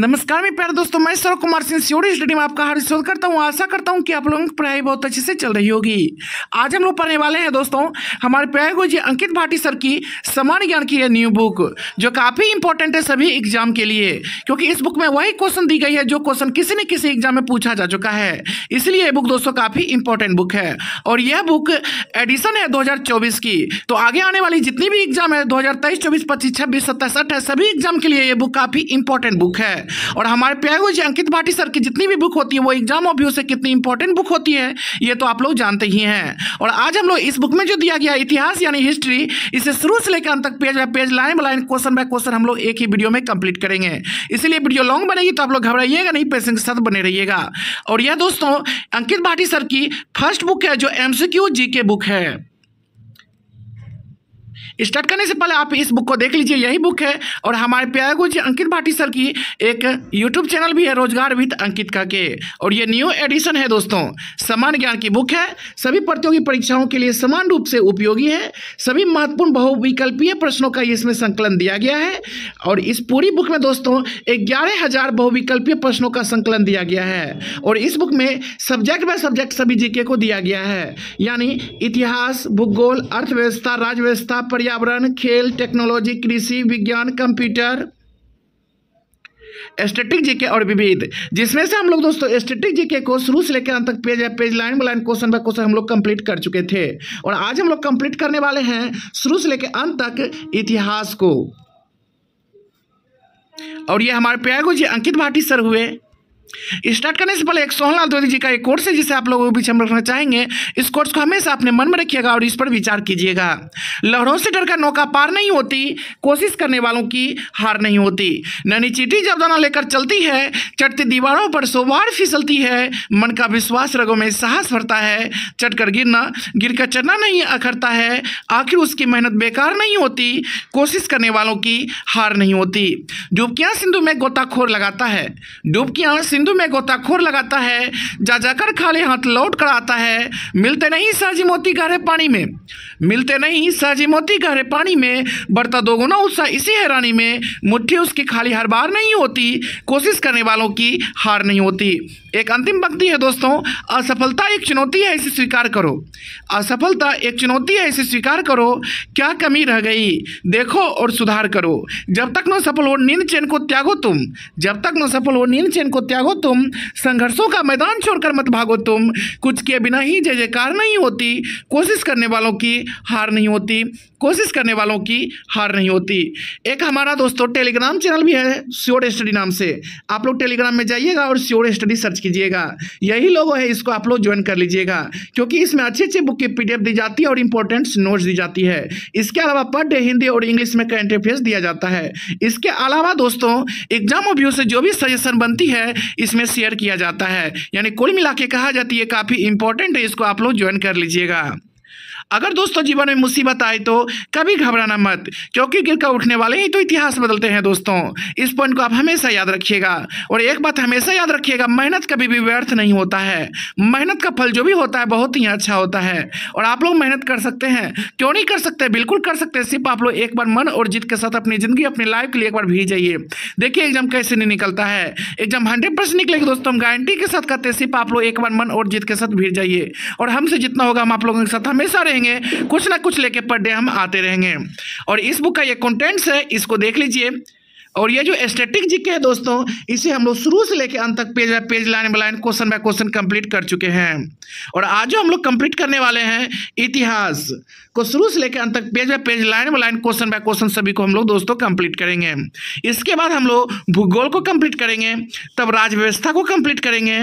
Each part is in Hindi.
नमस्कार मैं प्यार दोस्तों मैं सौरभ कुमार सिंह सियोड़ी स्टडी में आपका हार्दिक स्वागत करता हूँ आशा करता हूँ कि आप लोगों की पढ़ाई बहुत अच्छे से चल रही होगी आज हम लोग पढ़ने वाले हैं दोस्तों हमारे प्यारे जी अंकित भाटी सर की समान ज्ञान की यह न्यू बुक जो काफ़ी इंपॉर्टेंट है सभी एग्जाम के लिए क्योंकि इस बुक में वही क्वेश्चन दी गई है जो क्वेश्चन किसी न किसी एग्जाम में पूछा जा चुका है इसलिए ये बुक दोस्तों काफ़ी इंपॉर्टेंट बुक है और यह बुक एडिशन है दो की तो आगे आने वाली जितनी भी एग्जाम है दो हज़ार तेईस चौबीस पच्चीस छब्बीस सत्ताईस है सभी एग्जाम के लिए ये बुक काफ़ी इंपॉर्टेंट बुक है और हमारे पीआईओ जी अंकित भाटी सर की जितनी भी बुक होती है वो एग्जाम ऑब्यू से कितनी इंपॉर्टेंट बुक होती है ये तो आप लोग जानते ही हैं और आज हम लोग इस बुक में जो दिया गया इतिहास यानी हिस्ट्री इसे शुरू से लेकर अंत तक page by page line by line question by question हम लोग एक ही वीडियो में कंप्लीट करेंगे इसलिए वीडियो लॉन्ग बनेगी तो आप लोग घबराइएगा नहीं पेशेंट के साथ बने रहिएगा और यह दोस्तों अंकित भाटी सर की फर्स्ट बुक है जो एमसीक्यू जीके बुक है स्टार्ट करने से पहले आप इस बुक को देख लीजिए यही बुक है और हमारे प्यारे गुरु जी अंकित भाटी सर की एक यूट्यूब चैनल भी है रोजगार विद अंकित का के और ये न्यू एडिशन है दोस्तों समान ज्ञान की बुक है सभी प्रतियोगी परीक्षाओं के लिए समान रूप से उपयोगी है सभी महत्वपूर्ण बहुविकल्पीय प्रश्नों का इसमें संकलन दिया गया है और इस पूरी बुक में दोस्तों ग्यारह हजार बहुविकल्पीय प्रश्नों का संकलन दिया गया है और इस बुक में सब्जेक्ट बाय सब्जेक्ट सभी जीके को दिया गया है यानी इतिहास भूगोल अर्थव्यवस्था राजव्यवस्था पर्या पर्यावरण खेल टेक्नोलॉजी कृषि विज्ञान कंप्यूटर स्टेटिक जीके और विविध जिसमें से हम लोग दोस्तों स्टेटिक जीके को शुरू से लेकर अंत तक page page line by line question by question हम लोग कंप्लीट कर चुके थे और आज हम लोग कंप्लीट करने वाले हैं शुरू से लेकर अंत तक इतिहास को और ये हमारे प्रयागो जी अंकित भाटी सर हुए स्टार्ट करने से पहले एक सोहनलाल द्विवेदी जी का एक कोर्स है जिसे आप लोगों के बीच हम रखना चाहेंगे इस कोर्स को हमेशा अपने मन में रखिएगा और इस पर विचार कीजिएगा लहरों से डरकर नौका पार नहीं होती कोशिश करने वालों की हार नहीं होती ननी चीटी जब दाना लेकर चलती है चढ़ती दीवारों पर सोवार फिसलती है मन का विश्वास रगों में साहस भरता है चट गिरना गिर कर चढ़ना नहीं अखरता है आखिर उसकी मेहनत बेकार नहीं होती कोशिश करने वालों की हार नहीं होती डुबकियां सिंधु में गोताखोर लगाता है डुबकियां सिंधु में गोताखोर लगाता है जा जाकर खाली हाथ लौट कर आता है मिलते नहीं साजी मोती गहरे पानी में मिलते नहीं साजी मोती गहरे पानी में बढ़ता दोगुना उत्साह इसी हैरानी में मुट्ठी उसकी खाली हर बार नहीं होती कोशिश करने वालों की हार नहीं होती एक अंतिम पंक्ति है दोस्तों असफलता एक चुनौती है इसे स्वीकार करो असफलता एक चुनौती है इसे स्वीकार करो क्या कमी रह गई देखो और सुधार करो जब तक न सफल हो नींद चैन को त्यागो तुम जब तक न सफल हो नींद चैन को त्यागो तुम संघर्षों का मैदान छोड़कर मत भागो तुम कुछ किए बिना ही जय जयकार नहीं होती कोशिश करने वालों की हार नहीं होती कोशिश करने वालों की हार नहीं होती एक हमारा दोस्तों टेलीग्राम चैनल भी है स्योर स्टडी नाम से आप लोग टेलीग्राम में जाइएगा और स्योर स्टडी सर्च कीजिएगा यही लोग है इसको आप लोग ज्वाइन कर लीजिएगा क्योंकि इसमें अच्छे अच्छे बुक की पी दी जाती है और इंपॉर्टेंट नोट्स दी जाती है इसके अलावा पर डे हिंदी और इंग्लिश में करंट अफेयर्स दिया जाता है इसके अलावा दोस्तों एग्जाम ओब्यू से जो भी सजेशन बनती है इसमें शेयर किया जाता है यानी कुल मिला कहा जाती है काफ़ी इंपॉर्टेंट है इसको आप लोग ज्वाइन कर लीजिएगा अगर दोस्तों जीवन में मुसीबत आए तो कभी घबराना मत क्योंकि गिरकर उठने वाले ही तो इतिहास बदलते हैं दोस्तों इस पॉइंट को आप हमेशा याद रखिएगा और एक बात हमेशा याद रखिएगा मेहनत कभी भी व्यर्थ नहीं होता है मेहनत का फल जो भी होता है बहुत ही अच्छा होता है और आप लोग मेहनत कर सकते हैं क्यों नहीं कर सकते बिल्कुल कर सकते हैं सिर्फ आप लोग एक बार मन और जीत के साथ अपनी ज़िंदगी अपनी लाइफ के लिए एक बार भी जाइए देखिए एग्जाम कैसे नहीं निकलता है एग्जाम हंड्रेड परसेंट निकलेगी दोस्तों हम गारंटी के साथ कहते सिर्फ आप लोग एक बार मन और जीत के साथ भीड़ जाइए और हमसे जितना होगा हम आप लोगों के साथ हमेशा रहेंगे रहेंगे कुछ ना कुछ लेके पर डे हम आते रहेंगे और इस बुक का ये कंटेंट्स है इसको देख लीजिए और ये जो स्टैटिक जीके है दोस्तों इसे हम लोग शुरू से लेकर अंत तक page page line by line question by question complete कर चुके हैं और आज जो हम लोग कंप्लीट करने वाले हैं इतिहास को शुरू से लेकर अंत तक page by page line by line question by question सभी को हम लोग दोस्तों कंप्लीट करेंगे इसके बाद हम लोग भूगोल को कंप्लीट करेंगे तब राजव्यवस्था को कंप्लीट करेंगे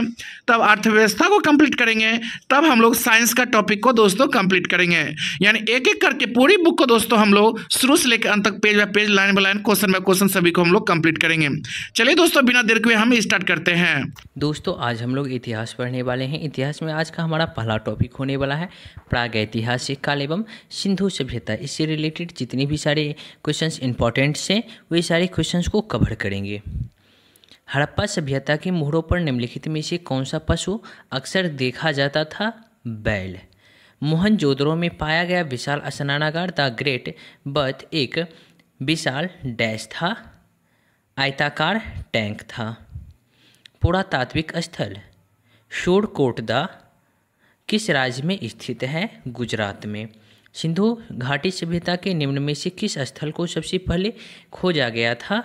तब अर्थव्यवस्था को कंप्लीट करेंगे तब हम लोग साइंस का टॉपिक को दोस्तों कंप्लीट करेंगे यानी एक एक करके पूरी बुक को दोस्तों हम लोग शुरू से लेकर अंत तक page by page line by line question by question सभी को हम लोग कंप्लीट करेंगे चलिए दोस्तों बिना देर के हम स्टार्ट करते हैं दोस्तों आज हम लोग इतिहास पढ़ने वाले हैं इतिहास में आज का हमारा पहला टॉपिक होने वाला है प्रागैतिहासिक काल एवं सिंधु सभ्यता इससे रिलेटेड जितने भी सारे क्वेश्चन इंपॉर्टेंट्स हैं वे सारे क्वेश्चन को कवर करेंगे हड़प्पा सभ्यता के मुहरों पर निम्नलिखित में से कौन सा पशु अक्सर देखा जाता था बैल मोहनजोदड़ो में पाया गया विशाल स्नानागार द ग्रेट बर्थ एक विशाल डैश था आयताकार टैंक था पुरातात्विक स्थल शोरकोटदा किस राज्य में स्थित है गुजरात में सिंधु घाटी सभ्यता के निम्न में से किस स्थल को सबसे पहले खोजा गया था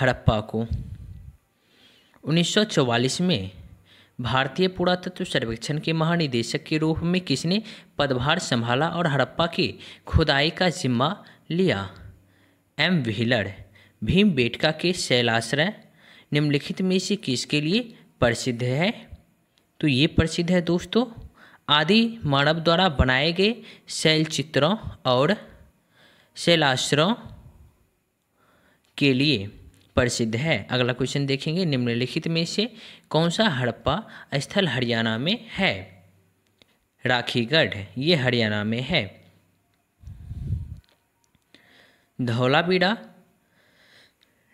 हड़प्पा को 1944 में भारतीय पुरातत्व सर्वेक्षण के महानिदेशक के रूप में किसने पदभार संभाला और हड़प्पा की खुदाई का जिम्मा लिया एम व्हीलर भीम बेटका के शैलाश्रय निम्नलिखित में से किसके लिए प्रसिद्ध है तो ये प्रसिद्ध है दोस्तों आदि मानव द्वारा बनाए गए शैल चित्रों और शैलाश्रयों के लिए प्रसिद्ध है अगला क्वेश्चन देखेंगे निम्नलिखित में से कौन सा हड़प्पा स्थल हरियाणा में है राखीगढ़ ये हरियाणा में है धौलाबीड़ा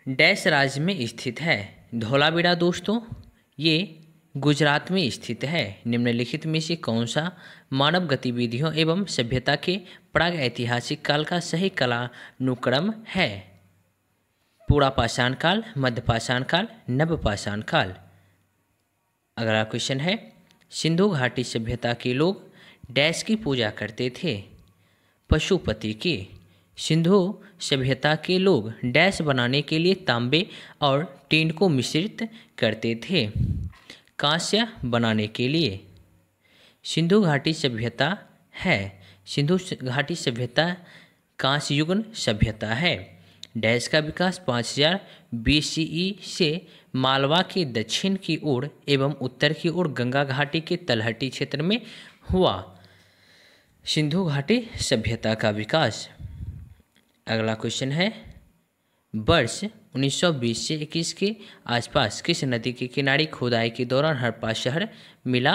डैश राज्य में स्थित है धोलाबीड़ा दोस्तों ये गुजरात में स्थित है निम्नलिखित में से कौन सा मानव गतिविधियों एवं सभ्यता के प्राग ऐतिहासिक काल का सही कलानुक्रम है पूरा पाषाण काल मध्य पाषाण काल नव पाषाण काल अगला क्वेश्चन है सिंधु घाटी सभ्यता के लोग डैश की पूजा करते थे पशुपति की सिंधु सभ्यता के लोग डैश बनाने के लिए तांबे और टीन को मिश्रित करते थे कांस्य बनाने के लिए सिंधु घाटी सभ्यता है सिंधु घाटी सभ्यता कांस्युगन सभ्यता है डैश का विकास 5000 हजार से मालवा के दक्षिण की ओर एवं उत्तर की ओर गंगा घाटी के तलहटी क्षेत्र में हुआ सिंधु घाटी सभ्यता का विकास अगला क्वेश्चन है वर्ष 1920 से 21 के आसपास किस नदी के किनारे खुदाई के दौरान हड़प्पा शहर मिला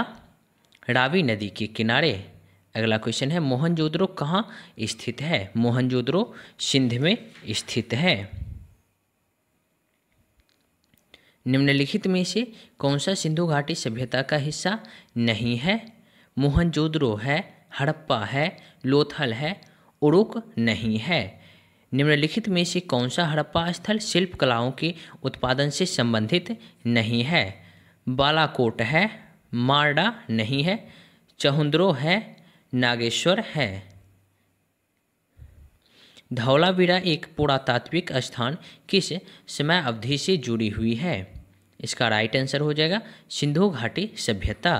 रावी नदी के किनारे अगला क्वेश्चन है मोहनजोद्रो कहाँ स्थित है मोहनजोद्रो सिंध में स्थित है निम्नलिखित में से कौन सा सिंधु घाटी सभ्यता का हिस्सा नहीं है मोहनजोद्रो है हड़प्पा है लोथल है उड़ुक नहीं है निम्नलिखित में से कौन सा हड़प्पा स्थल शिल्प कलाओं के उत्पादन से संबंधित नहीं है बालाकोट है मारडा नहीं है चहुंद्रो है नागेश्वर है धौलावीरा एक पुरातात्विक स्थान किस समय अवधि से जुड़ी हुई है इसका राइट आंसर हो जाएगा सिंधु घाटी सभ्यता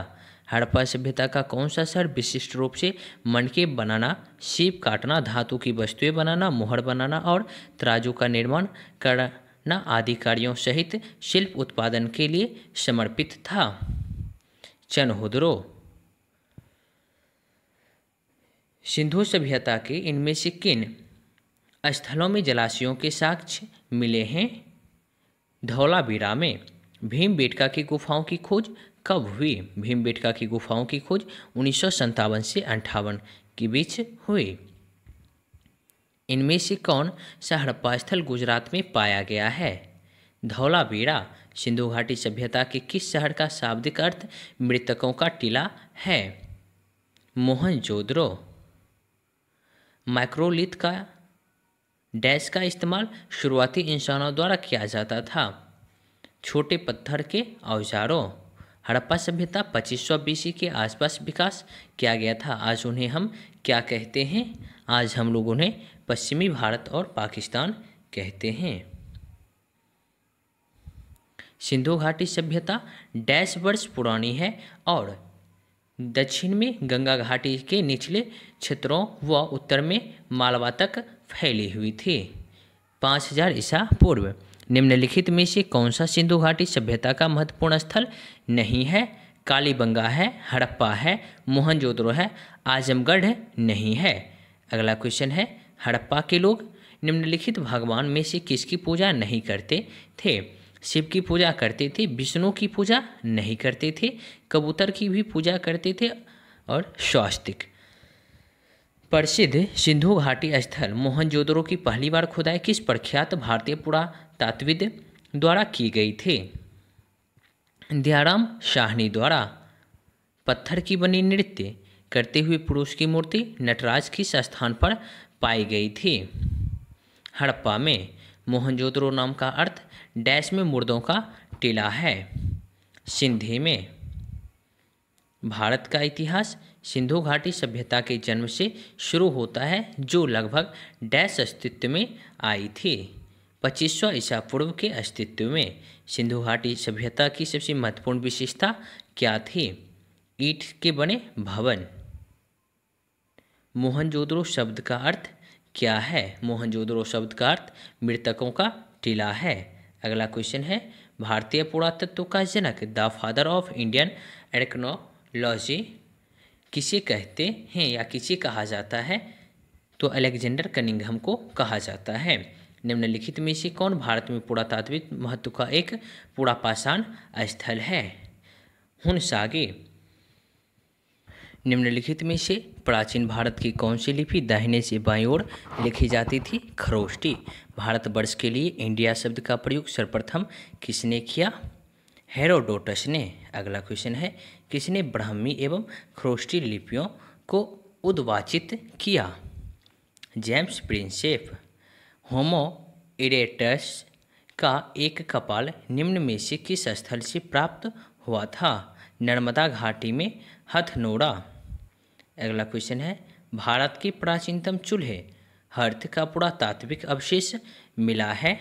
हड़प्पा सभ्यता का कौन सा सर विशिष्ट रूप से मनके बनाना सीप काटना धातु की वस्तुएं बनाना मोहर बनाना और तराजू का निर्माण करना आदि कार्यों सहित शिल्प उत्पादन के लिए समर्पित था चनहुदरो सिंधु सभ्यता के इनमें से किन स्थलों में जलाशयों के साक्ष्य मिले हैं धौलावीरा में भीम बेटका की गुफाओं की खोज कब हुई भीमबेटका की गुफाओं की खोज उन्नीस से अंठावन के बीच हुई इनमें से कौन सहड़प्पा स्थल गुजरात में पाया गया है बीड़ा सिंधु घाटी सभ्यता के किस शहर का शाब्दिक अर्थ मृतकों का टीला है जोद्रो माइक्रोलिथ का डैश का इस्तेमाल शुरुआती इंसानों द्वारा किया जाता था छोटे पत्थर के औजारों हड़प्पा सभ्यता 2500 बीसी के आसपास विकास किया गया था आज उन्हें हम क्या कहते हैं आज हम लोग उन्हें पश्चिमी भारत और पाकिस्तान कहते हैं सिंधु घाटी सभ्यता डैश वर्ष पुरानी है और दक्षिण में गंगा घाटी के निचले क्षेत्रों व उत्तर में मालवा तक फैली हुई थी पाँच हजार ईसा पूर्व निम्नलिखित में से कौन सा सिंधु घाटी सभ्यता का महत्वपूर्ण स्थल नहीं है कालीबंगा है हड़प्पा है मोहनजोदड़ो है आजमगढ़ नहीं है अगला क्वेश्चन है हड़प्पा के लोग निम्नलिखित भगवान में से किसकी पूजा नहीं करते थे शिव की पूजा करते थे विष्णु की पूजा नहीं करते थे कबूतर की भी पूजा करते थे और स्वास्तिक प्रसिद्ध सिंधु घाटी स्थल मोहनजोदड़ो की पहली बार खुदाई किस प्रख्यात भारतीय पुरा तात्विद द्वारा की गई थी दयाराम शाहनी द्वारा पत्थर की बनी नृत्य करते हुए पुरुष की मूर्ति नटराज की स्थान पर पाई गई थी हड़प्पा में मोहनजोद्रो नाम का अर्थ डैश में मुर्दों का टीला है सिंधी में भारत का इतिहास सिंधु घाटी सभ्यता के जन्म से शुरू होता है जो लगभग डैश अस्तित्व में आई थी पच्चीसवां ईसा पूर्व के अस्तित्व में सिंधु घाटी सभ्यता की सबसे महत्वपूर्ण विशेषता क्या थी ईट के बने भवन मोहनजोदड़ो शब्द का अर्थ क्या है मोहनजोदड़ो शब्द का अर्थ मृतकों का टीला है अगला क्वेश्चन है भारतीय पुरातत्व का जनक द फादर ऑफ इंडियन एडक्नोलॉजी किसे कहते हैं या किसे कहा जाता है तो अलेक्जेंडर कनिंगम को कहा जाता है निम्नलिखित में से कौन भारत में पुरातात्विक महत्व का एक पुरापाषाण स्थल है हुन सागे निम्नलिखित में से प्राचीन भारत की कौन सी लिपि दाहिने से बाईं ओर लिखी जाती थी खरोष्टी भारतवर्ष के लिए इंडिया शब्द का प्रयोग सर्वप्रथम किसने किया हेरोडोटस ने अगला क्वेश्चन है किसने ब्राह्मी एवं खरोष्टी लिपियों को उद्वाचित किया जेम्स प्रिंसेप होमो इरेटस का एक कपाल निम्न में से किस स्थल से प्राप्त हुआ था नर्मदा घाटी में हथनोड़ा अगला क्वेश्चन है भारत के प्राचीनतम चूल्हे हर्थ का पुरातात्विक अवशेष मिला है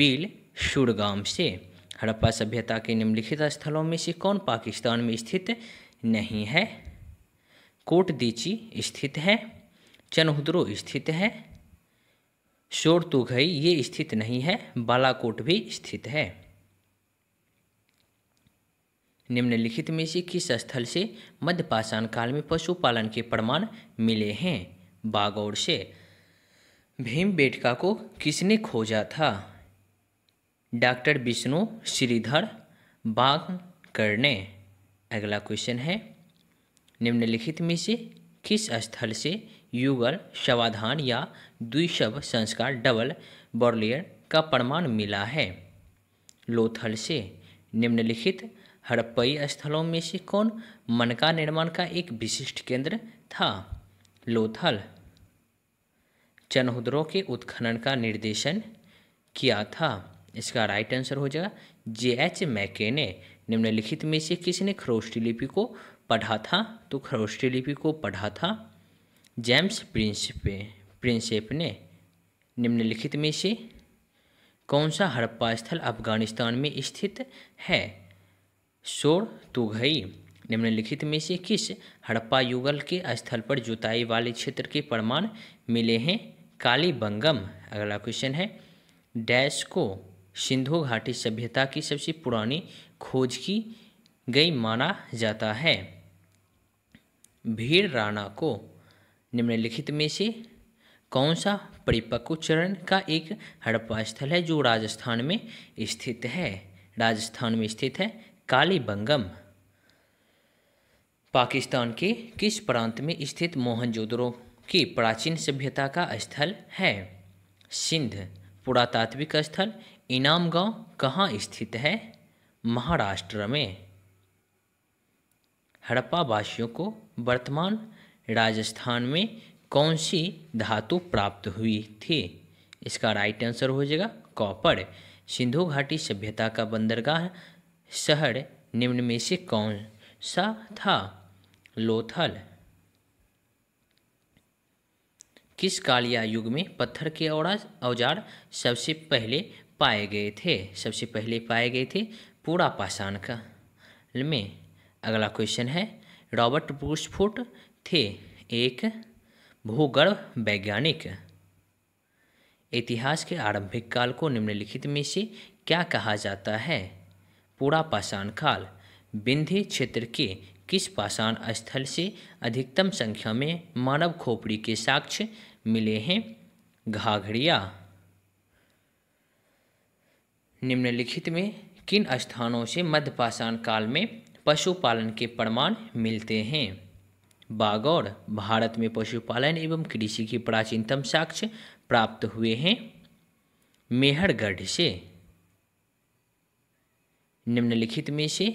बिल शुड़गाम से हड़प्पा सभ्यता के निम्नलिखित स्थलों में से कौन पाकिस्तान में स्थित नहीं है कोट दीची स्थित है चनहुद्रो स्थित है शोर तुघई ये स्थित नहीं है बालाकोट भी स्थित है निम्नलिखित में से किस स्थल से मध्य पाषाण काल में पशुपालन के प्रमाण मिले हैं बागौर से भीम बेटका को किसने खोजा था डॉक्टर विष्णु श्रीधर बाघ करने अगला क्वेश्चन है निम्नलिखित में से किस स्थल से युगल शवाधान या द्विशव संस्कार डबल बॉर्लियर का प्रमाण मिला है लोथल से निम्नलिखित हड़प्पई स्थलों में से कौन मनका निर्माण का एक विशिष्ट केंद्र था लोथल चनहुद्रों के उत्खनन का निर्देशन किया था इसका राइट आंसर हो जाएगा जे एच मैके ने निम्नलिखित में से किसने खरोष्टी लिपि को पढ़ा था तो खरोष्टी लिपि को पढ़ा था जेम्स प्रिंस पे प्रिंसेप ने निम्नलिखित में से कौन सा हड़प्पा स्थल अफगानिस्तान में स्थित है शोर तुघई निम्नलिखित में से किस हड़प्पा युगल के स्थल पर जुताई वाले क्षेत्र के प्रमाण मिले हैं काली बंगम अगला क्वेश्चन है डैश को सिंधु घाटी सभ्यता की सबसे पुरानी खोज की गई माना जाता है भीड़ राणा को निम्नलिखित में से कौन सा परिपक्व चरण का एक हड़प्पा स्थल है जो राजस्थान में स्थित है राजस्थान में स्थित है कालीबंगम पाकिस्तान के किस प्रांत में स्थित मोहनजोदड़ो की प्राचीन सभ्यता का स्थल है सिंध पुरातात्विक स्थल इनाम गांव कहाँ स्थित है महाराष्ट्र में हड़प्पा वासियों को वर्तमान राजस्थान में कौन सी धातु प्राप्त हुई थी इसका राइट आंसर हो जाएगा कॉपर सिंधु घाटी सभ्यता का बंदरगाह शहर निम्न में से कौन सा था लोथल किस कालिया युग में पत्थर के औजार सबसे पहले पाए गए थे सबसे पहले पाए गए थे पूरा पाषाण का में अगला क्वेश्चन है रॉबर्ट ब्रूसफुट थे एक भूगर्भ वैज्ञानिक इतिहास के आरंभिक काल को निम्नलिखित में से क्या कहा जाता है पूरा पाषाण काल विंध्य क्षेत्र के किस पाषाण स्थल से अधिकतम संख्या में मानव खोपड़ी के साक्ष्य मिले हैं घाघड़िया निम्नलिखित में किन स्थानों से मध्य पाषाण काल में पशुपालन के प्रमाण मिलते हैं बागौर भारत में पशुपालन एवं कृषि की प्राचीनतम साक्ष्य प्राप्त हुए हैं मेहरगढ़ से निम्नलिखित में से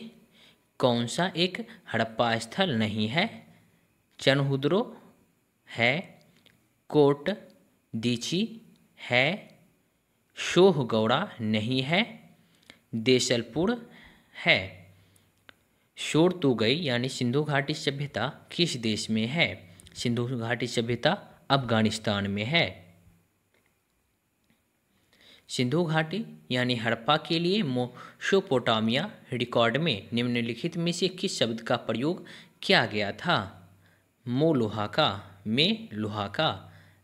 कौन सा एक हड़प्पा स्थल नहीं है चनहुद्रो है कोट दीची है शोहगौड़ा नहीं है देसलपुर है शोर तो गई यानी सिंधु घाटी सभ्यता किस देश में है सिंधु घाटी सभ्यता अफगानिस्तान में है सिंधु घाटी यानी हड़प्पा के लिए मोशोपोटामिया रिकॉर्ड में निम्नलिखित में से किस शब्द का प्रयोग किया गया था मो लोहा का में लोहा का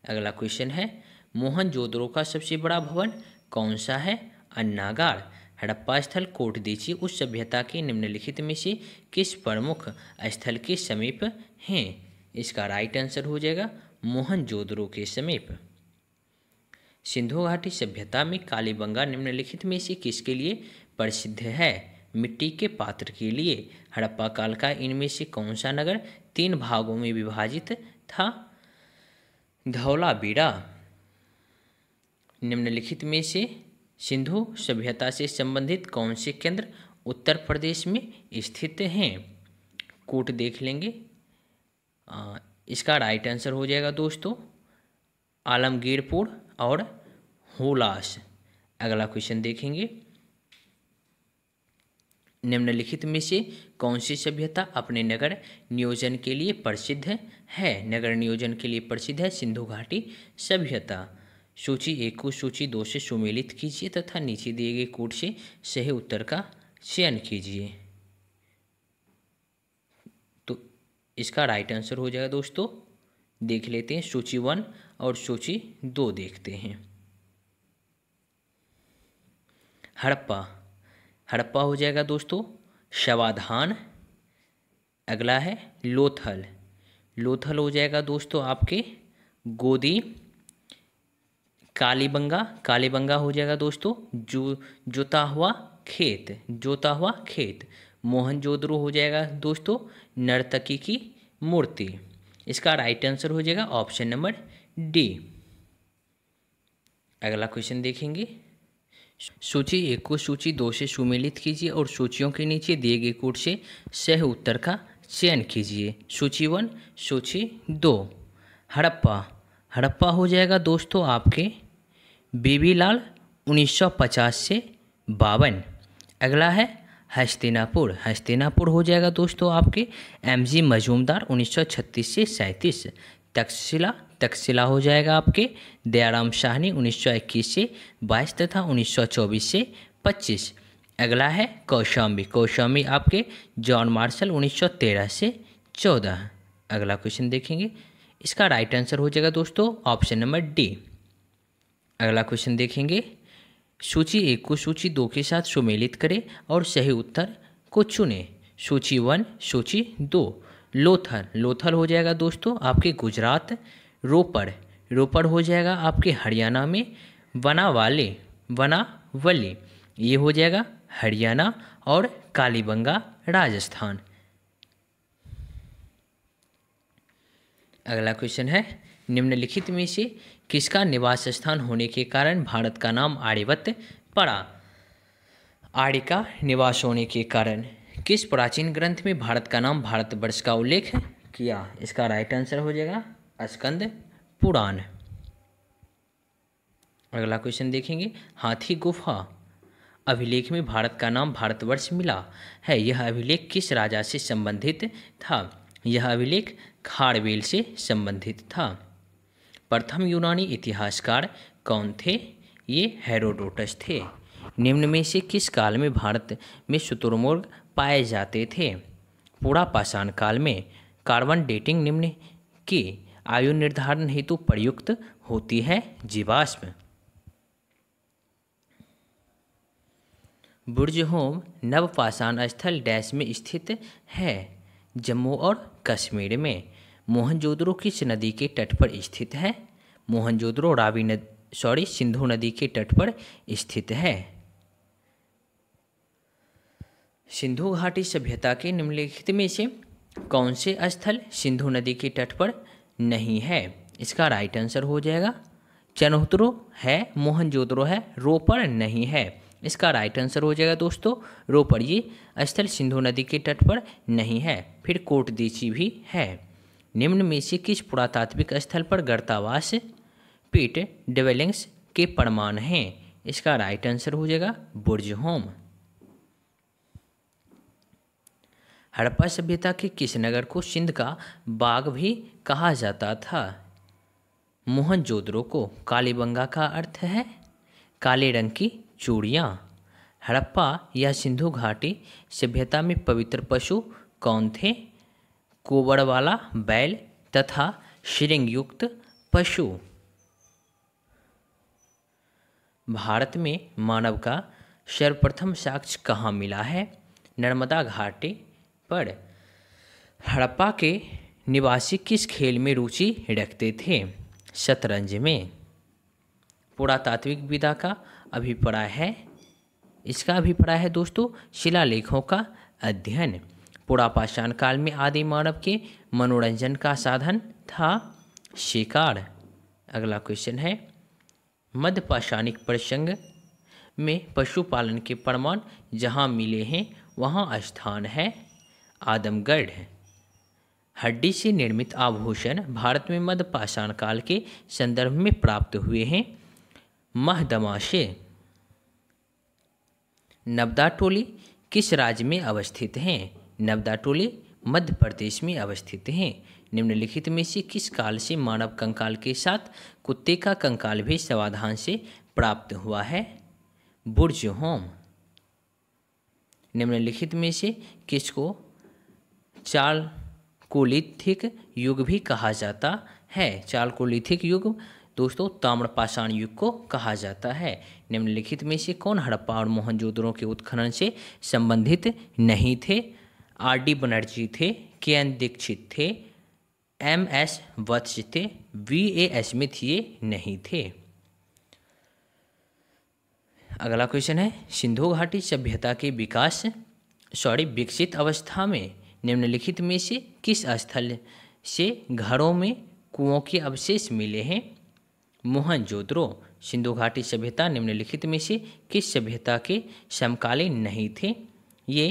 अगला क्वेश्चन है मोहन का सबसे बड़ा भवन कौन सा है अन्नागार हड़प्पा स्थल कोट दीची उस सभ्यता के निम्नलिखित में से किस प्रमुख स्थल के समीप हैं इसका राइट आंसर हो जाएगा मोहनजोदड़ो के समीप सिंधु घाटी सभ्यता में कालीबंगा निम्नलिखित में से किसके लिए प्रसिद्ध है मिट्टी के पात्र के लिए हड़प्पा काल का इनमें से कौन सा नगर तीन भागों में विभाजित था धौलाबीड़ा निम्नलिखित में से सिंधु सभ्यता से संबंधित कौन से केंद्र उत्तर प्रदेश में स्थित हैं कूट देख लेंगे आ, इसका राइट आंसर हो जाएगा दोस्तों आलमगीरपुर और होलास अगला क्वेश्चन देखेंगे निम्नलिखित में से कौन सी सभ्यता अपने नगर नियोजन के लिए प्रसिद्ध है नगर नियोजन के लिए प्रसिद्ध है सिंधु घाटी सभ्यता सूची एक को सूची दो से सुमेलित कीजिए तथा नीचे दिए गए कोड से सही उत्तर का चयन कीजिए तो इसका राइट आंसर हो जाएगा दोस्तों देख लेते हैं सूची वन और सूची दो देखते हैं हड़प्पा हड़प्पा हो जाएगा दोस्तों शवाधान अगला है लोथल लोथल हो जाएगा दोस्तों आपके गोदी कालीबंगा कालीबंगा हो जाएगा दोस्तों जो जोता हुआ खेत जोता हुआ खेत मोहनजोदड़ो हो जाएगा दोस्तों नर्तकी की मूर्ति इसका राइट आंसर हो जाएगा ऑप्शन नंबर डी अगला क्वेश्चन देखेंगे सूची एक को सूची दो से सुमिलित कीजिए और सूचियों के नीचे दिए गए कोड से सह उत्तर का चयन कीजिए सूची वन सूची दो हड़प्पा हड़प्पा हो जाएगा दोस्तों आपके बीबी लाल 1950 से बावन अगला है हस्तिनापुर हस्तिनापुर हो जाएगा दोस्तों आपके एम जी मजूमदार 1936 से सैंतीस तक्षशिला तक्षशिला हो जाएगा आपके दयाराम शाहनी 1921 से 22 तथा 1924 से 25 अगला है कौशाम्बी कौशाम्बी आपके जॉन मार्शल 1913 से 14 अगला क्वेश्चन देखेंगे इसका राइट आंसर हो जाएगा दोस्तों ऑप्शन नंबर डी अगला क्वेश्चन देखेंगे सूची एक को सूची दो के साथ सुमेलित करें और सही उत्तर को चुने सूची वन सूची दो लोथल लोथल हो जाएगा दोस्तों आपके गुजरात रोपड़ रोपड़ हो जाएगा आपके हरियाणा में वना वाले वना वाले ये हो जाएगा हरियाणा और कालीबंगा राजस्थान अगला क्वेश्चन है निम्नलिखित में से किसका निवास स्थान होने के कारण भारत का नाम आर्यवत पड़ा आर्य का निवास होने के कारण किस प्राचीन ग्रंथ में भारत का नाम भारतवर्ष का उल्लेख किया इसका राइट आंसर हो जाएगा स्कंद पुराण अगला क्वेश्चन देखेंगे हाथी गुफा अभिलेख में भारत का नाम भारतवर्ष मिला है यह अभिलेख किस राजा से संबंधित था यह अभिलेख खारवेल से संबंधित था प्रथम यूनानी इतिहासकार कौन थे ये हेरोडोटस थे निम्न में से किस काल में भारत में शतुर्मुर्ग पाए जाते थे पूरा पाषाण काल में कार्बन डेटिंग निम्न के आयु निर्धारण हेतु प्रयुक्त होती है जीवाश्म बुर्ज नव नवपाषाण स्थल डैश में स्थित है जम्मू और कश्मीर में मोहनजोदड़ो किस नदी के तट पर स्थित है मोहनजोदड़ो रावी नदी सॉरी सिंधु नदी के तट पर स्थित है सिंधु घाटी सभ्यता के निम्नलिखित में से कौन से स्थल सिंधु नदी के तट पर नहीं है इसका राइट आंसर हो जाएगा चनोत्रो है मोहनजोदड़ो है रोपड़ नहीं है इसका राइट आंसर हो जाएगा दोस्तों रोपड़ ये स्थल सिंधु नदी के तट पर नहीं है फिर कोटदीची भी है निम्न में से किस पुरातात्विक स्थल पर गर्तावास पीट डेवेलिंग्स के प्रमाण हैं इसका राइट आंसर हो जाएगा बुर्ज होम हड़प्पा सभ्यता के किस नगर को सिंध का बाग भी कहा जाता था मोहनजोदड़ो को कालीबंगा का अर्थ है काले रंग की चूड़ियाँ हड़प्पा या सिंधु घाटी सभ्यता में पवित्र पशु कौन थे कोबर वाला बैल तथा श्रृंगयुक्त पशु भारत में मानव का सर्वप्रथम साक्ष्य कहाँ मिला है नर्मदा घाटे पर हड़प्पा के निवासी किस खेल में रुचि रखते थे शतरंज में पुरातात्विक विधा का अभिप्राय है इसका अभिप्राय है दोस्तों शिलालेखों का अध्ययन पुरापाषाण काल में आदि मानव के मनोरंजन का साधन था शिकार अगला क्वेश्चन है मध्य पाषाणिक प्रसंग में पशुपालन के प्रमाण जहाँ मिले हैं वहाँ स्थान है आदमगढ़ हड्डी से निर्मित आभूषण भारत में मध्य पाषाण काल के संदर्भ में प्राप्त हुए हैं महदमाशे नवदा टोली किस राज्य में अवस्थित हैं नवदाटोली मध्य प्रदेश में अवस्थित हैं निम्नलिखित में से किस काल से मानव कंकाल के साथ कुत्ते का कंकाल भी समाधान से प्राप्त हुआ है बुर्ज होम निम्नलिखित में से किसको चाल कोलिथिक युग भी कहा जाता है चालकोलिथिक युग दोस्तों ताम्रपाषाण युग को कहा जाता है निम्नलिखित में से कौन हड़प्पा और मोहनजोदड़ों के उत्खनन से संबंधित नहीं थे आर डी बनर्जी थे के एन दीक्षित थे एम एस वत्स थे वी ए स्मिथ ये नहीं थे अगला क्वेश्चन है सिंधु घाटी सभ्यता के विकास सॉरी विकसित अवस्था में निम्नलिखित में से किस स्थल से घरों में कुओं के अवशेष मिले हैं मोहन जोद्रो सिंधु घाटी सभ्यता निम्नलिखित में से किस सभ्यता के समकालीन नहीं थे ये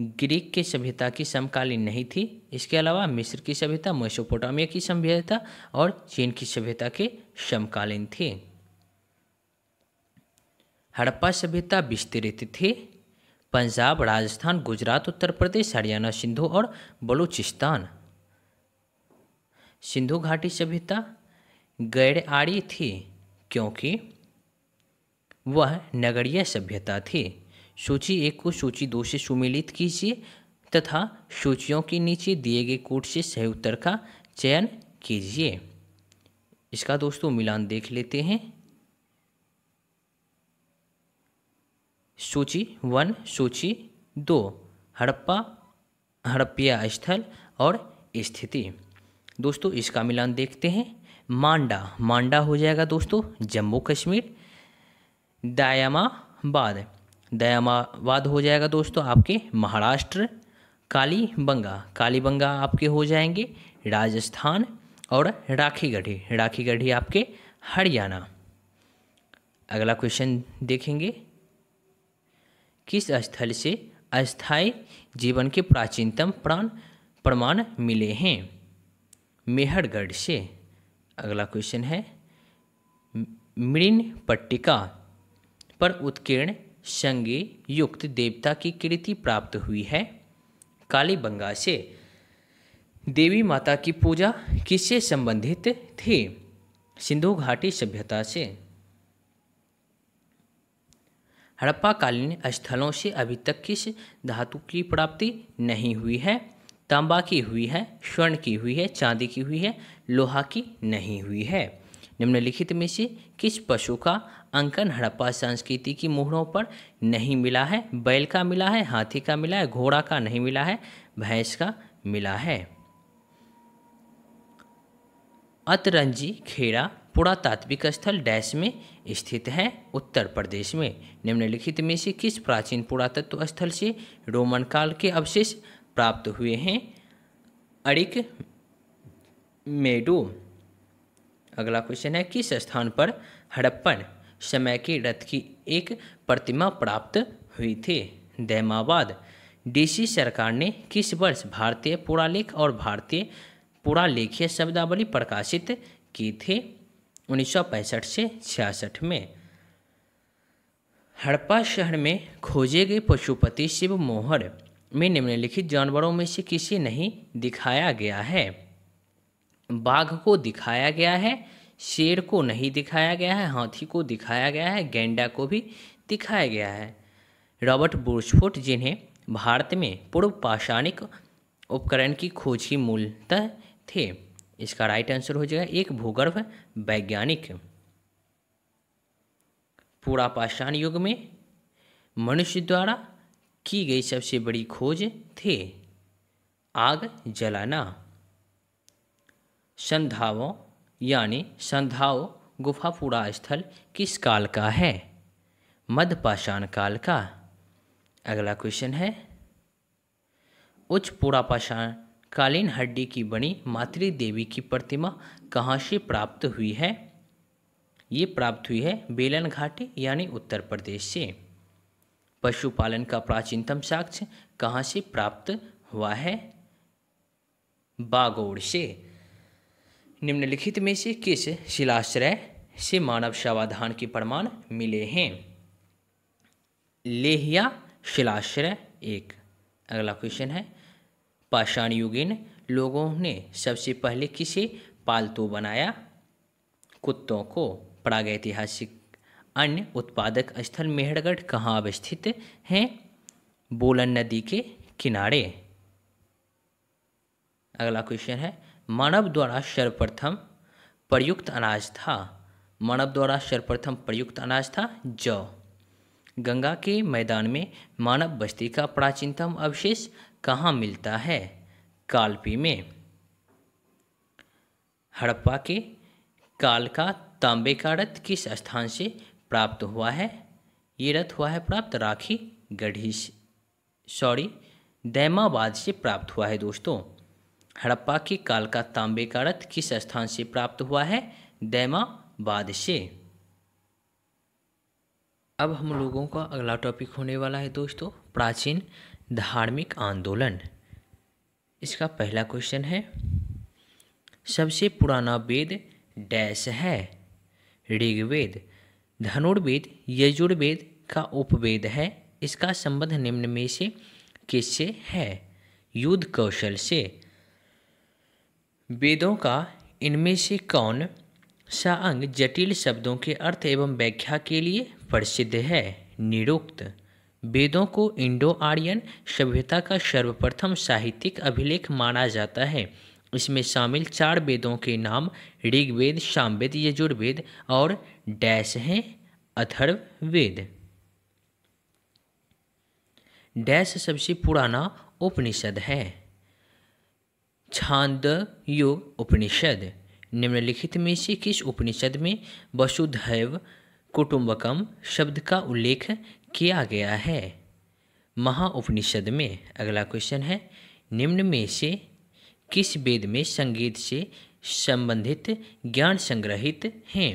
ग्रीक की सभ्यता की समकालीन नहीं थी इसके अलावा मिस्र की सभ्यता मेसोपोटामिया की सभ्यता और चीन की सभ्यता के समकालीन थी हड़प्पा सभ्यता विस्तृत थी पंजाब राजस्थान गुजरात उत्तर प्रदेश हरियाणा सिंधु और बलूचिस्तान सिंधु घाटी सभ्यता गैर आड़ी थी क्योंकि वह नगरीय सभ्यता थी सूची एक को सूची दो से सुमिलित कीजिए तथा सूचियों के नीचे दिए गए कोड से सही उत्तर का चयन कीजिए इसका दोस्तों मिलान देख लेते हैं सूची वन सूची दो हड़प्पा हड़प्पिया स्थल और स्थिति दोस्तों इसका मिलान देखते हैं मांडा मांडा हो जाएगा दोस्तों जम्मू कश्मीर दायमाबाद दयामावाद हो जाएगा दोस्तों आपके महाराष्ट्र कालीबंगा कालीबंगा आपके हो जाएंगे राजस्थान और राखीगढ़ी राखीगढ़ी आपके हरियाणा अगला क्वेश्चन देखेंगे किस स्थल से अस्थायी जीवन के प्राचीनतम प्राण प्रमाण मिले हैं मेहरगढ़ से अगला क्वेश्चन है मृण पट्टिका पर उत्कीर्ण संगे युक्त देवता की कृति प्राप्त हुई है काली बंगा से देवी माता की पूजा किससे संबंधित थी सिंधु घाटी सभ्यता से हड़प्पाकालीन स्थलों से अभी तक किस धातु की प्राप्ति नहीं हुई है तांबा की हुई है स्वर्ण की हुई है चांदी की हुई है लोहा की नहीं हुई है निम्नलिखित में से किस पशु का अंकन हड़प्पा संस्कृति की मुहरों पर नहीं मिला है बैल का मिला है हाथी का मिला है घोड़ा का नहीं मिला है भैंस का मिला है अतरंजी खेड़ा पुरातात्विक स्थल डैश में स्थित है उत्तर प्रदेश में निम्नलिखित में से किस प्राचीन पुरातत्व स्थल से रोमन काल के अवशेष प्राप्त हुए हैं अड़िक मेडू अगला क्वेश्चन है किस स्थान पर हड़प्पन समय के रथ की एक प्रतिमा प्राप्त हुई थी दैमाबाद डीसी सरकार ने किस वर्ष भारतीय पुरालेख और भारतीय पुरालेखीय शब्दावली प्रकाशित की थी उन्नीस से छियासठ में हड़प्पा शहर में खोजे गए पशुपति शिव मोहर में निम्नलिखित जानवरों में से किसी नहीं दिखाया गया है बाघ को दिखाया गया है शेर को नहीं दिखाया गया है हाथी को दिखाया गया है गेंडा को भी दिखाया गया है रॉबर्ट बुर्सफोर्ट जिन्हें भारत में पूर्व पाषाणिक उपकरण की खोज ही मूलतः थे इसका राइट आंसर हो जाएगा एक भूगर्भ वैज्ञानिक पूरा पाषाण युग में मनुष्य द्वारा की गई सबसे बड़ी खोज थे आग जलाना संधावों यानी संधाव गुफापुरा स्थल किस काल का है मध्यपाषाण काल का अगला क्वेश्चन है उच्च पुरापाषाण कालीन हड्डी की बनी मातृ देवी की प्रतिमा कहाँ से प्राप्त हुई है ये प्राप्त हुई है बेलन घाटी यानी उत्तर प्रदेश से पशुपालन का प्राचीनतम साक्ष्य कहाँ से प्राप्त हुआ है बागोड़ से निम्नलिखित में से किस शिलाश्रय से मानव शवाधान के प्रमाण मिले हैं लेहिया शिलाश्रय एक अगला क्वेश्चन है पाषाण युगिन लोगों ने सबसे पहले किसे पालतू बनाया कुत्तों को प्रागैतिहासिक अन्य उत्पादक स्थल मेहरगढ़ कहाँ अवस्थित हैं बोलन नदी के किनारे अगला क्वेश्चन है मानव द्वारा सर्वप्रथम प्रयुक्त अनाज था मानव द्वारा सर्वप्रथम प्रयुक्त अनाज था जौ गंगा के मैदान में मानव बस्ती का प्राचीनतम अवशेष कहाँ मिलता है कालपी में हड़प्पा के काल का तांबे का रथ किस स्थान से प्राप्त हुआ है ये रथ हुआ है प्राप्त राखी गढ़ी सॉरी दैमाबाद से प्राप्त हुआ है दोस्तों हड़प्पा के काल का तांबे का रथ किस स्थान से प्राप्त हुआ है दैमाबाद से अब हम लोगों का अगला टॉपिक होने वाला है दोस्तों प्राचीन धार्मिक आंदोलन इसका पहला क्वेश्चन है सबसे पुराना वेद डैश है ऋग्वेद धनुर्वेद यजुर्वेद का उपवेद है इसका संबंध निम्न में से किससे है युद्ध कौशल से वेदों का इनमें से कौन सा अंग जटिल शब्दों के अर्थ एवं व्याख्या के लिए प्रसिद्ध है निरुक्त वेदों को इंडो आर्यन सभ्यता का सर्वप्रथम साहित्यिक अभिलेख माना जाता है इसमें शामिल चार वेदों के नाम ऋग्वेद सामवेद यजुर्वेद और डैश हैं अथर्ववेद डैश सबसे पुराना उपनिषद है योग उपनिषद निम्नलिखित में से किस उपनिषद में वसुधैव कुटुंबकम शब्द का उल्लेख किया गया है महाउपनिषद में अगला क्वेश्चन है निम्न में से किस वेद में संगीत से संबंधित ज्ञान संग्रहित हैं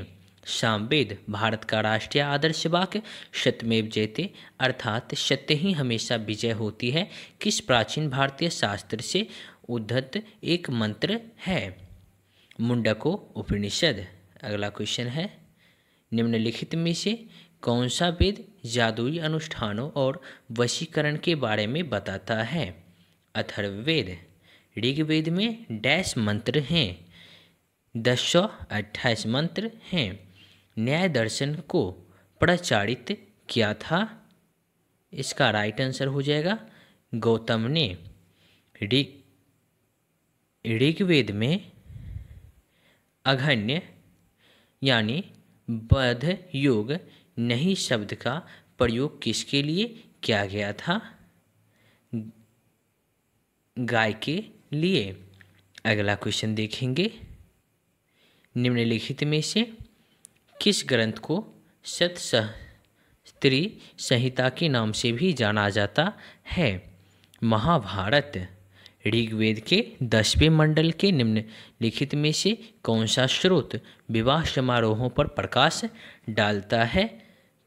सामवेद भारत का राष्ट्रीय आदर्श वाक्य सत्यमेव जयते अर्थात सत्य ही हमेशा विजय होती है किस प्राचीन भारतीय शास्त्र से उद्धत एक मंत्र है मुंडको उपनिषद अगला क्वेश्चन है निम्नलिखित में से कौन सा वेद जादुई अनुष्ठानों और वशीकरण के बारे में बताता है अथर्ववेद ऋग्वेद में डैश मंत्र हैं दस सौ अट्ठाईस मंत्र हैं न्याय दर्शन को प्रचारित किया था इसका राइट आंसर हो जाएगा गौतम ने ऋग ऋग्वेद में अघन्य यानी बध योग नहीं शब्द का प्रयोग किसके लिए किया गया था गाय के लिए अगला क्वेश्चन देखेंगे निम्नलिखित में से किस ग्रंथ को शत स्त्री संहिता के नाम से भी जाना जाता है महाभारत ऋग्वेद के दसवें मंडल के निम्न लिखित में से कौन सा स्रोत विवाह समारोहों पर प्रकाश डालता है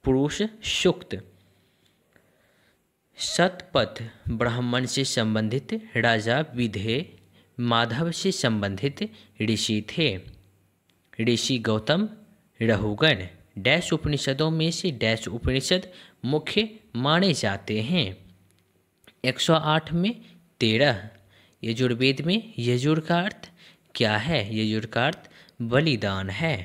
पुरुष सूक्त सतपथ ब्राह्मण से संबंधित राजा विधे माधव से संबंधित ऋषि थे ऋषि गौतम रहुगण डैश उपनिषदों में से डैश उपनिषद मुख्य माने जाते हैं 108 में तेरह यजुर्वेद में यजुर् का अर्थ क्या है यजुर् का अर्थ बलिदान है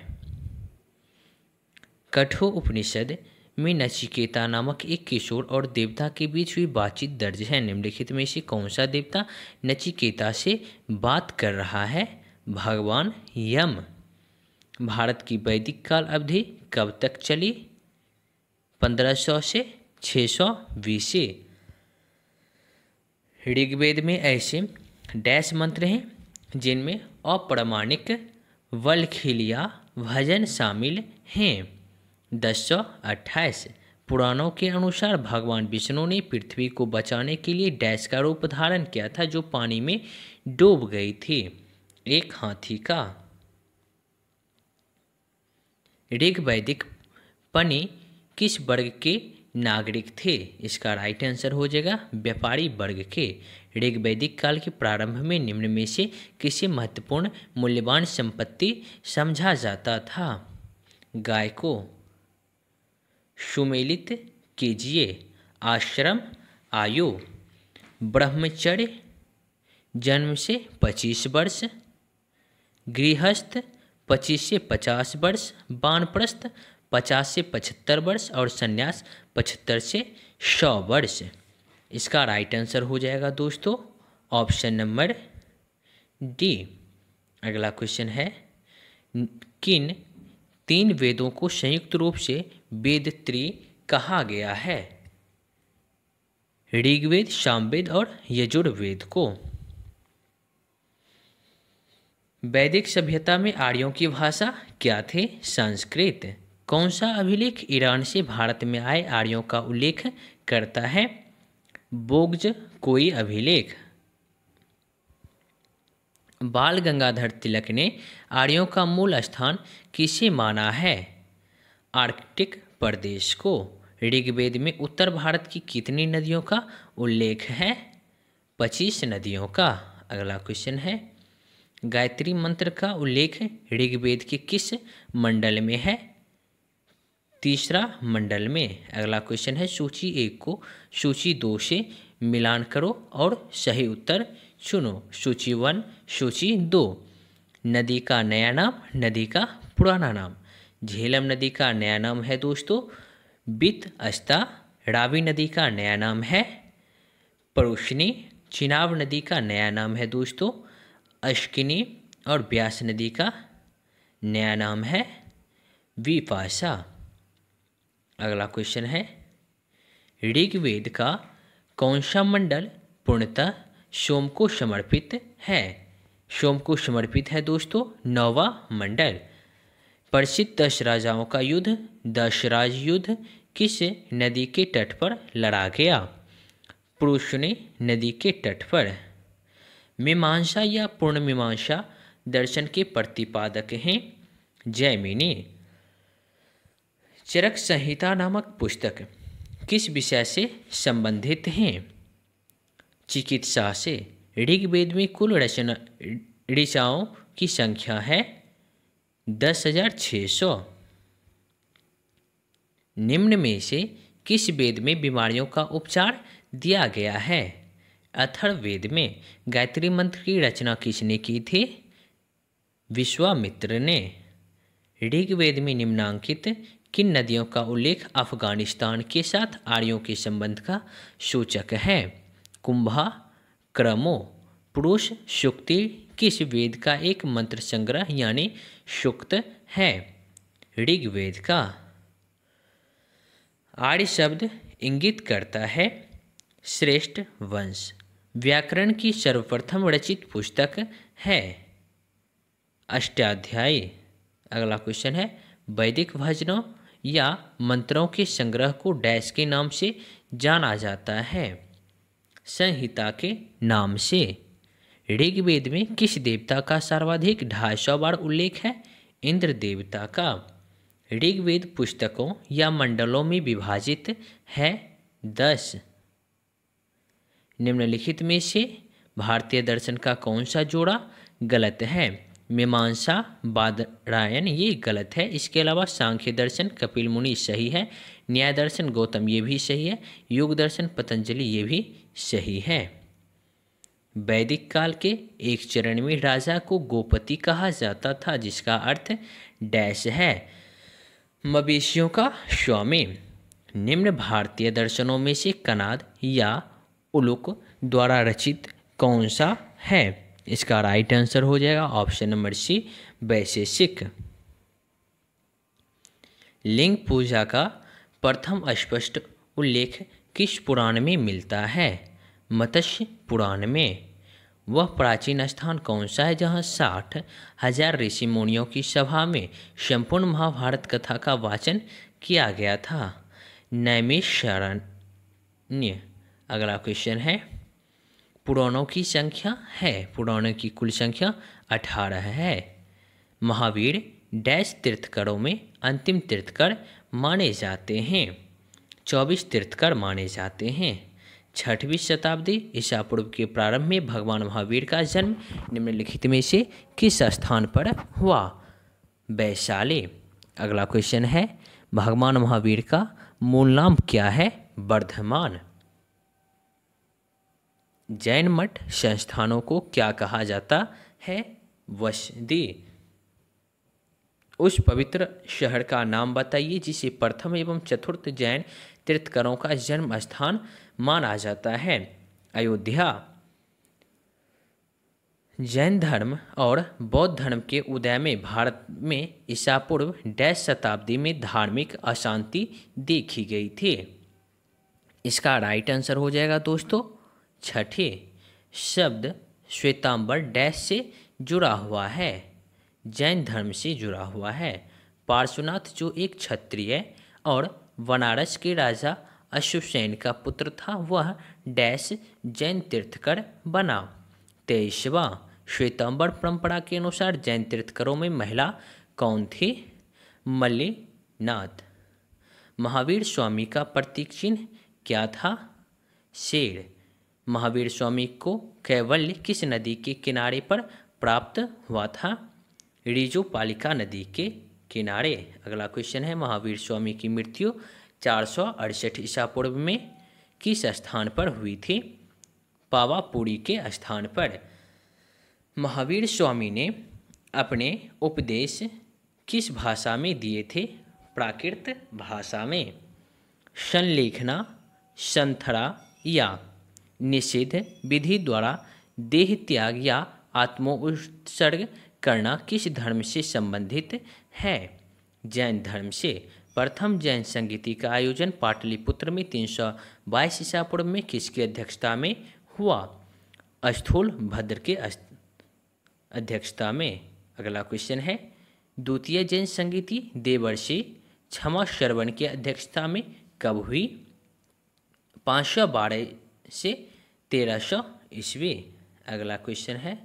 कठो उपनिषद में नचिकेता नामक एक किशोर और देवता के बीच हुई बातचीत दर्ज है निम्नलिखित में से कौन सा देवता नचिकेता से बात कर रहा है भगवान यम भारत की वैदिक काल अवधि कब तक चली 1500 से 600 सौ बीसे ऋग्वेद में ऐसे डैश मंत्र हैं जिनमें अप्रमाणिक वलखिलिया भजन शामिल हैं दस सौ अट्ठाईस पुराणों के अनुसार भगवान विष्णु ने पृथ्वी को बचाने के लिए डैश का रूप धारण किया था जो पानी में डूब गई थी एक हाथी का ऋग वैदिक पनी किस वर्ग के नागरिक थे इसका राइट आंसर हो जाएगा व्यापारी वर्ग के ऋग्वैदिक काल के प्रारंभ में निम्न में से किसी महत्वपूर्ण मूल्यवान संपत्ति समझा जाता था गाय को सुमेलित कीजिए आश्रम आयु ब्रह्मचर्य जन्म से पच्चीस वर्ष गृहस्थ पच्चीस से पचास वर्ष बानप्रस्थ पचास से पचहत्तर वर्ष और संन्यास पचहत्तर से सौ वर्ष इसका राइट आंसर हो जाएगा दोस्तों ऑप्शन नंबर डी अगला क्वेश्चन है किन तीन वेदों को संयुक्त रूप से वेद त्रि कहा गया है ऋग्वेद सामवेद और यजुर्वेद को वैदिक सभ्यता में आर्यों की भाषा क्या थे संस्कृत कौन सा अभिलेख ईरान से भारत में आए आर्यों का उल्लेख करता है बोग्ज कोई अभिलेख बाल गंगाधर तिलक ने आर्यों का मूल स्थान किसे माना है आर्कटिक प्रदेश को ऋग्वेद में उत्तर भारत की कितनी नदियों का उल्लेख है पच्चीस नदियों का अगला क्वेश्चन है गायत्री मंत्र का उल्लेख ऋग्वेद के किस मंडल में है तीसरा मंडल में अगला क्वेश्चन है सूची एक को सूची दो से मिलान करो और सही उत्तर चुनो सूची वन सूची दो नदी का नया नाम नदी का पुराना नाम झेलम नदी का नया नाम है दोस्तों बित अस्ता रावी नदी का नया नाम है परोशनी चिनाव नदी का नया नाम है दोस्तों अश्किनी और ब्यास नदी का नया नाम है विपाशा अगला क्वेश्चन है ऋग्वेद का कौन सा मंडल पूर्णतः सोम को समर्पित है सोम को समर्पित है दोस्तों नौवा मंडल प्रसिद्ध दस राजाओं का युद्ध दस राज युद्ध किस नदी के तट पर लड़ा गया पुरुष ने नदी के तट पर मीमांसा या पूर्ण मीमांसा दर्शन के प्रतिपादक हैं जयमिनी चरक संहिता नामक पुस्तक किस विषय से संबंधित हैं चिकित्सा से ऋग्वेद में कुल रचना ऋषाओं की संख्या है दस हजार छः सौ निम्न में से किस वेद में बीमारियों का उपचार दिया गया है अथर्ववेद में गायत्री मंत्र की रचना किसने की थी विश्वामित्र ने ऋग्वेद में निम्नांकित किन नदियों का उल्लेख अफगानिस्तान के साथ आर्यों के संबंध का सूचक है कुंभा क्रमो पुरुष शुक्ति किस वेद का एक मंत्र संग्रह यानी शुक्त है ऋग्वेद का आर्य शब्द इंगित करता है श्रेष्ठ वंश व्याकरण की सर्वप्रथम रचित पुस्तक है अष्टाध्यायी अगला क्वेश्चन है वैदिक भजनों या मंत्रों के संग्रह को डैश के नाम से जाना जाता है संहिता के नाम से ऋग्वेद में किस देवता का सर्वाधिक ढाई सौ बार उल्लेख है इंद्र देवता का ऋग्वेद पुस्तकों या मंडलों में विभाजित है दस निम्नलिखित में से भारतीय दर्शन का कौन सा जोड़ा गलत है मीमांसा बादरायन ये गलत है इसके अलावा सांख्य दर्शन कपिल मुनि सही है न्याय दर्शन गौतम ये भी सही है योग दर्शन पतंजलि ये भी सही है वैदिक काल के एक चरण में राजा को गोपति कहा जाता था जिसका अर्थ डैश है मवेशियों का स्वामी निम्न भारतीय दर्शनों में से कनाद या उलुक द्वारा रचित कौन सा है इसका राइट आंसर हो जाएगा ऑप्शन नंबर सी वैशेषिक लिंग पूजा का प्रथम स्पष्ट उल्लेख किस पुराण में मिलता है मत्स्य पुराण में वह प्राचीन स्थान कौन सा है जहाँ साठ हजार ऋषि मुनियों की सभा में संपूर्ण महाभारत कथा का वाचन किया गया था नैमिशरण्य अगला क्वेश्चन है पुराणों की संख्या है पुराणों की कुल संख्या अठारह है महावीर डैश तीर्थकरों में अंतिम तीर्थकर माने जाते हैं चौबीस तीर्थकर माने जाते हैं छठवीं शताब्दी ईसा पूर्व के प्रारंभ में भगवान महावीर का जन्म निम्नलिखित में से किस स्थान पर हुआ वैशाली अगला क्वेश्चन है भगवान महावीर का मूल नाम क्या है वर्धमान जैन मठ संस्थानों को क्या कहा जाता है वसदी उस पवित्र शहर का नाम बताइए जिसे प्रथम एवं चतुर्थ जैन तीर्थकरों का जन्म स्थान माना जाता है अयोध्या जैन धर्म और बौद्ध धर्म के उदय में भारत में ईसा पूर्व डैश शताब्दी में धार्मिक अशांति देखी गई थी इसका राइट आंसर हो जाएगा दोस्तों छठे शब्द श्वेतांबर डैश से जुड़ा हुआ है जैन धर्म से जुड़ा हुआ है पार्श्वनाथ जो एक क्षत्रिय और बनारस के राजा अश्वसेन का पुत्र था वह डैश जैन तीर्थकर बना तेईसवा श्वेतांबर परंपरा के अनुसार जैन तीर्थकरों में महिला कौन थी मल्लिनाथ महावीर स्वामी का प्रतीक चिन्ह क्या था शेर महावीर स्वामी को कैवल्य किस नदी के किनारे पर प्राप्त हुआ था रिजो पालिका नदी के किनारे अगला क्वेश्चन है महावीर स्वामी की मृत्यु चार सौ अड़सठ ईसा पूर्व में किस स्थान पर हुई थी पावापुरी के स्थान पर महावीर स्वामी ने अपने उपदेश किस भाषा में दिए थे प्राकृत भाषा में संलेखना संथरा या निषिद्ध विधि द्वारा देह त्याग या आत्मोत्सर्ग करना किस धर्म से संबंधित है जैन धर्म से प्रथम जैन संगीति का आयोजन पाटलिपुत्र में तीन सौ बाईस ईसा पूर्व में किसकी अध्यक्षता में हुआ अस्थूल भद्र के अध्यक्षता में अगला क्वेश्चन है द्वितीय जैन संगीति देवर्षि क्षमा श्रवण की अध्यक्षता में कब हुई पाँच सौ बारह से तेरह सौ ईस्वी अगला क्वेश्चन है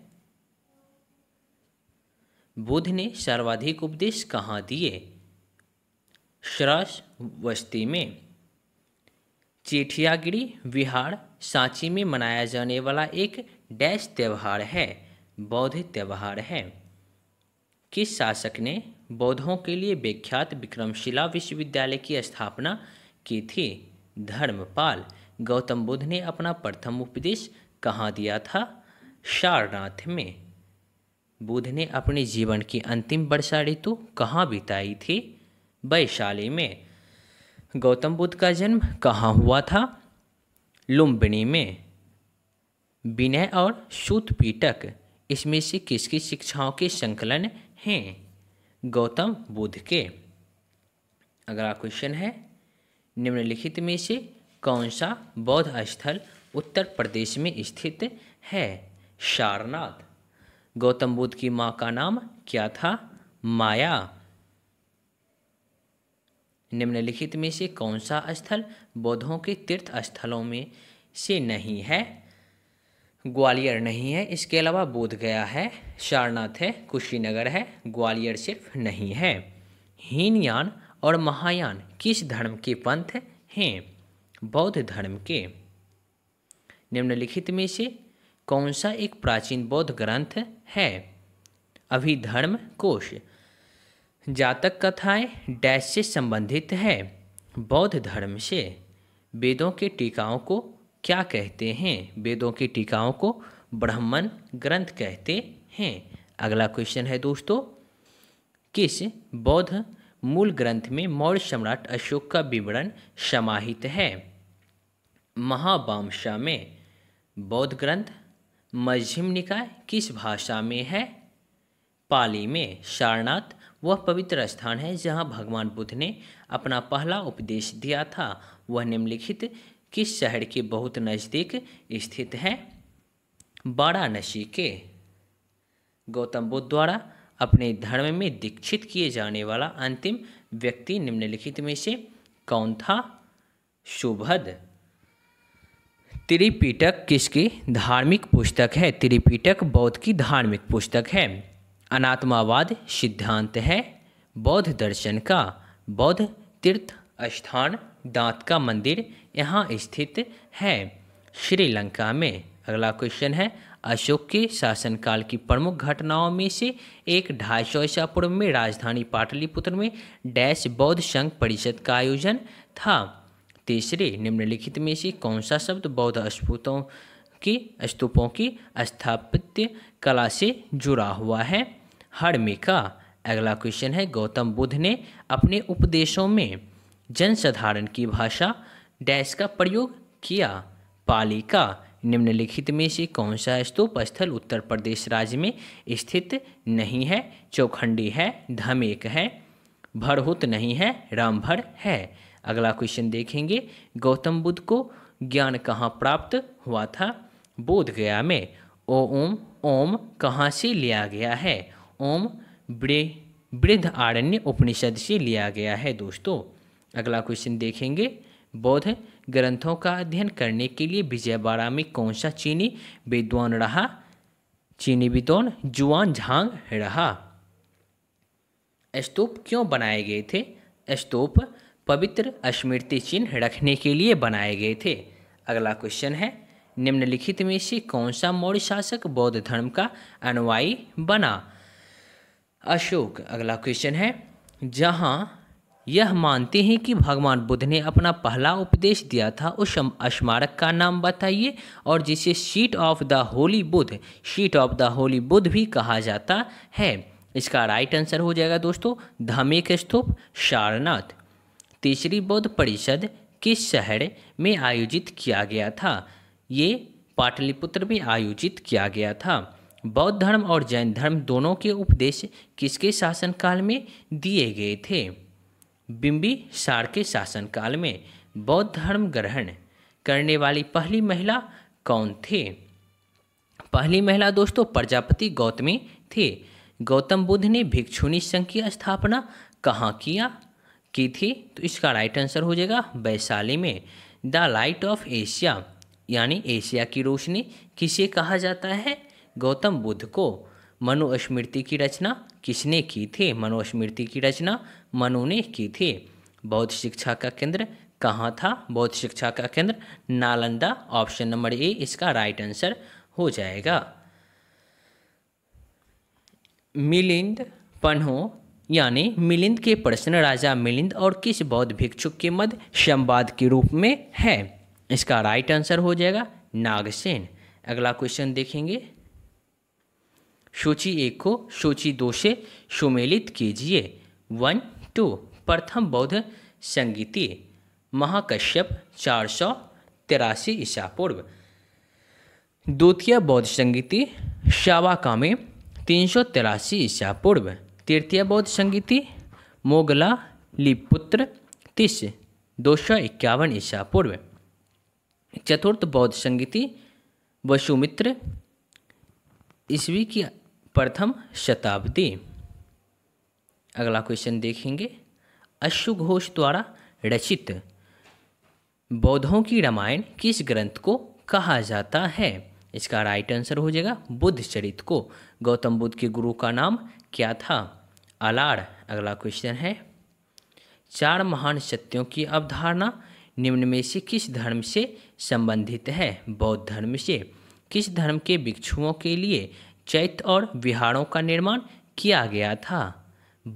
बुद्ध ने सर्वाधिक उपदेश कहाँ दिए श्रास वस्ती में चेठियागिरी विहार सांची में मनाया जाने वाला एक डैश त्यौहार है बौद्ध त्यौहार है किस शासक ने बौद्धों के लिए विख्यात विक्रमशिला विश्वविद्यालय की स्थापना की थी धर्मपाल गौतम बुद्ध ने अपना प्रथम उपदेश कहाँ दिया था सारनाथ में बुद्ध ने अपने जीवन की अंतिम वर्षा ऋतु कहाँ बिताई थी वैशाली में गौतम बुद्ध का जन्म कहाँ हुआ था लुम्बिनी में विनय और पीटक इसमें से किसकी शिक्षाओं के संकलन हैं गौतम बुद्ध के अगला क्वेश्चन है निम्नलिखित में से कौन सा बौद्ध स्थल उत्तर प्रदेश में स्थित है सारनाथ गौतम बुद्ध की माँ का नाम क्या था माया निम्नलिखित में से कौन सा स्थल बौद्धों के तीर्थ स्थलों में से नहीं है ग्वालियर नहीं है इसके अलावा बोध गया है सारनाथ है कुशीनगर है ग्वालियर सिर्फ नहीं है हीनयान और महायान किस धर्म के पंथ हैं बौद्ध धर्म के निम्नलिखित में से कौन सा एक प्राचीन बौद्ध ग्रंथ है अभिधर्म कोश जातक कथाएं डैश से संबंधित है बौद्ध धर्म से वेदों के टीकाओं को क्या कहते हैं वेदों की टीकाओं को ब्राह्मण ग्रंथ कहते हैं अगला क्वेश्चन है दोस्तों किस बौद्ध मूल ग्रंथ में मौर्य सम्राट अशोक का विवरण समाहित है महावामशा में बौद्ध ग्रंथ मध्यम निकाय किस भाषा में है पाली में सारनाथ वह पवित्र स्थान है जहाँ भगवान बुद्ध ने अपना पहला उपदेश दिया था वह निम्नलिखित किस शहर के बहुत नज़दीक स्थित है वाराणसी के गौतम बुद्ध द्वारा अपने धर्म में दीक्षित किए जाने वाला अंतिम व्यक्ति निम्नलिखित में से कौन था शुभद त्रिपिटक किसकी धार्मिक पुस्तक है त्रिपिटक बौद्ध की धार्मिक पुस्तक है अनात्मावाद सिद्धांत है बौद्ध दर्शन का बौद्ध तीर्थ स्थान दांत का मंदिर यहाँ स्थित है श्रीलंका में अगला क्वेश्चन है अशोक के शासनकाल की प्रमुख घटनाओं में से एक ढाई सौ ईसा पूर्व में राजधानी पाटलिपुत्र में डैश बौद्ध संघ परिषद का आयोजन था तीसरे निम्नलिखित में से कौन सा शब्द बौद्ध स्तूपों की स्तूपों की स्थापत्य कला से जुड़ा हुआ है हर्मिका अगला क्वेश्चन है गौतम बुद्ध ने अपने उपदेशों में जनसाधारण की भाषा डैश का प्रयोग किया पाली का निम्नलिखित में से कौन सा स्तूप स्थल उत्तर प्रदेश राज्य में स्थित नहीं है चौखंडी है धमेक है भरहुत नहीं है रामभर है अगला क्वेश्चन देखेंगे गौतम बुद्ध को ज्ञान कहाँ प्राप्त हुआ था बोध गया में ओम ओम कहाँ से लिया गया है ओम वृ वृद्ध आरण्य उपनिषद से लिया गया है दोस्तों अगला क्वेश्चन देखेंगे बौद्ध ग्रंथों का अध्ययन करने के लिए विजयवाड़ा में कौन सा चीनी विद्वान रहा चीनी विद्वान जुआन झांग रहा स्तूप क्यों बनाए गए थे स्तूप पवित्र स्मृति चिन्ह रखने के लिए बनाए गए थे अगला क्वेश्चन है निम्नलिखित में से कौन सा मौर्य शासक बौद्ध धर्म का अनुयायी बना अशोक अगला क्वेश्चन है जहाँ यह मानते हैं कि भगवान बुद्ध ने अपना पहला उपदेश दिया था उस स्मारक का नाम बताइए और जिसे seat of the holy Buddha seat of the holy Buddha भी कहा जाता है इसका राइट आंसर हो जाएगा दोस्तों धमेक स्तूप सारनाथ तीसरी बौद्ध परिषद किस शहर में आयोजित किया गया था ये पाटलिपुत्र में आयोजित किया गया था बौद्ध धर्म और जैन धर्म दोनों के उपदेश किसके शासनकाल में दिए गए थे बिंबी सार के शासनकाल में बौद्ध धर्म ग्रहण करने वाली पहली महिला कौन थे पहली महिला दोस्तों प्रजापति गौतमी थे गौतम बुद्ध ने भिक्षुणी संघ की स्थापना कहाँ किया की थी तो इसका राइट आंसर हो जाएगा वैशाली में द लाइट ऑफ एशिया यानी एशिया की रोशनी किसे कहा जाता है गौतम बुद्ध को मनोस्मृति की रचना किसने की थी मनोस्मृति की रचना मनु ने की थी बौद्ध शिक्षा का केंद्र कहाँ था बौद्ध शिक्षा का केंद्र नालंदा ऑप्शन नंबर ए इसका राइट आंसर हो जाएगा मिलिंद पन्हो यानी मिलिंद के प्रश्न राजा मिलिंद और किस बौद्ध भिक्षुक के मध्य संवाद के रूप में है इसका राइट आंसर हो जाएगा नागसेन अगला क्वेश्चन देखेंगे सूची एक को सूची दो से सुमेलित कीजिए वन टू प्रथम बौद्ध संगीति महाकश्यप चार सौ तिरासी ईसा पूर्व द्वितीय बौद्ध संगीति शावाका में तीन सौ तिरासी ईसा पूर्व तृतीय बौद्ध संगीति मोगला लिपुत्र तीस दो सौ इक्यावन ईसा पूर्व चतुर्थ बौद्ध संगीति वसुमित्र ईस्वी की प्रथम शताब्दी अगला क्वेश्चन देखेंगे अश्वघोष द्वारा रचित बौद्धों की रामायण किस ग्रंथ को कहा जाता है इसका राइट आंसर हो जाएगा बुद्ध चरित को गौतम बुद्ध के गुरु का नाम क्या था अलाड़ अगला क्वेश्चन है चार महान सत्यों की अवधारणा निम्न में से किस धर्म से संबंधित है बौद्ध धर्म से किस धर्म के भिक्षुओं के लिए चैत्य और विहारों का निर्माण किया गया था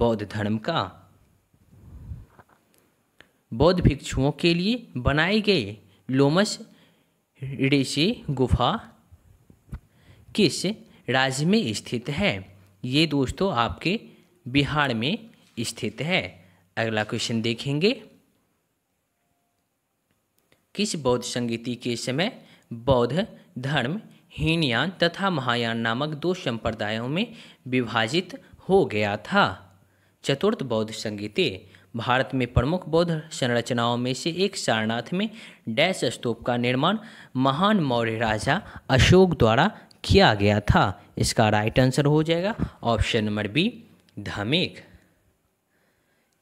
बौद्ध धर्म का बौद्ध भिक्षुओं के लिए बनाए गए लोमस ऋषि गुफा किस राज्य में स्थित है ये दोस्तों आपके बिहार में स्थित है अगला क्वेश्चन देखेंगे किस बौद्ध संगीति के समय बौद्ध धर्म हीनयान तथा महायान नामक दो संप्रदायों में विभाजित हो गया था चतुर्थ बौद्ध संगीति भारत में प्रमुख बौद्ध संरचनाओं में से एक सारनाथ में डैश स्तूप का निर्माण महान मौर्य राजा अशोक द्वारा किया गया था इसका राइट आंसर हो जाएगा ऑप्शन नंबर बी धमेक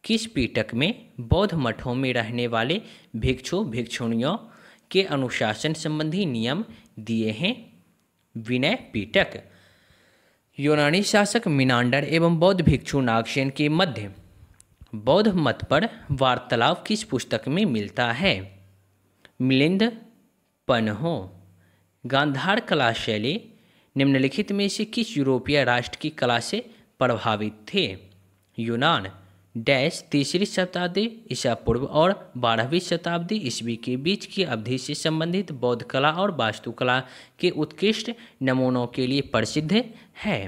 किस पीटक में बौद्ध मठों में रहने वाले भिक्षु भिक्षुणियों के अनुशासन संबंधी नियम दिए हैं विनय पीटक यूनानी शासक मिनांडर एवं बौद्ध भिक्षु नागसेन के मध्य बौद्ध मत पर वार्तालाप किस पुस्तक में मिलता है मिलिंद पनहो गांधार कला शैली निम्नलिखित में से किस यूरोपीय राष्ट्र की कला से प्रभावित थे यूनान डैश तीसरी शताब्दी ईसा पूर्व और बारहवीं शताब्दी ईस्वी के बीच की अवधि से संबंधित बौद्ध कला और वास्तुकला के उत्कृष्ट नमूनों के लिए प्रसिद्ध है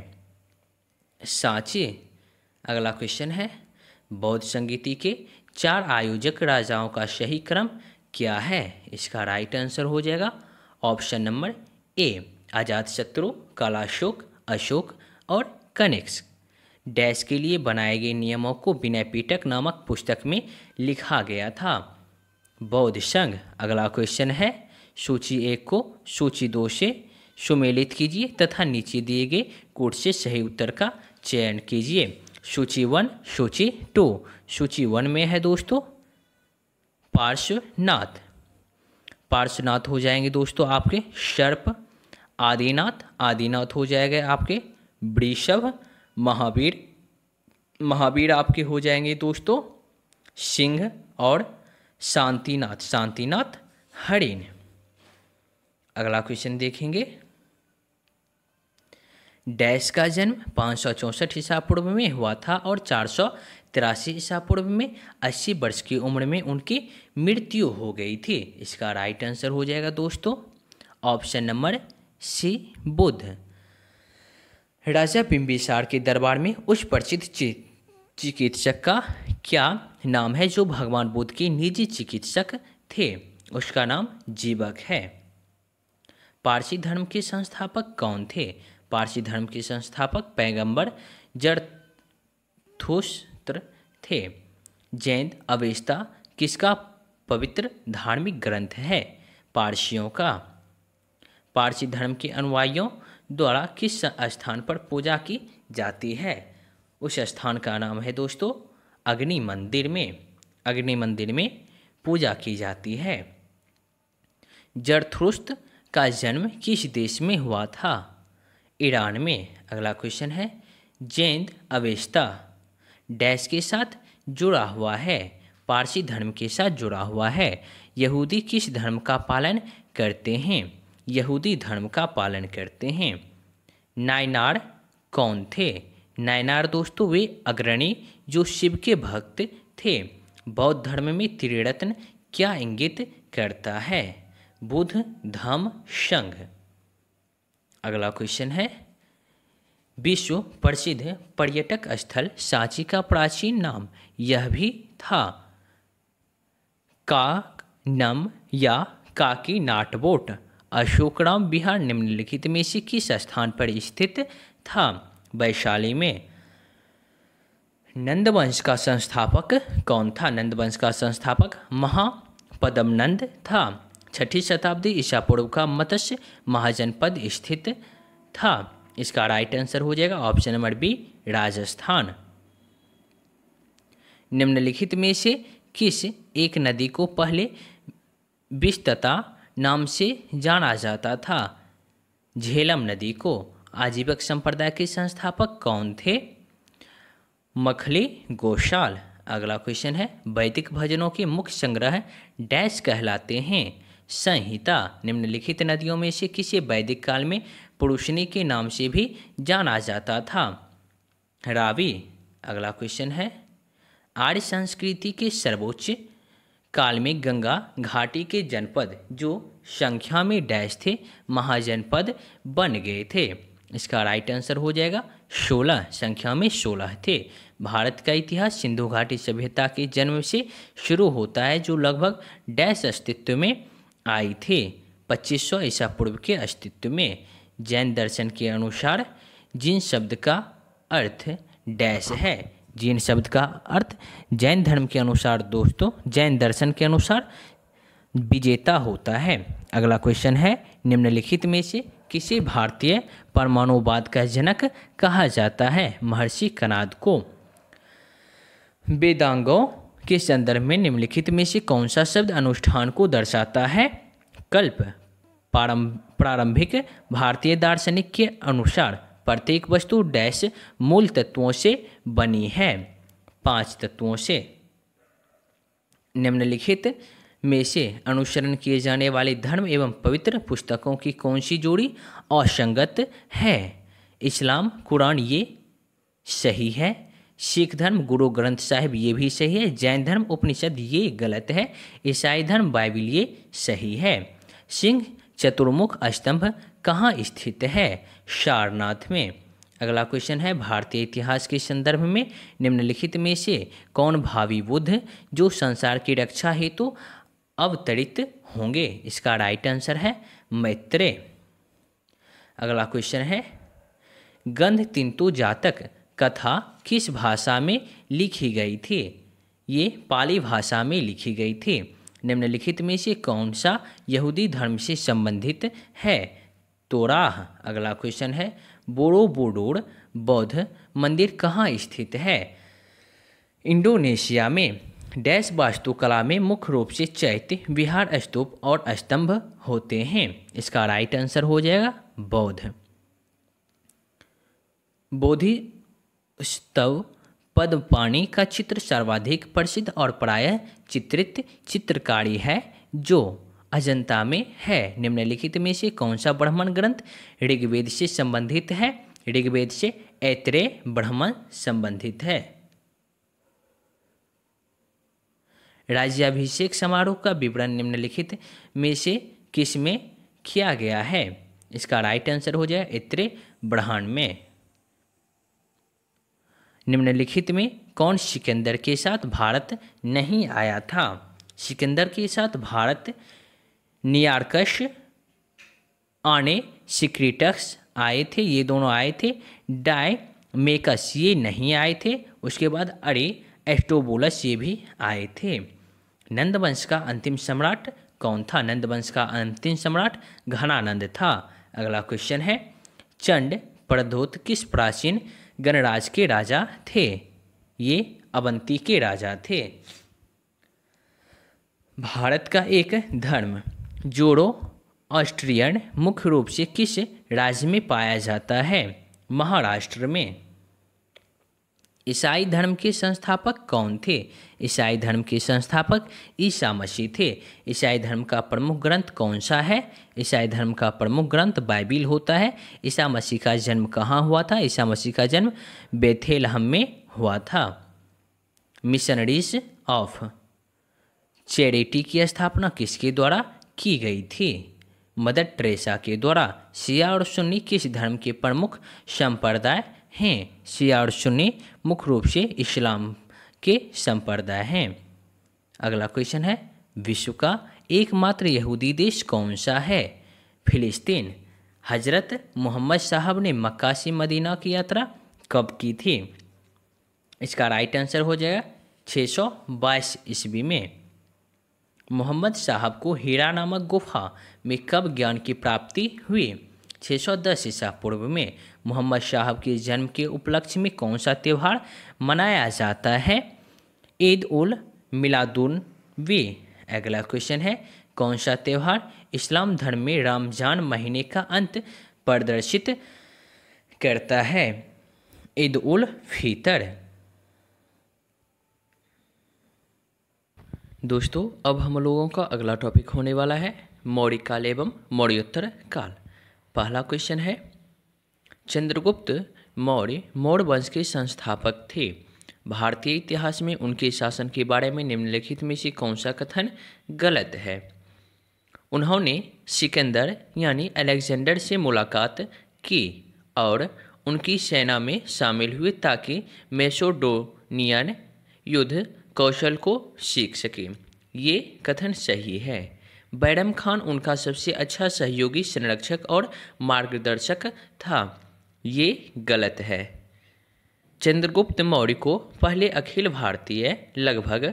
सांची अगला क्वेश्चन है बौद्ध संगीति के चार आयोजक राजाओं का सही क्रम क्या है इसका राइट आंसर हो जाएगा ऑप्शन नंबर ए अजात शत्रु कालाशोक अशोक और कनेक्स डैश के लिए बनाए गए नियमों को विनय पीटक नामक पुस्तक में लिखा गया था बौद्ध संघ अगला क्वेश्चन है सूची एक को सूची दो से सुमेलित कीजिए तथा नीचे दिए गए कोड से सही उत्तर का चयन कीजिए सूची वन सूची टू सूची वन में है दोस्तों पार्श्वनाथ पार्श्वनाथ हो जाएंगे दोस्तों आपके सर्प आदिनाथ आदिनाथ हो जाएगा आपके वृषभ महावीर महावीर आपके हो जाएंगे दोस्तों सिंह और शांतिनाथ शांतिनाथ हरिण अगला क्वेश्चन देखेंगे डैश का जन्म पाँच सौ चौंसठ ईसा पूर्व में हुआ था और चार सौ तिरासी ईसा पूर्व में अस्सी वर्ष की उम्र में उनकी मृत्यु हो गई थी इसका राइट आंसर हो जाएगा दोस्तों ऑप्शन नंबर सी बुद्ध राजा बिम्बिसार के दरबार में उस प्रसिद्ध चिकित्सक का क्या नाम है जो भगवान बुद्ध के निजी चिकित्सक थे उसका नाम जीवक है पारसी धर्म के संस्थापक कौन थे पारसी धर्म के संस्थापक पैगंबर जरथोस्त्र थे जैन अवेस्ता किसका पवित्र धार्मिक ग्रंथ है पारसियों का पारसी धर्म के अनुयायियों द्वारा किस स्थान पर पूजा की जाती है उस स्थान का नाम है दोस्तों अग्नि मंदिर में अग्नि मंदिर में पूजा की जाती है जड़थ्रुस्त का जन्म किस देश में हुआ था ईरान में अगला क्वेश्चन है जैंद अवेस्ता डैश के साथ जुड़ा हुआ है पारसी धर्म के साथ जुड़ा हुआ है यहूदी किस धर्म का पालन करते हैं यहूदी धर्म का पालन करते हैं नायनार कौन थे नायनार दोस्तों वे अग्रणी जो शिव के भक्त थे बौद्ध धर्म में त्रिरत्न क्या इंगित करता है बुद्ध धम संघ अगला क्वेश्चन है विश्व प्रसिद्ध पर्यटक स्थल सांची का प्राचीन नाम यह भी था का नम या काकी नाटबोट अशोकराम बिहार निम्नलिखित में से किस स्थान पर स्थित था वैशाली में नंदवंश का संस्थापक कौन था नंदवंश का संस्थापक महापदमनंद था छठी शताब्दी ईसा पूर्व का मत्स्य महाजनपद स्थित था इसका राइट आंसर हो जाएगा ऑप्शन नंबर बी राजस्थान निम्नलिखित में से किस एक नदी को पहले विस्तता नाम से जाना जाता था झेलम नदी को आजीवक संप्रदाय के संस्थापक कौन थे मखली गोशाल अगला क्वेश्चन है वैदिक भजनों के मुख्य संग्रह डैश कहलाते हैं संहिता निम्नलिखित नदियों में से किसे वैदिक काल में पुरुषनी के नाम से भी जाना जाता था रावी अगला क्वेश्चन है आर्य संस्कृति के सर्वोच्च काल में गंगा घाटी के जनपद जो संख्या में डैश थे महाजनपद बन गए थे इसका राइट आंसर हो जाएगा सोलह संख्या में सोलह थे भारत का इतिहास सिंधु घाटी सभ्यता के जन्म से शुरू होता है जो लगभग डैश अस्तित्व में आई थे 2500 ईसा पूर्व के अस्तित्व में जैन दर्शन के अनुसार जिन शब्द का अर्थ डैश है जैन शब्द का अर्थ जैन धर्म के अनुसार दोस्तों जैन दर्शन के अनुसार विजेता होता है अगला क्वेश्चन है निम्नलिखित में से किसी भारतीय परमाणुवाद का जनक कहा जाता है महर्षि कनाद को वेदांगों के संदर्भ में निम्नलिखित में से कौन सा शब्द अनुष्ठान को दर्शाता है कल्प प्रारंभिक भारतीय दार्शनिक के अनुसार प्रत्येक वस्तु डैश मूल तत्वों से बनी है पांच तत्वों से निम्नलिखित में से अनुसरण किए जाने वाले धर्म एवं पवित्र पुस्तकों की कौन सी जोड़ी असंगत है इस्लाम कुरान ये सही है सिख धर्म गुरु ग्रंथ साहिब ये भी सही है जैन धर्म उपनिषद ये गलत है ईसाई धर्म बाइबिल ये सही है सिंह चतुर्मुख स्तंभ कहाँ स्थित है सारनाथ में अगला क्वेश्चन है भारतीय इतिहास के संदर्भ में निम्नलिखित में से कौन भावी बुद्ध जो संसार की रक्षा हेतु तो अवतरित होंगे इसका राइट आंसर है मैत्रेय अगला क्वेश्चन है गंध तिंतु जातक कथा किस भाषा में लिखी गई थी ये पाली भाषा में लिखी गई थी निम्नलिखित में से कौन सा यहूदी धर्म से संबंधित है तोराह अगला क्वेश्चन है बोड़ो बोडोर बौद्ध मंदिर कहाँ स्थित है इंडोनेशिया में डैश वास्तुकला में मुख्य रूप से चैत्य विहार स्तूप और स्तंभ होते हैं इसका राइट आंसर हो जाएगा बौद्ध बोधि स्तव पद्मपाणी का चित्र सर्वाधिक प्रसिद्ध और प्रायः चित्रित चित्रकारी है जो अजंता में है निम्नलिखित में से कौन सा ब्राह्मण ग्रंथ ऋग्वेद से संबंधित है ऋग्वेद से ऐत्रे ब्राह्मण संबंधित है राज्याभिषेक समारोह का विवरण निम्नलिखित में से किस में किया गया है इसका राइट आंसर हो जाए इत्रे ब्राह्मण में निम्नलिखित में कौन सिकंदर के साथ भारत नहीं आया था सिकंदर के साथ भारत नियारकश आने सिक्रीटक्स आए थे ये दोनों आए थे डाय मेकस ये नहीं आए थे उसके बाद अरे एस्टोबोलस ये भी आए थे नंदवंश का अंतिम सम्राट कौन था नंदवंश का अंतिम सम्राट घनानंद था अगला क्वेश्चन है चंड प्रधोत किस प्राचीन गणराज के राजा थे ये अवंती के राजा थे भारत का एक धर्म जोड़ो ऑस्ट्रियन मुख्य रूप से किस राज्य में पाया जाता है महाराष्ट्र में ईसाई धर्म के संस्थापक कौन थे ईसाई धर्म के संस्थापक ईसा मसीह थे ईसाई धर्म का प्रमुख ग्रंथ कौन सा है ईसाई धर्म का प्रमुख ग्रंथ बाइबिल होता है ईसा मसीह का जन्म कहाँ हुआ था ईसा मसीह का जन्म बेथेलहम में हुआ था मिशनरीज ऑफ चैरिटी की स्थापना किसके द्वारा की गई थी मदर ट्रेसा के द्वारा शिया और सुन्नी किस धर्म के प्रमुख संप्रदाय हैं शिया और सुन्नी मुख्य रूप से इस्लाम के संप्रदाय हैं अगला क्वेश्चन है विश्व का एकमात्र यहूदी देश कौन सा है फिलिस्तीन हजरत मोहम्मद साहब ने मक्का से मदीना की यात्रा कब की थी इसका राइट आंसर हो जाएगा छः सौ ईस्वी में मोहम्मद साहब को हीरा नामक गुफा में कब ज्ञान की प्राप्ति हुई 610 ईसा पूर्व में मोहम्मद साहब के जन्म के उपलक्ष्य में कौन सा त्यौहार मनाया जाता है ईद उल मिलादुन वे अगला क्वेश्चन है कौन सा त्यौहार इस्लाम धर्म में रमजान महीने का अंत प्रदर्शित करता है ईद उल फितर दोस्तों अब हम लोगों का अगला टॉपिक होने वाला है मौर्य काल एवं मौर्योत्तर काल पहला क्वेश्चन है चंद्रगुप्त मौर्य मौर्य वंश के संस्थापक थे भारतीय इतिहास में उनके शासन के बारे में निम्नलिखित में से कौन सा कथन गलत है उन्होंने सिकंदर यानी अलेक्जेंडर से मुलाकात की और उनकी सेना में शामिल हुए ताकि मेसोडोनियन युद्ध कौशल को सीख सकें ये कथन सही है बैडम खान उनका सबसे अच्छा सहयोगी संरक्षक और मार्गदर्शक था ये गलत है चंद्रगुप्त मौर्य को पहले अखिल भारतीय लगभग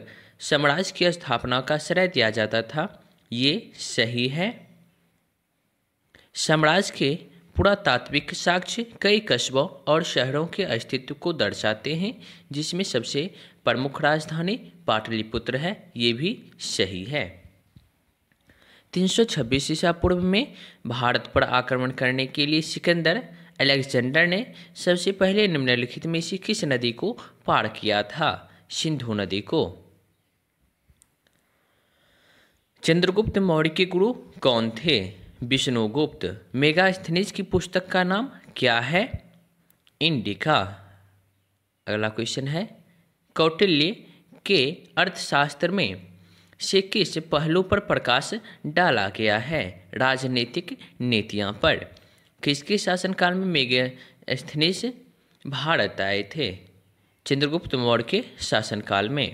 साम्राज्य की स्थापना का श्रेय दिया जाता था ये सही है साम्राज्य के पुरातात्विक साक्ष्य कई कस्बों और शहरों के अस्तित्व को दर्शाते हैं जिसमें सबसे प्रमुख राजधानी पाटलिपुत्र है ये भी सही है 326 ईसा पूर्व में भारत पर आक्रमण करने के लिए सिकंदर अलेक्जेंडर ने सबसे पहले निम्नलिखित में से किस नदी को पार किया था सिंधु नदी को चंद्रगुप्त मौर्य के गुरु कौन थे विष्णुगुप्त मेगास्थनीज की पुस्तक का नाम क्या है इंडिका अगला क्वेश्चन है कौटिल्य के अर्थशास्त्र में से किस पहलू पर प्रकाश डाला गया है राजनीतिक नीतियाँ पर किसके शासनकाल में मेगास्थनीज भारत आए थे चंद्रगुप्त मौर्य के शासनकाल में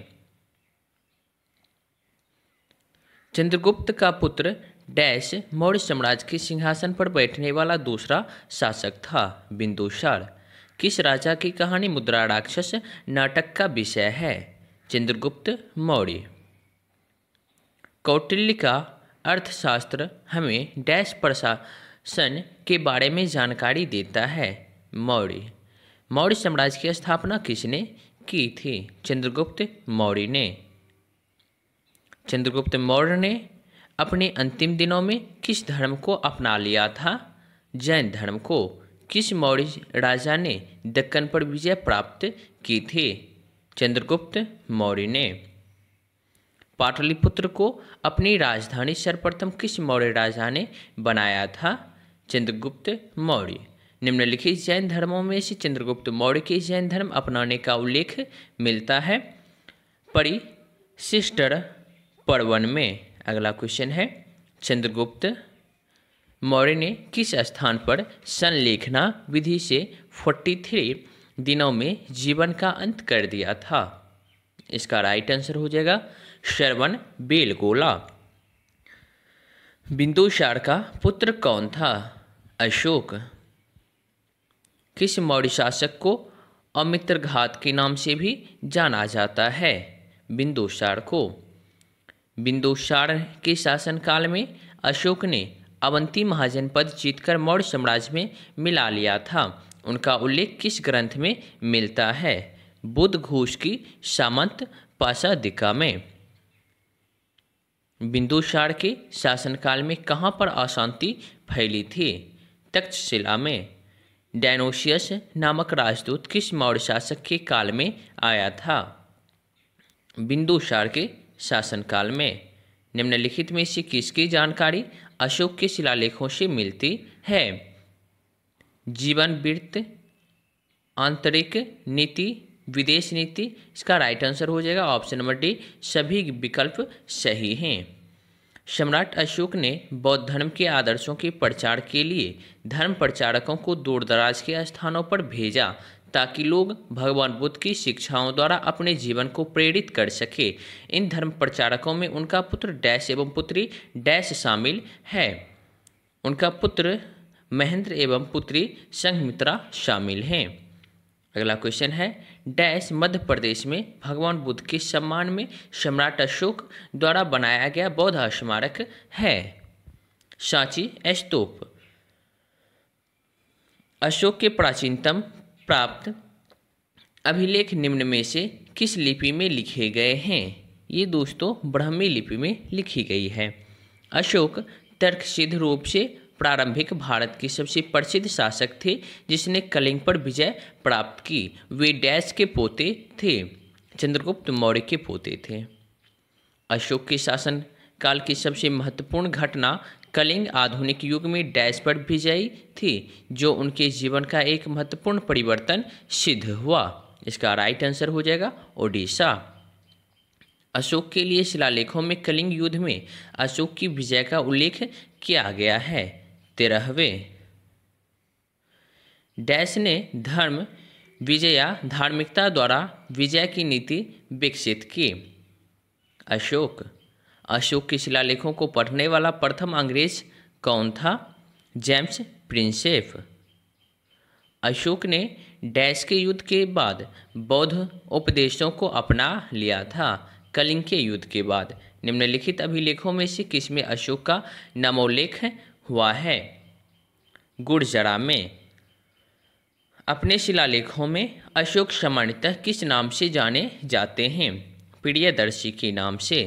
चंद्रगुप्त का पुत्र डैश मौर्य साम्राज्य के सिंहासन पर बैठने वाला दूसरा शासक था बिंदुसार किस राजा की कहानी मुद्रा राक्षस नाटक का विषय है चंद्रगुप्त मौर्य कौटिल्य का अर्थशास्त्र हमें डैश प्रशासन के बारे में जानकारी देता है मौर्य मौर्य साम्राज्य की स्थापना किसने की थी चंद्रगुप्त मौर्य ने चंद्रगुप्त मौर्य ने अपने अंतिम दिनों में किस धर्म को अपना लिया था जैन धर्म को किस मौर्य राजा ने दक्कन पर विजय प्राप्त की थी चंद्रगुप्त मौर्य ने पाटलिपुत्र को अपनी राजधानी सर्वप्रथम किस मौर्य राजा ने बनाया था चंद्रगुप्त मौर्य निम्नलिखित जैन धर्मों में से चंद्रगुप्त मौर्य के जैन धर्म अपनाने का उल्लेख मिलता है परिशिष्टर पर्वन में अगला क्वेश्चन है चंद्रगुप्त मौर्य ने किस स्थान पर संलेखना विधि से 43 दिनों में जीवन का अंत कर दिया था इसका राइट आंसर हो जाएगा श्रवण बेलगोला बिंदुसार का पुत्र कौन था अशोक किस मौर्य शासक को अमित्रघात के नाम से भी जाना जाता है बिंदुसार को बिंदुसार के शासनकाल में अशोक ने अवंती महाजनपद जीतकर मौर्य साम्राज्य में मिला लिया था उनका उल्लेख किस ग्रंथ में मिलता है बुद्ध घोष की सामंत पाशादिका में बिंदुसार के शासनकाल में कहाँ पर अशांति फैली थी तक्षशिला में डायनोशियस नामक राजदूत किस मौर्य शासक के काल में आया था बिंदुसार के शासनकाल में निम्नलिखित में से किसकी जानकारी अशोक के शिलालेखों से मिलती है जीवन वृत्त आंतरिक नीति विदेश नीति इसका राइट आंसर हो जाएगा ऑप्शन नंबर डी सभी विकल्प सही हैं सम्राट अशोक ने बौद्ध धर्म के आदर्शों के प्रचार के लिए धर्म प्रचारकों को दूर दराज के स्थानों पर भेजा ताकि लोग भगवान बुद्ध की शिक्षाओं द्वारा अपने जीवन को प्रेरित कर सके इन धर्म प्रचारकों में उनका पुत्र डैश एवं पुत्री डैश शामिल है उनका पुत्र महेंद्र एवं पुत्री संघमित्रा शामिल हैं अगला क्वेश्चन है डैश मध्य प्रदेश में भगवान बुद्ध के सम्मान में सम्राट अशोक द्वारा बनाया गया बौद्ध स्मारक है सांची स्तूप अशोक के प्राचीनतम प्राप्त अभिलेख निम्न में से किस लिपि में लिखे गए हैं ये दोस्तों ब्रह्मी लिपि में लिखी गई है अशोक तर्क सिद्ध रूप से प्रारंभिक भारत के सबसे प्रसिद्ध शासक थे जिसने कलिंग पर विजय प्राप्त की वे डैश के पोते थे चंद्रगुप्त मौर्य के पोते थे अशोक के शासन काल की सबसे महत्वपूर्ण घटना कलिंग आधुनिक युग में डैश पर विजयी थी जो उनके जीवन का एक महत्वपूर्ण परिवर्तन सिद्ध हुआ इसका राइट आंसर हो जाएगा ओडिशा अशोक के लिए शिलालेखों में कलिंग युद्ध में अशोक की विजय का उल्लेख किया गया है तेरहवें डैश ने धर्म विजया धार्मिकता द्वारा विजय की नीति विकसित की अशोक अशोक के शिलालेखों को पढ़ने वाला प्रथम अंग्रेज कौन था जेम्स प्रिंसेफ अशोक ने डैश के युद्ध के बाद बौद्ध उपदेशों को अपना लिया था कलिंग के युद्ध के बाद निम्नलिखित अभिलेखों में से किसमें अशोक का नामोल्लेख हुआ है गुड़जरा में अपने शिलालेखों में अशोक सामान्यतः किस नाम से जाने जाते हैं प्रियदर्शी के नाम से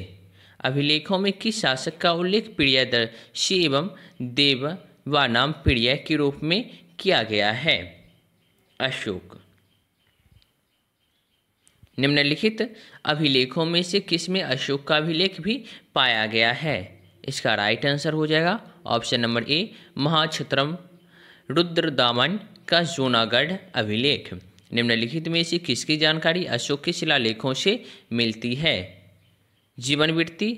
अभिलेखों में किस शासक का उल्लेख प्रियादर एवं देव व नाम प्रिया के रूप में किया गया है अशोक निम्नलिखित अभिलेखों में से किस में अशोक का अभिलेख भी पाया गया है इसका राइट आंसर हो जाएगा ऑप्शन नंबर ए रुद्र दामन का जूनागढ़ अभिलेख निम्नलिखित में से किसकी जानकारी अशोक के शिलालेखों से मिलती है जीवन वृत्ति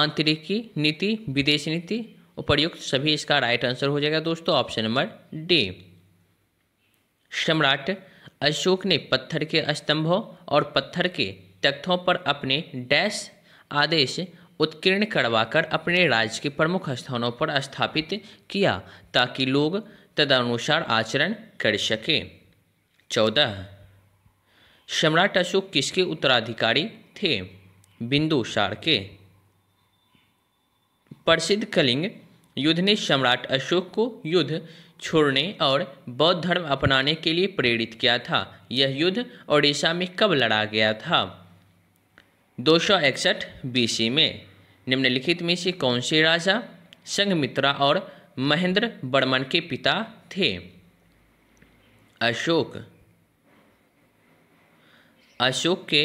आंतरिकी नीति विदेश नीति उपर्युक्त सभी इसका राइट आंसर हो जाएगा दोस्तों ऑप्शन नंबर डी सम्राट अशोक ने पत्थर के स्तंभों और पत्थर के तख्तों पर अपने डैश आदेश उत्कीर्ण करवाकर अपने राज्य के प्रमुख स्थानों पर स्थापित किया ताकि लोग तदनुसार आचरण कर सकें चौदह सम्राट अशोक किसके उत्तराधिकारी थे बिंदुसार के प्रसिद्ध कलिंग युद्ध ने सम्राट अशोक को युद्ध छोड़ने और बौद्ध धर्म अपनाने के लिए प्रेरित किया था यह युद्ध ओडिशा में कब लड़ा गया था दो सौ इकसठ बीसी में निम्नलिखित में से कौन से राजा संघमित्रा और महेंद्र बर्मन के पिता थे अशोक अशोक के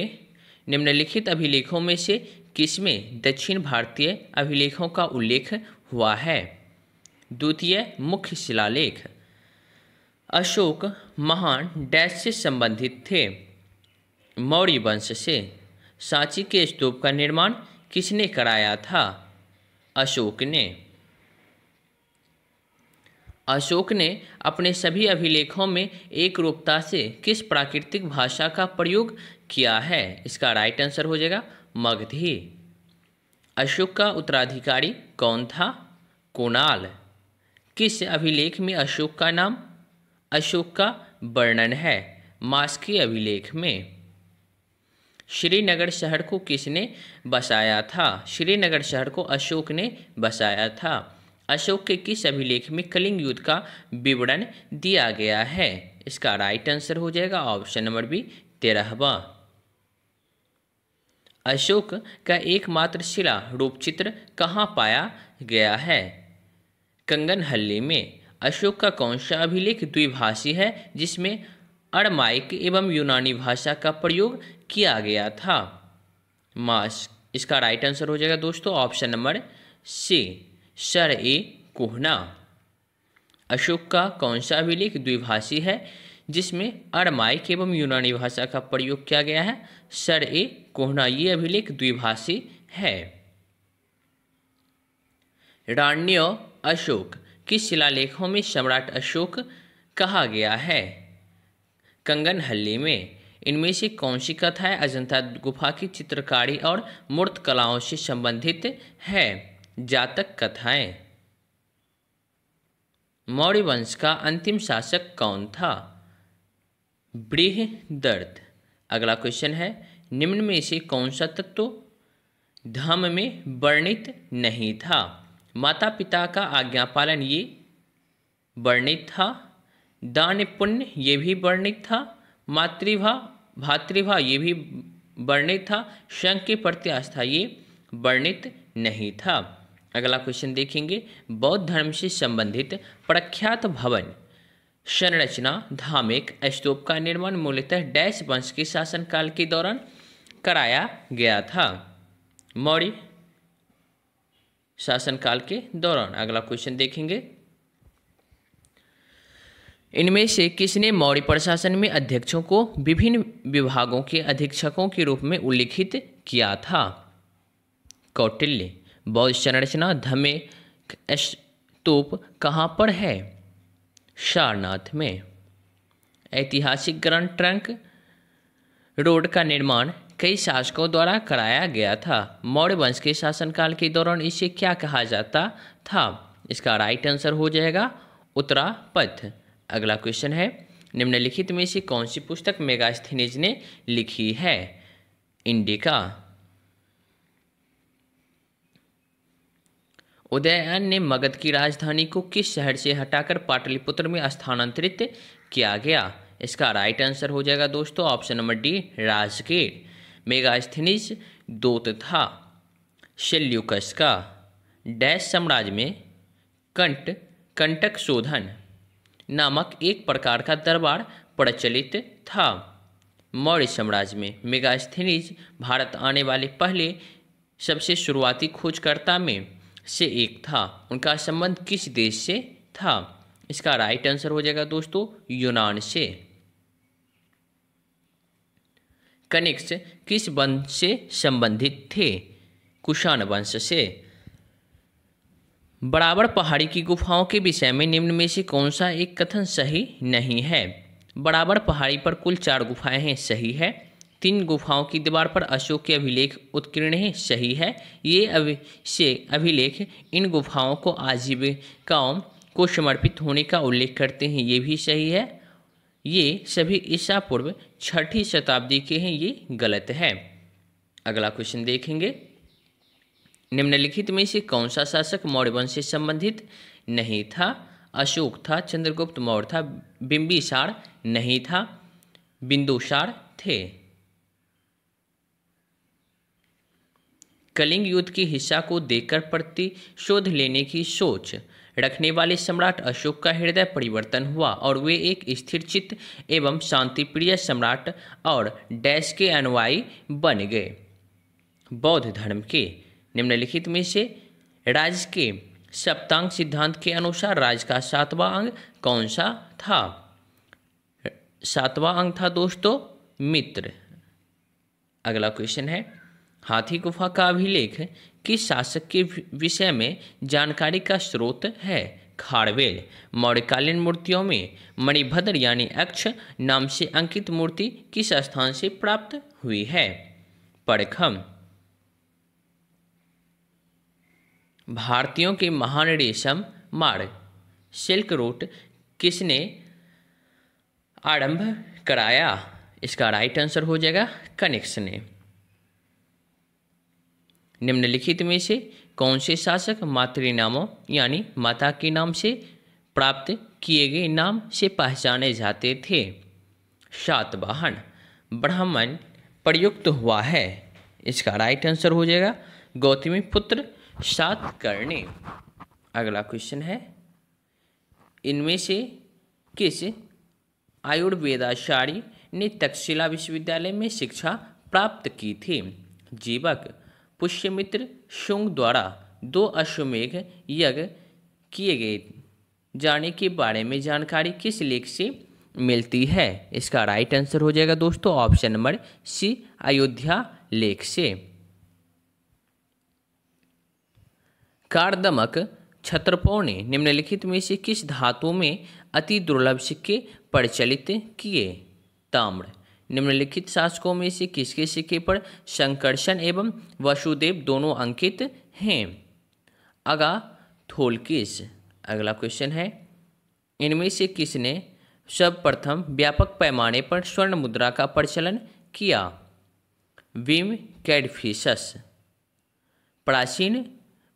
निम्नलिखित अभिलेखों में से किसमें दक्षिण भारतीय अभिलेखों का उल्लेख हुआ है द्वितीय मुख्य शिलालेख अशोक महान डैश से संबंधित थे मौर्य वंश से सांची के स्तूप का निर्माण किसने कराया था अशोक ने अशोक ने अपने सभी अभिलेखों में एक रूपता से किस प्राकृतिक भाषा का प्रयोग किया है इसका राइट आंसर हो जाएगा मगधी अशोक का उत्तराधिकारी कौन था कुणाल किस अभिलेख में अशोक का नाम अशोक का वर्णन है मास्की अभिलेख में श्रीनगर शहर को किसने बसाया था श्रीनगर शहर को अशोक ने बसाया था अशोक के किस अभिलेख में कलिंग युद्ध का विवरण दिया गया है इसका राइट आंसर हो जाएगा ऑप्शन नंबर बी तेरहवा अशोक का एकमात्र शिला रूप चित्र कहाँ पाया गया है कंगन हल्ली में अशोक का कौन सा अभिलेख द्विभाषी है जिसमें अरमाइक एवं यूनानी भाषा का प्रयोग किया गया था मास इसका राइट आंसर हो जाएगा दोस्तों ऑप्शन नंबर सी सर ए कोहना अशोक का कौन सा अभिलेख द्विभाषी है जिसमें अरमाइक एवं यूनानी भाषा का प्रयोग किया गया है सर ए कोहना ये अभिलेख द्विभाषी है राण्य अशोक किस शिलालेखों में सम्राट अशोक कहा गया है कंगन हल्ली में इनमें से कौन सी कथाएं अजंता गुफा की चित्रकारी और मूर्त कलाओं से संबंधित है जातक कथाएं मौर्य वंश का अंतिम शासक कौन था बृहदर्द अगला क्वेश्चन है निम्न में से कौन सा तत्व धर्म में वर्णित नहीं था माता पिता का आज्ञा पालन ये वर्णित था दान पुण्य ये भी वर्णित था मातृभा भातृभा ये भी वर्णित था शंख की प्रत्यास्था ये वर्णित नहीं था अगला क्वेश्चन देखेंगे बौद्ध धर्म से संबंधित प्रख्यात भवन संरचना धामिक स्तूप का निर्माण मूलतः डैश वंश के शासनकाल के दौरान कराया गया था मौर्य शासनकाल के दौरान अगला क्वेश्चन देखेंगे इनमें से किसने मौर्य प्रशासन में अध्यक्षों को विभिन्न विभागों के अधीक्षकों के रूप में उल्लिखित किया था कौटिल्य बौद्ध संरचना धमे स्तूप कहाँ पर है सारनाथ में ऐतिहासिक ग्रंथ ट्रंक रोड का निर्माण कई शासकों द्वारा कराया गया था मौर्य वंश के शासनकाल के दौरान इसे क्या कहा जाता था इसका राइट आंसर हो जाएगा उत्तरापथ अगला क्वेश्चन है निम्नलिखित में से कौन सी पुस्तक मेगास्थनीज ने लिखी है इंडिका उदयन ने मगध की राजधानी को किस शहर से हटाकर पाटलिपुत्र में स्थानांतरित किया गया इसका राइट आंसर हो जाएगा दोस्तों ऑप्शन नंबर डी राजगेट मेगास्थनीज दो था शल्युकस का डैश साम्राज्य में कंट कंटक शोधन नामक एक प्रकार का दरबार प्रचलित था मौर्य साम्राज्य में मेगास्थनीज भारत आने वाले पहले सबसे शुरुआती खोजकर्ता में से एक था उनका संबंध किस देश से था इसका राइट आंसर हो जाएगा दोस्तों यूनान से कनिक्स किस वंश से संबंधित थे कुषाण वंश से बराबर पहाड़ी की गुफाओं के विषय में निम्न में से कौन सा एक कथन सही नहीं है बराबर पहाड़ी पर कुल चार गुफाएं हैं सही है तीन गुफाओं की दीवार पर अशोक के अभिलेख उत्कीर्ण हैं सही है ये अभि से अभिलेख इन गुफाओं को आजीविकाओं को समर्पित होने का उल्लेख करते हैं ये भी सही है ये सभी ईसा पूर्व छठी शताब्दी के हैं ये गलत है अगला क्वेश्चन देखेंगे निम्नलिखित में से कौन सा शासक मौर्य वंश से संबंधित नहीं था अशोक था चंद्रगुप्त मौर्य था बिंबिसार नहीं था बिंदुसार थे कलिंग युद्ध की हिस्सा को देखकर शोध लेने की सोच रखने वाले सम्राट अशोक का हृदय परिवर्तन हुआ और वे एक स्थिरचित एवं शांतिप्रिय सम्राट और डैश के अनुयायी बन गए बौद्ध धर्म के निम्नलिखित में से राज्य के सप्तांग सिद्धांत के अनुसार राज्य का सातवां अंग कौन सा था सातवां अंग था दोस्तों मित्र अगला क्वेश्चन है हाथी गुफा का अभिलेख किस शासक के विषय में जानकारी का स्रोत है खाड़वेल मौर्यकालीन मूर्तियों में मणिभद्र यानी अक्ष नाम से अंकित मूर्ति किस स्थान से प्राप्त हुई है परखम भारतीयों के महान रेशम मार्ग सिल्क रूट किसने आरंभ कराया इसका राइट आंसर हो जाएगा कनेक्शन ने निम्नलिखित में से कौन से शासक मातृनामों यानी माता के नाम से प्राप्त किए गए नाम से पहचाने जाते थे सातवाहन ब्राह्मण प्रयुक्त हुआ है इसका राइट आंसर हो जाएगा गौतमी पुत्र सात करने अगला क्वेश्चन है इनमें से किस आयुर्वेदाचार्य ने तक्षशिला विश्वविद्यालय में शिक्षा प्राप्त की थी जीवक पुष्यमित्र शुंग द्वारा दो अश्वमेघ यज्ञ किए गए जाने के बारे में जानकारी किस लेख से मिलती है इसका राइट आंसर हो जाएगा दोस्तों ऑप्शन नंबर सी अयोध्या लेख से कारदमक छत्रपों ने निम्नलिखित में से किस धातु में अति दुर्लभ सिक्के प्रचलित किए ताम्र निम्नलिखित शासकों में से किसके सिक्के पर संकर्षण एवं वसुदेव दोनों अंकित हैं अगा थोलकिस अगला क्वेश्चन है इनमें से किसने सर्वप्रथम व्यापक पैमाने पर स्वर्ण मुद्रा का प्रचलन किया विम कैडफिशस प्राचीन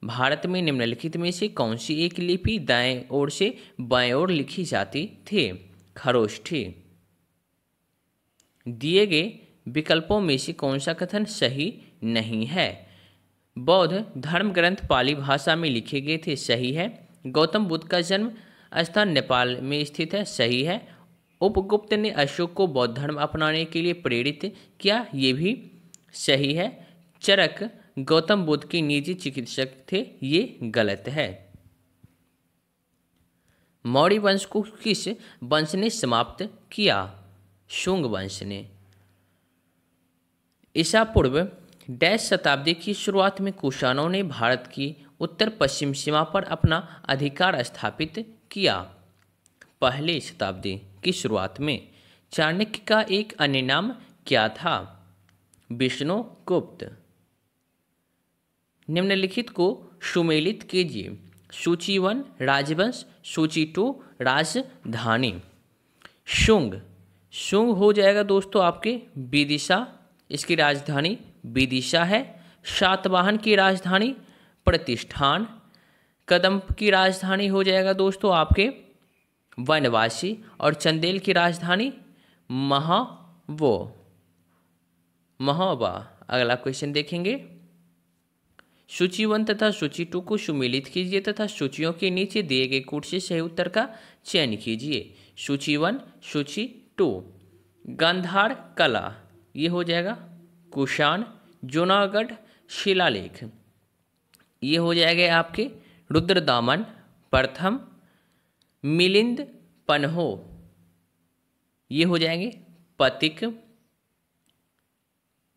भारत में निम्नलिखित में से कौन सी एक लिपि दाएं ओर से बाएं ओर लिखी जाती थी खरोष्ठी दिए गए विकल्पों में से कौन सा कथन सही नहीं है बौद्ध धर्म ग्रंथ पाली भाषा में लिखे गए थे सही है गौतम बुद्ध का जन्म स्थान नेपाल में स्थित है सही है उपगुप्त ने अशोक को बौद्ध धर्म अपनाने के लिए प्रेरित किया ये भी सही है चरक गौतम बुद्ध के निजी चिकित्सक थे ये गलत है मौर्य वंश को किस वंश ने समाप्त किया शुंग वंश ने ईसा पूर्व डैश शताब्दी की शुरुआत में कुषाणों ने भारत की उत्तर पश्चिम सीमा पर अपना अधिकार स्थापित किया पहले शताब्दी की शुरुआत में चाणक्य का एक अन्य नाम क्या था विष्णु गुप्त निम्नलिखित को सुमेलित कीजिए सूची वन राजवंश सूची टू राजधानी शुंग शुंग हो जाएगा दोस्तों आपके विदिशा इसकी राजधानी विदिशा है सातवाहन की राजधानी प्रतिष्ठान कदम की राजधानी हो जाएगा दोस्तों आपके वनवासी और चंदेल की राजधानी महावो महावा अगला क्वेश्चन देखेंगे सूची वन तथा सूची टू को सुमिलित कीजिए तथा सूचियों के नीचे दिए गए कूट से सही उत्तर का चयन कीजिए सूची वन सूची टू गंधार कला ये हो जाएगा कुषाण जूनागढ़ शिलालेख ये हो जाएगा आपके रुद्रदामन प्रथम मिलिंद पनहो ये हो जाएंगे पतिक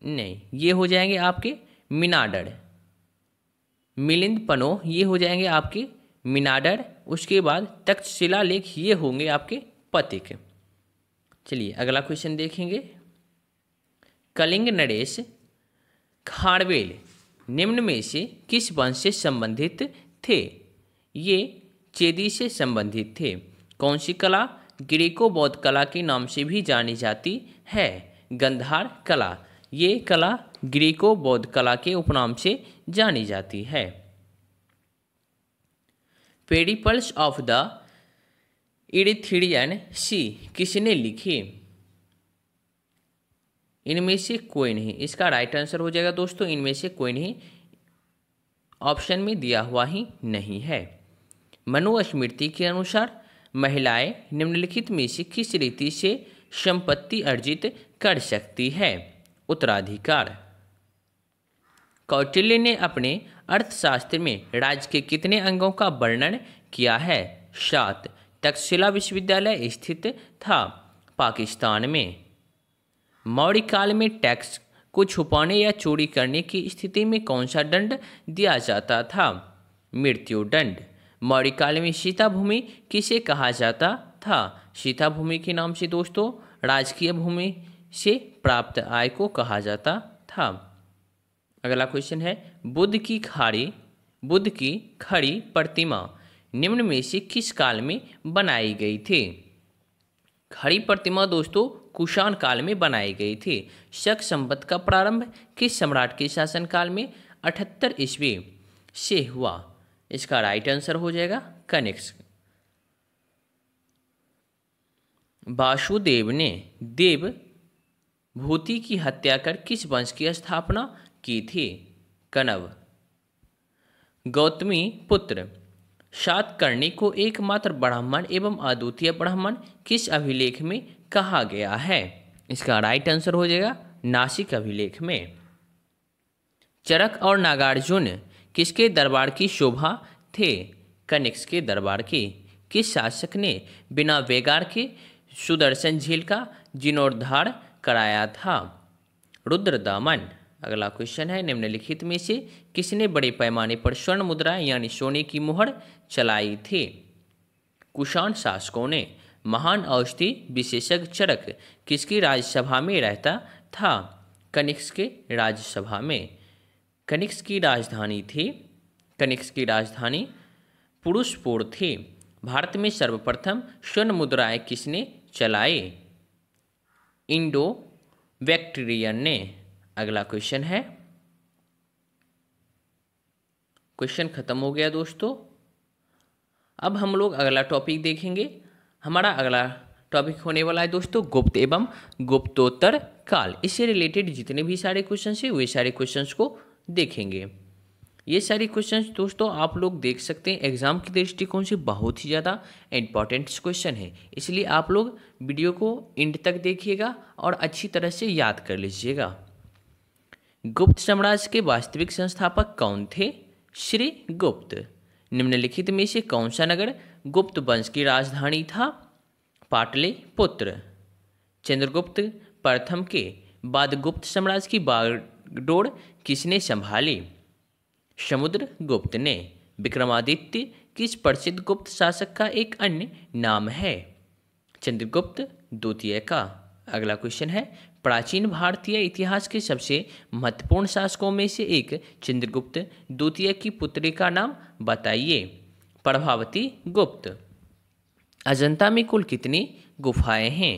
नहीं ये हो जाएंगे आपके मिनाडर मिलिंद पनो ये हो जाएंगे आपके मिनाडर उसके बाद तक्षशिला लेख ये होंगे आपके पतिक चलिए अगला क्वेश्चन देखेंगे कलिंग नरेश खाड़वेल निम्न में से किस वंश से संबंधित थे ये चेदी से संबंधित थे कौन सी कला ग्रीको बौद्ध कला के नाम से भी जानी जाती है गंधार कला ये कला ग्रीको बौद्ध कला के उपनाम से जानी जाती है पेडिपल्स ऑफ द इडिथिडियन सी किसने लिखी इनमें से कोई नहीं इसका राइट आंसर हो जाएगा दोस्तों इनमें से कोई नहीं ऑप्शन में दिया हुआ ही नहीं है मनोस्मृति के अनुसार महिलाएं निम्नलिखित में से किस रीति से संपत्ति अर्जित कर सकती है उत्तराधिकार कौटिल्य ने अपने अर्थशास्त्र में राज्य के कितने अंगों का वर्णन किया है सात तक्षशिला विश्वविद्यालय स्थित था पाकिस्तान में मौर्य काल में टैक्स को छुपाने या चोरी करने की स्थिति में कौन सा दंड दिया जाता था मृत्यु दंड मौर्य काल में भूमि किसे कहा जाता था सीता भूमि के नाम से दोस्तों राजकीय भूमि से प्राप्त आय को कहा जाता था अगला क्वेश्चन है बुद्ध की खाड़ी बुद्ध की खड़ी प्रतिमा निम्न में से किस काल में बनाई गई थी खड़ी प्रतिमा दोस्तों कुषाण काल में बनाई गई थी शक संबत का प्रारंभ किस सम्राट के शासन काल में अठहत्तर ईस्वी से हुआ इसका राइट आंसर हो जाएगा कनेक्स वासुदेव ने देव भूति की हत्या कर किस वंश की स्थापना की थी कनव गौतमी पुत्र सात करने को एकमात्र ब्राह्मण एवं अद्वितीय ब्राह्मण किस अभिलेख में कहा गया है इसका राइट आंसर हो जाएगा नासिक अभिलेख में चरक और नागार्जुन किसके दरबार की शोभा थे कनिक्स के दरबार की किस शासक ने बिना वेगार के सुदर्शन झील का जीर्णोद्धार कराया था रुद्र दमन अगला क्वेश्चन है निम्नलिखित में से किसने बड़े पैमाने पर स्वर्ण मुद्रा यानी सोने की मुहर चलाई थी कुषाण शासकों ने महान औषधि विशेषज्ञ चरक किसकी राज्यसभा में रहता था कनिक्स के राज्यसभा में कनिक्स की राजधानी थी कनिक्स की राजधानी पुरुषपुर थी भारत में सर्वप्रथम स्वर्ण मुद्राएं किसने चलाए इंडो वैक्टेरियन ने अगला क्वेश्चन है क्वेश्चन खत्म हो गया दोस्तों अब हम लोग अगला टॉपिक देखेंगे हमारा अगला टॉपिक होने वाला है दोस्तों गुप्त एवं गुप्तोत्तर काल इससे रिलेटेड जितने भी सारे क्वेश्चन है वे सारे क्वेश्चन को देखेंगे ये सारे क्वेश्चन दोस्तों आप लोग देख सकते हैं एग्जाम के दृष्टिकोण से बहुत ही ज़्यादा इंपॉर्टेंट क्वेश्चन है इसलिए आप लोग वीडियो को एंड तक देखिएगा और अच्छी तरह से याद कर लीजिएगा गुप्त साम्राज्य के वास्तविक संस्थापक कौन थे श्री गुप्त निम्नलिखित में से कौन सा नगर गुप्त वंश की राजधानी था पाटले पुत्र चंद्रगुप्त प्रथम के बाद गुप्त साम्राज्य की बागडोर किसने संभाली समुद्र गुप्त ने विक्रमादित्य किस प्रसिद्ध गुप्त शासक का एक अन्य नाम है चंद्रगुप्त द्वितीय का अगला क्वेश्चन है प्राचीन भारतीय इतिहास के सबसे महत्वपूर्ण शासकों में से एक चंद्रगुप्त द्वितीय की पुत्री का नाम बताइए प्रभावती गुप्त अजंता में कुल कितनी गुफाएं हैं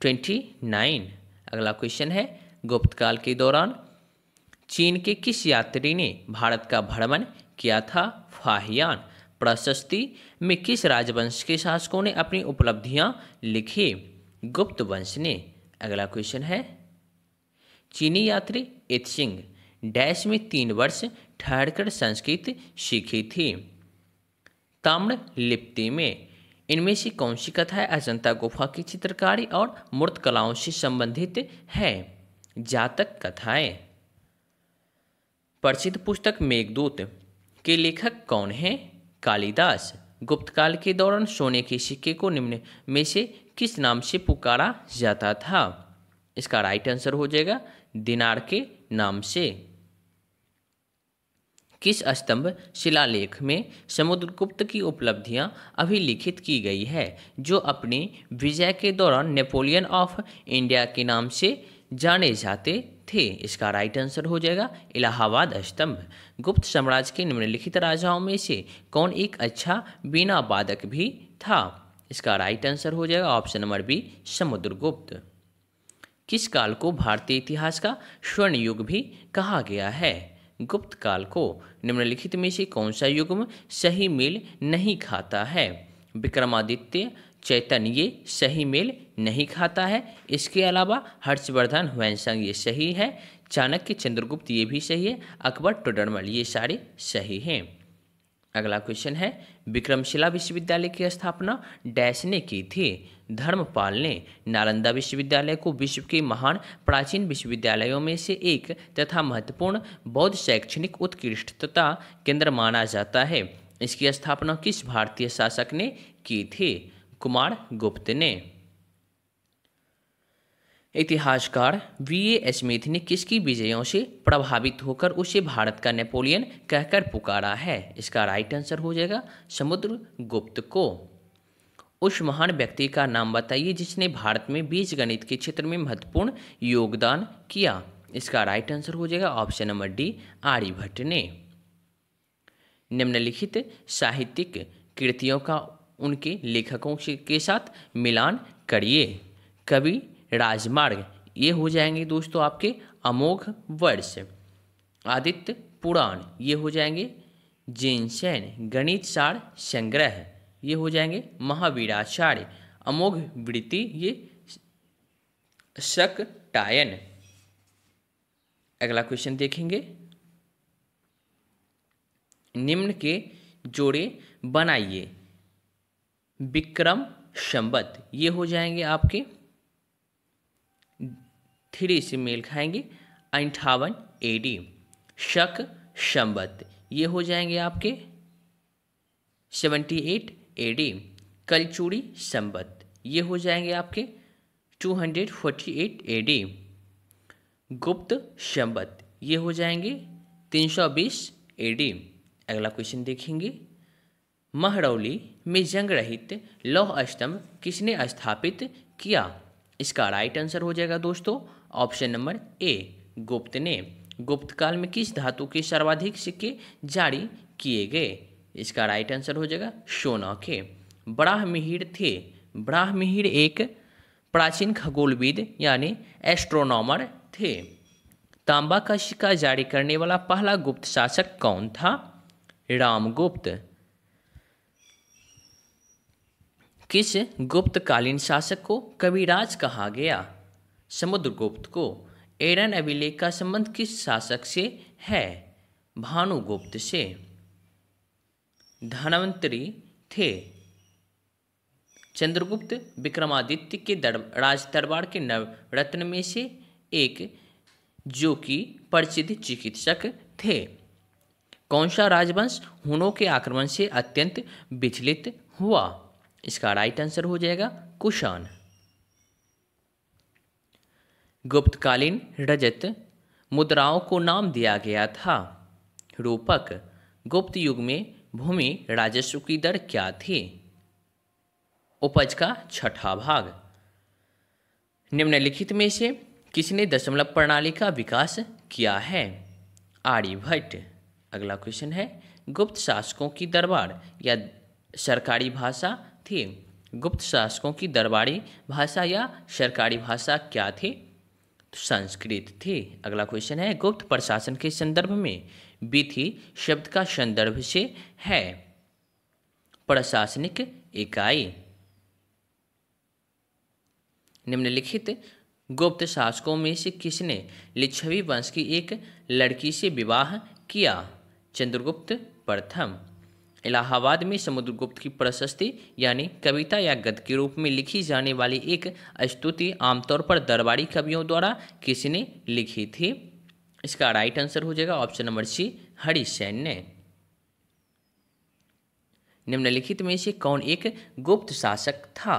ट्वेंटी नाइन अगला क्वेश्चन है गुप्त काल के दौरान चीन के किस यात्री ने भारत का भ्रमण किया था फाहियान प्रशस्ति में किस राजवंश के शासकों ने अपनी उपलब्धियां लिखी गुप्त वंश ने अगला क्वेश्चन है चीनी यात्री इत्सिंग डैश में तीन वर्ष ठहरकर संस्कृत सीखी थी ताम्र लिप्ति में इनमें से कौन सी कथाएं अजंता गुफा की चित्रकारी और मूर्त कलाओं से संबंधित है जातक कथाएं प्रसिद्ध पुस्तक मेघदूत के लेखक कौन हैं कालिदास गुप्तकाल के दौरान सोने के सिक्के को निम्न में से किस नाम से पुकारा जाता था इसका राइट आंसर हो जाएगा दिनार के नाम से किस स्तंभ शिलालेख में समुद्रगुप्त की उपलब्धियां अभिलिखित की गई है जो अपनी विजय के दौरान नेपोलियन ऑफ इंडिया के नाम से जाने जाते थे इसका राइट आंसर हो जाएगा इलाहाबाद स्तंभ गुप्त साम्राज्य के निम्नलिखित राजाओं में से कौन एक अच्छा बिना बाधक भी था इसका राइट आंसर हो जाएगा ऑप्शन नंबर बी समुद्रगुप्त किस काल को भारतीय इतिहास का स्वर्ण युग भी कहा गया है गुप्त काल को निम्नलिखित में से कौन सा युग में सही मेल नहीं खाता है विक्रमादित्य चैतन्य सही मेल नहीं खाता है इसके अलावा हर्षवर्धन हुसंग ये सही है चाणक्य चंद्रगुप्त ये भी सही है अकबर टोडरमल ये सारे सही हैं अगला क्वेश्चन है विक्रमशिला विश्वविद्यालय की स्थापना डैश ने की थी धर्मपाल ने नालंदा विश्वविद्यालय को विश्व के महान प्राचीन विश्वविद्यालयों में से एक तथा महत्वपूर्ण बौद्ध शैक्षणिक उत्कृष्टता केंद्र माना जाता है इसकी स्थापना किस भारतीय शासक ने की थी कुमार गुप्त ने इतिहासकार वी ए स्मिथ ने किसकी विजयों से प्रभावित होकर उसे भारत का नेपोलियन कहकर पुकारा है इसका राइट आंसर हो जाएगा समुद्र गुप्त को उस महान व्यक्ति का नाम बताइए जिसने भारत में बीज गणित के क्षेत्र में महत्वपूर्ण योगदान किया इसका राइट आंसर हो जाएगा ऑप्शन नंबर डी आर्यभट्ट ने निम्नलिखित साहित्यिक कृतियों का उनके लेखकों के साथ मिलान करिए कवि राजमार्ग ये हो जाएंगे दोस्तों आपके अमोघ वर्ष आदित्य पुराण ये हो जाएंगे जैनसैन गणित सार संग्रह ये हो जाएंगे महावीराचार्य अमोघ वृत्ति ये शक टायन अगला क्वेश्चन देखेंगे निम्न के जोड़े बनाइए विक्रम संबत ये हो जाएंगे आपके थ्री से मेल खाएंगे अंठावन एडी शक शंबत ये हो जाएंगे आपके seventy eight AD Kalachuri Samvat ये हो जाएंगे आपके two hundred forty eight AD Gupta Samvat ये हो जाएंगे तीन सौ बीस एडी अगला क्वेश्चन देखेंगे महरौली में जंग रहित लौह स्तंभ किसने स्थापित किया इसका राइट आंसर हो जाएगा दोस्तों ऑप्शन नंबर ए गुप्त ने गुप्त काल में किस धातु के सर्वाधिक सिक्के जारी किए गए इसका राइट आंसर हो जाएगा सोना के ब्राह्मिहिर थे ब्राह्मिहिर एक प्राचीन खगोलविद यानी एस्ट्रोनॉमर थे तांबा का सिक्का जारी करने वाला पहला गुप्त शासक कौन था रामगुप्त किस गुप्तकालीन शासक को कविराज कहा गया समुद्रगुप्त को एरन अभिलेख का संबंध किस शासक से है भानुगुप्त से धनवंतरी थे चंद्रगुप्त विक्रमादित्य के दर, राज दरबार के नवरत्न में से एक जो कि प्रसिद्ध चिकित्सक थे कौन सा राजवंश हुनों के आक्रमण से अत्यंत विचलित हुआ इसका राइट आंसर हो जाएगा कुशाण गुप्तकालीन रजत मुद्राओं को नाम दिया गया था रूपक गुप्त युग में भूमि राजस्व की दर क्या थी उपज का छठा भाग निम्नलिखित में से किसने दशमलव प्रणाली का विकास किया है आर्यभट्ट अगला क्वेश्चन है गुप्त शासकों की दरबार या सरकारी भाषा थी गुप्त शासकों की दरबारी भाषा या सरकारी भाषा क्या थी संस्कृत थी अगला क्वेश्चन है गुप्त प्रशासन के संदर्भ में विधि शब्द का संदर्भ से है प्रशासनिक इकाई निम्नलिखित गुप्त शासकों में से किसने लिच्छवी वंश की एक लड़की से विवाह किया चंद्रगुप्त प्रथम इलाहाबाद में समुद्रगुप्त की प्रशस्ति यानी कविता या गद के रूप में लिखी जाने वाली एक स्तुति आमतौर पर दरबारी कवियों द्वारा किसने लिखी थी इसका राइट आंसर हो जाएगा ऑप्शन नंबर सी हरी ने निम्नलिखित में से कौन एक गुप्त शासक था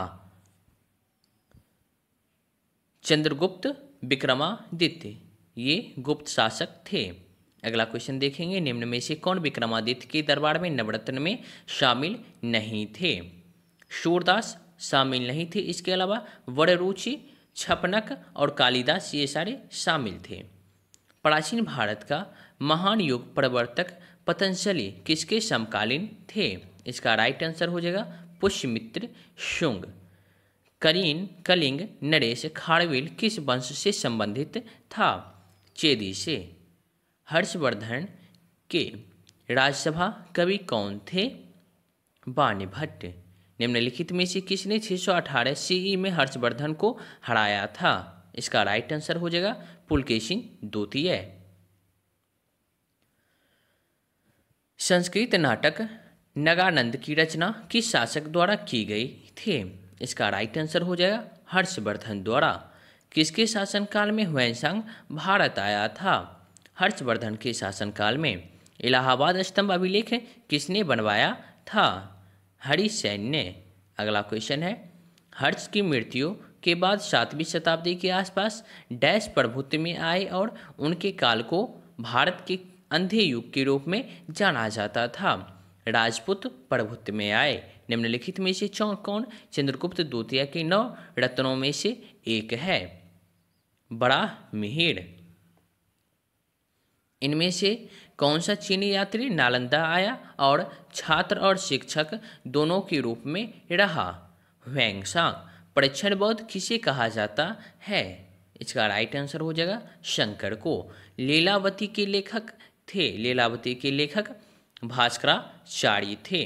चंद्रगुप्त विक्रमादित्य ये गुप्त शासक थे अगला क्वेश्चन देखेंगे निम्न में से कौन विक्रमादित्य के दरबार में नवरत्न में शामिल नहीं थे शूरदास शामिल नहीं थे इसके अलावा वररुचि छपनक और कालिदास ये सारे शामिल थे प्राचीन भारत का महान युग प्रवर्तक पतंजलि किसके समकालीन थे इसका राइट आंसर हो जाएगा पुष्यमित्र शुंग करीन कलिंग नरेश खाड़विल किस वंश से संबंधित था चेदी से हर्षवर्धन के राज्यसभा कवि कौन थे बानी भट्ट निम्नलिखित में से किसने सौ अठारह सीई में हर्षवर्धन को हराया था इसका राइट आंसर हो जाएगा पुलकेशिन द्वितीय संस्कृत नाटक नगानंद की रचना किस शासक द्वारा की गई थी इसका राइट आंसर हो जाएगा हर्षवर्धन द्वारा किसके शासनकाल में हुएसंग भारत आया था हर्षवर्धन के शासनकाल में इलाहाबाद स्तंभ अभिलेख किसने बनवाया था हरी सैन ने अगला क्वेश्चन है हर्ष की मृत्यु के बाद सातवीं शताब्दी के आसपास डैश प्रभुत्व में आए और उनके काल को भारत के अंधे युग के रूप में जाना जाता था राजपूत प्रभुत्व में आए निम्नलिखित में से चौं कौन चंद्रगुप्त द्वितीय के नौ रत्नों में से एक है बड़ा मिहिर इनमें से कौन सा चीनी यात्री नालंदा आया और छात्र और शिक्षक दोनों के रूप में रहा वैंगसांग परीक्षण बौद्ध किसे कहा जाता है इसका राइट आंसर हो जाएगा शंकर को लीलावती के लेखक थे लीलावती के लेखक भास्कराचार्य थे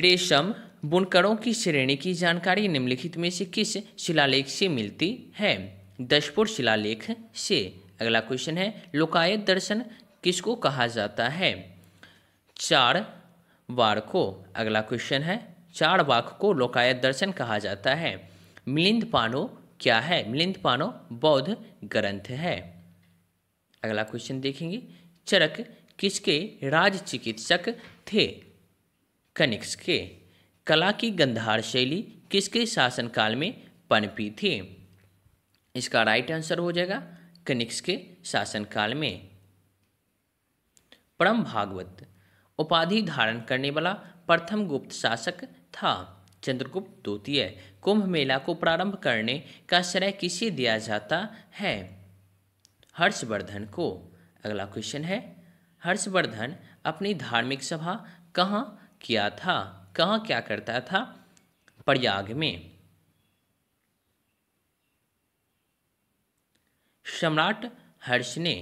रेशम बुनकरों की श्रेणी की जानकारी निम्नलिखित में से किस शिलालेख से मिलती है दशपुर शिलालेख से अगला क्वेश्चन है लोकायत दर्शन किसको कहा जाता है चार वार को अगला क्वेश्चन है चार वाक को लोकायत दर्शन कहा जाता है मिलिंद पानो क्या है मिलिंद पानो बौद्ध ग्रंथ है अगला क्वेश्चन देखेंगे चरक किसके राज चिकित्सक थे कनिक्स के कला की गंधार शैली किसके शासनकाल में पनपी थी इसका राइट आंसर हो जाएगा कनिक्स के शासनकाल में परम भागवत उपाधि धारण करने वाला प्रथम गुप्त शासक था चंद्रगुप्त द्वितीय कुंभ मेला को प्रारंभ करने का श्रेय किसे दिया जाता है हर्षवर्धन को अगला क्वेश्चन है हर्षवर्धन अपनी धार्मिक सभा कहाँ किया था कहाँ क्या करता था प्रयाग में सम्राट हर्ष ने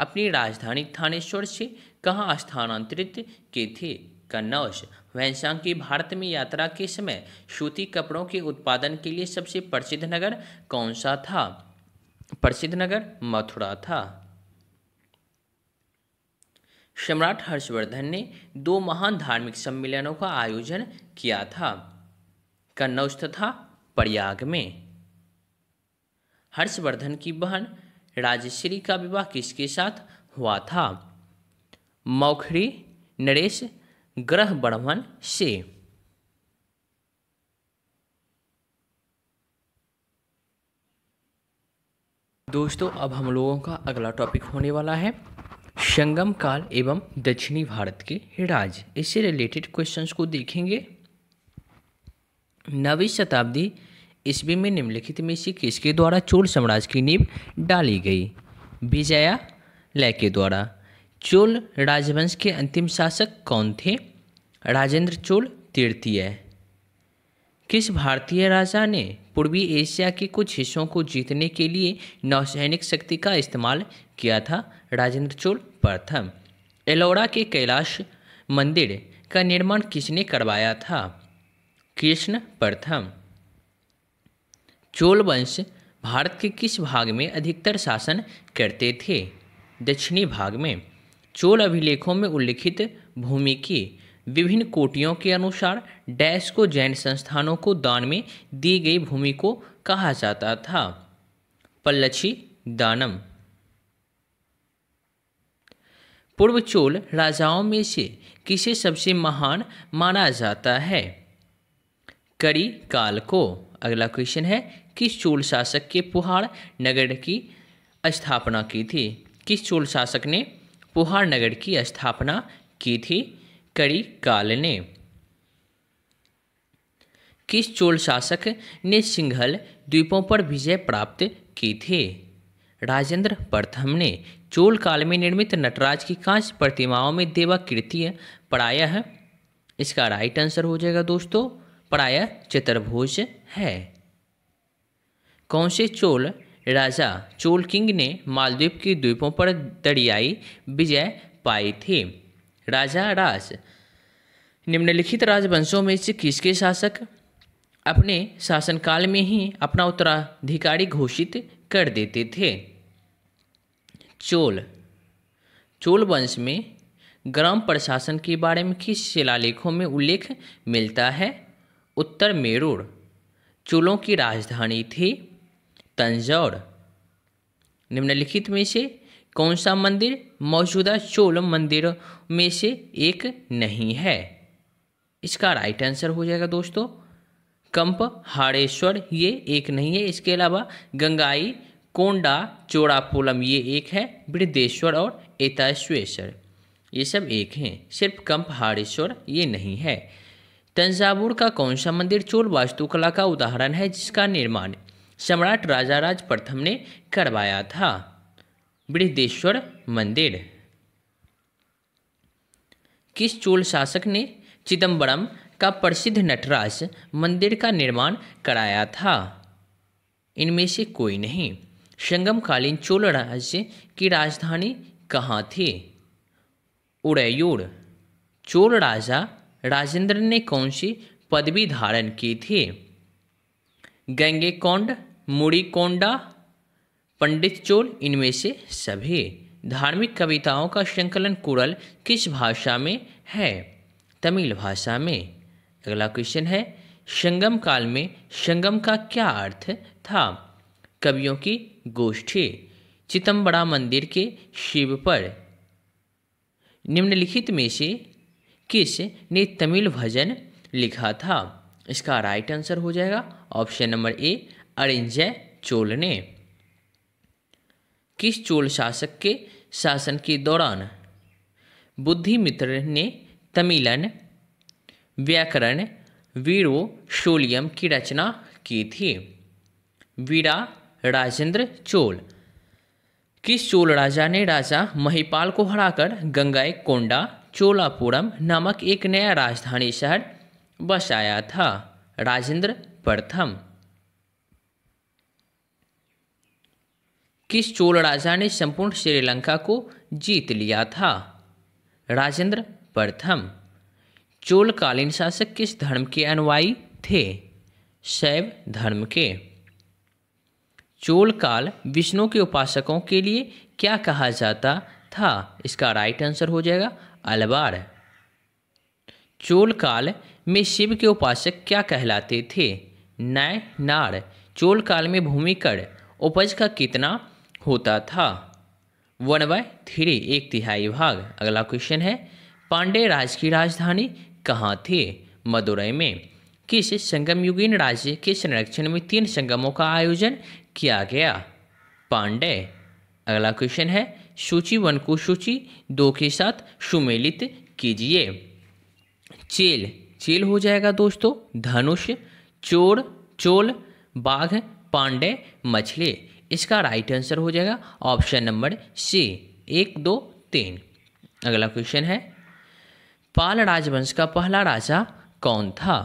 अपनी राजधानी थानेश्वर से कहाँ स्थानांतरित किए थे कन्नौज वैनसांग की भारत में यात्रा के समय सूती कपड़ों के उत्पादन के लिए सबसे प्रसिद्ध नगर कौन सा था प्रसिद्ध नगर मथुरा था सम्राट हर्षवर्धन ने दो महान धार्मिक सम्मेलनों का आयोजन किया था कन्नौज तथा प्रयाग में हर्षवर्धन की बहन राजश्री का विवाह किसके साथ हुआ था मौखरी नरेश ग्रह ब्रह्मण से दोस्तों अब हम लोगों का अगला टॉपिक होने वाला है संगम काल एवं दक्षिणी भारत के राज इससे रिलेटेड क्वेश्चंस को देखेंगे नवी शताब्दी ईस्वी में निम्नलिखित में से किसके द्वारा चोल साम्राज्य की नींव डाली गई विजया लय के द्वारा चोल राजवंश के अंतिम शासक कौन थे राजेंद्र चोल तृतीय किस भारतीय राजा ने पूर्वी एशिया के कुछ हिस्सों को जीतने के लिए नौसैनिक शक्ति का इस्तेमाल किया था राजेंद्र चोल प्रथम एलोरा के कैलाश मंदिर का निर्माण किसने करवाया था कृष्ण प्रथम चोल वंश भारत के किस भाग में अधिकतर शासन करते थे दक्षिणी भाग में चोल अभिलेखों में उल्लिखित भूमि की विभिन्न कोटियों के अनुसार डैश को जैन संस्थानों को दान में दी गई भूमि को कहा जाता था पल्लछी दानम पूर्व चोल राजाओं में से किसे सबसे महान माना जाता है करी काल को अगला क्वेश्चन है किस चोल शासक के पुहाड़ नगर की स्थापना की थी किस चोल शासक ने पुहाड़ नगर की स्थापना की थी कड़ी काल ने किस चोल शासक ने सिंघल द्वीपों पर विजय प्राप्त की थी राजेंद्र प्रथम ने चोल काल में निर्मित नटराज की कांच प्रतिमाओं में कृति पढ़ाया है इसका राइट आंसर हो जाएगा दोस्तों पढ़ाया चतुर्भुज है कौन से चोल राजा चोल किंग ने मालदीव के द्वीपों पर दरियाई विजय पाई थी राजा राज निम्नलिखित राजवंशों में से किसके शासक अपने शासनकाल में ही अपना उत्तराधिकारी घोषित कर देते थे चोल चोल वंश में ग्राम प्रशासन के बारे में किस शिलालेखों में उल्लेख मिलता है उत्तर मेरूर चोलों की राजधानी थी तंजौर निम्नलिखित में से कौन सा मंदिर मौजूदा चोल मंदिर में से एक नहीं है इसका राइट आंसर हो जाएगा दोस्तों कंप हाड़ेश्वर ये एक नहीं है इसके अलावा गंगाई कोंडा चोड़ापोलम ये एक है वृद्धेश्वर और एताश्वेश्वर ये सब एक हैं सिर्फ कंप हाड़ेश्वर ये नहीं है तंजावुर का कौन सा मंदिर चोल वास्तुकला का उदाहरण है जिसका निर्माण सम्राट राजाराज प्रथम ने करवाया था बृहदेश्वर मंदिर किस चोल शासक ने चिदम्बरम का प्रसिद्ध नटराज मंदिर का निर्माण कराया था इनमें से कोई नहीं संगमकालीन चोल राज्य की राजधानी कहाँ थी उड़ैयूर चोल राजा राजेंद्र ने कौन सी पदवी धारण की थी गंगेकोंड मुड़ीकोंडा पंडित चोल इनमें से सभी धार्मिक कविताओं का संकलन कुरल किस भाषा में है तमिल भाषा में अगला क्वेश्चन है संगम काल में संगम का क्या अर्थ था कवियों की गोष्ठी चितम्बड़ा मंदिर के शिव पर निम्नलिखित में से किस ने तमिल भजन लिखा था इसका राइट आंसर हो जाएगा option number A Arinjaya Chola ने किस चोल शासक के शासन के दौरान बुद्धिमित्र ने तमिलन व्याकरण वीरो शोलियम की रचना की थी वीरा राजेंद्र चोल किस चोल राजा ने राजा महिपाल को हराकर गंगाई कोंडा चोलापुरम नामक एक नया राजधानी शहर बसाया था राजेंद्र प्रथम किस चोल राजा ने संपूर्ण श्रीलंका को जीत लिया था राजेंद्र प्रथम चोलकालीन शासक किस धर्म के अनुयायी थे शैव धर्म के चोल काल विष्णु के उपासकों के लिए क्या कहा जाता था इसका राइट आंसर हो जाएगा अलवार चोल काल में शिव के उपासक क्या कहलाते थे नय नार चोल काल में भूमिकर उपज का कितना होता था वन बाय थ्री एक तिहाई भाग अगला क्वेश्चन है पांडे राज की राजधानी कहाँ थी मदुरई में किस संगम युगीन राज्य के संरक्षण में तीन संगमों का आयोजन किया गया पांडे अगला क्वेश्चन है सूची वन को सूची दो के साथ सुमेलित कीजिए चेल चेल हो जाएगा दोस्तों धनुष चोर चोल बाघ पांडे मछली इसका राइट आंसर हो जाएगा ऑप्शन नंबर सी एक दो तीन अगला क्वेश्चन है पाल राजवंश का पहला राजा कौन था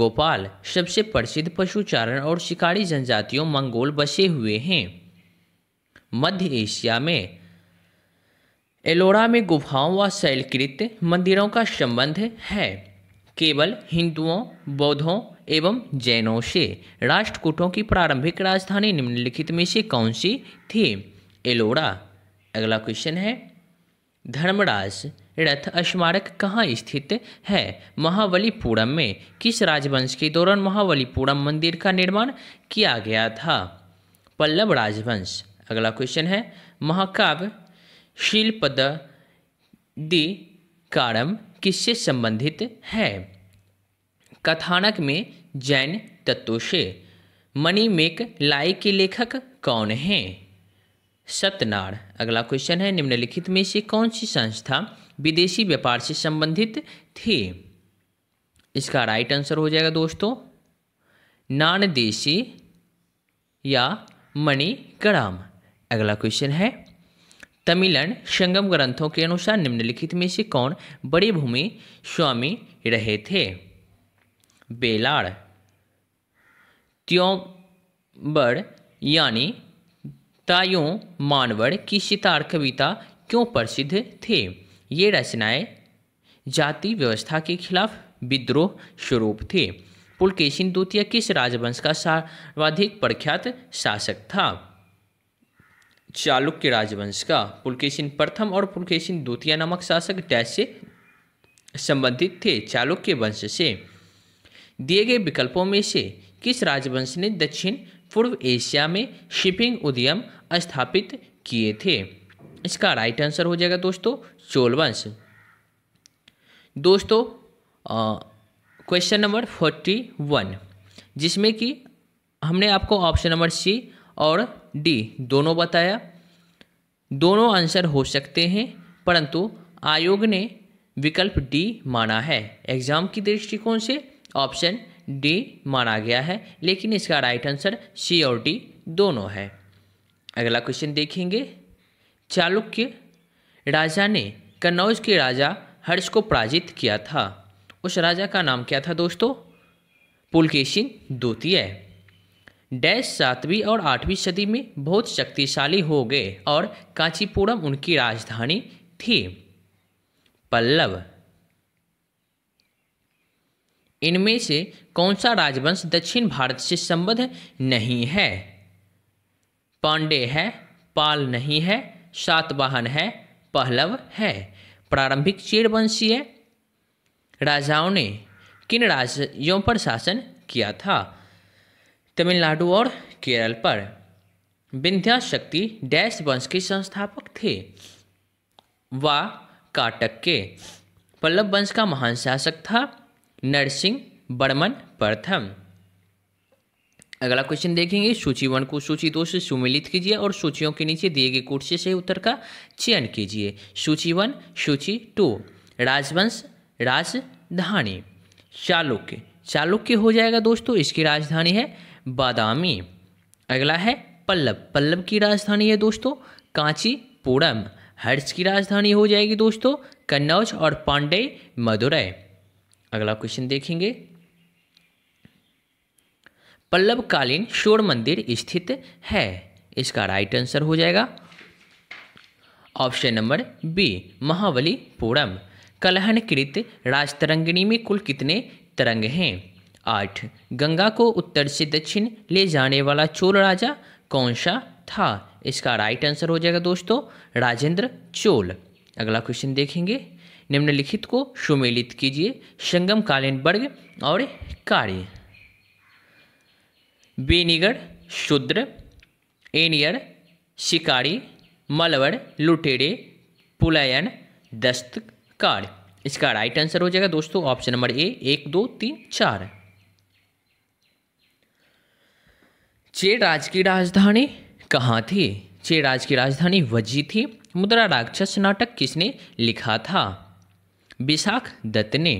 गोपाल सबसे प्रसिद्ध पशुचारण और शिकारी जनजातियों मंगोल बसे हुए हैं मध्य एशिया में एलोरा में गुफाओं व शैलकृत मंदिरों का संबंध है केवल हिंदुओं बौद्धों एवं जैनों से राष्ट्रकूटों की प्रारंभिक राजधानी निम्नलिखित में से कौन सी थी एलोरा अगला क्वेश्चन है धर्मराज रथ स्मारक कहाँ स्थित है महाबलीपुरम में किस राजवंश के दौरान महाबलीपुरम मंदिर का निर्माण किया गया था पल्लव राजवंश अगला क्वेश्चन है महाकाव्य शिलपद दि कारम किससे संबंधित है कथानक में जैन तत्व से मनी मेक लाई के लेखक कौन हैं सतनार अगला क्वेश्चन है निम्नलिखित में से कौन सी संस्था विदेशी व्यापार से संबंधित थी इसका राइट आंसर हो जाएगा दोस्तों नान देशी या मणिकराम अगला क्वेश्चन है तमिलन संगम ग्रंथों के अनुसार निम्नलिखित में से कौन बड़ी भूमि स्वामी रहे थे बेलाड़ त्योबड़ यानी तायो मानवड़ की सितार कविता क्यों प्रसिद्ध थे ये रचनाएं जाति व्यवस्था के खिलाफ विद्रोह स्वरूप थे पुलकेशिन द्वितीय किस राजवंश का सर्वाधिक प्रख्यात शासक था चालुक्य राजवंश का पुलकेशिन प्रथम और पुलकेशिन द्वितीय नामक शासक डैश से संबंधित थे चालुक्य वंश से दिए गए विकल्पों में से किस राजवंश ने दक्षिण पूर्व एशिया में शिपिंग उद्यम स्थापित किए थे इसका राइट आंसर हो जाएगा दोस्तों चोलवंश दोस्तों क्वेश्चन नंबर फोर्टी वन जिसमें कि हमने आपको ऑप्शन नंबर सी और डी दोनों बताया दोनों आंसर हो सकते हैं परंतु आयोग ने विकल्प डी माना है एग्जाम की दृष्टिकोण से ऑप्शन डी माना गया है लेकिन इसका राइट आंसर सी और डी दोनों है अगला क्वेश्चन देखेंगे चालुक्य राजा ने कन्नौज के राजा हर्ष को पराजित किया था उस राजा का नाम क्या था दोस्तों पुलकेशिन द्वितीय डैश सातवीं और आठवीं सदी में बहुत शक्तिशाली हो गए और कांचीपुरम उनकी राजधानी थी पल्लव इनमें से कौन सा राजवंश दक्षिण भारत से संबद्ध नहीं है पांडे है पाल नहीं है सातवाहन है पहलव है प्रारंभिक चेरवंशीय राजाओं ने किन राज्यों पर शासन किया था तमिलनाडु और केरल पर विंध्या शक्ति डैश वंश के संस्थापक थे व काटक के पल्लव वंश का महान शासक था नरसिंह बर्मन प्रथम अगला क्वेश्चन देखेंगे सूची वन को सूची दो से सुमिलित कीजिए और सूचियों के नीचे दिए गए कोट से सही उत्तर का चयन कीजिए सूची वन सूची टू राजवंश राजधानी चालुक्य चालुक्य हो जाएगा दोस्तों इसकी राजधानी है बादामी अगला है पल्लव पल्लव की राजधानी है दोस्तों कांचीपुरम हर्ष की राजधानी हो जाएगी दोस्तों कन्नौज और पांडे मदुरई अगला क्वेश्चन देखेंगे पल्लव कालीन शोर मंदिर स्थित है इसका राइट आंसर हो जाएगा ऑप्शन नंबर बी महाबलीपुरम कलहनकृत राजतरंगिणी में कुल कितने तरंग हैं आठ गंगा को उत्तर से दक्षिण ले जाने वाला चोल राजा कौन सा था इसका राइट आंसर हो जाएगा दोस्तों राजेंद्र चोल अगला क्वेश्चन देखेंगे निम्नलिखित को सुमेलित कीजिए संगमकालीन वर्ग और कार्य बेनीगढ़ शूद्र एनियर शिकारी मलवर लुटेरे पुलायन दस्तकार इसका राइट आंसर हो जाएगा दोस्तों ऑप्शन नंबर ए एक दो तीन चार चेराज की राजधानी कहाँ थी चेराज की राजधानी वजी थी मुद्रा राक्षस नाटक किसने लिखा था विशाख दत्त ने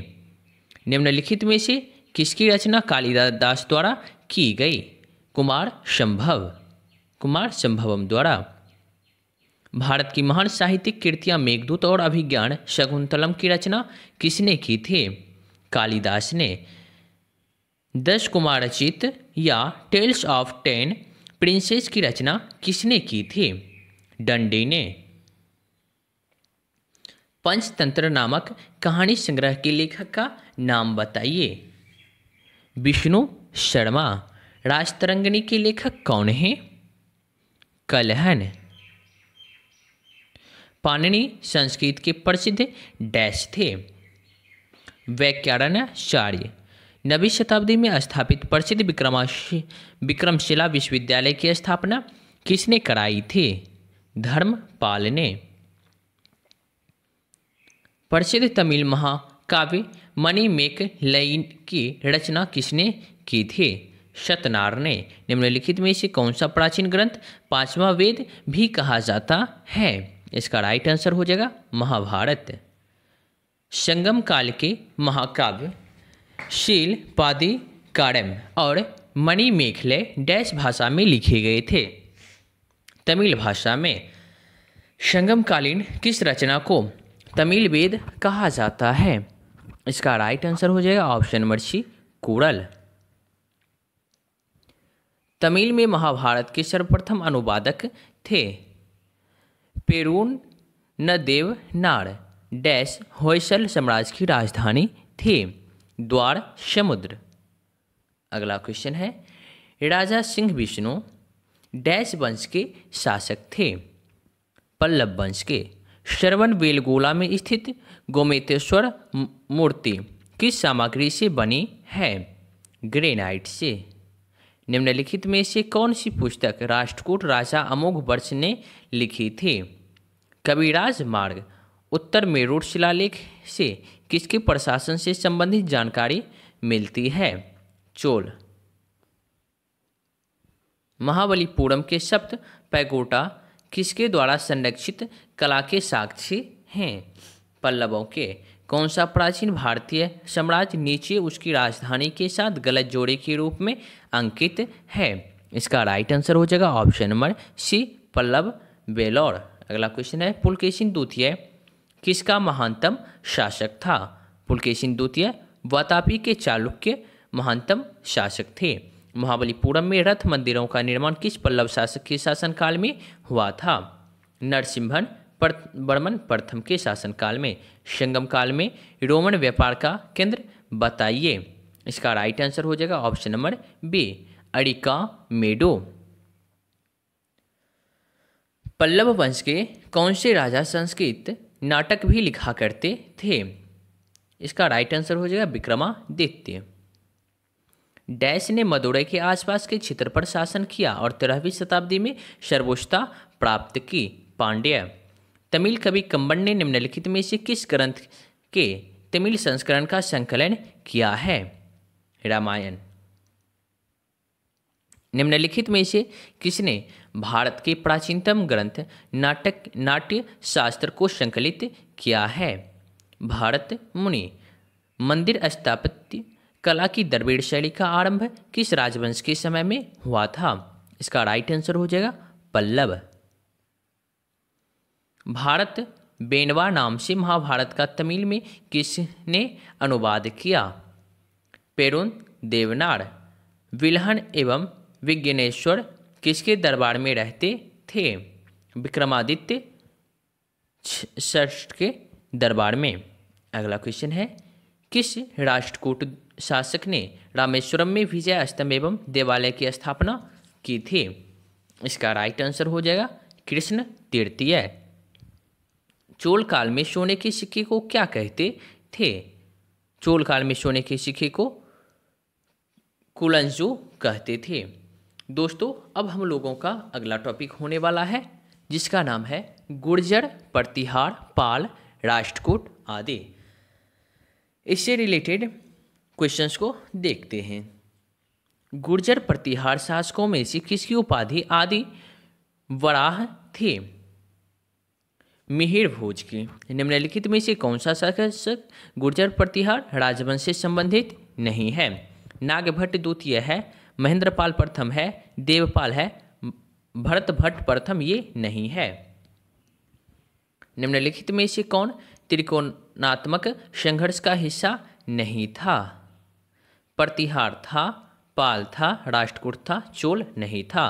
निम्नलिखित में से किसकी रचना कालिदास द्वारा की गई कुमार संभव कुमार संभवम द्वारा भारत की महान साहित्यिक कृतियां मेघदूत और अभिज्ञान शकुंतलम की रचना किसने की थी कालिदास ने दस कुमार रचित या टेल्स ऑफ टेन प्रिंसेस की रचना किसने की थी डंडी ने पंचतंत्र नामक कहानी संग्रह के लेखक का नाम बताइए विष्णु शर्मा राजतरंगनी के लेखक कौन हैं कलहन पाणिनि संस्कृत के प्रसिद्ध डैश थे व्याकरणाचार्य नवी शताब्दी में स्थापित प्रसिद्ध विक्रमाश विक्रमशिला विश्वविद्यालय की स्थापना किसने कराई थी धर्मपाल ने प्रसिद्ध तमिल महाकाव्य मनी मेक लईन की रचना किसने की थी शतनार ने निम्नलिखित में से कौन सा प्राचीन ग्रंथ पांचवा वेद भी कहा जाता है इसका राइट आंसर हो जाएगा महाभारत संगम काल के महाकाव्य शील पादी कारम और मणि मेखले डैश भाषा में लिखे गए थे तमिल भाषा में संगमकालीन किस रचना को तमिल वेद कहा जाता है इसका राइट आंसर हो जाएगा option number C Kudal Tamil में महाभारत के सर्वप्रथम अनुवादक थे पेरून न देव नार डैश होयसल साम्राज्य की राजधानी थी द्वार समुद्र अगला क्वेश्चन है राजा सिंह विष्णु डैश वंश के शासक थे पल्लव वंश के श्रवण बेलगोला में स्थित गोमेतेश्वर मूर्ति किस सामग्री से बनी है ग्रेनाइट से निम्नलिखित में से कौन सी पुस्तक राष्ट्रकूट राजा अमोघ वर्ष ने लिखी थी कविराज मार्ग उत्तर मेरूट शिलालेख से किसके प्रशासन से संबंधित जानकारी मिलती है चोल महाबलीपुरम के सप्त पैगोटा किसके द्वारा संरक्षित कला के साक्षी हैं पल्लवों के कौन सा प्राचीन भारतीय साम्राज्य नीचे उसकी राजधानी के साथ गलत जोड़े के रूप में अंकित है इसका राइट आंसर हो जाएगा option number C Pallava Vellore अगला क्वेश्चन है पुलकेशिन द्वितीय किसका महानतम शासक था पुलकेशिन द्वितीय वातापी के चालुक्य महानतम शासक थे महाबलीपुरम में रथ मंदिरों का निर्माण किस पल्लव शासक के शासनकाल में हुआ था नरसिम्हन वर्मन प्रथम के शासनकाल में संगम काल में रोमन व्यापार का केंद्र बताइए इसका राइट आंसर हो जाएगा option number B Arikamedu Pallava वंश के कौन से राजा संस्कृत नाटक भी लिखा करते थे इसका राइट आंसर हो जाएगा विक्रमादित्य डैश ने मदुरई के आसपास के क्षेत्र पर शासन किया और तेरहवीं शताब्दी में सर्वोच्चता प्राप्त की पांड्य तमिल कवि कंबन ने निम्नलिखित में से किस ग्रंथ के तमिल संस्करण का संकलन किया है रामायण निम्नलिखित में से किसने भारत के प्राचीनतम ग्रंथ नाटक नाट्य शास्त्र को संकलित किया है भारत मुनि मंदिर स्थापत्य कला की द्रविड़ शैली का आरंभ किस राजवंश के समय में हुआ था इसका राइट आंसर हो जाएगा पल्लव भारत बेनवा नाम से महाभारत का तमिल में किसने अनुवाद किया पेरुन देवनार विलहन एवं विज्ञानेश्वर किसके दरबार में रहते थे विक्रमादित्य षष्ठ के दरबार में अगला क्वेश्चन है किस राष्ट्रकूट शासक ने रामेश्वरम में विजय स्तंभ एवं देवालय की स्थापना की थी इसका राइट आंसर हो जाएगा कृष्ण तृतीय चोल काल में सोने के सिक्के को क्या कहते थे चोल काल में सोने के सिक्के को कुलंजू कहते थे दोस्तों अब हम लोगों का अगला टॉपिक होने वाला है जिसका नाम है गुर्जर प्रतिहार पाल राष्ट्रकूट आदि इससे रिलेटेड क्वेश्चंस को देखते हैं गुर्जर प्रतिहार शासकों में से किसकी उपाधि आदि वराह थे मिहिर भोज की निम्नलिखित में से कौन सा शासक गुर्जर प्रतिहार राजवंश से संबंधित नहीं है नागभट्ट द्वितीय है महेंद्रपाल प्रथम है देवपाल है भरत भट्ट प्रथम ये नहीं है निम्नलिखित में से कौन त्रिकोणात्मक संघर्ष का हिस्सा नहीं था प्रतिहार था पाल था राष्ट्रकूट था चोल नहीं था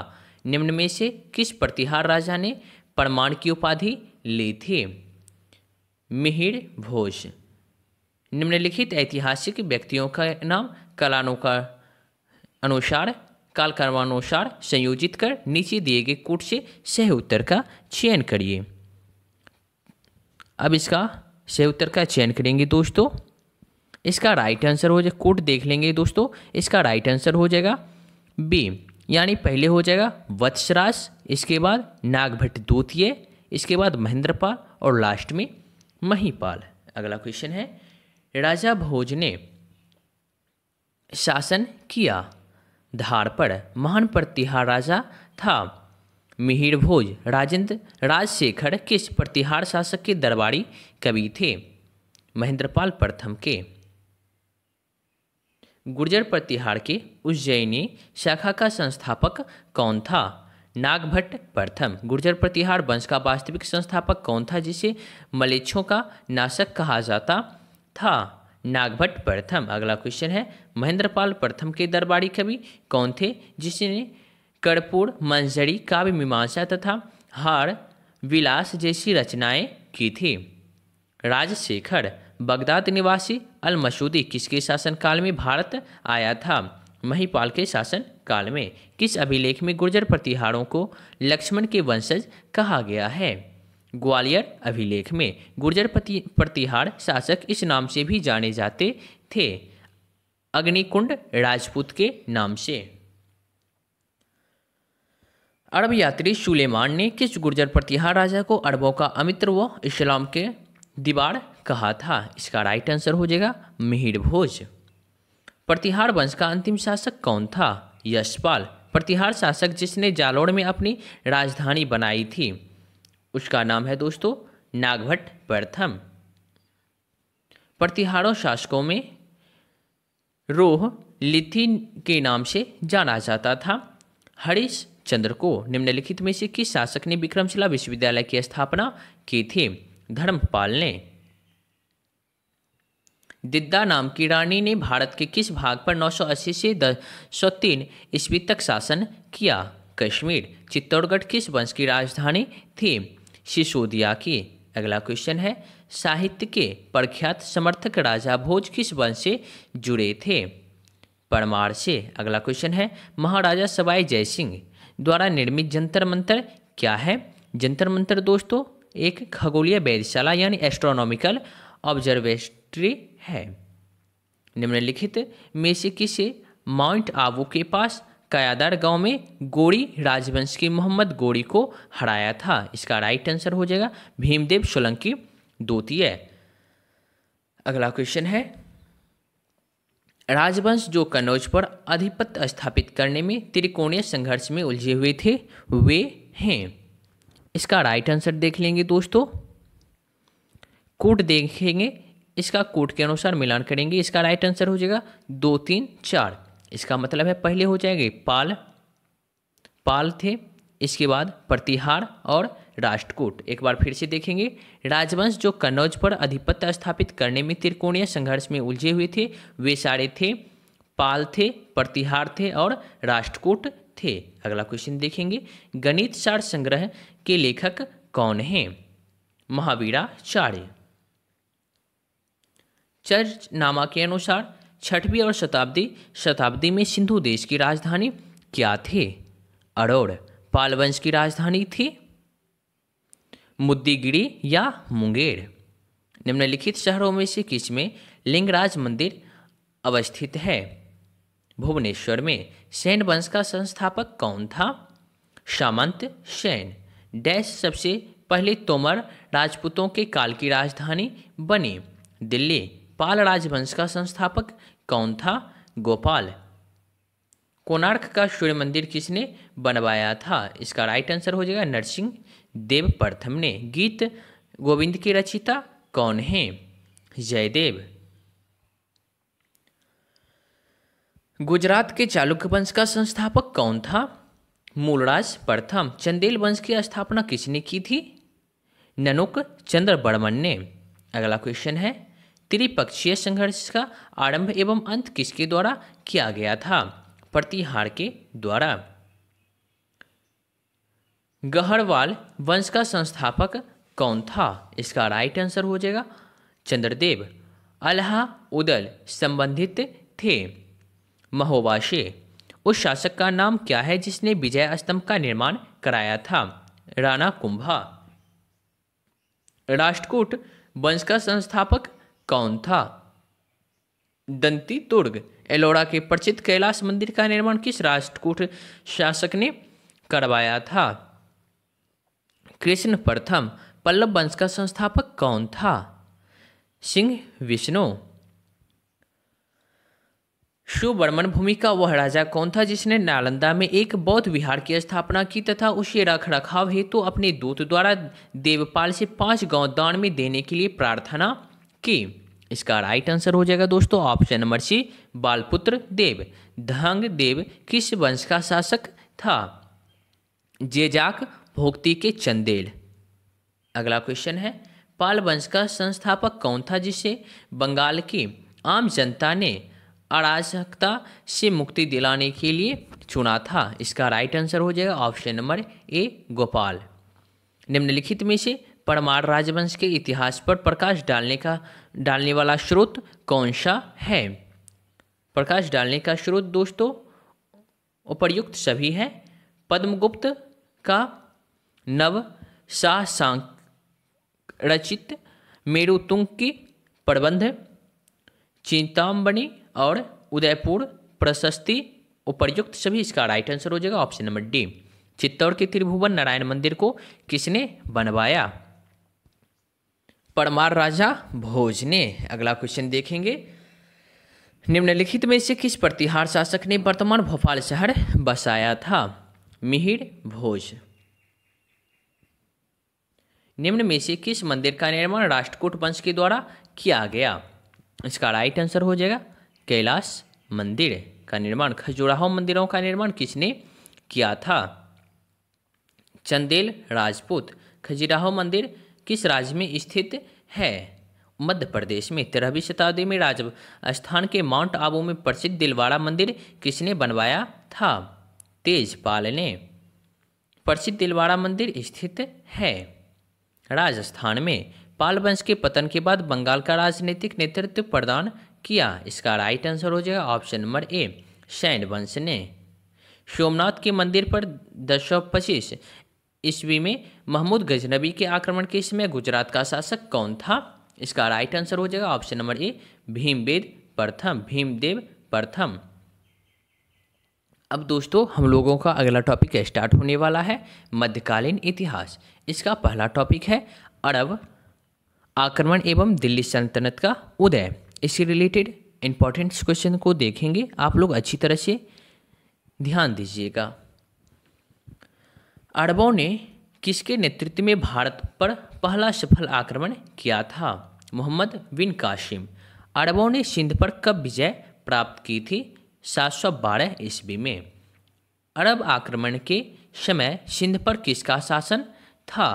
निम्न में से किस प्रतिहार राजा ने प्रमाण की उपाधि ली थी मिहिर भोज निम्नलिखित ऐतिहासिक व्यक्तियों का नाम कलानों का अनुसार कालकर्मानुसार संयोजित कर नीचे दिए गए कोट से सह उत्तर का चयन करिए अब इसका सह उत्तर का चयन करेंगे दोस्तों इसका राइट आंसर हो जाए कोट देख लेंगे दोस्तों इसका राइट आंसर हो जाएगा बी यानी पहले हो जाएगा वत्सरास इसके बाद नागभट्ट द्वितीय इसके बाद महेंद्रपाल और लास्ट में महीपाल अगला क्वेश्चन है राजा भोज ने शासन किया धार पर महान प्रतिहार राजा था मिहिर भोज राजेंद्र राजशेखर किस प्रतिहार शासक के दरबारी कवि थे महेंद्रपाल प्रथम के गुर्जर प्रतिहार के उज्जैनी शाखा का संस्थापक कौन था नागभट्ट प्रथम गुर्जर प्रतिहार वंश का वास्तविक संस्थापक कौन था जिसे मलेच्छों का नाशक कहा जाता था नागभट्ट प्रथम अगला क्वेश्चन है महेंद्रपाल प्रथम के दरबारी कवि कौन थे जिसने कर्पूर मंजरी काव्य मीमांसा तथा हार विलास जैसी रचनाएं की थी राजशेखर बगदाद निवासी अल मसूदी किसके शासनकाल में भारत आया था महीपाल के शासन काल में किस अभिलेख में गुर्जर प्रतिहारों को लक्ष्मण के वंशज कहा गया है ग्वालियर अभिलेख में गुर्जर प्रतिहार शासक इस नाम से भी जाने जाते थे अग्निकुंड राजपूत के नाम से अरब यात्री सुलेमान ने किस गुर्जर प्रतिहार राजा को अरबों का अमित्र व इस्लाम के दीवार कहा था इसका राइट आंसर हो जाएगा मिहिर भोज प्रतिहार वंश का अंतिम शासक कौन था यशपाल प्रतिहार शासक जिसने जालोर में अपनी राजधानी बनाई थी उसका नाम है दोस्तों नागभट्ट प्रथम प्रतिहारों शासकों में रोह लिथी के नाम से जाना जाता था हरीश चंद्र को निम्नलिखित में से किस शासक ने विक्रमशिला विश्वविद्यालय की स्थापना की थी धर्मपाल ने दिद्दा नाम की रानी ने भारत के किस भाग पर 980 से तीन ईस्वी तक शासन किया कश्मीर चित्तौड़गढ़ किस वंश की राजधानी थी सिसोदिया के अगला क्वेश्चन है साहित्य के प्रख्यात समर्थक राजा भोज किस वंश से जुड़े थे परमार से अगला क्वेश्चन है महाराजा सवाई जयसिंह द्वारा निर्मित जंतर मंत्र क्या है जंतर मंत्र दोस्तों एक खगोलीय वैधशाला यानी एस्ट्रोनॉमिकल ऑब्जर्वेटरी है निम्नलिखित में से किसे माउंट आबू के पास कयादर गांव में गोड़ी राजवंश के मोहम्मद गोड़ी को हराया था इसका राइट आंसर हो जाएगा भीमदेव सोलंकी द्वितीय अगला क्वेश्चन है राजवंश जो कन्नौज पर आधिपत्य स्थापित करने में त्रिकोणीय संघर्ष में उलझे हुए थे वे हैं इसका राइट आंसर देख लेंगे दोस्तों कूट देखेंगे इसका कूट के अनुसार मिलान करेंगे इसका राइट आंसर हो जाएगा दो तीन चार इसका मतलब है पहले हो जाएंगे पाल पाल थे इसके बाद प्रतिहार और राष्ट्रकूट एक बार फिर से देखेंगे राजवंश जो कन्नौज पर अधिपत्य स्थापित करने में त्रिकोणीय संघर्ष में उलझे हुए थे वे सारे थे पाल थे प्रतिहार थे और राष्ट्रकूट थे अगला क्वेश्चन देखेंगे गणित सार संग्रह के लेखक कौन हैं महावीराचार्य चर्च नामा के अनुसार छठवीं और शताब्दी शताब्दी में सिंधु देश की राजधानी क्या थी अरोड़ पालवंश की राजधानी थी मुद्दीगिरी या मुंगेर निम्नलिखित शहरों में से किस में लिंगराज मंदिर अवस्थित है भुवनेश्वर में सैन वंश का संस्थापक कौन था सामंत सैन डैश सबसे पहले तोमर राजपूतों के काल की राजधानी बनी दिल्ली पाल राजवंश का संस्थापक कौन था गोपाल कोणार्क का सूर्य मंदिर किसने बनवाया था इसका राइट आंसर हो जाएगा नरसिंह देव प्रथम ने गीत गोविंद की रचिता कौन है जयदेव गुजरात के चालुक्य वंश का संस्थापक कौन था मूलराज प्रथम चंदेल वंश की स्थापना किसने की थी ननुक चंद्र बर्मन ने अगला क्वेश्चन है त्रिपक्षीय संघर्ष का आरंभ एवं अंत किसके द्वारा किया गया था प्रतिहार के द्वारा गहरवाल वंश का संस्थापक कौन था इसका राइट आंसर हो जाएगा चंद्रदेव अल्हा उदल संबंधित थे महोबाशे उस शासक का नाम क्या है जिसने विजय स्तंभ का निर्माण कराया था राणा कुंभा राष्ट्रकूट वंश का संस्थापक कौन था दंती दुर्ग एलोरा के प्रचित कैलाश मंदिर का निर्माण किस राष्ट्रकूट शासक ने करवाया था कृष्ण प्रथम पल्लव वंश का संस्थापक कौन था सिंह विष्णु सुवर्मन भूमि का वह राजा कौन था जिसने नालंदा में एक बौद्ध विहार की स्थापना की तथा उसे रख रखाव हेतु तो अपने दूत द्वारा देवपाल से पांच गांव दान में देने के लिए प्रार्थना की इसका राइट आंसर हो जाएगा दोस्तों option number C Balaputra Deva Dhanga Deva किस वंश का शासक था जेजाक भोक्ति के चंदेल अगला क्वेश्चन है पाल वंश का संस्थापक कौन था जिसे बंगाल की आम जनता ने अराजकता से मुक्ति दिलाने के लिए चुना था इसका राइट आंसर हो जाएगा ऑप्शन नंबर ए गोपाल निम्नलिखित में से परमार राजवंश के इतिहास पर प्रकाश डालने का डालने वाला स्रोत कौन सा है प्रकाश डालने का स्रोत दोस्तों उपर्युक्त सभी है पद्मगुप्त का नव शाह रचित मेरुतुंग की प्रबंध चिंताम्बनी और उदयपुर प्रशस्ति उपर्युक्त सभी इसका राइट आंसर हो जाएगा ऑप्शन नंबर डी चित्तौड़ के त्रिभुवन नारायण मंदिर को किसने बनवाया परमार राजा भोज ने अगला क्वेश्चन देखेंगे निम्नलिखित में से किस प्रतिहार शासक ने वर्तमान भोपाल शहर बसाया था मिहिर भोज निम्न में से किस मंदिर का निर्माण राष्ट्रकूट वंश के द्वारा किया गया इसका राइट आंसर हो जाएगा कैलाश मंदिर का निर्माण खजुराहो मंदिरों का निर्माण किसने किया था चंदेल राजपूत खजुराहो मंदिर किस राज्य में स्थित है मध्य प्रदेश में तेरहवीं शताब्दी में राजस्थान के माउंट आबू में प्रसिद्ध दिलवाड़ा मंदिर किसने बनवाया था तेजपाल ने प्रसिद्ध दिलवाड़ा मंदिर स्थित है राजस्थान में पाल वंश के पतन के बाद बंगाल का राजनीतिक नेतृत्व प्रदान किया इसका राइट आंसर हो जाएगा ऑप्शन नंबर ए सैन वंश ने सोमनाथ के मंदिर पर दस सौ पच्चीस ईस्वी में महमूद गजनबी के आक्रमण के समय गुजरात का शासक कौन था इसका राइट आंसर हो जाएगा ऑप्शन नंबर ए भीमवेद प्रथम भीमदेव प्रथम अब दोस्तों हम लोगों का अगला टॉपिक स्टार्ट होने वाला है मध्यकालीन इतिहास इसका पहला टॉपिक है अरब आक्रमण एवं दिल्ली सल्तनत का उदय इससे रिलेटेड इंपॉर्टेंट क्वेश्चन को देखेंगे आप लोग अच्छी तरह से ध्यान दीजिएगा अरबों ने किसके नेतृत्व में भारत पर पहला सफल आक्रमण किया था मोहम्मद बिन कासिम अरबों ने सिंध पर कब विजय प्राप्त की थी 712 ईस्वी में अरब आक्रमण के समय सिंध पर किसका शासन था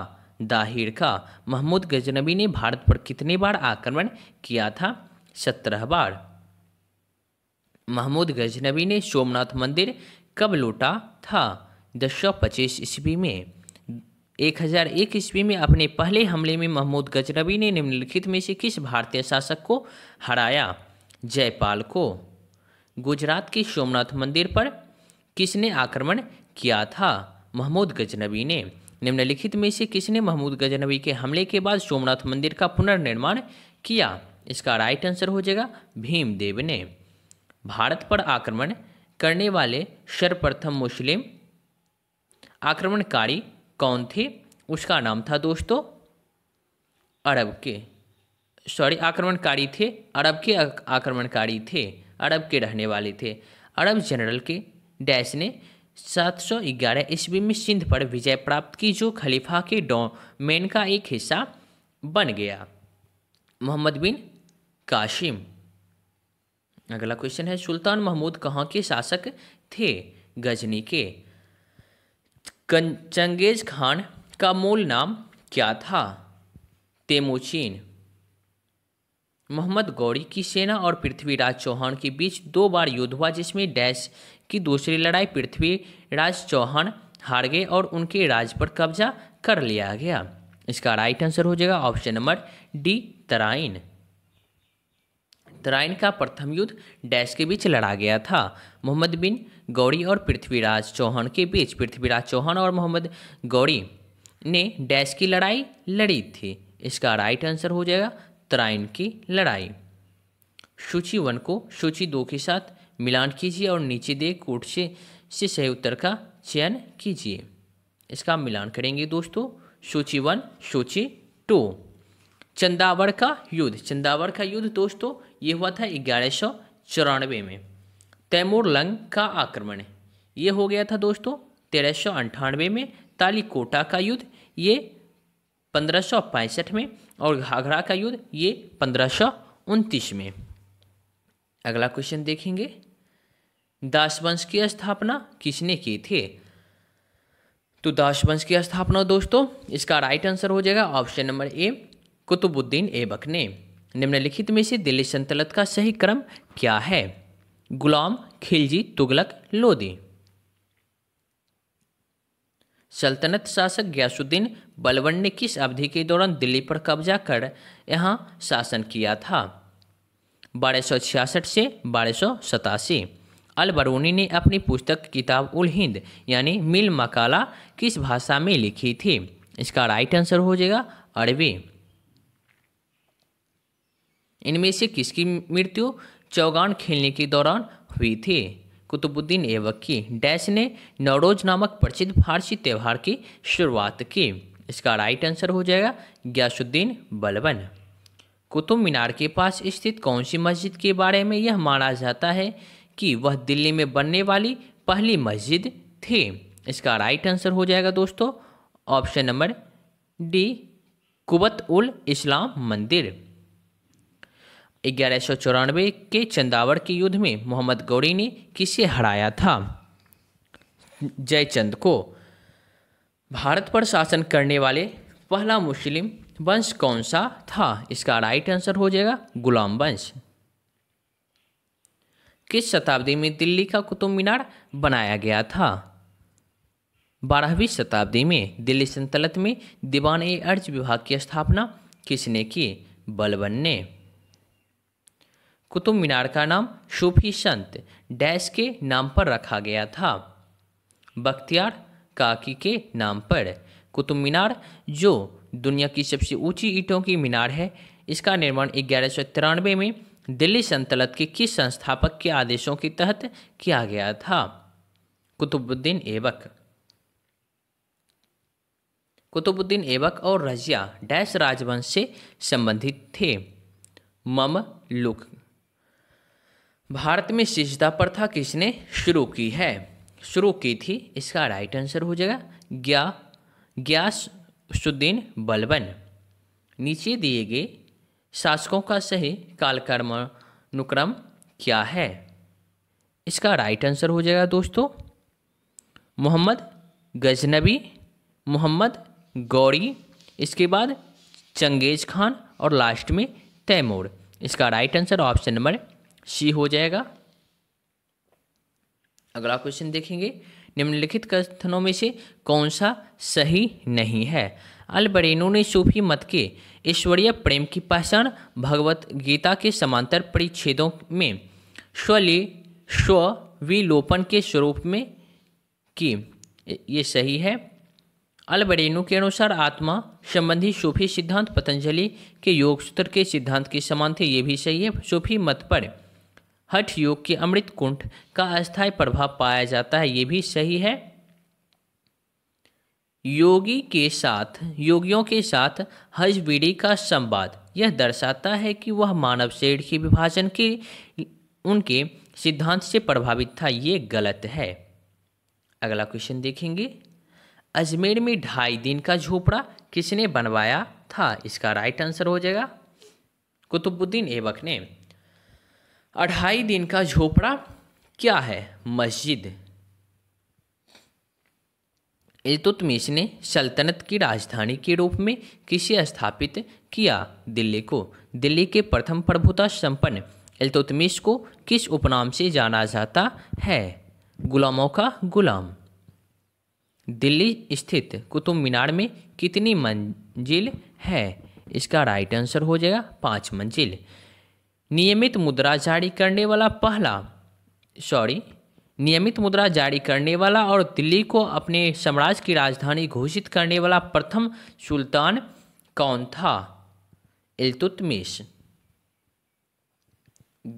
दाहिर का महमूद गजनबी ने भारत पर कितने बार आक्रमण किया था सत्रह बार महमूद गजनबी ने सोमनाथ मंदिर कब लूटा था दस सौ पच्चीस ईस्वी में एक हज़ार एक ईस्वी में अपने पहले हमले में महमूद गजनबी ने निम्नलिखित में से किस भारतीय शासक को हराया जयपाल को गुजरात के सोमनाथ मंदिर पर किसने आक्रमण किया था महमूद गजनबी ने निम्नलिखित में से किसने महमूद गजनबी के हमले के बाद सोमनाथ मंदिर का पुनर्निर्माण किया इसका राइट आंसर हो जाएगा भीमदेव ने भारत पर आक्रमण करने वाले सर्वप्रथम मुस्लिम आक्रमणकारी कौन थे उसका नाम था दोस्तों अरब के सॉरी आक्रमणकारी थे अरब के आक्रमणकारी थे अरब के रहने वाले थे अरब जनरल के डैश ने 711 ईस्वी में सिंध पर विजय प्राप्त की जो खलीफा के डोमेन का एक हिस्सा बन गया मोहम्मद बिन काशिम अगला क्वेश्चन है सुल्तान महमूद कहाँ के शासक थे गजनी के चंगेज खान का मूल नाम क्या था तेमुचीन मोहम्मद गौरी की सेना और पृथ्वीराज चौहान के बीच दो बार युद्ध हुआ जिसमें डैश की दूसरी लड़ाई पृथ्वीराज चौहान हार गए और उनके राज पर कब्जा कर लिया गया इसका राइट आंसर हो जाएगा option number D Tarain Tarain का प्रथम युद्ध डैश के बीच लड़ा गया था मोहम्मद बिन गौरी और पृथ्वीराज चौहान के बीच पृथ्वीराज चौहान और मोहम्मद गौरी ने डैश की लड़ाई लड़ी थी इसका राइट आंसर हो जाएगा तराइन की लड़ाई सूची वन को सूची दो के साथ मिलान कीजिए और नीचे दे कोट से से सही उत्तर का चयन कीजिए इसका मिलान करेंगे दोस्तों सूची वन सूची टू चंदावर का युद्ध चंदावर का युद्ध दोस्तों ये हुआ था ग्यारह सौ चौरानवे में तैमूरलंग का आक्रमण ये हो गया था दोस्तों तेरह में तालीकोटा का युद्ध ये पंद्रह में और घाघरा का युद्ध ये पंद्रह में अगला क्वेश्चन देखेंगे दासवंश की स्थापना किसने की थी तो दासवंश की स्थापना दोस्तों इसका राइट आंसर हो जाएगा option number A Qutbuddin Aibak ने निम्नलिखित में से दिल्ली संतलत का सही क्रम क्या है गुलाम खिलजी तुगलक लोदी सल्तनत शासक ग्यासुद्दीन बलवन ने किस अवधि के दौरान दिल्ली पर कब्जा कर यहाँ शासन किया था बारह सौ छियासठ से बारह सौ सतासी अल ने अपनी पुस्तक किताब उल हिंद यानी मिल मकाला किस भाषा में लिखी थी इसका राइट आंसर हो जाएगा अरबी इनमें से किसकी मृत्यु चौगान खेलने के दौरान हुई थी कुतुबुद्दीन एवक की डैश ने नवरोज नामक प्रसिद्ध फारसी त्यौहार की शुरुआत की इसका राइट आंसर हो जाएगा ग्यासुद्दीन बलबन कुतुब मीनार के पास स्थित कौन सी मस्जिद के बारे में यह माना जाता है कि वह दिल्ली में बनने वाली पहली मस्जिद थी इसका राइट आंसर हो जाएगा दोस्तों option number D Quwwat ul Islam मंदिर ग्यारह के चंदावर के युद्ध में मोहम्मद गौरी ने किसे हराया था जयचंद को भारत पर शासन करने वाले पहला मुस्लिम वंश कौन सा था इसका राइट आंसर हो जाएगा गुलाम वंश किस शताब्दी में दिल्ली का कुतुब मीनार बनाया गया था बारहवीं शताब्दी में दिल्ली संतलत में दीवान ए अर्ज विभाग की स्थापना किसने की बलबन ने कुतुब मीनार का नाम सूफी संत डैश के नाम पर रखा गया था बख्तियार काकी के नाम पर कुतुब मीनार जो दुनिया की सबसे ऊंची ईंटों की मीनार है इसका निर्माण ग्यारह में दिल्ली संतलत के किस संस्थापक के आदेशों के तहत किया गया था कुतुबुद्दीन एबक कुतुबुद्दीन एबक और रजिया डैश राजवंश से संबंधित थे मम लुक भारत में शिशदा प्रथा किसने शुरू की है शुरू की थी इसका राइट आंसर हो जाएगा ग्या ग्यासुद्दीन बलबन नीचे दिए गए शासकों का सही कालक्रमानुक्रम क्या है इसका राइट आंसर हो जाएगा दोस्तों मोहम्मद गजनबी मोहम्मद गौरी इसके बाद चंगेज खान और लास्ट में तैमूर इसका right answer option number C हो जाएगा अगला क्वेश्चन देखेंगे निम्नलिखित कथनों में से कौन सा सही नहीं है अलबरेनो ने सूफी मत के ईश्वरीय प्रेम की पहचान भगवत गीता के समांतर परिच्छेदों में स्वली स्व विलोपन के स्वरूप में की ये सही है अलबरेनो के अनुसार आत्मा संबंधी सूफी सिद्धांत पतंजलि के योग सूत्र के सिद्धांत के समान थे ये भी सही है सूफी मत पर हठ योग के अमृत कुंठ का अस्थायी प्रभाव पाया जाता है ये भी सही है योगी के साथ योगियों के साथ हज बीड़ी का संवाद यह दर्शाता है कि वह मानव शेड के विभाजन के उनके सिद्धांत से प्रभावित था ये गलत है अगला क्वेश्चन देखेंगे अजमेर में ढाई दिन का झोपड़ा किसने बनवाया था इसका राइट आंसर हो जाएगा कुतुबुद्दीन एबक ने अढ़ाई दिन का झोपड़ा क्या है मस्जिद इलतुतमिश ने सल्तनत की राजधानी के रूप में किसे स्थापित किया दिल्ली को दिल्ली के प्रथम प्रभुता संपन्न इलतुतमिश को किस उपनाम से जाना जाता है गुलामों का गुलाम दिल्ली स्थित कुतुब मीनार में कितनी मंजिल है इसका राइट आंसर हो जाएगा पाँच मंजिल नियमित मुद्रा जारी करने वाला पहला सॉरी नियमित मुद्रा जारी करने वाला और दिल्ली को अपने साम्राज्य की राजधानी घोषित करने वाला प्रथम सुल्तान कौन था इलतुतमिश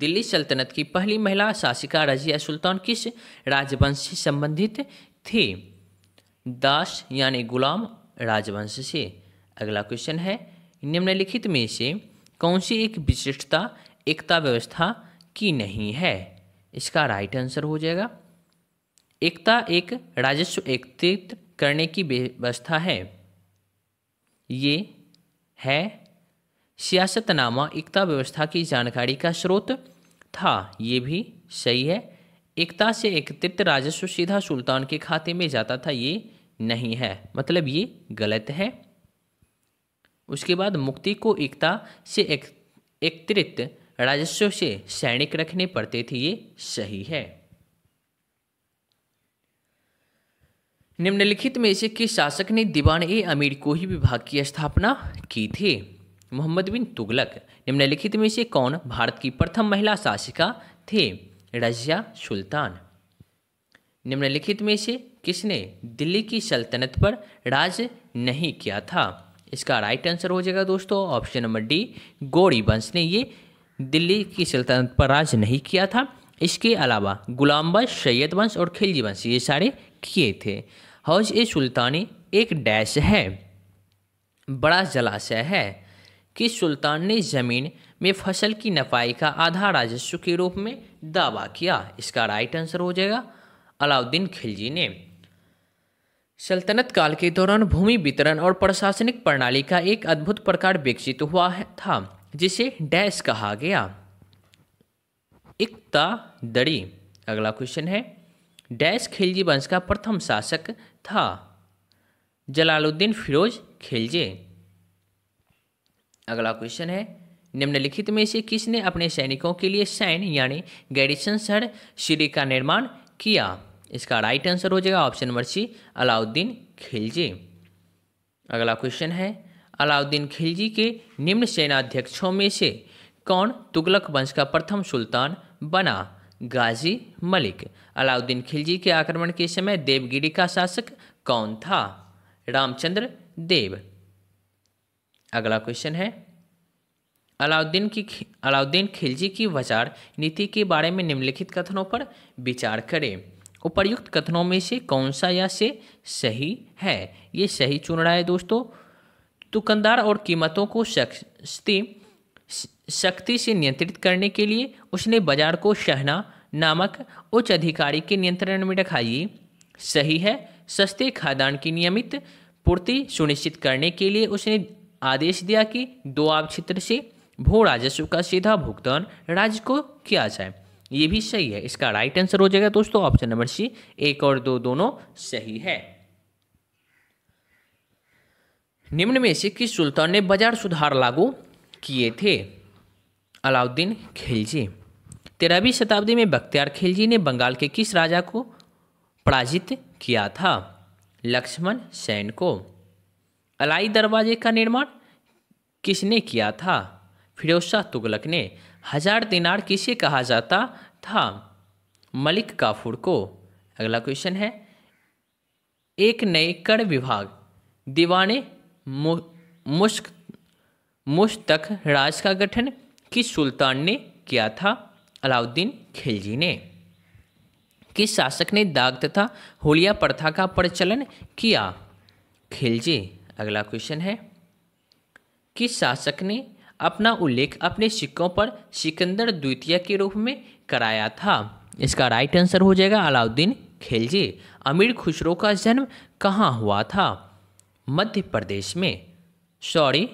दिल्ली सल्तनत की पहली महिला शासिका रजिया सुल्तान किस राजवंश से संबंधित थी दास यानी गुलाम राजवंश से अगला क्वेश्चन है निम्नलिखित में से कौन सी एक विशिष्टता एकता व्यवस्था की नहीं है इसका राइट आंसर हो जाएगा एकता एक राजस्व एकत्रित करने की व्यवस्था है ये है सियासतनामा एकता व्यवस्था की जानकारी का स्रोत था ये भी सही है एकता से एकत्रित राजस्व सीधा सुल्तान के खाते में जाता था ये नहीं है मतलब ये गलत है उसके बाद मुक्ति को एकता से एकत्रित राजस्व से सैनिक रखने पड़ते थे ये सही है निम्नलिखित में से किस शासक ने दीवान ए अमीर को ही विभाग की स्थापना की थी मोहम्मद बिन तुगलक निम्नलिखित में से कौन भारत की प्रथम महिला शासिका थे रजिया सुल्तान निम्नलिखित में से किसने दिल्ली की सल्तनत पर राज नहीं किया था इसका राइट आंसर हो जाएगा दोस्तों ऑप्शन नंबर डी गौरी वंश ने ये दिल्ली की सल्तनत पर राज नहीं किया था इसके अलावा गुलाम वंश सैयद वंश और खिलजी वंश ये सारे किए थे हौज ए सुल्तानी एक डैश है बड़ा जलाशय है कि सुल्तान ने ज़मीन में फसल की नफाई का आधा राजस्व के रूप में दावा किया इसका राइट आंसर हो जाएगा अलाउद्दीन खिलजी ने सल्तनत काल के दौरान भूमि वितरण और प्रशासनिक प्रणाली का एक अद्भुत प्रकार विकसित हुआ था जिसे डैश कहा गया इकता दड़ी अगला क्वेश्चन है डैश खिलजी वंश का प्रथम शासक था जलालुद्दीन फिरोज खिलजे अगला क्वेश्चन है निम्नलिखित में से किसने अपने सैनिकों के लिए सैन यानी गैरिसन सर श्री का निर्माण किया इसका राइट आंसर हो जाएगा option number C Alauddin Khilji अगला क्वेश्चन है अलाउद्दीन खिलजी के निम्न सेनाध्यक्षों में से कौन तुगलक वंश का प्रथम सुल्तान बना गाजी मलिक अलाउद्दीन खिलजी के आक्रमण के समय देवगिरी का शासक कौन था रामचंद्र देव अगला क्वेश्चन है अलाउद्दीन की अलाउद्दीन खिलजी की बाजार नीति के बारे में निम्नलिखित कथनों पर विचार करें उपर्युक्त कथनों में से कौन सा या से सही है ये सही चुन रहा है दोस्तों दुकानदार और कीमतों को सख्ती शक्ति से नियंत्रित करने के लिए उसने बाजार को शहना नामक उच्च अधिकारी के नियंत्रण में रखा ये सही है सस्ते खादान की नियमित पूर्ति सुनिश्चित करने के लिए उसने आदेश दिया कि दो आब क्षेत्र से भू राजस्व का सीधा भुगतान राज्य को किया जाए ये भी सही है इसका राइट आंसर हो जाएगा दोस्तों ऑप्शन नंबर सी एक और दो दोनों सही है निम्न में से किस सुल्तान ने बाजार सुधार लागू किए थे अलाउद्दीन खिलजी तेरहवीं शताब्दी में बख्तियार खिलजी ने बंगाल के किस राजा को पराजित किया था लक्ष्मण सेन को अलाई दरवाजे का निर्माण किसने किया था फिरोज शाह तुगलक ने हजार दिनार किसे कहा जाता था मलिक काफूर को अगला क्वेश्चन है एक नए कर विभाग दीवाने मुश्क मुश्तक राज का गठन किस सुल्तान ने किया था अलाउद्दीन खिलजी ने किस शासक ने दाग तथा होलिया प्रथा का प्रचलन किया खिलजी अगला क्वेश्चन है किस शासक ने अपना उल्लेख अपने सिक्कों पर सिकंदर द्वितीय के रूप में कराया था इसका राइट आंसर हो जाएगा अलाउद्दीन खिलजी अमीर खुसरो का जन्म कहाँ हुआ था मध्य प्रदेश में सॉरी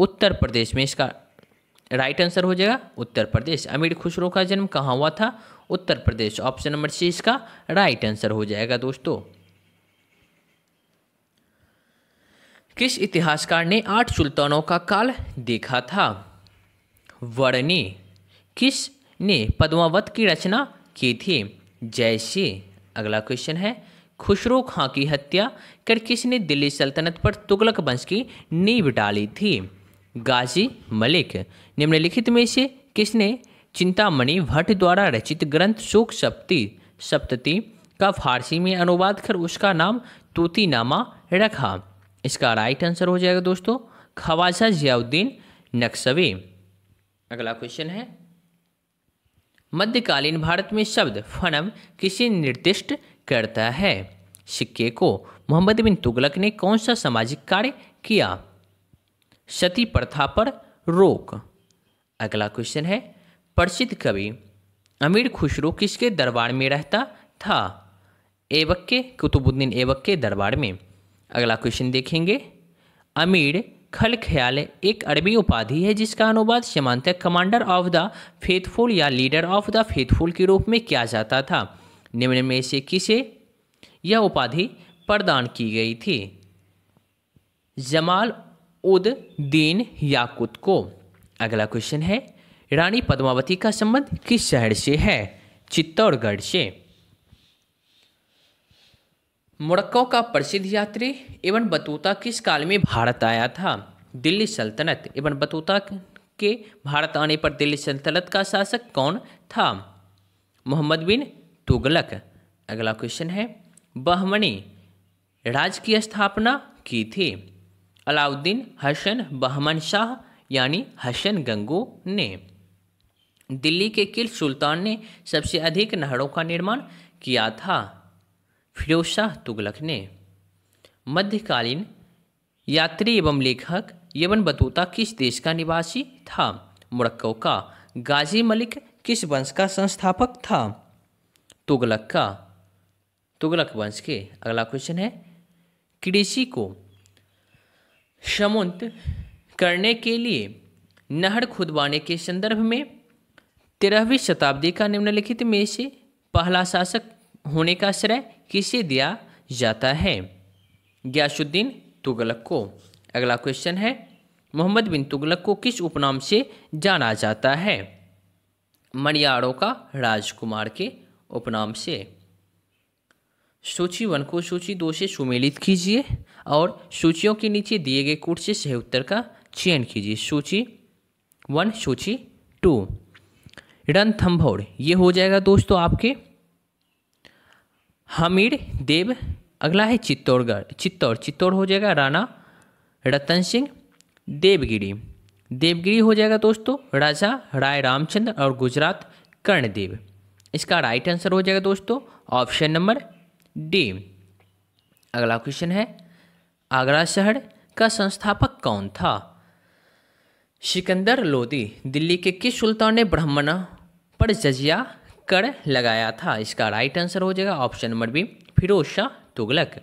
उत्तर प्रदेश में इसका राइट आंसर हो जाएगा उत्तर प्रदेश अमीर खुसरो का जन्म कहाँ हुआ था उत्तर प्रदेश ऑप्शन नंबर सी इसका राइट आंसर हो जाएगा दोस्तों किस इतिहासकार ने आठ सुल्तानों का काल देखा था वर्णी किस ने पद्मावत की रचना की थी जैसी अगला क्वेश्चन है खुशरू खां की हत्या कर किसने दिल्ली सल्तनत पर तुगलक वंश की नींव डाली थी गाजी मलिक निम्नलिखित में से किसने चिंतामणि भट्ट द्वारा रचित ग्रंथ शोक सप्ति सप्तति का फारसी में अनुवाद कर उसका नाम तोतीनामा रखा इसका राइट आंसर हो जाएगा दोस्तों खवाजा जियाउद्दीन नक्सवी अगला क्वेश्चन है मध्यकालीन भारत में शब्द फनम किसी निर्दिष्ट करता है सिक्के को मोहम्मद बिन तुगलक ने कौन सा सामाजिक कार्य किया सती प्रथा पर रोक अगला क्वेश्चन है प्रसिद्ध कवि अमीर खुशरू किसके दरबार में रहता था एबक के कुतुबुद्दीन एबक के दरबार में अगला क्वेश्चन देखेंगे अमीर खल ख्याल एक अरबी उपाधि है जिसका अनुवाद सीमांत कमांडर ऑफ द फेथफुल या लीडर ऑफ द फेथफुल के रूप में किया जाता था निम्न में से किसे यह उपाधि प्रदान की गई थी जमाल उद दीन याकुत को अगला क्वेश्चन है रानी पद्मावती का संबंध किस शहर से है चित्तौड़गढ़ से मोरक्को का प्रसिद्ध यात्री एवं बतूता किस काल में भारत आया था दिल्ली सल्तनत एवं बतूता के भारत आने पर दिल्ली सल्तनत का शासक कौन था मोहम्मद बिन तुगलक तो अगला क्वेश्चन है बहमनी राज की स्थापना की थी अलाउद्दीन हसन बहमन शाह यानी हसन गंगू ने दिल्ली के किल सुल्तान ने सबसे अधिक नहरों का निर्माण किया था फिरोज शाह तुगलक ने मध्यकालीन यात्री एवं लेखक यवन बतूता किस देश का निवासी था मुरक्को का गाजी मलिक किस वंश का संस्थापक था तुगलक का तुगलक वंश के अगला क्वेश्चन है कृषि को समुन्त करने के लिए नहर खुदवाने के संदर्भ में तेरहवीं शताब्दी का निम्नलिखित में से पहला शासक होने का श्रेय किसे दिया जाता है ग्यासुद्दीन तुगलक को अगला क्वेश्चन है मोहम्मद बिन तुगलक को किस उपनाम से जाना जाता है मरियाड़ों का राजकुमार के उपनाम से सूची वन को सूची दो से सुमेलित कीजिए और सूचियों के नीचे दिए गए कोट से सही उत्तर का चयन कीजिए सूची वन सूची टू रणथम्भौड़ ये हो जाएगा दोस्तों आपके हमीर देव अगला है चित्तौड़गढ़ चित्तौड़ चित्तौड़ हो जाएगा राणा रतन सिंह देवगिरी देवगिरी हो जाएगा दोस्तों राजा राय रामचंद्र और गुजरात कर्णदेव इसका राइट आंसर हो जाएगा दोस्तों ऑप्शन नंबर डी अगला क्वेश्चन है आगरा शहर का संस्थापक कौन था सिकंदर लोदी दिल्ली के किस सुल्तान ने ब्राह्मण पर जजिया कर लगाया था इसका राइट आंसर हो जाएगा option number B Firoz Shah Tughlaq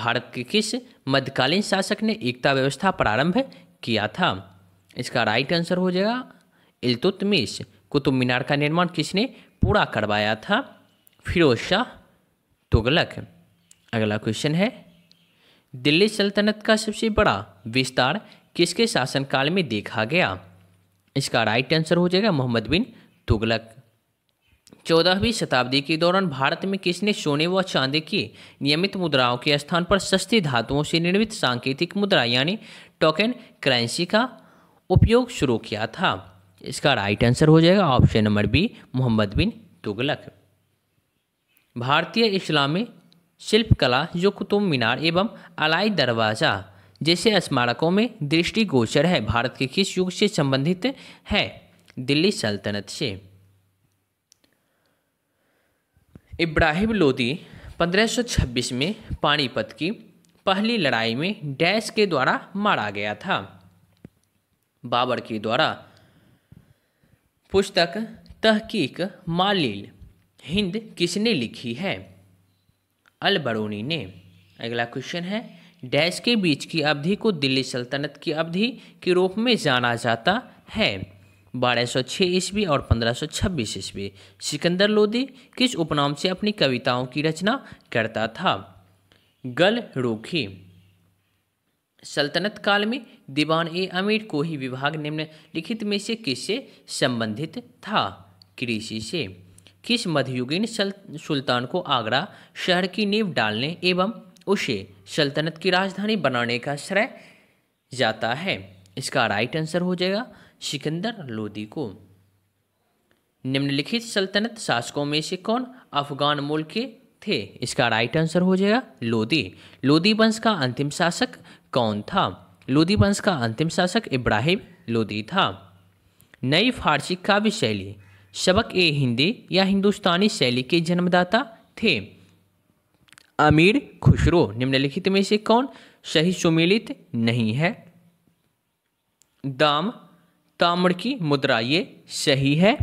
Bharat के किस मध्यकालीन शासक ने एकता व्यवस्था प्रारंभ किया था इसका राइट आंसर हो जाएगा इलतुतमिश कुतुब मीनार का निर्माण किसने पूरा करवाया था फिरोज शाह तुगलक अगला क्वेश्चन है दिल्ली सल्तनत का सबसे बड़ा विस्तार किसके शासनकाल में देखा गया इसका राइट आंसर हो जाएगा मोहम्मद बिन तुगलक चौदहवीं शताब्दी के दौरान भारत में किसने सोने व चांदी की नियमित मुद्राओं के स्थान पर सस्ती धातुओं से निर्मित सांकेतिक मुद्रा यानी टोकन करेंसी का उपयोग शुरू किया था इसका राइट आंसर हो जाएगा option number B Mohammad bin Tughlaq भारतीय इस्लामी शिल्पकला जो कुतुब मीनार एवं अलाई दरवाज़ा जैसे स्मारकों में दृष्टिगोचर है भारत के किस युग से संबंधित है दिल्ली सल्तनत से इब्राहिम लोदी 1526 में पानीपत की पहली लड़ाई में डैश के द्वारा मारा गया था बाबर के द्वारा पुस्तक तहकीक मालिल हिंद किसने लिखी है अलबरूनी ने अगला क्वेश्चन है डैश के बीच की अवधि को दिल्ली सल्तनत की अवधि के रूप में जाना जाता है 1206 ईस्वी और 1526 ईस्वी सिकंदर लोदी किस उपनाम से अपनी कविताओं की रचना करता था गल रूखी सल्तनत काल में दीवान ए अमीर को ही विभाग निम्नलिखित में से किससे संबंधित था कृषि से किस मध्ययुगीन सुल्तान को आगरा शहर की नींव डालने एवं उसे सल्तनत की राजधानी बनाने का श्रेय जाता है इसका राइट आंसर हो जाएगा सिकंदर लोदी को निम्नलिखित सल्तनत शासकों में से कौन अफगान मूल के थे इसका राइट आंसर हो जाएगा लोदी लोदी वंश का अंतिम शासक कौन था लोदी वंश का अंतिम शासक इब्राहिम लोदी था नई फारसी काव्य शैली सबक ए हिंदी या हिंदुस्तानी शैली के जन्मदाता थे अमीर खुशरो निम्नलिखित में से कौन सही सुमिलित नहीं है दाम ताम्र की मुद्रा ये सही है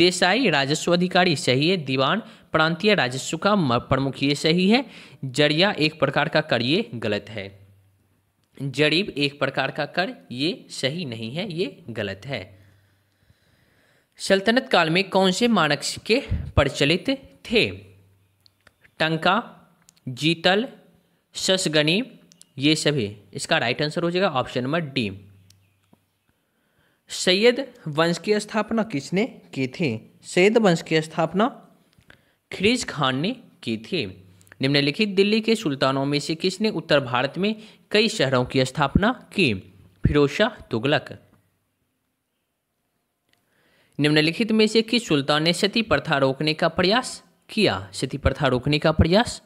देसाई राजस्व अधिकारी सही है दीवान प्रांतीय राजस्व का प्रमुख ये सही है जरिया एक प्रकार का कर ये गलत है जरीब एक प्रकार का कर ये सही नहीं है ये गलत है सल्तनत काल में कौन से मानक के प्रचलित थे टंका जीतल ससगनी ये सभी इसका राइट आंसर हो जाएगा ऑप्शन नंबर डी सैयद वंश की स्थापना किसने की थी सैयद वंश की स्थापना खिरीज खान ने की थी निम्नलिखित दिल्ली के सुल्तानों में से किसने उत्तर भारत में कई शहरों की स्थापना की फिरोज शाह तुगलक निम्नलिखित में से किस सुल्तान ने सती प्रथा रोकने का प्रयास किया सती प्रथा रोकने का प्रयास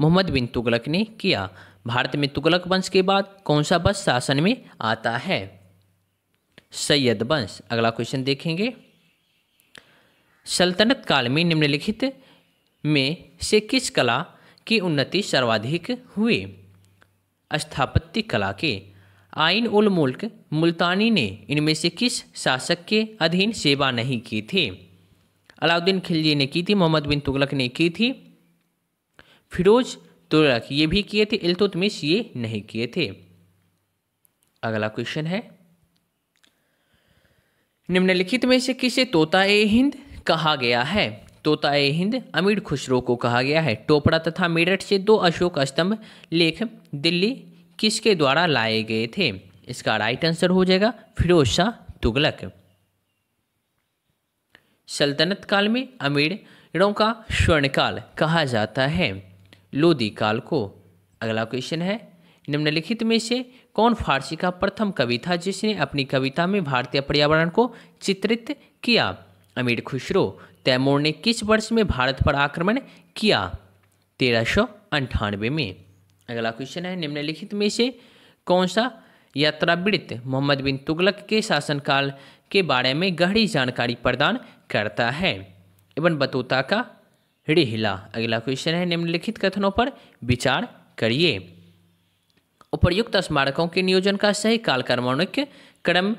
मोहम्मद बिन तुगलक ने किया भारत में तुगलक वंश के बाद कौन सा वंश शासन में आता है सैयद वंश अगला क्वेश्चन देखेंगे सल्तनत काल में निम्नलिखित में से किस कला की उन्नति सर्वाधिक हुई स्थापत्य कला के आइन उल मुल्क मुल्तानी ने इनमें से किस शासक के अधीन सेवा नहीं की थी अलाउद्दीन खिलजी ने की थी मोहम्मद बिन तुगलक ने की थी फिरोज तुगलक ये भी किए थे इल्तुतमिश ये नहीं किए थे अगला क्वेश्चन है निम्नलिखित में से किसे तोता ए हिंद कहा गया है तोता ए हिंद अमीर खुसरो को कहा गया है टोपड़ा तथा मेरठ से दो अशोक स्तंभ लेख दिल्ली किसके द्वारा लाए गए थे इसका राइट आंसर हो जाएगा फिरोज शाह तुगलक सल्तनत काल में अमीरों का स्वर्णकाल कहा जाता है लोदी काल को अगला क्वेश्चन है निम्नलिखित में से कौन फारसी का प्रथम कवि था जिसने अपनी कविता में भारतीय पर्यावरण को चित्रित किया अमीर खुसरो तैमूर ने किस वर्ष में भारत पर आक्रमण किया तेरह सौ अंठानवे में अगला क्वेश्चन है निम्नलिखित में से कौन सा यात्रावृत्त मोहम्मद बिन तुगलक के शासनकाल के बारे में गहरी जानकारी प्रदान करता है एवं बतूता का रिहिला अगला क्वेश्चन है निम्नलिखित कथनों पर विचार करिए उपर्युक्त स्मारकों के नियोजन का सही कालक्रमणिक क्रम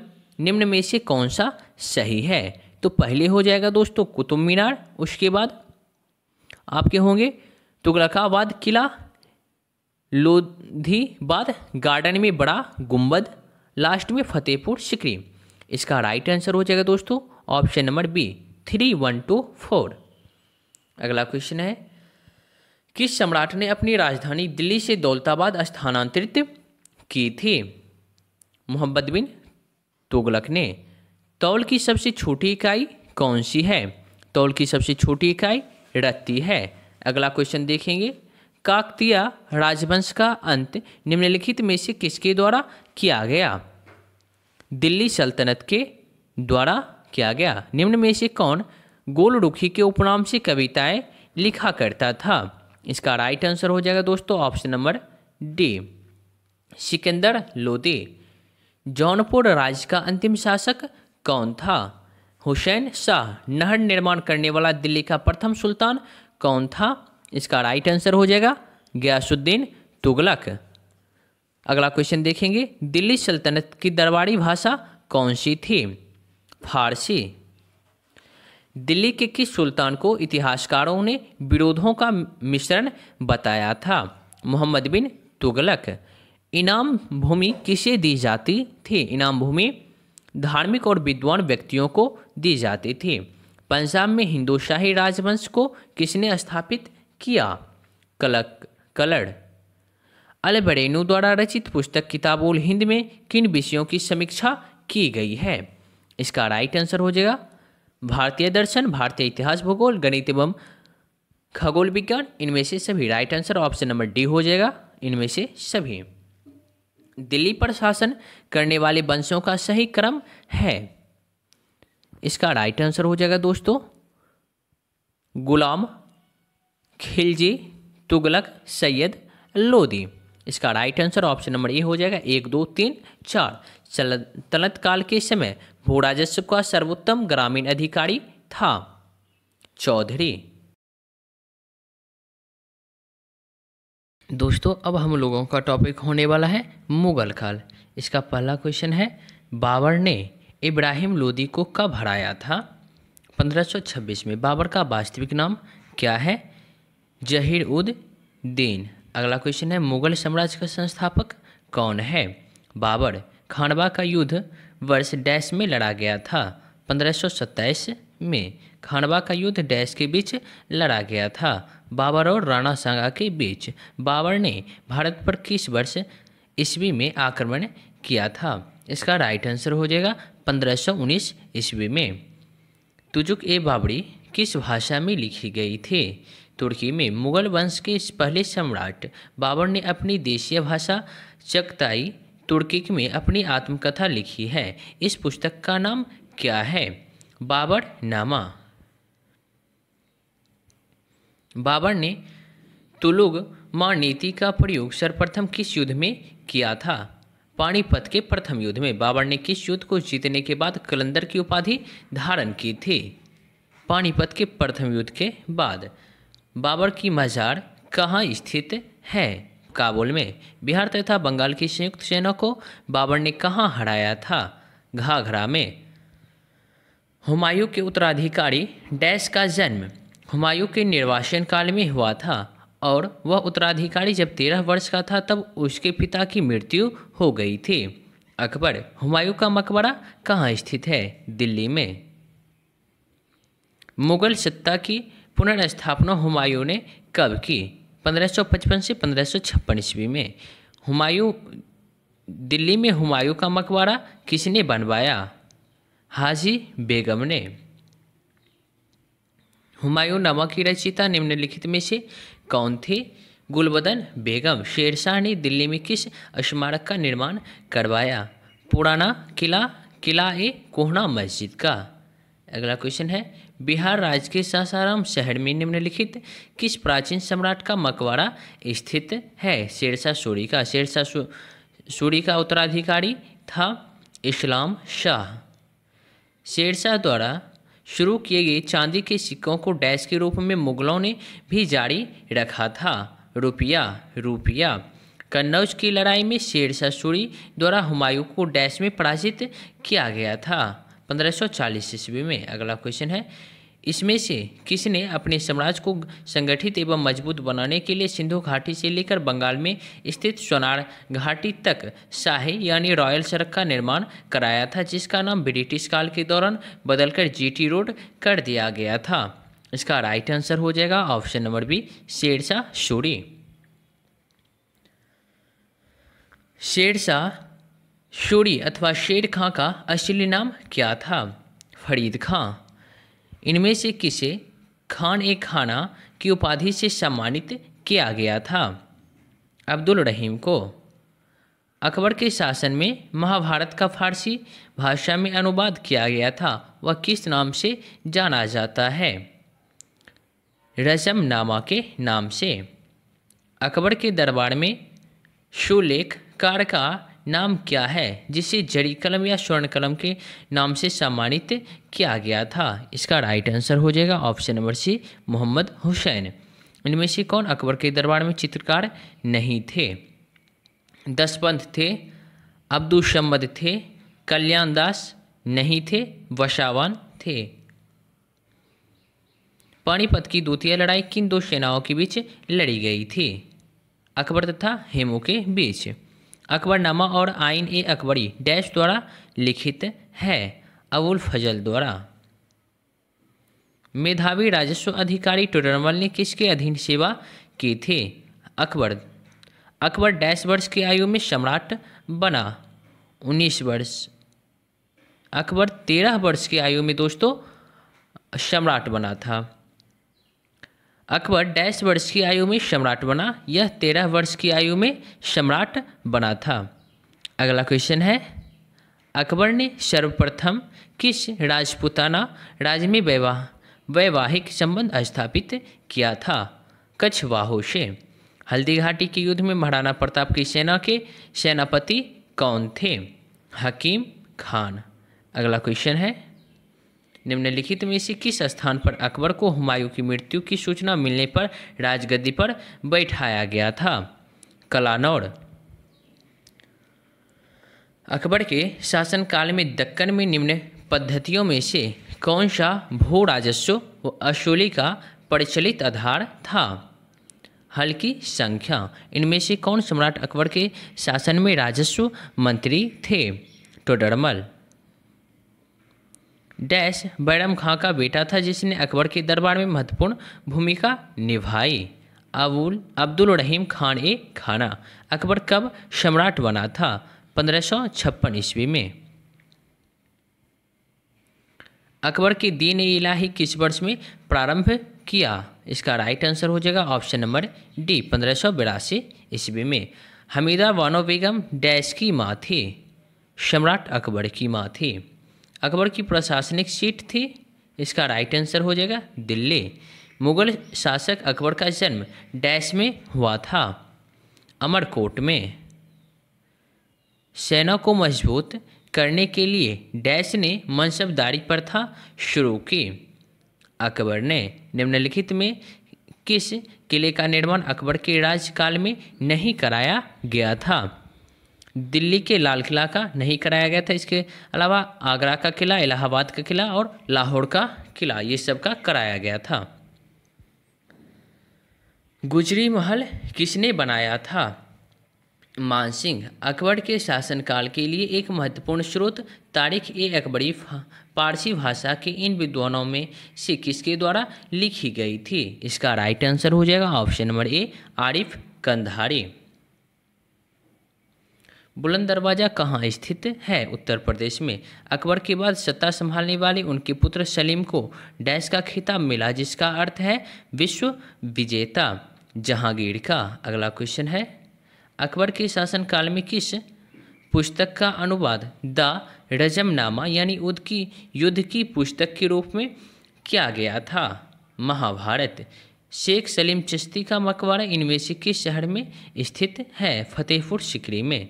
निम्न में से कौन सा सही है तो पहले हो जाएगा दोस्तों कुतुब मीनार उसके बाद आपके होंगे तुगलकाबाद किला लोधीबाद गार्डन में बड़ा गुम्बद लास्ट में फतेहपुर सिकरी इसका राइट आंसर हो जाएगा दोस्तों option number B three one two four अगला क्वेश्चन है किस सम्राट ने अपनी राजधानी दिल्ली से दौलताबाद स्थानांतरित की थी मोहम्मद बिन तुगलक ने तौल की सबसे छोटी इकाई कौन सी है तौल की सबसे छोटी इकाई रत्ती है अगला क्वेश्चन देखेंगे काकतीय राजवंश का अंत निम्नलिखित में से किसके द्वारा किया गया दिल्ली सल्तनत के द्वारा किया गया निम्न में से कौन गोलरुखी के उपनाम से कविताएं लिखा करता था इसका राइट आंसर हो जाएगा दोस्तों option number D Sikandar Lodi Jaunpur राज्य का अंतिम शासक कौन था हुसैन शाह नहर निर्माण करने वाला दिल्ली का प्रथम सुल्तान कौन था इसका राइट आंसर हो जाएगा गयासुद्दीन तुगलक अगला क्वेश्चन देखेंगे दिल्ली सल्तनत की दरबारी भाषा कौन सी थी फारसी दिल्ली के किस सुल्तान को इतिहासकारों ने विरोधों का मिश्रण बताया था मोहम्मद बिन तुगलक इनाम भूमि किसे दी जाती थी इनाम भूमि धार्मिक और विद्वान व्यक्तियों को दी जाती थी पंजाब में हिंदू शाही राजवंश को किसने स्थापित किया कलक कलड़ अलबरेनू द्वारा रचित पुस्तक किताबुल हिंद में किन विषयों की समीक्षा की गई है इसका राइट आंसर हो जाएगा भारतीय दर्शन भारतीय इतिहास भूगोल गणित एवं खगोल विज्ञान इनमें से सभी right answer option number D हो जाएगा इनमें से सभी दिल्ली पर शासन करने वाले वंशों का सही क्रम है इसका राइट आंसर हो जाएगा दोस्तों गुलाम खिलजी तुगलक सैयद लोदी इसका right answer option number A हो जाएगा एक दो तीन चार तलत काल के समय भू राजस्व का सर्वोत्तम ग्रामीण अधिकारी था चौधरी दोस्तों अब हम लोगों का टॉपिक होने वाला है मुगल काल इसका पहला क्वेश्चन है बाबर ने इब्राहिम लोदी को कब हराया था 1526 में बाबर का वास्तविक नाम क्या है जहीर उद दीन अगला क्वेश्चन है मुगल साम्राज्य का संस्थापक कौन है बाबर खानवा का युद्ध वर्ष डैश में लड़ा गया था पंद्रह में खानवा का युद्ध डैश के बीच लड़ा गया था बाबर और राणा सांगा के बीच बाबर ने भारत पर किस वर्ष ईस्वी में आक्रमण किया था इसका राइट आंसर हो जाएगा 1519 ईस्वी में तुजुक ए बाबरी किस भाषा में लिखी गई थी तुर्की में मुगल वंश के पहले सम्राट बाबर ने अपनी देशीय भाषा चकताई तुर्की में अपनी आत्मकथा लिखी है इस पुस्तक का नाम क्या है बाबर नामा बाबर ने तुलुग मां नीति का प्रयोग सर्वप्रथम किस युद्ध में किया था पानीपत के प्रथम युद्ध में बाबर ने किस युद्ध को जीतने के बाद कलंदर की उपाधि धारण की थी पानीपत के प्रथम युद्ध के बाद बाबर की मज़ार कहाँ स्थित है काबुल में बिहार तथा बंगाल की संयुक्त सेना को बाबर ने कहाँ हराया था घाघरा में हुमायूं के उत्तराधिकारी डैश का जन्म हुमायूं के निर्वासन काल में हुआ था और वह उत्तराधिकारी जब तेरह वर्ष का था तब उसके पिता की मृत्यु हो गई थी अकबर हुमायूं का मकबरा कहाँ स्थित है दिल्ली में मुगल सत्ता की पुनर्स्थापना हुमायूं ने कब की 1555 से 1556 ईस्वी में हुमायूं दिल्ली में हुमायूं का मकबरा किसने बनवाया हाजी बेगम ने हुमायूं नामक की रचिता निम्नलिखित में से कौन थी गुलबदन बेगम शेरशाह ने दिल्ली में किस स्मारक का निर्माण करवाया पुराना किला किला ए कोहना मस्जिद का अगला क्वेश्चन है बिहार राज्य के सासाराम शहर में निम्नलिखित किस प्राचीन सम्राट का मकबरा स्थित है शेरशाह सूरी का शेरशाह सूरी का उत्तराधिकारी था इस्लाम शाह शेरशाह द्वारा शुरू किए गए चांदी के सिक्कों को डैश के रूप में मुगलों ने भी जारी रखा था रुपया रुपया कन्नौज की लड़ाई में शेरशाह सूरी द्वारा हुमायूं को डैश में पराजित किया गया था 1540 ईस्वी में अगला क्वेश्चन है इसमें से किसने अपने साम्राज्य को संगठित एवं मजबूत बनाने के लिए सिंधु घाटी से लेकर बंगाल में स्थित सोनार घाटी तक शाही यानी रॉयल सड़क का निर्माण कराया था जिसका नाम ब्रिटिश काल के दौरान बदलकर जीटी रोड कर दिया गया था इसका राइट आंसर हो जाएगा option number B Sher Shah Suri Sher Shah Suri अथवा शेर खां का असली नाम क्या था फरीद खां इनमें से किसे खान ए खाना की उपाधि से सम्मानित किया गया था अब्दुल रहीम को अकबर के शासन में महाभारत का फारसी भाषा में अनुवाद किया गया था वह किस नाम से जाना जाता है रजम नामा के नाम से अकबर के दरबार में शुलेख कार का नाम क्या है जिसे जड़ी कलम या स्वर्ण कलम के नाम से सम्मानित किया गया था इसका राइट आंसर हो जाएगा option number C Mohammad Hussain इनमें से कौन अकबर के दरबार में चित्रकार नहीं थे दसबंध थे अब्दुल शम्मद थे कल्याण दास नहीं थे वशावान थे पानीपत की द्वितीय लड़ाई किन दो सेनाओं के बीच लड़ी गई थी अकबर तथा हेमू के बीच अकबरनामा और आइन ए अकबरी डैश द्वारा लिखित है अबुल फजल द्वारा मेधावी राजस्व अधिकारी टोडरमल ने किसके अधीन सेवा की थी अकबर अकबर डैश वर्ष की आयु में सम्राट बना उन्नीस वर्ष अकबर तेरह वर्ष की आयु में दोस्तों सम्राट बना था अकबर डैश वर्ष की आयु में सम्राट बना यह तेरह वर्ष की आयु में सम्राट बना था अगला क्वेश्चन है अकबर ने सर्वप्रथम किस राजपुताना राज्य में वैवाह वैवाहिक संबंध स्थापित किया था कछवाहो से हल्दी घाटी के युद्ध में महाराणा प्रताप की सेना के सेनापति कौन थे हकीम खान अगला क्वेश्चन है निम्नलिखित में से किस स्थान पर अकबर को हुमायूं की मृत्यु की सूचना मिलने पर राजगद्दी पर बैठाया गया था कलानौर अकबर के शासनकाल में दक्कन में निम्न पद्धतियों में से कौन सा भू राजस्व व असूली का प्रचलित आधार था हल्की संख्या इनमें से कौन सम्राट अकबर के शासन में राजस्व मंत्री थे टोडरमल तो डैश बैरम खां का बेटा था जिसने अकबर के दरबार में महत्वपूर्ण भूमिका निभाई अबुल अब्दुल रहीम खान ए खाना अकबर कब सम्राट बना था पंद्रह सौ छप्पन ईस्वी में अकबर के दीन इलाही किस वर्ष में प्रारंभ किया इसका राइट आंसर हो जाएगा ऑप्शन नंबर डी पंद्रह सौ बिरासी ईस्वी में हमीदा वानो बेगम डैश की माँ थी सम्राट अकबर की माँ थी अकबर की प्रशासनिक सीट थी इसका राइट आंसर हो जाएगा दिल्ली मुगल शासक अकबर का जन्म डैश में हुआ था अमरकोट में सेना को मजबूत करने के लिए डैश ने मनसबदारी प्रथा शुरू की अकबर ने निम्नलिखित में किस किले का निर्माण अकबर के राज्यकाल में नहीं कराया गया था दिल्ली के लाल किला का नहीं कराया गया था इसके अलावा आगरा का किला इलाहाबाद का किला और लाहौर का किला ये सब का कराया गया था गुजरी महल किसने बनाया था मानसिंह अकबर के शासनकाल के लिए एक महत्वपूर्ण स्रोत तारीख ए अकबरी पारसी भाषा के इन विद्वानों में से किसके द्वारा लिखी गई थी इसका राइट आंसर हो जाएगा option number A Arif Kandhari Buland Darwaza कहाँ स्थित है उत्तर प्रदेश में अकबर के बाद सत्ता संभालने वाले उनके पुत्र सलीम को डैश का खिताब मिला जिसका अर्थ है विश्व विजेता जहांगीर का अगला क्वेश्चन है अकबर के शासनकाल में किस पुस्तक का अनुवाद द रजमनामा यानी उद की युद्ध की पुस्तक के रूप में किया गया था महाभारत शेख सलीम चिश्ती का मकबरा इनमें से किस शहर में स्थित है फतेहपुर सिकरी में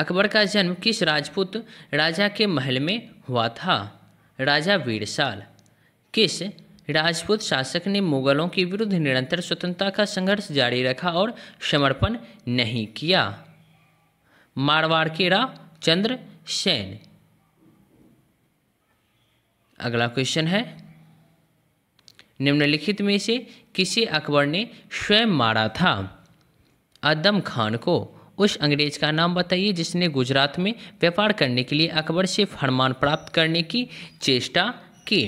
अकबर का जन्म किस राजपूत राजा के महल में हुआ था राजा वीरसाल किस राजपूत शासक ने मुगलों के विरुद्ध निरंतर स्वतंत्रता का संघर्ष जारी रखा और समर्पण नहीं किया मारवाड़ के रा चंद्र सेन अगला क्वेश्चन है निम्नलिखित में से किसे अकबर ने स्वयं मारा था आदम खान को उस अंग्रेज का नाम बताइए जिसने गुजरात में व्यापार करने के लिए अकबर से फरमान प्राप्त करने की चेष्टा की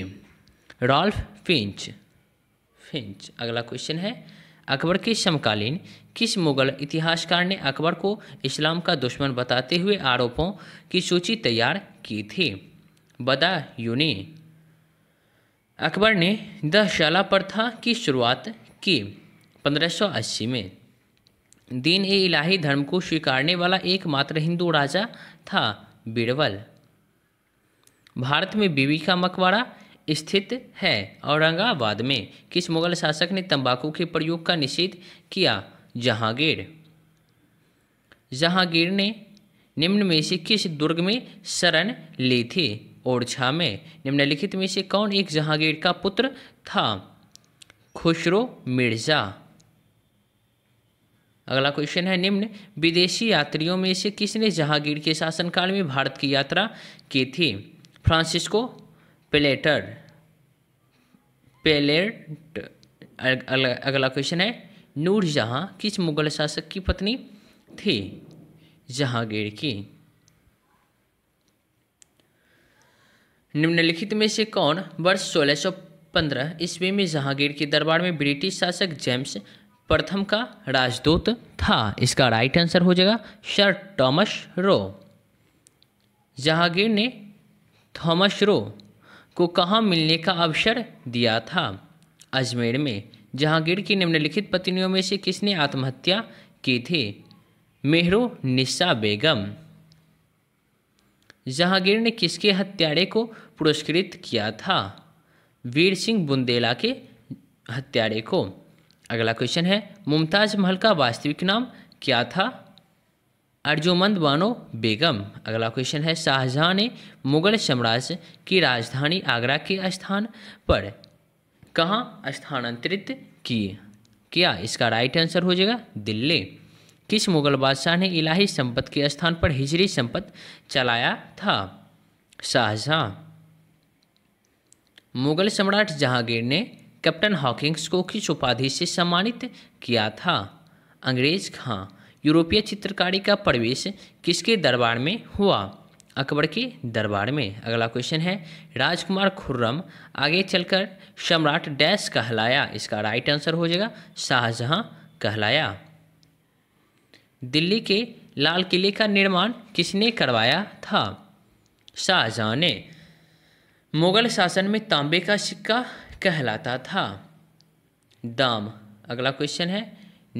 रॉल्फ फिंच फिंच अगला क्वेश्चन है अकबर के समकालीन किस मुगल इतिहासकार ने अकबर को इस्लाम का दुश्मन बताते हुए आरोपों की सूची तैयार की थी बदा यूनी अकबर ने दशाला प्रथा की शुरुआत की 1580 में दीन ए इलाही धर्म को स्वीकारने वाला एकमात्र हिंदू राजा था बीरबल भारत में बीवी का मकबरा स्थित है औरंगाबाद में किस मुगल शासक ने तंबाकू के प्रयोग का निषेध किया जहांगीर जहांगीर ने निम्न में से किस दुर्ग में शरण ली थी ओरछा में निम्नलिखित में से कौन एक जहांगीर का पुत्र था खुशरो मिर्जा अगला क्वेश्चन है निम्न विदेशी यात्रियों में से किसने जहांगीर के शासनकाल में भारत की यात्रा की थी फ्रांसिस्को पेलेटर पेलेट अगला क्वेश्चन है नूर नूरजहाँ किस मुगल शासक की पत्नी थी जहांगीर की निम्नलिखित में से कौन वर्ष 1615 ईस्वी में जहांगीर के दरबार में ब्रिटिश शासक जेम्स प्रथम का राजदूत था इसका राइट आंसर हो जाएगा सर टॉमस रो जहांगीर ने थॉमस रो को कहाँ मिलने का अवसर दिया था अजमेर में जहांगीर की निम्नलिखित पत्नियों में से किसने आत्महत्या की थी मेहरो निशा बेगम जहांगीर ने किसके हत्यारे को पुरस्कृत किया था वीर सिंह बुंदेला के हत्यारे को अगला क्वेश्चन है मुमताज़ महल का वास्तविक नाम क्या था अर्जुमंद बानो बेगम अगला क्वेश्चन है शाहजहां ने मुगल साम्राज्य की राजधानी आगरा के स्थान पर कहाँ स्थानांतरित किए क्या इसका राइट आंसर हो जाएगा दिल्ली किस मुगल बादशाह ने इलाही संपत्ति के स्थान पर हिजरी संपत्ति चलाया था शाहजहां मुगल सम्राट जहांगीर ने कैप्टन हॉकिंग्स को किस उपाधि से सम्मानित किया था अंग्रेज खां यूरोपीय चित्रकारी का प्रवेश किसके दरबार में हुआ अकबर के दरबार में अगला क्वेश्चन है राजकुमार खुर्रम आगे चलकर सम्राट डैश कहलाया इसका राइट आंसर हो जाएगा शाहजहां कहलाया दिल्ली के लाल किले का निर्माण किसने करवाया था शाहजहां ने मुगल शासन में तांबे का सिक्का कहलाता था दाम अगला क्वेश्चन है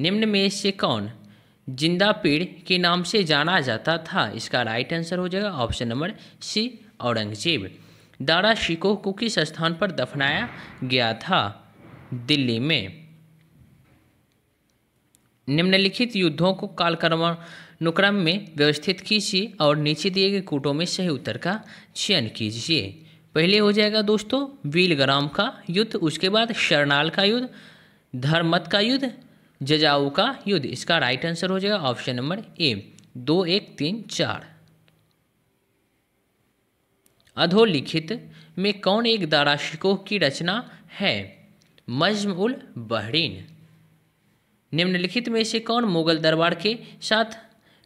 निम्न में से कौन जिंदा पेड़ के नाम से जाना जाता था इसका राइट आंसर हो जाएगा option number C Aurangzeb Dara Shikoh को किस स्थान पर दफनाया गया था दिल्ली में निम्नलिखित युद्धों को कालक्रमानुक्रम में व्यवस्थित कीजिए और नीचे दिए गए कूटों में सही उत्तर का चयन कीजिए पहले हो जाएगा दोस्तों वीलग्राम का युद्ध उसके बाद शरणाल का युद्ध धर्मत का युद्ध जजाऊ का युद्ध इसका राइट आंसर हो जाएगा ऑप्शन नंबर ए दो एक तीन चार अधोलिखित में कौन एक दाराशिकोह की रचना है मजम उल बहरीन निम्नलिखित में से कौन मुगल दरबार के साथ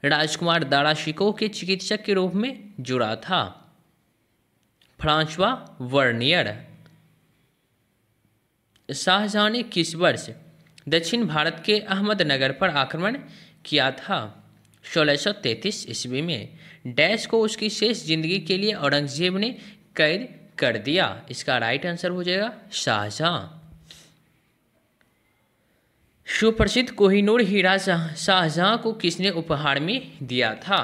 राजकुमार दाराशिकोह के चिकित्सक के रूप में जुड़ा था फ्रांसवा वर्नियर शाहजहाँ ने किस वर्ष दक्षिण भारत के अहमदनगर पर आक्रमण किया था 1633 ईस्वी में डैश को उसकी शेष जिंदगी के लिए औरंगजेब ने कैद कर दिया इसका राइट आंसर हो जाएगा शाहजहाँ सुप्रसिद्ध कोहिनूर हीरा शाहजहाँ को किसने उपहार में दिया था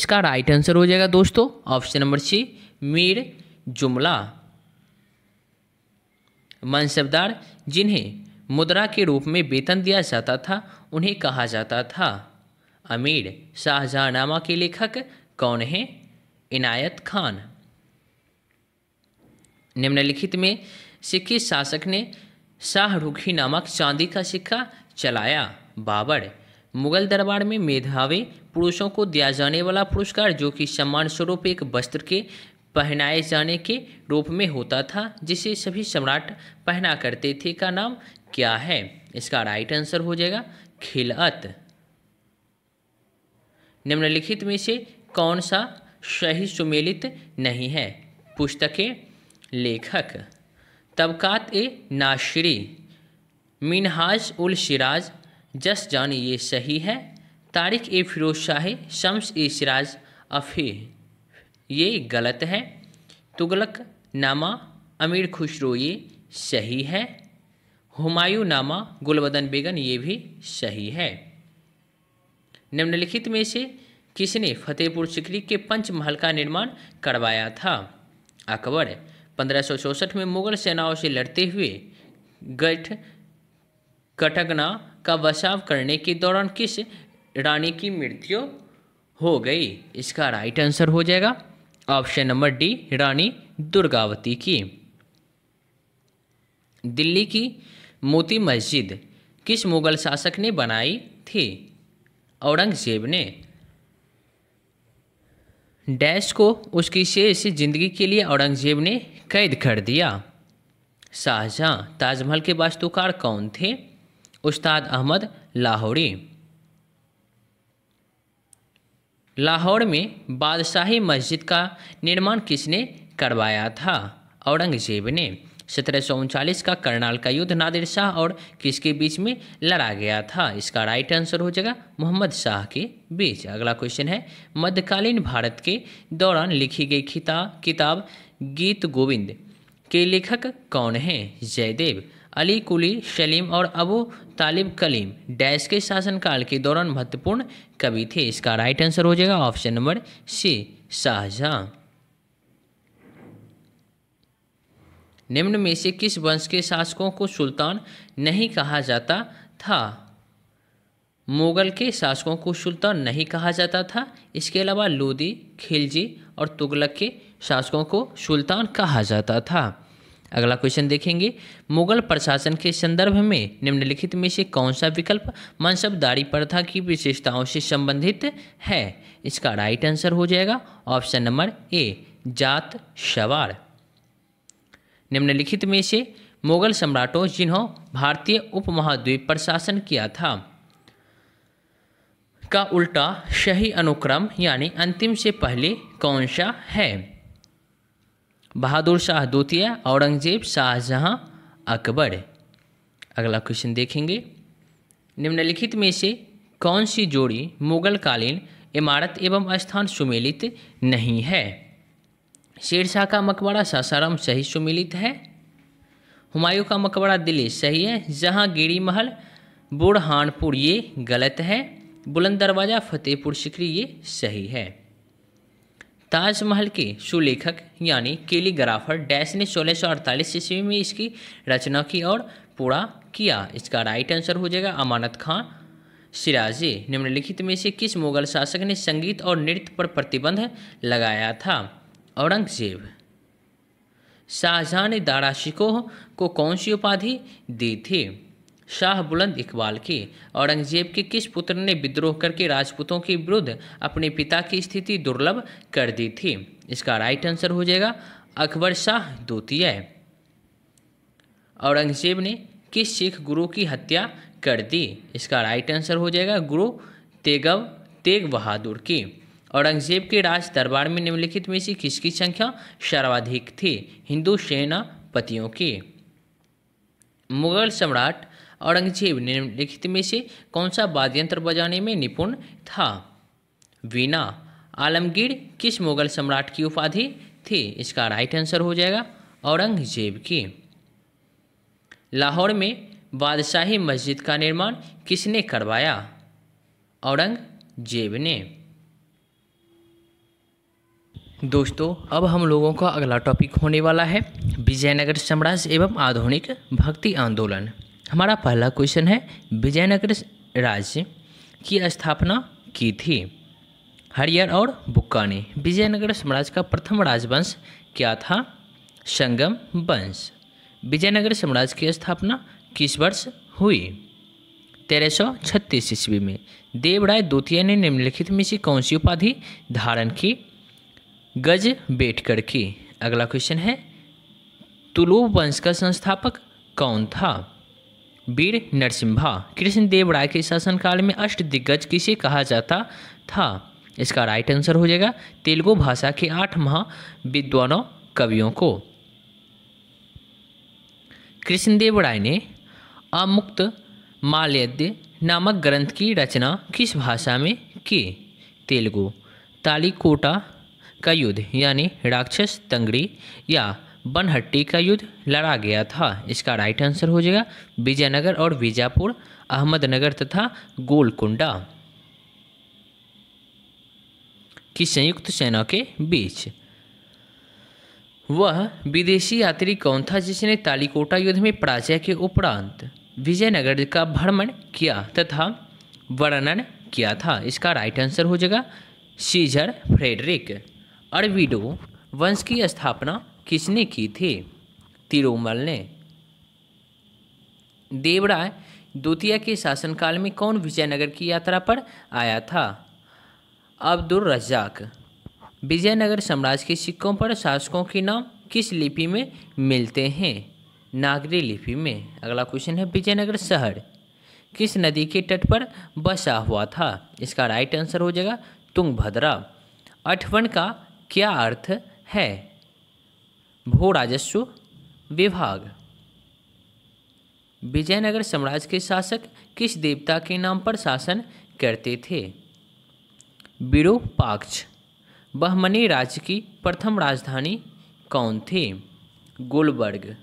इसका राइट आंसर हो जाएगा दोस्तों ऑप्शन नंबर सी मीर जुमला मनसबदार जिन्हें मुद्रा के रूप में वेतन दिया जाता था उन्हें कहा जाता था अमीर शाहजहानामा के लेखक कौन हैं इनायत खान निम्नलिखित में सिक्खी शासक ने शाहरुखी नामक चांदी का सिक्का चलाया बाबर मुगल दरबार में मेधावी पुरुषों को दिया जाने वाला पुरस्कार जो कि सम्मान स्वरूप एक वस्त्र के पहनाए जाने के रूप में होता था जिसे सभी सम्राट पहना करते थे का नाम क्या है इसका राइट आंसर हो जाएगा खिलअत निम्नलिखित में से कौन सा सही सुमेलित नहीं है पुस्तकें लेखक तबकात ए नाशरी मिनहाज उल सिराज जस जान ये सही है तारिक ए फिरोज शाह शम्स ए सिराज अफ़ी ये गलत है तुगलक नामा अमीर खुशरो ये सही है हुमायूं नामा गुलबदन बेगन ये भी सही है निम्नलिखित में से किसने फतेहपुर सिकरी के पंचमहल का निर्माण करवाया था अकबर पंद्रह में मुगल सेनाओं से लड़ते हुए गठ कटकना का बसाव करने के दौरान किस रानी की मृत्यु हो गई इसका राइट आंसर हो जाएगा option number D Rani Durgavati की दिल्ली की मोती मस्जिद किस मुगल शासक ने बनाई थी औरंगजेब ने डैश को उसकी शेष जिंदगी के लिए औरंगजेब ने कैद कर दिया शाहजहाँ ताजमहल के वास्तुकार कौन थे उस्ताद अहमद लाहौरी लाहौर में बादशाही मस्जिद का निर्माण किसने करवाया था औरंगजेब ने सत्रह का करनाल का युद्ध नादिर शाह और किसके बीच में लड़ा गया था इसका राइट आंसर हो जाएगा मोहम्मद शाह के बीच अगला क्वेश्चन है मध्यकालीन भारत के दौरान लिखी गई खिता किताब गीत गोविंद के लेखक कौन हैं जयदेव अली कुली सलीम और अबू तालिब कलीम डैश के शासनकाल के दौरान महत्वपूर्ण कवि थे इसका राइट आंसर हो जाएगा ऑप्शन नंबर सी शाहजहाँ निम्न में से किस वंश के शासकों को सुल्तान नहीं कहा जाता था मुगल के शासकों को सुल्तान नहीं कहा जाता था इसके अलावा लोदी खिलजी और तुगलक के शासकों को सुल्तान कहा जाता था अगला क्वेश्चन देखेंगे मुगल प्रशासन के संदर्भ में निम्नलिखित में से कौन सा विकल्प मनसबदारी प्रथा की विशेषताओं से संबंधित है इसका राइट आंसर हो जाएगा ऑप्शन नंबर ए जात सवार निम्नलिखित में से मुगल सम्राटों जिन्हों भारतीय उपमहाद्वीप पर शासन किया था का उल्टा सही अनुक्रम यानी अंतिम से पहले कौन सा है बहादुर शाह द्वितीय औरंगजेब शाहजहां अकबर अगला क्वेश्चन देखेंगे निम्नलिखित में से कौन सी जोड़ी मुगल कालीन इमारत एवं स्थान सुमेलित नहीं है शेरशाह का मकबरा सासाराम सही सुमिलित है हुमायूं का मकबरा दिल्ली सही है गिरी महल बुरहानपुर ये गलत है बुलंद दरवाज़ा फतेहपुर सिकरी ये सही है ताजमहल के सुलेखक यानी केलीग्राफर डैश ने सोलह ईस्वी में इसकी रचना की और पूरा किया इसका राइट आंसर हो जाएगा अमानत खां सिराजी निम्नलिखित में से किस मुगल शासक ने संगीत और नृत्य पर प्रतिबंध लगाया था औरंगजेब शाहजहां ने दारा शिकोह को कौन सी उपाधि दी थी शाह बुलंद इकबाल की औरंगजेब के किस पुत्र ने विद्रोह करके राजपूतों के विरुद्ध अपने पिता की स्थिति दुर्लभ कर दी थी इसका राइट आंसर हो जाएगा अकबर शाह द्वितीय औरंगजेब ने किस सिख गुरु की हत्या कर दी इसका राइट आंसर हो जाएगा गुरु तेगव तेग बहादुर की औरंगजेब के राज दरबार में निम्नलिखित में से किसकी संख्या सर्वाधिक थी हिंदू सेनापतियों की मुगल सम्राट औरंगजेब निम्नलिखित में से कौन सा वाद्यंत्र बजाने में निपुण था वीणा आलमगीर किस मुगल सम्राट की उपाधि थी इसका राइट आंसर हो जाएगा औरंगजेब की लाहौर में बादशाही मस्जिद का निर्माण किसने करवाया औरंगजेब ने दोस्तों अब हम लोगों का अगला टॉपिक होने वाला है विजयनगर साम्राज्य एवं आधुनिक भक्ति आंदोलन हमारा पहला क्वेश्चन है विजयनगर राज्य की स्थापना की थी हरियर और बुक्का ने विजयनगर साम्राज्य का प्रथम राजवंश क्या था संगम वंश विजयनगर साम्राज्य की स्थापना किस वर्ष हुई तेरह सौ छत्तीस ईस्वी में देवराय द्वितीय ने निम्नलिखित में से कौन सी उपाधि धारण की गज बेटकर की अगला क्वेश्चन है तुलु वंश का संस्थापक कौन था वीर नरसिम्हा कृष्णदेव राय के शासनकाल में अष्ट दिग्गज किसे कहा जाता था इसका राइट आंसर हो जाएगा तेलुगु भाषा के आठ महा विद्वानों कवियों को कृष्णदेव राय ने अमुक्त माल्यद्य नामक ग्रंथ की रचना किस भाषा में की तेलुगु तालीकोटा का युद्ध यानी राक्षस तंगड़ी या बनहट्टी का युद्ध लड़ा गया था इसका राइट आंसर हो जाएगा विजयनगर और विजापुर अहमदनगर तथा गोलकुंडा की संयुक्त सेना के बीच वह विदेशी यात्री कौन था जिसने तालिकोटा युद्ध में पराजय के उपरांत विजयनगर का भ्रमण किया तथा वर्णन किया था इसका राइट आंसर हो जाएगा सीजर फ्रेडरिक अरविडो वंश की स्थापना किसने की थी तिरुमल ने देवराय द्वितीय के शासनकाल में कौन विजयनगर की यात्रा पर आया था अब्दुल रज्जाक विजयनगर साम्राज्य के सिक्कों पर शासकों के नाम किस लिपि में मिलते हैं नागरी लिपि में अगला क्वेश्चन है विजयनगर शहर किस नदी के तट पर बसा हुआ था इसका राइट आंसर हो जाएगा तुंगभद्रा अठवन का क्या अर्थ है भू राजस्व विभाग विजयनगर साम्राज्य के शासक किस देवता के नाम पर शासन करते थे विरूपाक्ष बहमनी राज्य की प्रथम राजधानी कौन थी गुलबर्ग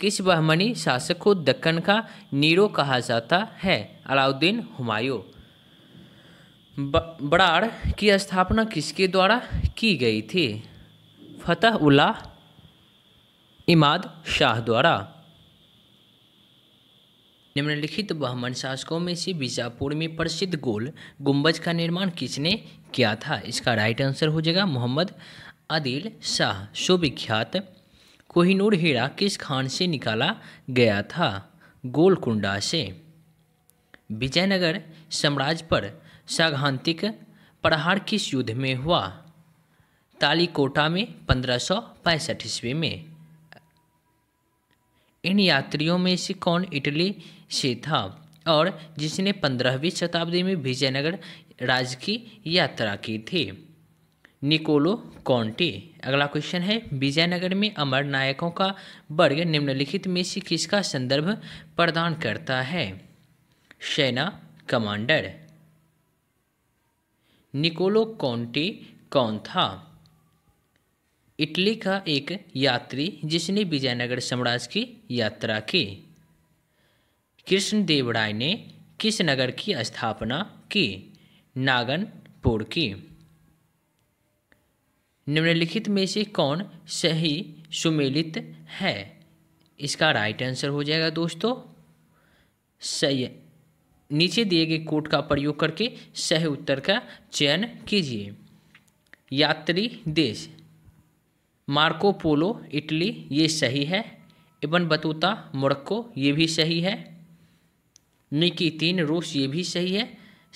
किस बहमनी शासक को दक्कन का नीरो कहा जाता है अलाउद्दीन हुमायूं बड़ाड़ की स्थापना किसके द्वारा की गई थी फ़तह उल्लाह इमाद शाह द्वारा निम्नलिखित बहमन शासकों में से बीजापुर में प्रसिद्ध गोल गुंबज का निर्माण किसने किया था इसका राइट आंसर हो जाएगा मोहम्मद आदिल शाह सुविख्यात कोहिनूर हीरा किस खान से निकाला गया था गोलकुंडा से विजयनगर साम्राज्य पर साघांतिक प्रहार किस युद्ध में हुआ तालीकोटा में पंद्रह सौ पैंसठ ईस्वी में इन यात्रियों में से कौन इटली से था और जिसने पंद्रहवीं शताब्दी में विजयनगर राज्य की यात्रा की थी निकोलो कॉन्टी अगला क्वेश्चन है विजयनगर में अमर नायकों का वर्ग निम्नलिखित में से किसका संदर्भ प्रदान करता है सेना कमांडर निकोलो कॉन्टी कौन था इटली का एक यात्री जिसने विजयनगर साम्राज्य की यात्रा की कृष्णदेव राय ने किस नगर की स्थापना की नागनपुर की निम्नलिखित में से कौन सही सुमेलित है इसका राइट आंसर हो जाएगा दोस्तों सही नीचे दिए गए कोट का प्रयोग करके सही उत्तर का चयन कीजिए यात्री देश मार्को पोलो इटली ये सही है इबन बतूता मोरक्को ये भी सही है तीन रूस ये भी सही है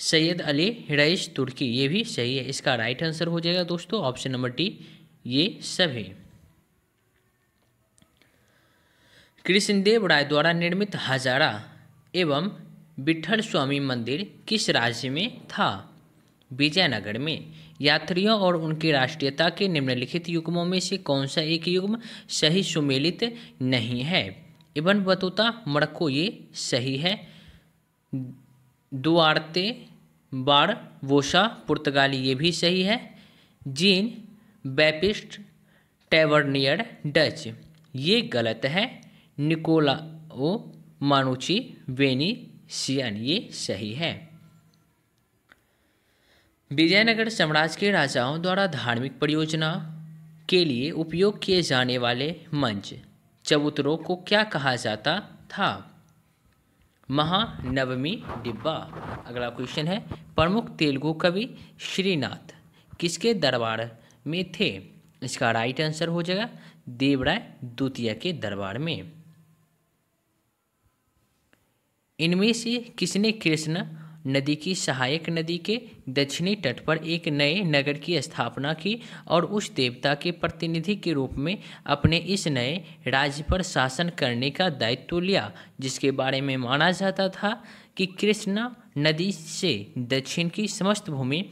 सैयद अली हिडाइश तुर्की ये भी सही है इसका राइट आंसर हो जाएगा दोस्तों ऑप्शन नंबर डी ये सभी कृष्णदेव राय द्वारा निर्मित हजारा एवं बिठल स्वामी मंदिर किस राज्य में था विजयनगर में यात्रियों और उनकी राष्ट्रीयता के निम्नलिखित युग्मों में से कौन सा एक युग्म सही सुमेलित नहीं है इबन बतूता मड़को ये सही है दुआरते बार वोशा पुर्तगाली ये भी सही है जीन बैपिस्ट टेवर्नियर डच ये गलत है निकोला ओ मानुची वेनी सियन ये सही है विजयनगर साम्राज्य के राजाओं द्वारा धार्मिक परियोजना के लिए उपयोग किए जाने वाले मंच चबूतरों को क्या कहा जाता था महानवमी डिब्बा अगला क्वेश्चन है प्रमुख तेलुगु कवि श्रीनाथ किसके दरबार में थे इसका राइट आंसर हो जाएगा देवराय द्वितीय के दरबार में इनमें से किसने कृष्ण नदी की सहायक नदी के दक्षिणी तट पर एक नए नगर की स्थापना की और उस देवता के प्रतिनिधि के रूप में अपने इस नए राज्य पर शासन करने का दायित्व लिया जिसके बारे में माना जाता था कि कृष्णा नदी से दक्षिण की समस्त भूमि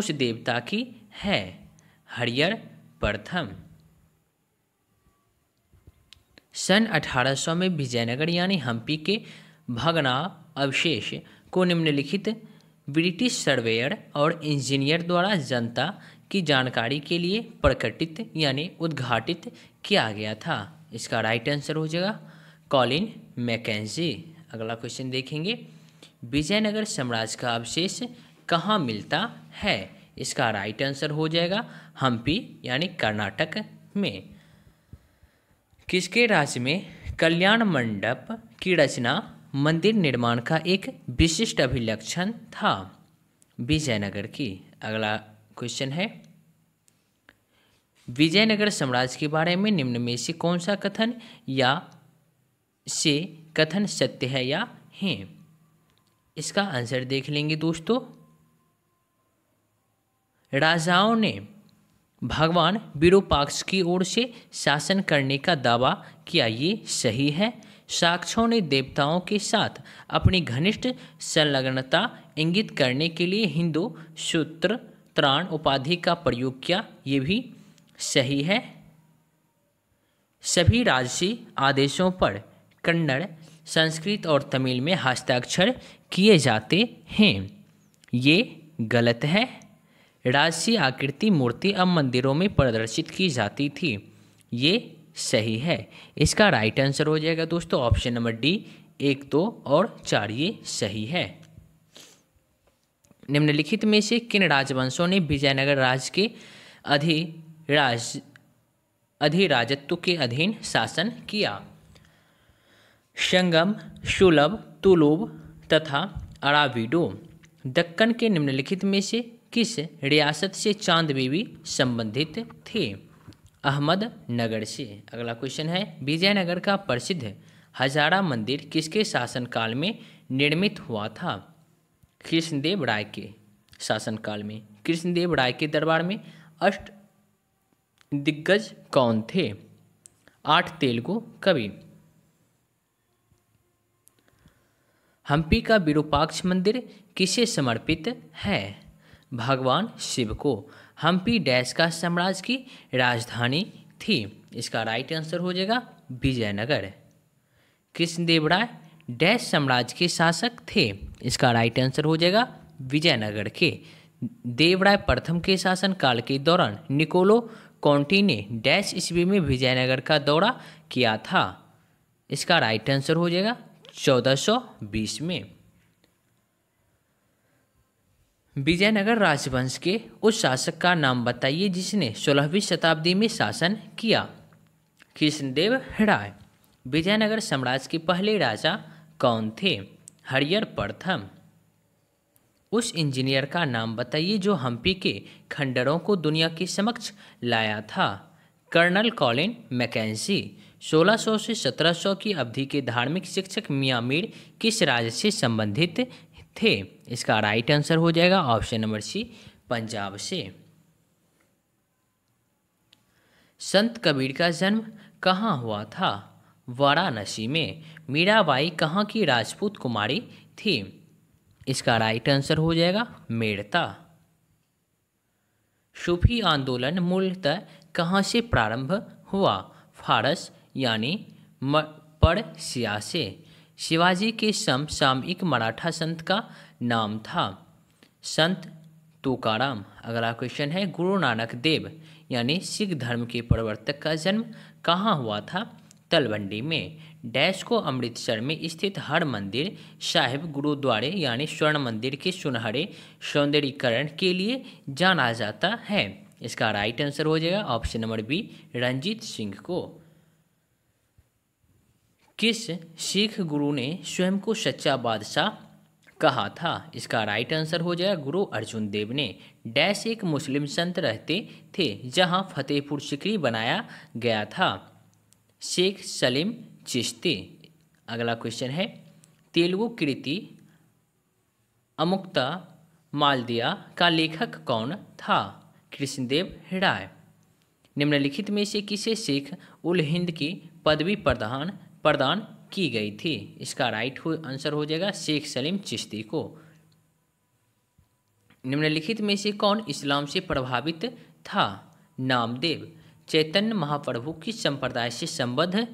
उस देवता की है हरियर प्रथम सन 1800 में विजयनगर यानी हम्पी के भगना अवशेष को निम्नलिखित ब्रिटिश सर्वेयर और इंजीनियर द्वारा जनता की जानकारी के लिए प्रकटित यानी उद्घाटित किया गया था इसका राइट आंसर हो जाएगा कॉलिन मैकेजी अगला क्वेश्चन देखेंगे विजयनगर साम्राज्य का अवशेष कहाँ मिलता है इसका राइट आंसर हो जाएगा हम्पी यानी कर्नाटक में किसके राज्य में कल्याण मंडप की रचना मंदिर निर्माण का एक विशिष्ट अभिलक्षण था विजयनगर की अगला क्वेश्चन है विजयनगर साम्राज्य के बारे में निम्न में से कौन सा कथन या से कथन सत्य है या है इसका आंसर देख लेंगे दोस्तों राजाओं ने भगवान विरूपाक्ष की ओर से शासन करने का दावा किया ये सही है साक्षों ने देवताओं के साथ अपनी घनिष्ठ संलग्नता इंगित करने के लिए हिंदू सूत्र त्राण उपाधि का प्रयोग किया ये भी सही है सभी राजसी आदेशों पर कन्नड़ संस्कृत और तमिल में हस्ताक्षर किए जाते हैं ये गलत है राजसी आकृति मूर्ति अब मंदिरों में प्रदर्शित की जाती थी ये सही है इसका राइट आंसर हो जाएगा दोस्तों ऑप्शन नंबर डी एक दो और चार ये सही है निम्नलिखित में से किन राजवंशों ने विजयनगर राज्य के अधिराज अधिराजत्व के अधीन शासन किया संगम शुलभ तुलुभ तथा अरावीडो दक्कन के निम्नलिखित में से किस रियासत से चांद बीवी संबंधित थे अहमद नगर से अगला क्वेश्चन है विजयनगर का प्रसिद्ध हजारा मंदिर किसके शासनकाल में निर्मित हुआ था कृष्णदेव राय के शासनकाल में कृष्णदेव राय के दरबार में अष्ट दिग्गज कौन थे आठ तेलुगु कवि हम्पी का विरूपाक्ष मंदिर किसे समर्पित है भगवान शिव को हम्पी डैश का साम्राज्य की राजधानी थी इसका राइट आंसर हो जाएगा विजयनगर कृष्णदेव राय डैश साम्राज्य के शासक थे इसका राइट आंसर हो जाएगा विजयनगर के देवराय प्रथम के शासनकाल के दौरान निकोलो कॉन्टी ने डैश ईस्वी में विजयनगर का दौरा किया था इसका राइट आंसर हो जाएगा 1420 में विजयनगर राजवंश के उस शासक का नाम बताइए जिसने सोलहवीं शताब्दी में शासन किया कृष्णदेव राय विजयनगर साम्राज्य के पहले राजा कौन थे हरियर प्रथम उस इंजीनियर का नाम बताइए जो हम्पी के खंडरों को दुनिया के समक्ष लाया था कर्नल कॉलिन मैकेंसी 1600 से 1700 की अवधि के धार्मिक शिक्षक मियाँ मीर किस राज्य से संबंधित थे इसका राइट आंसर हो जाएगा ऑप्शन नंबर सी पंजाब से संत कबीर का जन्म कहाँ हुआ था वाराणसी में मीराबाई कहाँ की राजपूत कुमारी थी इसका राइट आंसर हो जाएगा मेड़ता सूफी आंदोलन मूलतः कहाँ से प्रारंभ हुआ फारस यानी परसिया से शिवाजी के सम सामयिक मराठा संत का नाम था संत तुकाराम अगला क्वेश्चन है गुरु नानक देव यानी सिख धर्म के प्रवर्तक का जन्म कहाँ हुआ था तलवंडी में डैश को अमृतसर में स्थित हर मंदिर साहिब गुरुद्वारे यानी स्वर्ण मंदिर के सुनहरे सौंदर्यीकरण के लिए जाना जाता है इसका राइट आंसर हो जाएगा option number B Ranjit Singh को किस सिख गुरु ने स्वयं को सच्चा बादशाह कहा था इसका राइट आंसर हो जाएगा गुरु अर्जुन देव ने डैश एक मुस्लिम संत रहते थे जहां फतेहपुर सिकरी बनाया गया था शेख सलीम चिश्ती अगला क्वेश्चन है तेलुगु कृति अमुक्ता मालदिया का लेखक कौन था कृष्णदेव हिडाय निम्नलिखित में से किसे सिख उल हिंद की पदवी प्रदान प्रदान की गई थी इसका राइट हो आंसर हो जाएगा शेख सलीम चिश्ती को निम्नलिखित में से कौन इस्लाम से प्रभावित था नामदेव चैतन्य महाप्रभु किस संप्रदाय से संबद्ध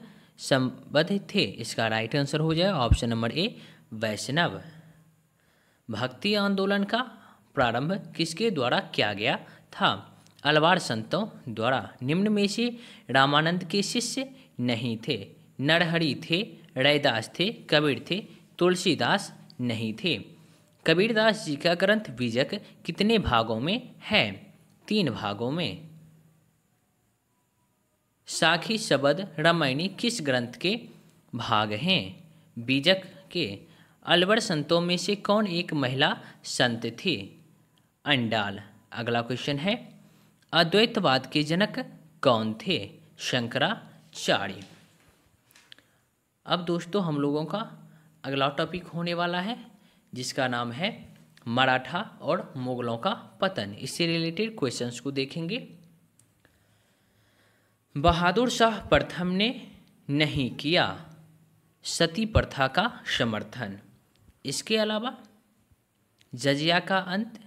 संबद्ध थे इसका राइट आंसर हो जाएगा ऑप्शन नंबर ए वैष्णव भक्ति आंदोलन का प्रारंभ किसके द्वारा किया गया था अलवार संतों द्वारा निम्न में से रामानंद के शिष्य नहीं थे नरहरि थे रैदास थे कबीर थे तुलसीदास नहीं थे कबीरदास जी का ग्रंथ बीजक कितने भागों में है तीन भागों में साखी शब्द रामायणी किस ग्रंथ के भाग हैं बीजक के अलवर संतों में से कौन एक महिला संत थी अंडाल अगला क्वेश्चन है अद्वैतवाद के जनक कौन थे शंकराचार्य अब दोस्तों हम लोगों का अगला टॉपिक होने वाला है जिसका नाम है मराठा और मुगलों का पतन इससे रिलेटेड क्वेश्चंस को देखेंगे बहादुर शाह प्रथम ने नहीं किया सती प्रथा का समर्थन इसके अलावा जजिया का अंत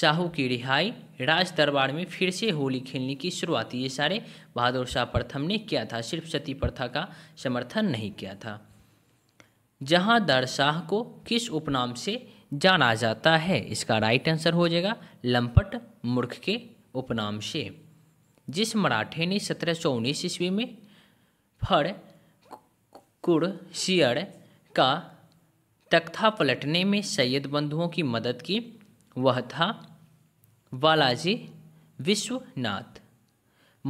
शाहू की रिहाई राज दरबार में फिर से होली खेलने की शुरुआत ये सारे बहादुर शाह प्रथम ने किया था सिर्फ सती प्रथा का समर्थन नहीं किया था जहाँ दर शाह को किस उपनाम से जाना जाता है इसका राइट आंसर हो जाएगा लंपट मूर्ख के उपनाम से जिस मराठे ने सत्रह सौ उन्नीस ईस्वी में फड़ कुड़ शियर का तख्ता पलटने में सैयद बंधुओं की मदद की वह था बालाजी विश्वनाथ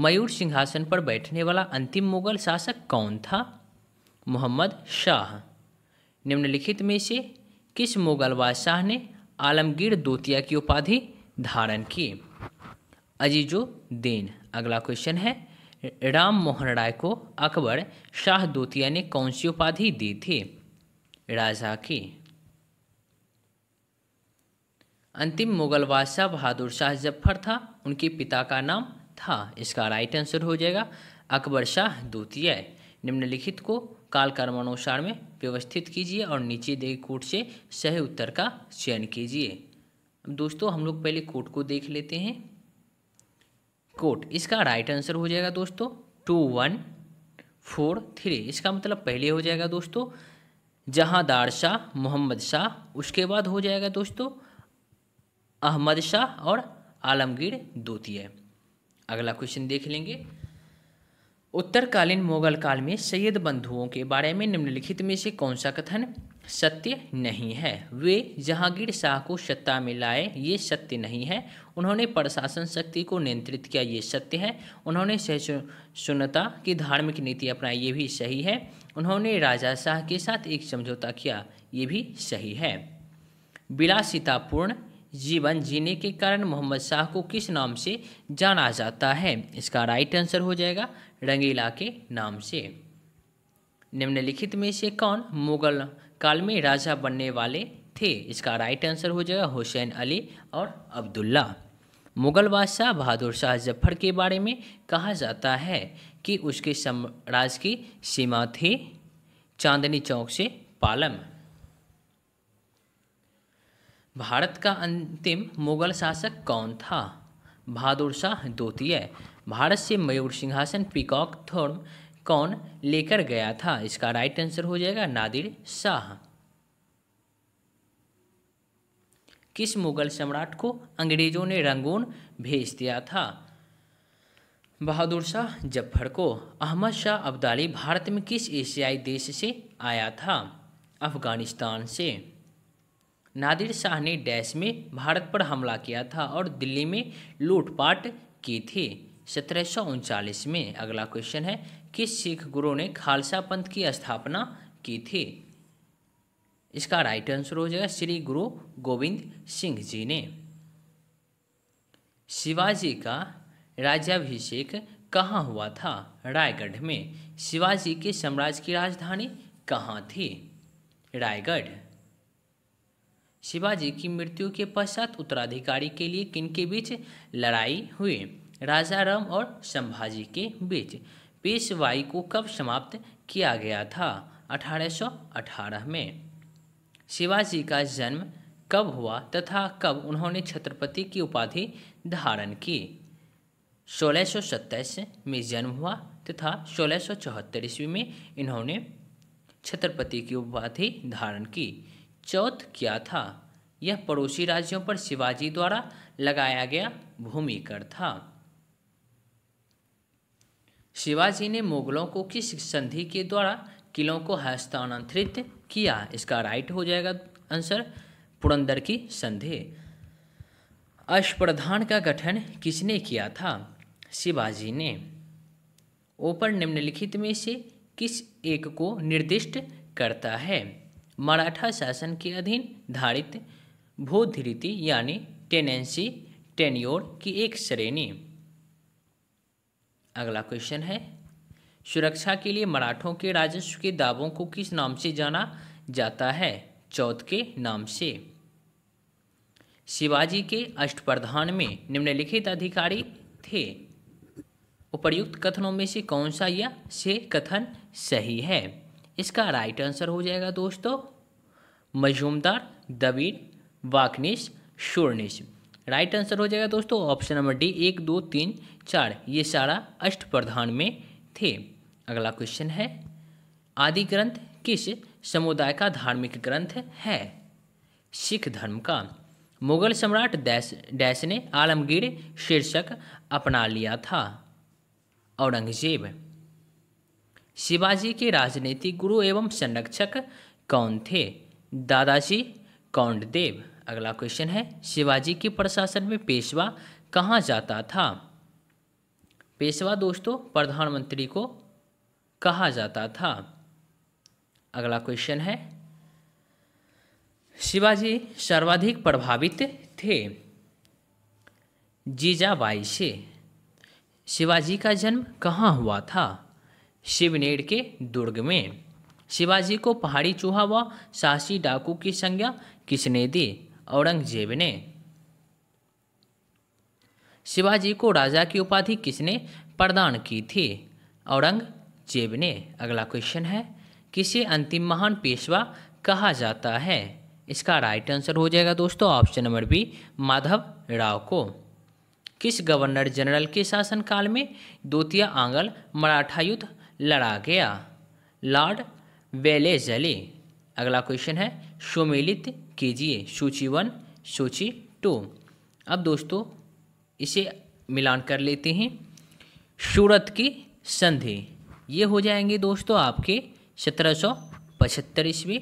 मयूर सिंहासन पर बैठने वाला अंतिम मुगल शासक कौन था मोहम्मद शाह निम्नलिखित में से किस मुगल बादशाह ने आलमगीर दोतिया की उपाधि धारण की अजीजुद्दीन अगला क्वेश्चन है राम मोहन राय को अकबर शाह दोतिया ने कौन सी उपाधि दी थी राजा की अंतिम मुगल बादशाह बहादुर शाह जफ्फर था उनके पिता का नाम था इसका राइट आंसर हो जाएगा अकबर शाह द्वितीय निम्नलिखित को काल कर्मानुसार में व्यवस्थित कीजिए और नीचे दे कोट से सही उत्तर का चयन कीजिए दोस्तों हम लोग पहले कोट को देख लेते हैं कोट इसका राइट आंसर हो जाएगा दोस्तों टू वन फोर थ्री इसका मतलब पहले हो जाएगा दोस्तों जहाँदार शाह मोहम्मद शाह उसके बाद हो जाएगा दोस्तों अहमद शाह और आलमगीर द्वितीय अगला क्वेश्चन देख लेंगे उत्तरकालीन मुगल काल में सैयद बंधुओं के बारे में निम्नलिखित में से कौन सा कथन सत्य नहीं है वे जहांगीर शाह को सत्ता में लाए ये सत्य नहीं है उन्होंने प्रशासन शक्ति को नियंत्रित किया ये सत्य है उन्होंने सहिष्णुता की धार्मिक नीति अपनाई ये भी सही है उन्होंने राजा शाह के साथ एक समझौता किया ये भी सही है विलासितापूर्ण जीवन जीने के कारण मोहम्मद शाह को किस नाम से जाना जाता है इसका राइट आंसर हो जाएगा रंगीला के नाम से निम्नलिखित में से कौन मुगल काल में राजा बनने वाले थे इसका राइट आंसर हो जाएगा हुसैन अली और अब्दुल्ला मुगल बादशाह बहादुर शाह जफर के बारे में कहा जाता है कि उसके साम्राज्य की सीमा थी चांदनी चौक से पालम भारत का अंतिम मुगल शासक कौन था बहादुर शाह द्वितीय भारत से मयूर सिंहासन पिकॉक थोर्म कौन लेकर गया था इसका राइट आंसर हो जाएगा नादिर शाह किस मुगल सम्राट को अंग्रेजों ने रंगून भेज दिया था बहादुर शाह जफर को अहमद शाह अब्दाली भारत में किस एशियाई देश से आया था अफगानिस्तान से नादिर शाह ने डैश में भारत पर हमला किया था और दिल्ली में लूटपाट की थी सत्रह में अगला क्वेश्चन है किस सिख गुरु ने खालसा पंथ की स्थापना की थी इसका राइट आंसर हो जाएगा श्री गुरु गोविंद सिंह जी ने शिवाजी का राज्याभिषेक कहाँ हुआ था रायगढ़ में शिवाजी के साम्राज्य की राजधानी कहाँ थी रायगढ़ शिवाजी की मृत्यु के पश्चात उत्तराधिकारी के लिए किनके बीच लड़ाई हुई राजा राम और संभाजी के बीच पेशवाई को कब समाप्त किया गया था 1818 में शिवाजी का जन्म कब हुआ तथा कब उन्होंने छत्रपति की उपाधि धारण की सोलह में जन्म हुआ तथा सोलह ईस्वी में इन्होंने छत्रपति की उपाधि धारण की चौथ क्या था यह पड़ोसी राज्यों पर शिवाजी द्वारा लगाया गया भूमिकर था शिवाजी ने मुगलों को किस संधि के द्वारा किलों को हस्तांतरित किया इसका राइट हो जाएगा आंसर पुरंदर की संधि अश्वप्रधान का गठन किसने किया था शिवाजी ने ऊपर निम्नलिखित में से किस एक को निर्दिष्ट करता है मराठा शासन के अधीन धारित भूधृति यानी टेनेंसी टेन्योर की एक श्रेणी अगला क्वेश्चन है सुरक्षा के लिए मराठों के राजस्व के दावों को किस नाम से जाना जाता है चौथ के नाम से शिवाजी के अष्टप्रधान में निम्नलिखित अधिकारी थे उपर्युक्त कथनों में से कौन सा या से कथन सही है इसका राइट आंसर हो जाएगा दोस्तों मजूमदार दबीर वाकनिश शूरनिश राइट आंसर हो जाएगा दोस्तों ऑप्शन नंबर डी एक दो तीन चार ये सारा अष्ट प्रधान में थे अगला क्वेश्चन है आदि ग्रंथ किस समुदाय का धार्मिक ग्रंथ है सिख धर्म का मुगल सम्राट डैश डैश ने आलमगीर शीर्षक अपना लिया था औरंगजेब शिवाजी के राजनीतिक गुरु एवं संरक्षक कौन थे दादाजी कौंडदेव अगला क्वेश्चन है शिवाजी के प्रशासन में पेशवा कहाँ जाता था पेशवा दोस्तों प्रधानमंत्री को कहा जाता था अगला क्वेश्चन है शिवाजी सर्वाधिक प्रभावित थे जीजाबाई से शिवाजी का जन्म कहाँ हुआ था शिवनेर के दुर्ग में शिवाजी को पहाड़ी चूहा व साहसी डाकू की संज्ञा किसने दी औरंगजेब ने शिवाजी को राजा की उपाधि किसने प्रदान की थी औरंगजेब ने अगला क्वेश्चन है किसे अंतिम महान पेशवा कहा जाता है इसका राइट आंसर हो जाएगा दोस्तों option number B Madhav Rao को किस गवर्नर जनरल के शासनकाल में द्वितीय आंगल मराठा युद्ध लड़ा गया लॉर्ड वेले जले अगला क्वेश्चन है सुमेलित कीजिए सूची वन सूची टू अब दोस्तों इसे मिलान कर लेते हैं सूरत की संधि ये हो जाएंगे दोस्तों आपके सत्रह सौ पचहत्तर ईस्वी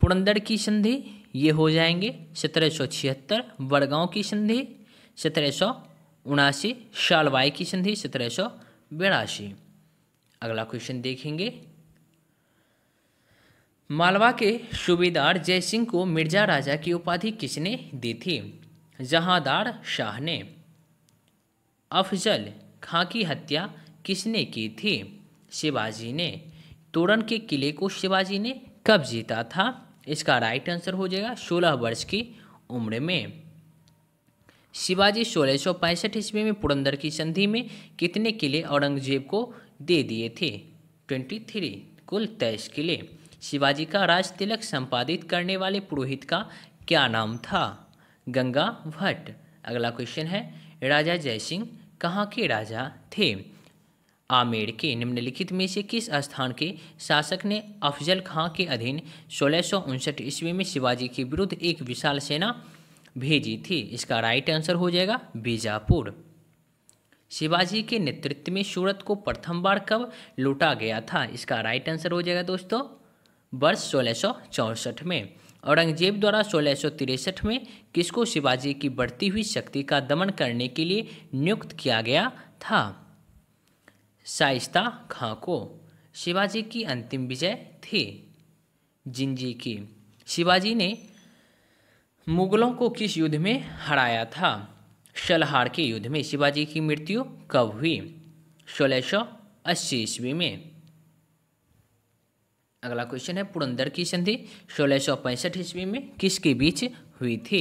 पुरंदर की संधि ये हो जाएंगे सत्रह सौ छिहत्तर वड़गांव की संधि सत्रह सौ उनासी शालवाई की संधि सत्रह सौ बिरासी अगला क्वेश्चन देखेंगे मालवा के सूबेदार जयसिंह को मिर्जा राजा की उपाधि किसने दी थी जहादार शाह ने अफजल खां की हत्या किसने की थी शिवाजी ने तोरण के किले को शिवाजी ने कब जीता था इसका राइट आंसर हो जाएगा सोलह वर्ष की उम्र में शिवाजी सोलह सौ पैंसठ ईस्वी में पुरंदर की संधि में कितने किले औरंगजेब को दे दिए थे ट्वेंटी थ्री कुल तेईस किले शिवाजी का राज तिलक संपादित करने वाले पुरोहित का क्या नाम था गंगा भट्ट अगला क्वेश्चन है राजा जयसिंह कहाँ के राजा थे आमेर के निम्नलिखित में से किस स्थान के शासक ने अफजल खां के अधीन सोलह ईस्वी में शिवाजी के विरुद्ध एक विशाल सेना भेजी थी इसका राइट आंसर हो जाएगा बीजापुर शिवाजी के नेतृत्व में सूरत को प्रथम बार कब लूटा गया था इसका राइट आंसर हो जाएगा दोस्तों वर्ष सोलह में औरंगजेब द्वारा सोलह में किसको शिवाजी की बढ़ती हुई शक्ति का दमन करने के लिए नियुक्त किया गया था शाइस्ता खां को शिवाजी की अंतिम विजय थी जिंजी की शिवाजी ने मुगलों को किस युद्ध में हराया था शलहार के युद्ध में शिवाजी की मृत्यु कब हुई सोलह सौ अस्सी ईस्वी में अगला क्वेश्चन है पुरंदर की संधि सोलह सौ पैंसठ ईस्वी में किसके बीच हुई थी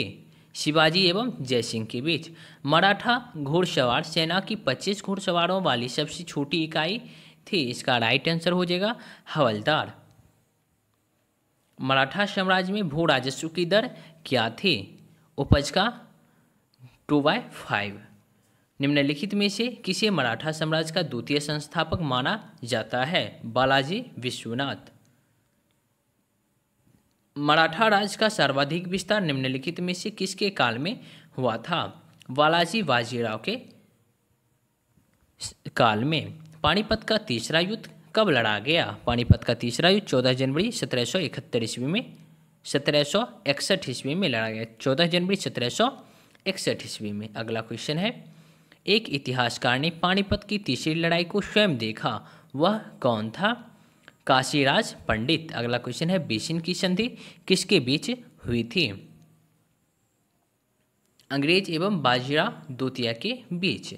शिवाजी एवं जयसिंह के बीच मराठा घुड़सवार सेना की पच्चीस घुड़सवारों वाली सबसे छोटी इकाई थी इसका राइट आंसर हो जाएगा हवलदार मराठा साम्राज्य में भू राजस्व की दर क्या थी उपज का टू बाय फाइव निम्नलिखित में से किसे मराठा साम्राज्य का द्वितीय संस्थापक माना जाता है बालाजी विश्वनाथ मराठा राज्य का सर्वाधिक विस्तार निम्नलिखित में से किसके काल में हुआ था बालाजी बाजीराव के काल में पानीपत का तीसरा युद्ध कब लड़ा गया पानीपत का तीसरा युद्ध चौदह जनवरी सत्रह सौ इकहत्तर ईस्वी में सत्रह सौ इकसठ ईस्वी में लड़ा गया चौदह जनवरी सत्रह सौ इकसठ ईस्वी में अगला क्वेश्चन है एक इतिहासकार ने पानीपत की तीसरी लड़ाई को स्वयं देखा वह कौन था काशीराज पंडित अगला क्वेश्चन है बेसिन की संधि किसके बीच हुई थी अंग्रेज एवं बाजीरा द्वितीय के बीच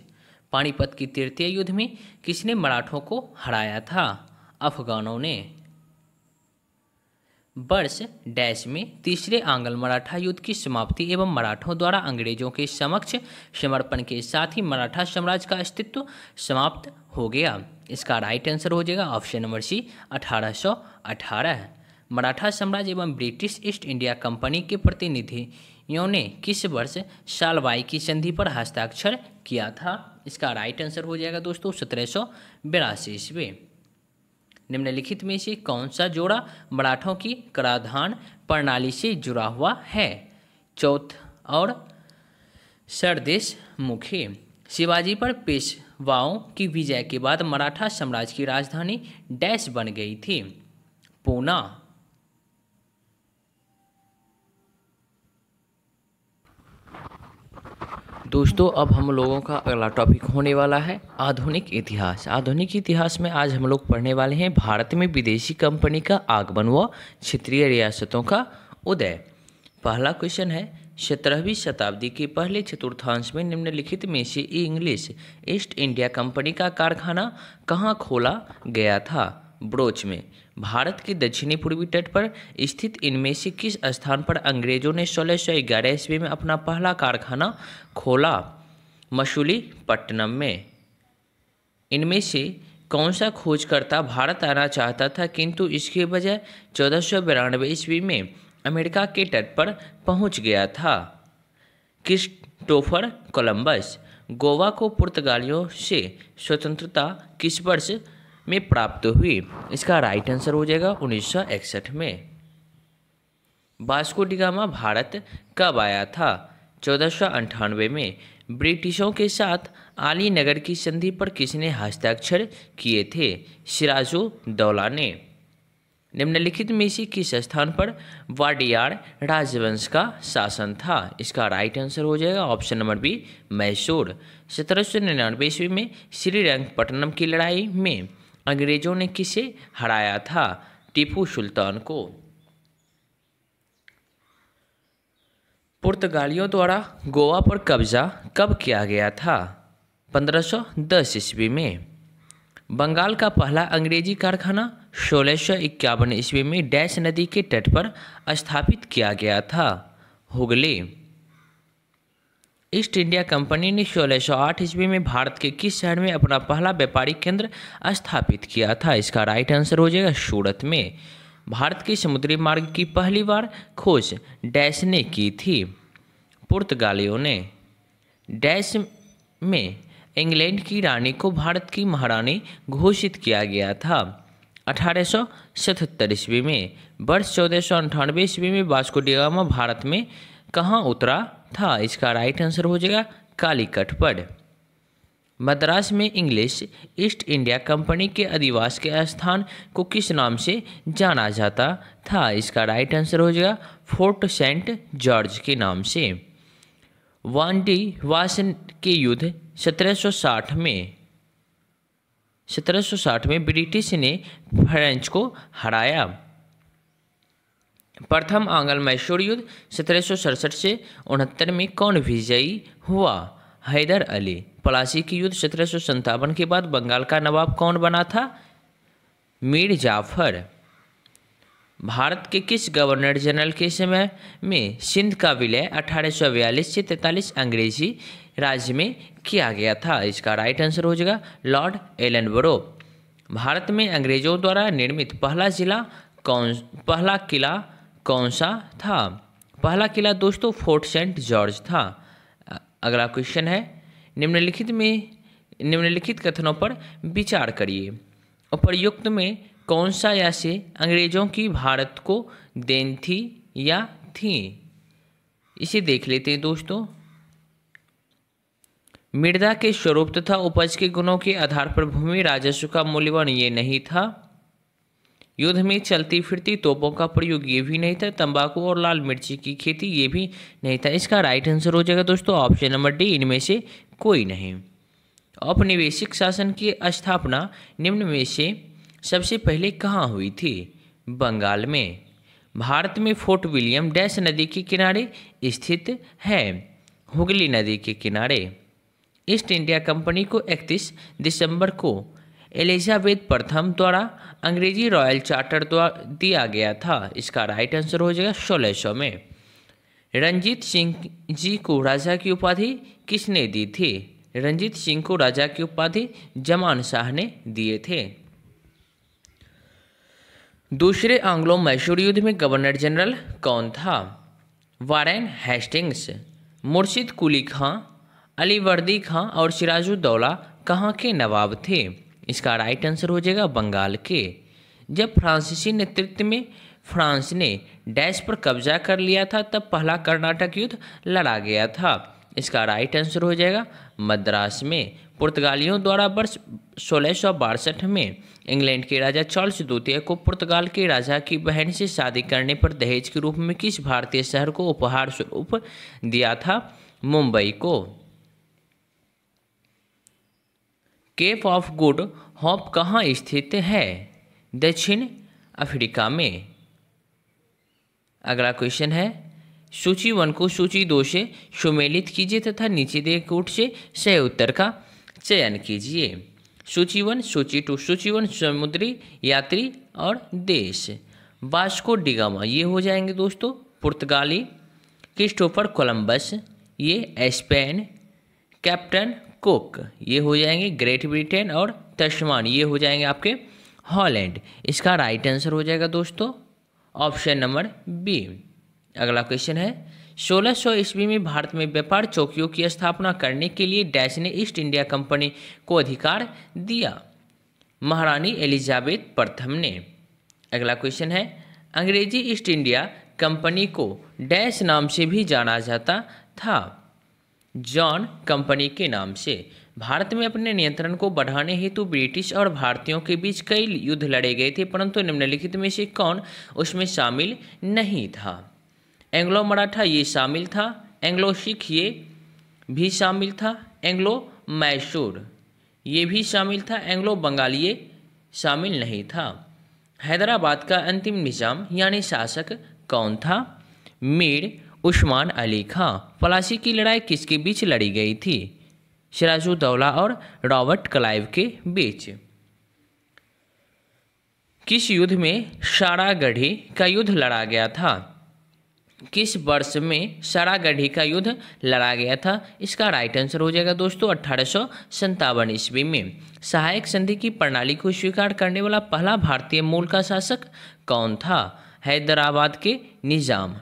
पानीपत की तृतीय युद्ध में किसने मराठों को हराया था अफगानों ने वर्ष डैश में तीसरे आंगल मराठा युद्ध की समाप्ति एवं मराठों द्वारा अंग्रेजों के समक्ष समर्पण के साथ ही मराठा साम्राज्य का अस्तित्व समाप्त हो गया इसका राइट आंसर हो जाएगा ऑप्शन नंबर सी अठारह मराठा साम्राज्य एवं ब्रिटिश ईस्ट इंडिया कंपनी के प्रतिनिधियों ने किस वर्ष सालवाई की संधि पर हस्ताक्षर किया था इसका राइट आंसर हो जाएगा दोस्तों सत्रह सौ ईस्वी निम्नलिखित में से कौन सा जोड़ा मराठों की कराधान प्रणाली से जुड़ा हुआ है चौथ और सरदेश मुखी शिवाजी पर पेशवाओं की विजय के बाद मराठा साम्राज्य की राजधानी डैश बन गई थी पूना दोस्तों अब हम लोगों का अगला टॉपिक होने वाला है आधुनिक इतिहास आधुनिक इतिहास में आज हम लोग पढ़ने वाले हैं भारत में विदेशी कंपनी का आगमन व क्षेत्रीय रियासतों का उदय पहला क्वेश्चन है सत्रहवीं शताब्दी के पहले चतुर्थांश में निम्नलिखित में से इंग्लिश ईस्ट इंडिया कंपनी का कारखाना कहाँ खोला गया था ब्रोच में भारत के दक्षिणी पूर्वी तट पर स्थित इनमें से किस स्थान पर अंग्रेजों ने सोलह सौ ग्यारह ईस्वी में अपना पहला कारखाना खोला पट्टनम में इनमें से कौन सा खोजकर्ता भारत आना चाहता था किंतु इसके बजाय चौदह सौ बिरानवे ईस्वी में अमेरिका के तट पर पहुंच गया था क्रिस्टोफर कोलंबस गोवा को पुर्तगालियों से स्वतंत्रता किस वर्ष में प्राप्त हुई इसका राइट आंसर हो जाएगा उन्नीस में बास्कोडिगामा डिगामा भारत कब आया था चौदह में ब्रिटिशों के साथ आली नगर की संधि पर किसने हस्ताक्षर किए थे सिराजो दौला ने निम्नलिखित में से किस स्थान पर वाडियार राजवंश का शासन था इसका राइट आंसर हो जाएगा ऑप्शन नंबर बी मैसूर सत्रह सौ निन्यानवे ईस्वी में श्रीरंगपट्टनम की लड़ाई में अंग्रेज़ों ने किसे हराया था टीपू सुल्तान को पुर्तगालियों द्वारा गोवा पर कब्जा कब किया गया था 1510 ईस्वी में बंगाल का पहला अंग्रेजी कारखाना सोलह सौ इक्यावन ईस्वी में डैश नदी के तट पर स्थापित किया गया था हुगली ईस्ट इंडिया कंपनी ने सोलह सौ आठ ईस्वी में भारत के किस शहर में अपना पहला व्यापारिक केंद्र स्थापित किया था इसका राइट आंसर हो जाएगा सूरत में भारत के समुद्री मार्ग की पहली बार खोज डैश ने की थी पुर्तगालियों ने डैश में इंग्लैंड की रानी को भारत की महारानी घोषित किया गया था अठारह सौ ईस्वी में वर्ष चौदह सौ अंठानवे ईस्वी में वास्को डिगामा भारत में कहाँ उतरा था इसका राइट आंसर हो जाएगा कालीकट पर मद्रास में इंग्लिश ईस्ट इंडिया कंपनी के अधिवास के स्थान को किस नाम से जाना जाता था इसका राइट आंसर हो जाएगा फोर्ट सेंट जॉर्ज के नाम से वांडी वासन के युद्ध 1760 में 1760 में ब्रिटिश ने फ्रेंच को हराया प्रथम आंगल मैशोर युद्ध सत्रह से उनहत्तर में कौन विजयी हुआ हैदर अली पलासी की युद्ध सत्रह के बाद बंगाल का नवाब कौन बना था मीर जाफर भारत के किस गवर्नर जनरल के समय में सिंध का विलय 1842 से 43 अंग्रेजी राज्य में किया गया था इसका राइट आंसर हो जाएगा लॉर्ड बरो भारत में अंग्रेजों द्वारा निर्मित पहला जिला कौन पहला किला कौन सा था पहला किला दोस्तों फोर्ट सेंट जॉर्ज था अगला क्वेश्चन है निम्नलिखित में निम्नलिखित कथनों पर विचार करिए उपरयुक्त में कौन सा या से अंग्रेजों की भारत को देन थी या थी इसे देख लेते हैं दोस्तों मृदा के स्वरूप तथा उपज के गुणों के आधार पर भूमि राजस्व का मूल्यवान ये नहीं था युद्ध में चलती फिरती तोपों का प्रयोग ये भी नहीं था तंबाकू और लाल मिर्ची की खेती ये भी नहीं था इसका राइट आंसर हो जाएगा दोस्तों ऑप्शन नंबर डी इनमें से कोई नहीं औपनिवेशिक शासन की स्थापना निम्न में से सबसे पहले कहाँ हुई थी बंगाल में भारत में फोर्ट विलियम डैश नदी के किनारे स्थित है हुगली नदी के किनारे ईस्ट इंडिया कंपनी को 31 दिसंबर को एलिजाबेथ प्रथम द्वारा अंग्रेजी रॉयल चार्टर द्वारा दिया गया था इसका राइट आंसर हो जाएगा सोलह सौ में रंजीत सिंह जी को राजा की उपाधि किसने दी थी रंजीत सिंह को राजा की उपाधि जमान शाह ने दिए थे दूसरे आंग्लो मैसूर युद्ध में गवर्नर जनरल कौन था वारेन हेस्टिंग्स मुर्शिद कुली खां अलीवर्दी खां और सिराजुद्दौला कहाँ के नवाब थे इसका राइट आंसर हो जाएगा बंगाल के जब फ्रांसीसी नेतृत्व में फ्रांस ने डैश पर कब्जा कर लिया था तब पहला कर्नाटक युद्ध लड़ा गया था इसका राइट आंसर हो जाएगा मद्रास में पुर्तगालियों द्वारा वर्ष सोलह में इंग्लैंड के राजा चार्ल्स द्वितीय को पुर्तगाल के राजा की बहन से शादी करने पर दहेज के रूप में किस भारतीय शहर को उपहार स्वरूप दिया था मुंबई को केप ऑफ गुड होप कहाँ स्थित है दक्षिण अफ्रीका में अगला क्वेश्चन है सूची वन को सूची दो से सुमेलित कीजिए तथा नीचे दिए कोट से सही उत्तर का चयन कीजिए सूची वन सूची टू सूची वन समुद्री यात्री और देश वास्को डिगामा ये हो जाएंगे दोस्तों पुर्तगाली क्रिस्टोफर कोलंबस ये स्पेन कैप्टन कुक ये हो जाएंगे ग्रेट ब्रिटेन और तस्मान ये हो जाएंगे आपके हॉलैंड इसका राइट आंसर हो जाएगा दोस्तों ऑप्शन नंबर बी अगला क्वेश्चन है 1600 सौ ईस्वी में भारत में व्यापार चौकियों की स्थापना करने के लिए डैश ने ईस्ट इंडिया कंपनी को अधिकार दिया महारानी एलिजाबेथ प्रथम ने अगला क्वेश्चन है अंग्रेजी ईस्ट इंडिया कंपनी को डैश नाम से भी जाना जाता था जॉन कंपनी के नाम से भारत में अपने नियंत्रण को बढ़ाने हेतु ब्रिटिश और भारतीयों के बीच कई युद्ध लड़े गए थे परंतु निम्नलिखित में से कौन उसमें शामिल नहीं था एंग्लो मराठा ये शामिल था एंग्लो सिख ये भी शामिल था एंग्लो मैसूर ये भी शामिल था एंग्लो बंगाल ये शामिल नहीं था हैदराबाद का अंतिम निज़ाम यानी शासक कौन था मीर उस्मान अली खां पलासी की लड़ाई किसके बीच लड़ी गई थी सिराजुद्दौला और रॉबर्ट क्लाइव के बीच किस युद्ध में सारागढ़ी का युद्ध लड़ा गया था किस वर्ष में सारागढ़ी का युद्ध लड़ा गया था इसका राइट आंसर हो जाएगा दोस्तों अठारह ईस्वी में सहायक संधि की प्रणाली को स्वीकार करने वाला पहला भारतीय मूल का शासक कौन था हैदराबाद के निज़ाम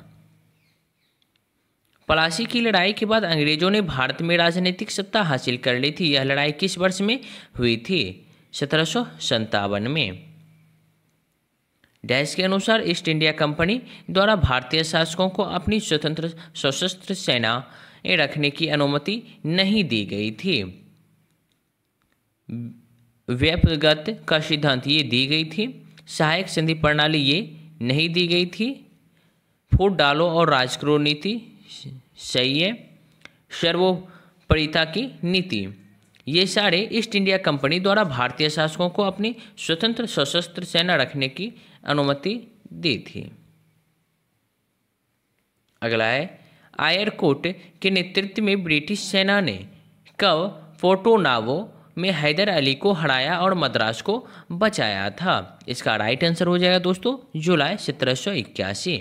पलासी की लड़ाई के बाद अंग्रेजों ने भारत में राजनीतिक सत्ता हासिल कर ली थी यह लड़ाई किस वर्ष में हुई थी सत्रह में डैश के अनुसार ईस्ट इंडिया कंपनी द्वारा भारतीय शासकों को अपनी स्वतंत्र सशस्त्र सेना रखने की अनुमति नहीं दी गई थी व्यपगत का सिद्धांत ये दी गई थी सहायक संधि प्रणाली ये नहीं दी गई थी फूट डालो और राजक्रो नीति सही है सर्वोपरिता की नीति ये सारे ईस्ट इंडिया कंपनी द्वारा भारतीय शासकों को अपनी स्वतंत्र सशस्त्र सेना रखने की अनुमति दी थी अगला है आयरकोट के नेतृत्व में ब्रिटिश सेना ने कब फोटोनावो में हैदर अली को हराया और मद्रास को बचाया था इसका राइट आंसर हो जाएगा दोस्तों जुलाई सत्रह सौ इक्यासी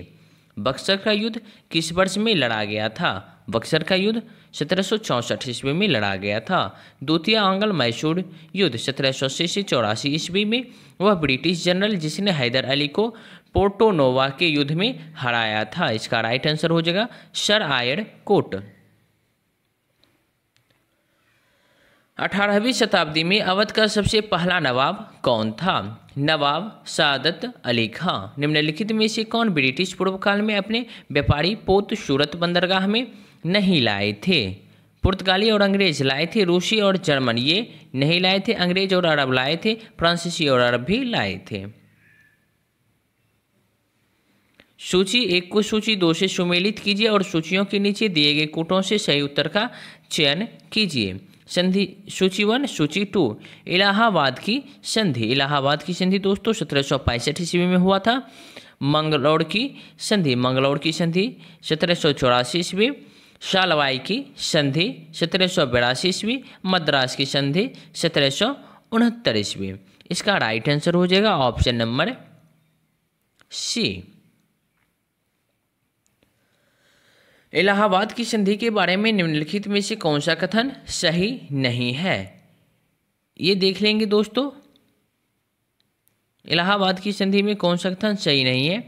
बक्सर का युद्ध किस वर्ष में लड़ा गया था बक्सर का युद्ध सत्रह सौ चौंसठ ईस्वी में लड़ा गया था द्वितीय आंगल मैसूर युद्ध सत्रह सौ अस्सी से चौरासी ईस्वी में वह ब्रिटिश जनरल जिसने हैदर अली को पोर्टोनोवा के युद्ध में हराया था इसका राइट आंसर हो जाएगा सर आयर कोट अठारहवीं शताब्दी में अवध का सबसे पहला नवाब कौन था नवाब सादत अली खां निम्नलिखित में से कौन ब्रिटिश पूर्वकाल में अपने व्यापारी पोत सूरत बंदरगाह में नहीं लाए थे पुर्तगाली और अंग्रेज लाए थे रूसी और जर्मन ये नहीं लाए थे अंग्रेज और अरब लाए थे फ्रांसीसी और अरब भी लाए थे सूची एक को सूची दो से सुमेलित कीजिए और सूचियों के नीचे दिए गए कूटों से सही उत्तर का चयन कीजिए संधि सूची वन सूची टू इलाहाबाद की संधि इलाहाबाद की संधि दोस्तों सत्रह सौ पैंसठ ईस्वी में हुआ था मंगलौर की संधि मंगलौर की संधि सत्रह सौ चौरासी ईस्वी शालवाई की संधि सत्रह सौ बयासी ईस्वी मद्रास की संधि सत्रह सौ उनहत्तर ईस्वी इसका राइट आंसर हो जाएगा ऑप्शन नंबर सी इलाहाबाद की संधि के बारे में निम्नलिखित में से कौन सा कथन सही नहीं है ये देख लेंगे दोस्तों इलाहाबाद की संधि में कौन सा कथन सही नहीं है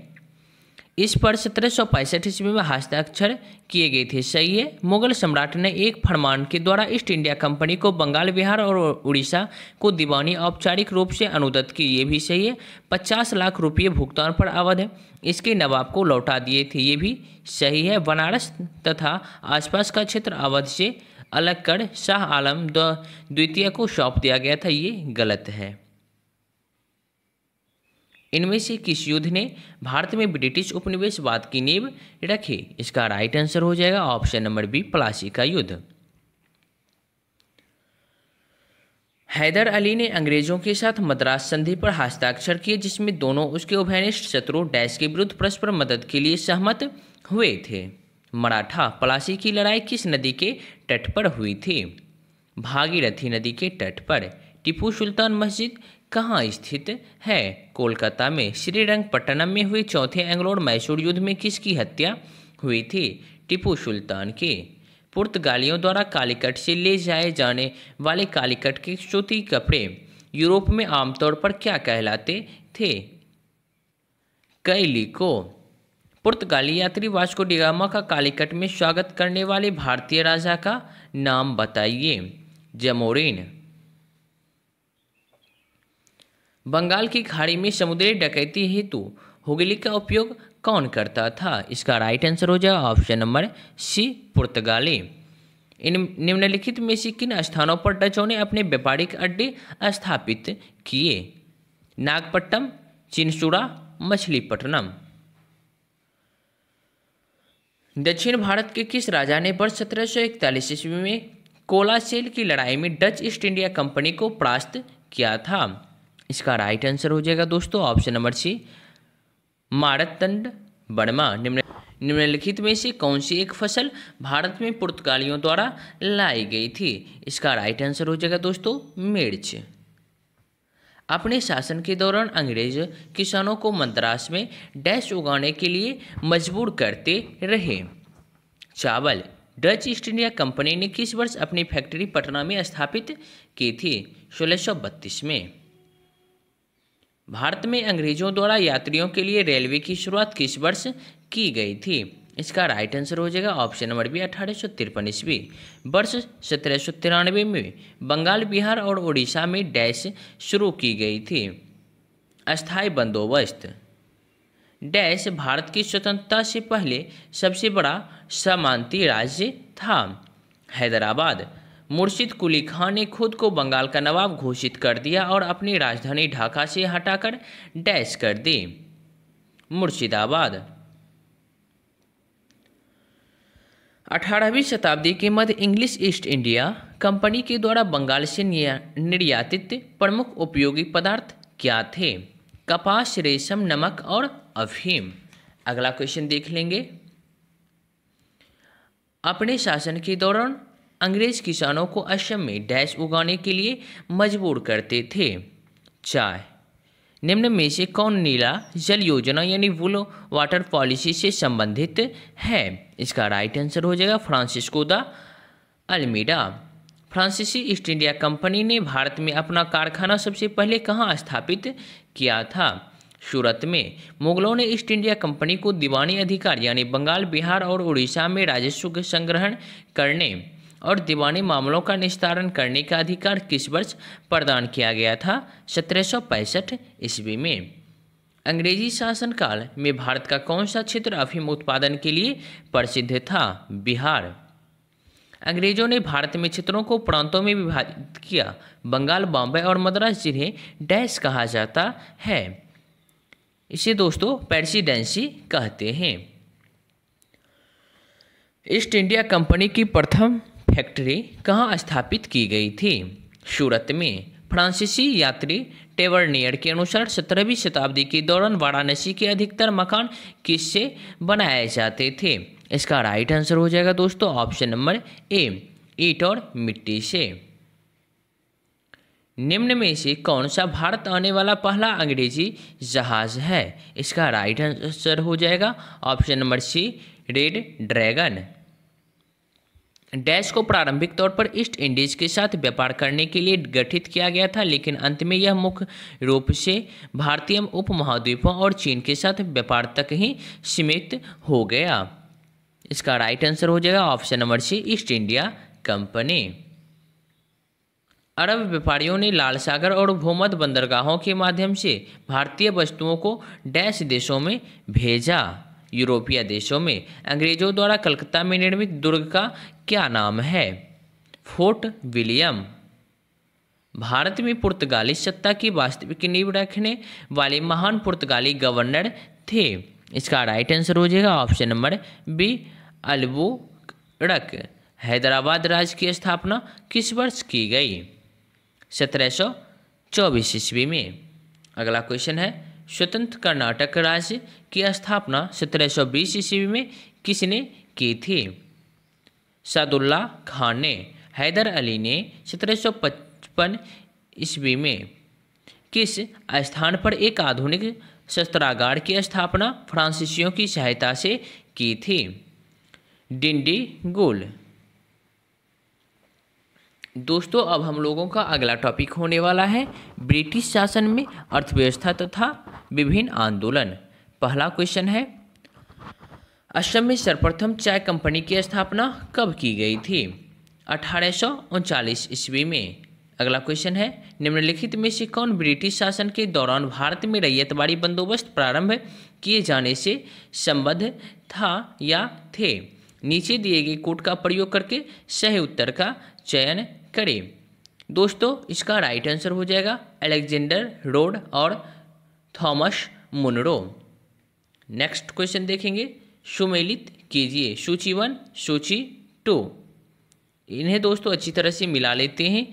इस पर सत्रह सौ पैंसठ ईस्वी में हस्ताक्षर किए गए थे सही है मुगल सम्राट ने एक फरमान के द्वारा ईस्ट इंडिया कंपनी को बंगाल बिहार और उड़ीसा को दीवानी औपचारिक रूप से अनुदत्त की ये भी सही है पचास लाख रुपये भुगतान पर अवध है इसके नवाब को लौटा दिए थे ये भी सही है बनारस तथा आसपास का क्षेत्र अवध से अलग कर शाह आलम द्वितीय को सौंप दिया गया था ये गलत है इनमें से किस युद्ध ने भारत में ब्रिटिश उपनिवेशवाद की नींव रखी इसका राइट आंसर हो जाएगा ऑप्शन नंबर बी प्लासी का युद्ध हैदर अली ने अंग्रेजों के साथ मद्रास संधि पर हस्ताक्षर किए जिसमें दोनों उसके उभयनिष्ठ शत्रु डैश के विरुद्ध परस्पर मदद के लिए सहमत हुए थे मराठा पलासी की लड़ाई किस नदी के तट पर हुई थी भागीरथी नदी के तट पर टीपू सुल्तान मस्जिद कहाँ स्थित है कोलकाता में श्रीरंगपट्टनम में हुए चौथे एंग्लोर मैसूर युद्ध में किसकी हत्या हुई थी टिपू सुल्तान की पुर्तगालियों द्वारा कालीकट से ले जाए जाने वाले कालीकट के सूती कपड़े यूरोप में आमतौर पर क्या कहलाते थे कैलिको पुर्तगाली यात्री वास्को डिगामा का कालीकट में स्वागत करने वाले भारतीय राजा का नाम बताइए जमोरिन बंगाल की खाड़ी में समुद्री डकैती हेतु हुगली का उपयोग कौन करता था इसका राइट आंसर हो जाएगा ऑप्शन नंबर सी पुर्तगाली इन निम्नलिखित में से किन स्थानों पर डचों ने अपने व्यापारिक अड्डे स्थापित किए नागपट्टम चिनसुरा मछलीपट्टनम दक्षिण भारत के किस राजा ने वर्ष सत्रह सौ इकतालीस ईस्वी में कोलासेल की लड़ाई में डच ईस्ट इंडिया कंपनी को परास्त किया था इसका राइट आंसर हो जाएगा दोस्तों option number C Marthanda Varma निम्न निम्नलिखित में से कौन सी एक फसल भारत में पुर्तगालियों द्वारा लाई गई थी इसका राइट आंसर हो जाएगा दोस्तों मिर्च अपने शासन के दौरान अंग्रेज किसानों को मद्रास में डैश उगाने के लिए मजबूर करते रहे चावल डच ईस्ट इंडिया कंपनी ने किस वर्ष अपनी फैक्ट्री पटना में स्थापित की थी सोलह में भारत में अंग्रेजों द्वारा यात्रियों के लिए रेलवे की शुरुआत किस वर्ष की गई थी इसका राइट आंसर हो जाएगा ऑप्शन नंबर बी अठारह सौ तिरपन ईस्वी वर्ष सत्रह सौ तिरानवे में बंगाल बिहार और उड़ीसा में डैश शुरू की गई थी अस्थायी बंदोबस्त डैश भारत की स्वतंत्रता से पहले सबसे बड़ा सामांती राज्य था हैदराबाद मुर्शिद कुली खान ने खुद को बंगाल का नवाब घोषित कर दिया और अपनी राजधानी ढाका से हटाकर डैश कर दी मुर्शिदाबाद अठारहवीं शताब्दी के मध्य इंग्लिश ईस्ट इंडिया कंपनी के द्वारा बंगाल से निर्यातित प्रमुख उपयोगी पदार्थ क्या थे कपास रेशम नमक और अफीम अगला क्वेश्चन देख लेंगे अपने शासन के दौरान अंग्रेज किसानों को असम में डैश उगाने के लिए मजबूर करते थे चाय निम्न में से कौन नीला जल योजना यानी वुलो वाटर पॉलिसी से संबंधित है इसका राइट आंसर हो जाएगा फ्रांसिस्को द अल्मीडा फ्रांसीसी ईस्ट इंडिया कंपनी ने भारत में अपना कारखाना सबसे पहले कहाँ स्थापित किया था सूरत में मुगलों ने ईस्ट इंडिया कंपनी को दीवानी अधिकार यानी बंगाल बिहार और उड़ीसा में राजस्व संग्रहण करने और दीवानी मामलों का निस्तारण करने का अधिकार किस वर्ष प्रदान किया गया था सत्रह ईस्वी में अंग्रेजी शासनकाल में भारत का कौन सा क्षेत्र अफीम उत्पादन के लिए प्रसिद्ध था बिहार अंग्रेजों ने भारत में क्षेत्रों को प्रांतों में विभाजित किया बंगाल बॉम्बे और मद्रास जिन्हें डैश कहा जाता है इसे दोस्तों प्रेसिडेंसी कहते हैं ईस्ट इंडिया कंपनी की प्रथम फैक्ट्री कहाँ स्थापित की गई थी सूरत में फ्रांसीसी यात्री टेवरनियर के अनुसार सत्रहवीं शताब्दी के दौरान वाराणसी के अधिकतर मकान किससे बनाए जाते थे इसका राइट आंसर हो जाएगा दोस्तों ऑप्शन नंबर ए ईट और मिट्टी से निम्न में से कौन सा भारत आने वाला पहला अंग्रेजी जहाज है इसका राइट आंसर हो जाएगा option number C red dragon dash को प्रारंभिक तौर पर ईस्ट इंडीज के साथ व्यापार करने के लिए गठित किया गया था लेकिन अंत में यह मुख्य रूप से भारतीय उपमहाद्वीपों और चीन के साथ व्यापार तक ही सीमित हो गया इसका राइट आंसर हो जाएगा option number C East India Company अरब व्यापारियों ने लाल सागर और भूमध बंदरगाहों के माध्यम से भारतीय वस्तुओं को डैश देशों में भेजा यूरोपीय देशों में अंग्रेजों द्वारा कलकत्ता में निर्मित दुर्ग का क्या नाम है फोर्ट विलियम भारत में पुर्तगाली सत्ता की वास्तविक नींव रखने वाले महान पुर्तगाली गवर्नर थे इसका राइट आंसर हो जाएगा ऑप्शन नंबर बी अलबो रक हैदराबाद राज्य की स्थापना किस वर्ष की गई सत्रह सौ चौबीस ईस्वी में अगला क्वेश्चन है स्वतंत्र कर्नाटक राज्य की स्थापना सत्रह सौ बीस ईस्वी में किसने की थी सादुल्ला खान ने हैदर अली ने सत्रह सौ पचपन ईस्वी में किस स्थान पर एक आधुनिक शस्त्रागार की स्थापना फ्रांसीसियों की सहायता से की थी डिंडी गुल दोस्तों अब हम लोगों का अगला टॉपिक होने वाला है ब्रिटिश शासन में अर्थव्यवस्था तथा विभिन्न आंदोलन पहला क्वेश्चन है असम में सर्वप्रथम चाय कंपनी की स्थापना कब की गई थी अठारह ईस्वी में अगला क्वेश्चन है निम्नलिखित में से कौन ब्रिटिश शासन के दौरान भारत में रैयतवाड़ी बंदोबस्त प्रारंभ किए जाने से संबद्ध था या थे नीचे दिए गए कोट का प्रयोग करके सही उत्तर का चयन करें दोस्तों इसका राइट आंसर हो जाएगा अलेक्जेंडर रोड और थॉमस मुनरो नेक्स्ट क्वेश्चन देखेंगे सुमेलित कीजिए सूची वन सूची टू इन्हें दोस्तों अच्छी तरह से मिला लेते हैं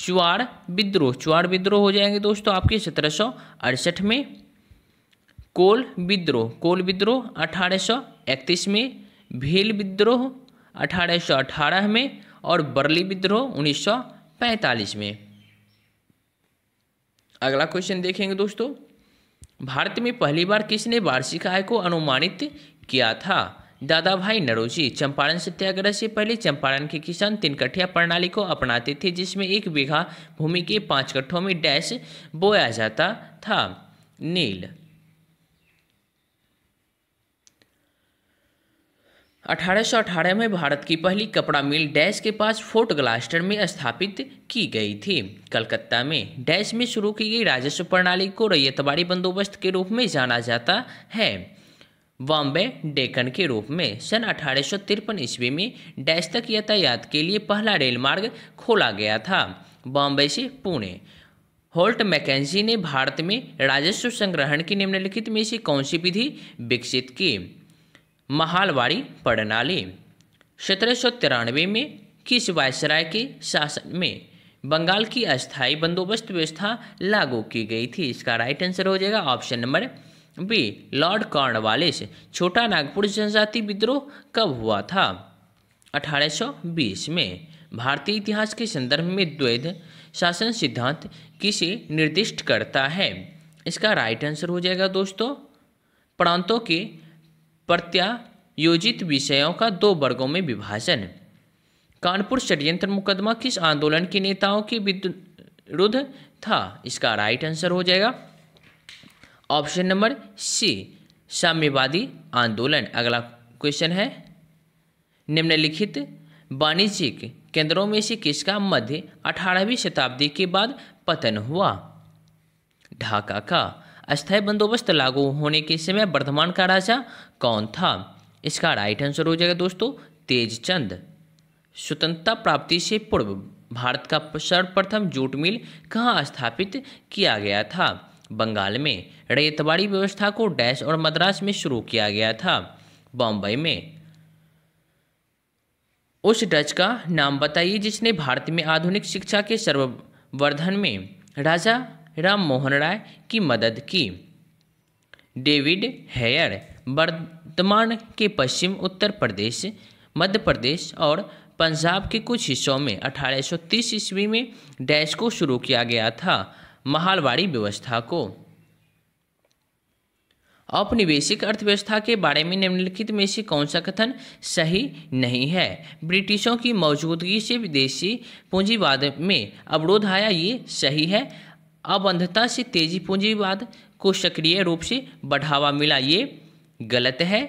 चुआड़ विद्रोह चुआड़ विद्रोह हो जाएंगे दोस्तों आपके सत्रह सौ अड़सठ में कोल विद्रोह कोल विद्रोह अठारह सौ इकतीस में भील विद्रोह अठारह सौ अठारह में और बर्ली विद्रोह उन्नीस सौ पैंतालीस में अगला क्वेश्चन देखेंगे दोस्तों भारत में पहली बार किसने वार्षिक आय को अनुमानित किया था दादा भाई नरोजी चंपारण सत्याग्रह से पहले चंपारण के किसान तीन कठिया प्रणाली को अपनाते थे जिसमें एक बीघा भूमि के पांच कट्ठों में डैश बोया जाता था नील अठारह में भारत की पहली कपड़ा मिल डैश के पास फोर्ट ग्लास्टर में स्थापित की गई थी कलकत्ता में डैश में शुरू की गई राजस्व प्रणाली को रैयतबाड़ी बंदोबस्त के रूप में जाना जाता है बॉम्बे डेकन के रूप में सन अठारह ईस्वी में डैश तक यातायात के लिए पहला रेल मार्ग खोला गया था बॉम्बे से पुणे होल्ट मैकेजी ने भारत में राजस्व संग्रहण की निम्नलिखित में से कौन सी विधि विकसित की महालवाड़ी प्रणाली सत्रह सौ तिरानवे में किस वायसराय के शासन में बंगाल की अस्थायी बंदोबस्त व्यवस्था लागू की गई थी इसका राइट आंसर हो जाएगा option number B Lord Cornwallis Chota Nagpur जनजाति विद्रोह कब हुआ था 1820 में भारतीय इतिहास के संदर्भ में द्वैध शासन सिद्धांत किसे निर्दिष्ट करता है इसका राइट आंसर हो जाएगा दोस्तों प्रांतों के प्रत्यायोजित विषयों का दो वर्गों में विभाजन कानपुर षड्यंत्र मुकदमा किस आंदोलन के नेताओं के विरुद्ध था इसका राइट आंसर हो जाएगा ऑप्शन नंबर सी साम्यवादी आंदोलन अगला क्वेश्चन है निम्नलिखित वाणिज्यिक केंद्रों में से किसका मध्य अठारहवीं शताब्दी के बाद पतन हुआ ढाका का अस्थायी बंदोबस्त लागू होने के समय वर्धमान का राजा कौन था इसका राइट आंसर हो जाएगा दोस्तों तेजचंद स्वतंत्रता प्राप्ति से पूर्व भारत का सर्वप्रथम जूट मिल कहाँ स्थापित किया गया था बंगाल में रेतवाड़ी व्यवस्था को डैश और मद्रास में शुरू किया गया था बॉम्बे में उस डच का नाम बताइए जिसने भारत में आधुनिक शिक्षा के सर्ववर्धन में राजा राम मोहन राय की मदद की डेविड हेयर वर्तमान के पश्चिम उत्तर प्रदेश मध्य प्रदेश और पंजाब के कुछ हिस्सों में 1830 ईस्वी में डैश को शुरू किया गया था महालवाड़ी व्यवस्था को औपनिवेशिक अर्थव्यवस्था के बारे में निम्नलिखित में से कौन सा कथन सही नहीं है ब्रिटिशों की मौजूदगी से विदेशी पूंजीवाद में अवरोध आया ये सही है अबंधता से तेजी पूंजीवाद को सक्रिय रूप से बढ़ावा मिला ये गलत है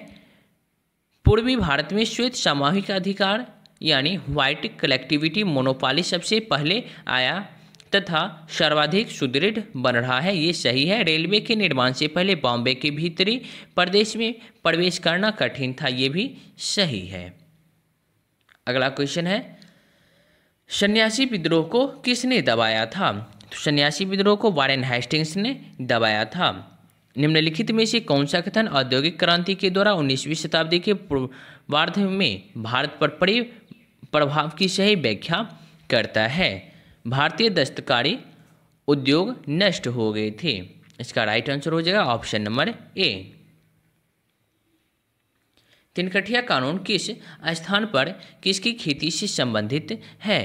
पूर्वी भारत में श्वेत सामूहिक अधिकार यानी व्हाइट कलेक्टिविटी मोनोपाली सबसे पहले आया तथा सर्वाधिक सुदृढ़ बन रहा है ये सही है रेलवे के निर्माण से पहले बॉम्बे के भीतरी प्रदेश में प्रवेश करना कठिन था ये भी सही है अगला क्वेश्चन है सन्यासी विद्रोह को किसने दबाया था तो सन्यासी विद्रोह को वारेन हेस्टिंग्स ने दबाया था निम्नलिखित में से कौन सा कथन औद्योगिक क्रांति के द्वारा उन्नीसवीं शताब्दी के पूर्वार्ध में भारत पर पड़े प्रभाव की सही व्याख्या करता है भारतीय दस्तकारी उद्योग नष्ट हो गए थे इसका राइट आंसर हो जाएगा ऑप्शन नंबर ए तिनकठिया कानून किस स्थान पर किसकी खेती से संबंधित है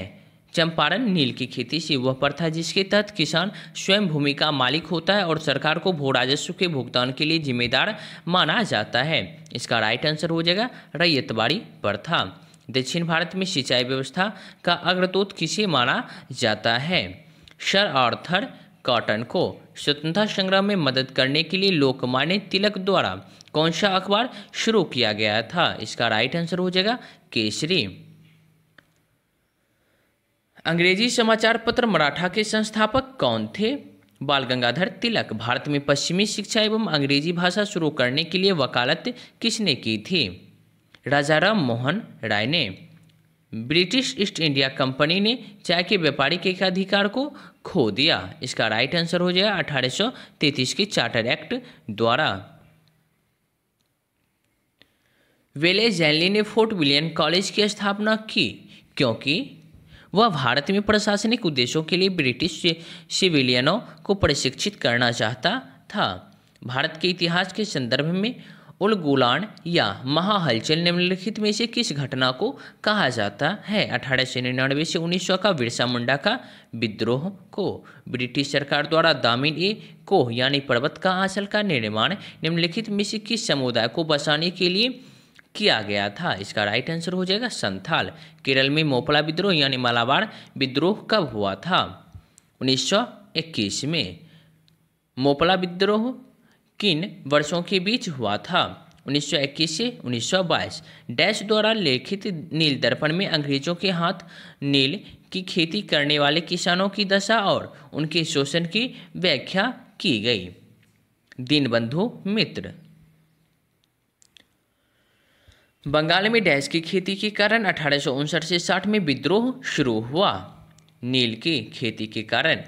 चंपारण नील की खेती से वह प्रथा जिसके तहत किसान स्वयं भूमि का मालिक होता है और सरकार को भू राजस्व के भुगतान के लिए जिम्मेदार माना जाता है इसका राइट आंसर हो जाएगा रैयतबाड़ी प्रथा दक्षिण भारत में सिंचाई व्यवस्था का अग्रदूत किसे माना जाता है सर आर्थर कॉटन को स्वतंत्रता संग्राम में मदद करने के लिए लोकमान्य तिलक द्वारा कौन सा अखबार शुरू किया गया था इसका राइट आंसर हो जाएगा केसरी अंग्रेजी समाचार पत्र मराठा के संस्थापक कौन थे बाल गंगाधर तिलक भारत में पश्चिमी शिक्षा एवं अंग्रेजी भाषा शुरू करने के लिए वकालत किसने की थी राजा राम मोहन राय ने ब्रिटिश ईस्ट इंडिया कंपनी ने चाय के व्यापारी के अधिकार को खो दिया इसका राइट आंसर हो जाएगा अठारह के चार्टर एक्ट द्वारा वेले जैनली ने फोर्ट विलियन कॉलेज की स्थापना की क्योंकि वह भारत में प्रशासनिक उद्देश्यों के लिए ब्रिटिश सिविलियनों को प्रशिक्षित करना चाहता था भारत के इतिहास के संदर्भ में उलगुलान या महाहलचल निम्नलिखित में से किस घटना को कहा जाता है अठारह सौ निन्यानवे से उन्नीस सौ का बिरसा मुंडा का विद्रोह को ब्रिटिश सरकार द्वारा दामिन ए को यानी पर्वत का आंचल का निर्माण निम्नलिखित में से किस समुदाय को बसाने के लिए किया गया था इसका राइट आंसर हो जाएगा संथाल केरल में मोपला विद्रोह यानी मालाबार विद्रोह कब हुआ था उन्नीस में मोपला विद्रोह किन वर्षों के बीच हुआ था 1921 से 1922 डैश द्वारा लिखित नील दर्पण में अंग्रेजों के हाथ नील की खेती करने वाले किसानों की दशा और उनके शोषण की व्याख्या की गई दीनबंधु मित्र बंगाल में डैश की खेती के कारण अठारह से साठ में विद्रोह शुरू हुआ नील की खेती के कारण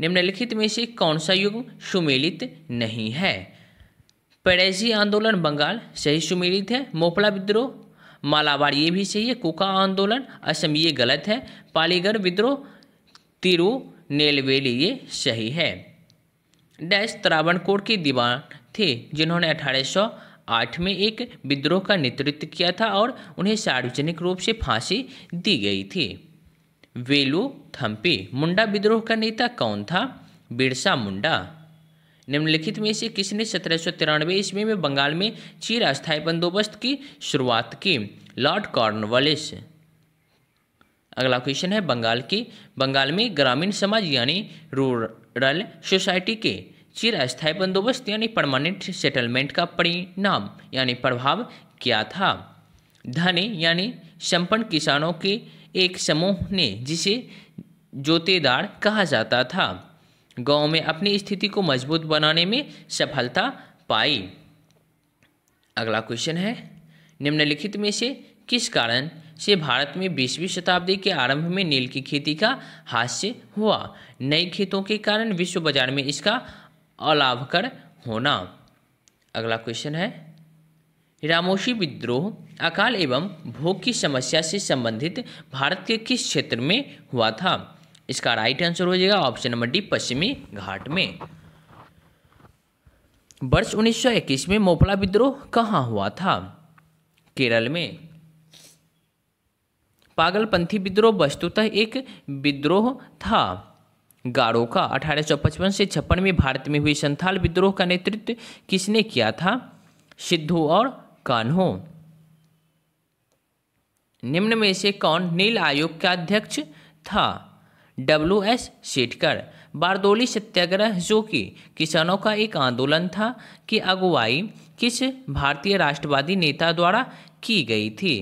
निम्नलिखित में से कौन सा युग सुमेलित नहीं है पेरेजी आंदोलन बंगाल सही सुमेलित है मोपला विद्रोह मालाबार ये भी सही है कोका आंदोलन असम ये गलत है पालीगढ़ विद्रोह तिरु नेलवेली ये सही है डैश त्रावणकोट के दीवान थे जिन्होंने अठारह आठ में एक विद्रोह का नेतृत्व किया था और उन्हें सार्वजनिक रूप से फांसी दी गई थी वेलू थम्पी मुंडा विद्रोह का नेता कौन था बिरसा मुंडा निम्नलिखित में से किसने सत्रह सौ तिरानवे ईस्वी में बंगाल में चीर अस्थायी बंदोबस्त की शुरुआत की लॉर्ड कॉर्नवालिस अगला क्वेश्चन है बंगाल की बंगाल में ग्रामीण समाज यानी रूरल सोसाइटी के चीर अस्थायी बंदोबस्त यानी परमानेंट सेटलमेंट का परिणाम यानी प्रभाव क्या था धनी यानी संपन्न किसानों की एक समूह ने जिसे जोतेदार कहा जाता था गांव में अपनी स्थिति को मजबूत बनाने में सफलता पाई अगला क्वेश्चन है निम्नलिखित में से किस कारण से भारत में बीसवीं शताब्दी के आरंभ में नील की खेती का हास्य हुआ नई खेतों के कारण विश्व बाजार में इसका अलाभकर होना अगला क्वेश्चन है रामोशी विद्रोह अकाल एवं भोग की समस्या से संबंधित भारत के किस क्षेत्र में हुआ था इसका राइट आंसर हो जाएगा ऑप्शन नंबर डी पश्चिमी घाट में वर्ष 1921 में मोपला विद्रोह कहाँ हुआ था केरल में पागलपंथी विद्रोह वस्तुतः एक विद्रोह था गारो का 1855 से छप्पन में भारत में हुई संथाल विद्रोह का नेतृत्व किसने किया था सिद्धू और हो निम्न में से कौन नील आयोग का अध्यक्ष था डब्ल्यू एस शेटकर बारदोली सत्याग्रह जो कि किसानों का एक आंदोलन था कि अगुवाई किस भारतीय राष्ट्रवादी नेता द्वारा की गई थी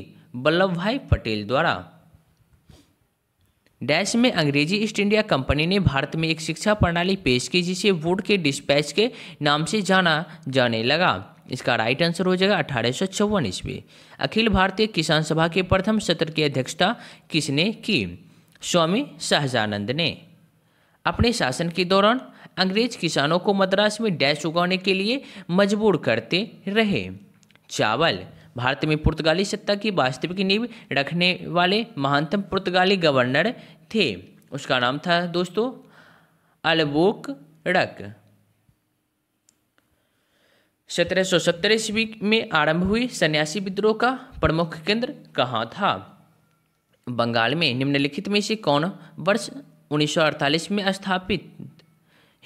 वल्लभ भाई पटेल द्वारा डैश में अंग्रेजी ईस्ट इंडिया कंपनी ने भारत में एक शिक्षा प्रणाली पेश की जिसे वुड के डिस्पैच के नाम से जाना जाने लगा इसका राइट आंसर हो जाएगा अठारह सौ चौवन ईस्वी अखिल भारतीय किसान सभा के प्रथम सत्र की अध्यक्षता किसने की स्वामी शाहजानंद ने अपने शासन के दौरान अंग्रेज किसानों को मद्रास में डैश उगाने के लिए मजबूर करते रहे चावल भारत में पुर्तगाली सत्ता की वास्तविक नींव रखने वाले महानतम पुर्तगाली गवर्नर थे उसका नाम था दोस्तों अलबोक रक सत्रह सौ सत्तर ईस्वी में आरंभ हुई सन्यासी विद्रोह का प्रमुख केंद्र कहाँ था बंगाल में निम्नलिखित में से कौन वर्ष 1948 में स्थापित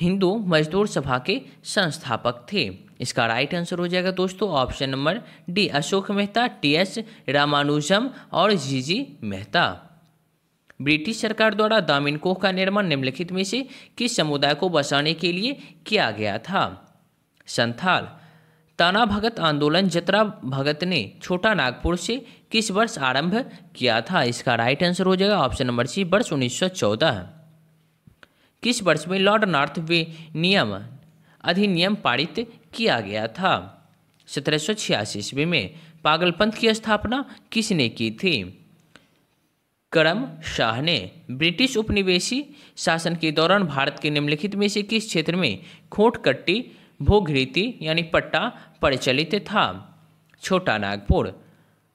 हिंदू मजदूर सभा के संस्थापक थे इसका राइट आंसर हो जाएगा दोस्तों option number D Ashok Mehta T S Ramanujam और जी जी मेहता ब्रिटिश सरकार द्वारा दामिन कोह का निर्माण निम्नलिखित में से किस समुदाय को बसाने के लिए किया गया था संथाल ताना भगत आंदोलन जतरा भगत ने छोटा नागपुर से किस वर्ष आरंभ किया था इसका राइट आंसर हो जाएगा ऑप्शन नंबर सी वर्ष 1914 किस वर्ष में लॉर्ड नॉर्थ वे नियम अधिनियम पारित किया गया था सत्रह सौ छियासी ईस्वी में पागलपंथ की स्थापना किसने की थी करम शाह ने ब्रिटिश उपनिवेशी शासन के दौरान भारत के निम्नलिखित में से किस क्षेत्र में खोटकट्टी भोग रीति यानी पट्टा प्रचलित था छोटा नागपुर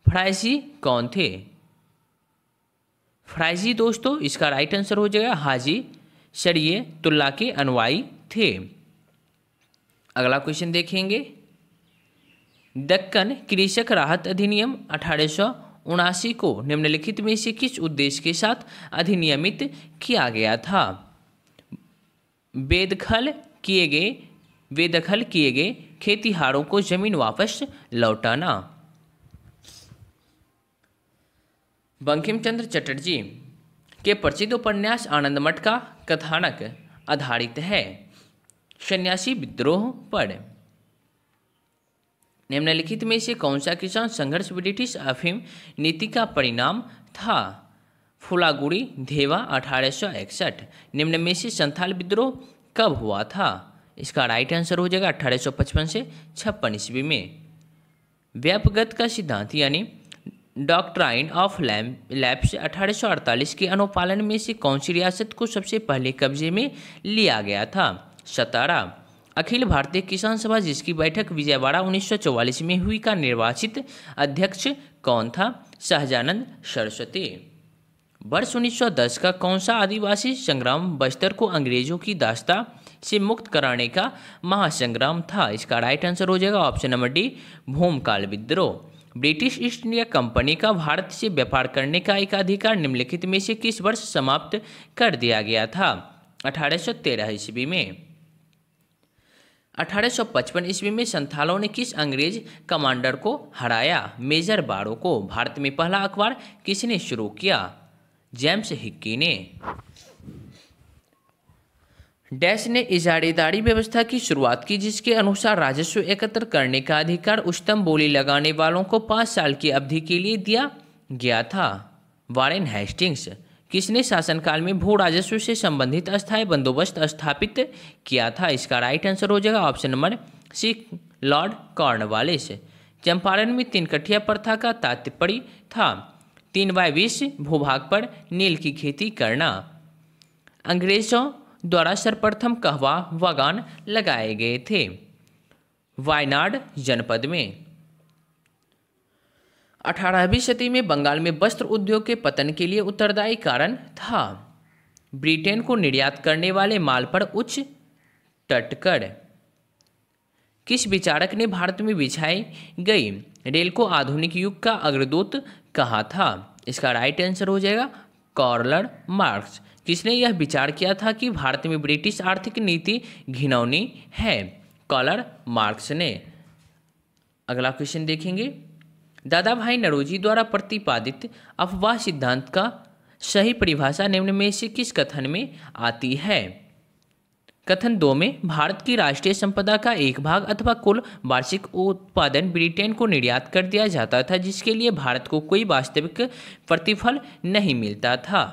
फ्राइजी कौन थे फ्राइजी दोस्तों इसका राइट आंसर हो जाएगा हाजी शरीय तुल्ला के अनुवाई थे अगला क्वेश्चन देखेंगे दक्कन कृषक राहत अधिनियम अठारह को निम्नलिखित में से किस उद्देश्य के साथ अधिनियमित किया गया था बेदखल किए गए बेदखल किए गए खेतीहारों को जमीन वापस लौटाना बंकिम चंद्र चटर्जी के प्रसिद्ध उपन्यास आनंद मठ का कथानक आधारित है सन्यासी विद्रोह पर निम्नलिखित में से कौन सा किसान संघर्ष ब्रिटिश अफीम नीति का परिणाम था फुलागुड़ी धेवा अठारह निम्न में से संथाल विद्रोह कब हुआ था इसका राइट आंसर हो जाएगा अट्ठारह से छप्पन ईस्वी में व्यापगत का सिद्धांत यानी डॉक्ट्राइन ऑफ लैम्प लैप्स 1848 के अनुपालन में से कौन सी रियासत को सबसे पहले कब्जे में लिया गया था सतारा अखिल भारतीय किसान सभा जिसकी बैठक विजयवाड़ा 1944 में हुई का निर्वाचित अध्यक्ष कौन था शाहजानंद सरस्वती वर्ष 1910 का कौन सा आदिवासी संग्राम बस्तर को अंग्रेजों की दास्ता से मुक्त कराने का महासंग्राम था इसका राइट आंसर हो जाएगा ऑप्शन नंबर डी भूमकाल विद्रोह ब्रिटिश ईस्ट इंडिया कंपनी का भारत से व्यापार करने का एक अधिकार निम्नलिखित में से किस वर्ष समाप्त कर दिया गया था 1813 ईस्वी में 1855 ईस्वी में संथालों ने किस अंग्रेज कमांडर को हराया मेजर बारो को भारत में पहला अखबार किसने शुरू किया जेम्स हिक्की ने डैश ने इजारेदारी व्यवस्था की शुरुआत की जिसके अनुसार राजस्व एकत्र करने का अधिकार उच्चतम बोली लगाने वालों को पाँच साल की अवधि के लिए दिया गया था वारेन हेस्टिंग्स किसने शासनकाल में भू राजस्व से संबंधित अस्थायी बंदोबस्त स्थापित किया था इसका राइट आंसर हो जाएगा option number C Lord Cornwallis Champaran में कठिया प्रथा का तात्पर्य था तीन बाय बीस भूभाग पर नील की खेती करना अंग्रेजों द्वारा सर्वप्रथम कहवा वागान लगाए गए थे वायनाड जनपद में अठारहवीं सदी में बंगाल में वस्त्र उद्योग के पतन के लिए उत्तरदायी कारण था ब्रिटेन को निर्यात करने वाले माल पर उच्च टटकर किस विचारक ने भारत में बिछाई गई रेल को आधुनिक युग का अग्रदूत कहा था इसका राइट आंसर हो जाएगा कॉर्लर मार्क्स किसने यह विचार किया था कि भारत में ब्रिटिश आर्थिक नीति घिनौनी है कॉलर मार्क्स ने अगला क्वेश्चन देखेंगे दादा भाई नरोजी द्वारा प्रतिपादित अफवाह सिद्धांत का सही परिभाषा निम्न में से किस कथन में आती है कथन दो में भारत की राष्ट्रीय संपदा का एक भाग अथवा कुल वार्षिक उत्पादन ब्रिटेन को निर्यात कर दिया जाता था जिसके लिए भारत को कोई वास्तविक प्रतिफल नहीं मिलता था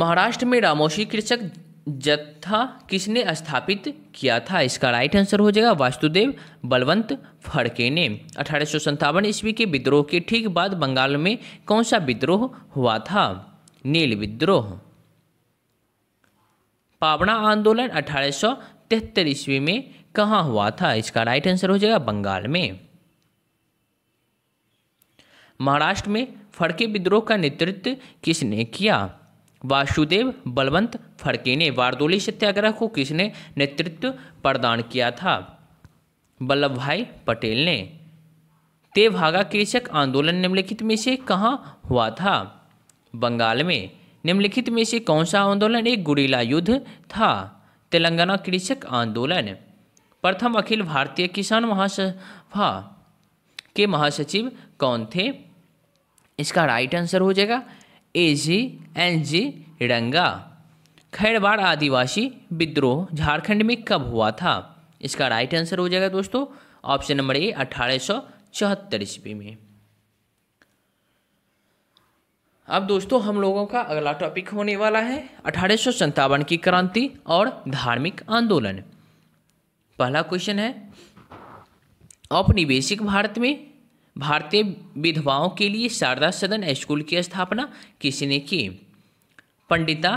महाराष्ट्र में रामोशी कृषक जत्था किसने स्थापित किया था इसका राइट आंसर हो जाएगा वास्तुदेव बलवंत फड़के ने अठारह ईस्वी के विद्रोह के ठीक बाद बंगाल में कौन सा विद्रोह हुआ था नील विद्रोह पावना आंदोलन अठारह ईस्वी में कहाँ हुआ था इसका राइट आंसर हो जाएगा बंगाल में महाराष्ट्र में फड़के विद्रोह का नेतृत्व किसने किया वासुदेव बलवंत फड़के ने वारदोली सत्याग्रह को किसने नेतृत्व प्रदान किया था वल्लभ भाई पटेल ने तेभागा कृषक आंदोलन निम्नलिखित में से कहाँ हुआ था बंगाल में निम्नलिखित में से कौन सा आंदोलन एक गुरीला युद्ध था तेलंगाना कृषक आंदोलन प्रथम अखिल भारतीय किसान महासभा के महासचिव कौन थे इसका राइट आंसर हो जाएगा ए जी एन जी हिडंगा खैरवाड़ आदिवासी विद्रोह झारखंड में कब हुआ था इसका राइट आंसर हो जाएगा दोस्तों ऑप्शन नंबर ए अठारह सौ चौहत्तर ईस्वी में अब दोस्तों हम लोगों का अगला टॉपिक होने वाला है अठारह की क्रांति और धार्मिक आंदोलन पहला क्वेश्चन है औपनिवेशिक भारत में भारतीय विधवाओं के लिए शारदा सदन स्कूल की स्थापना किसने की पंडिता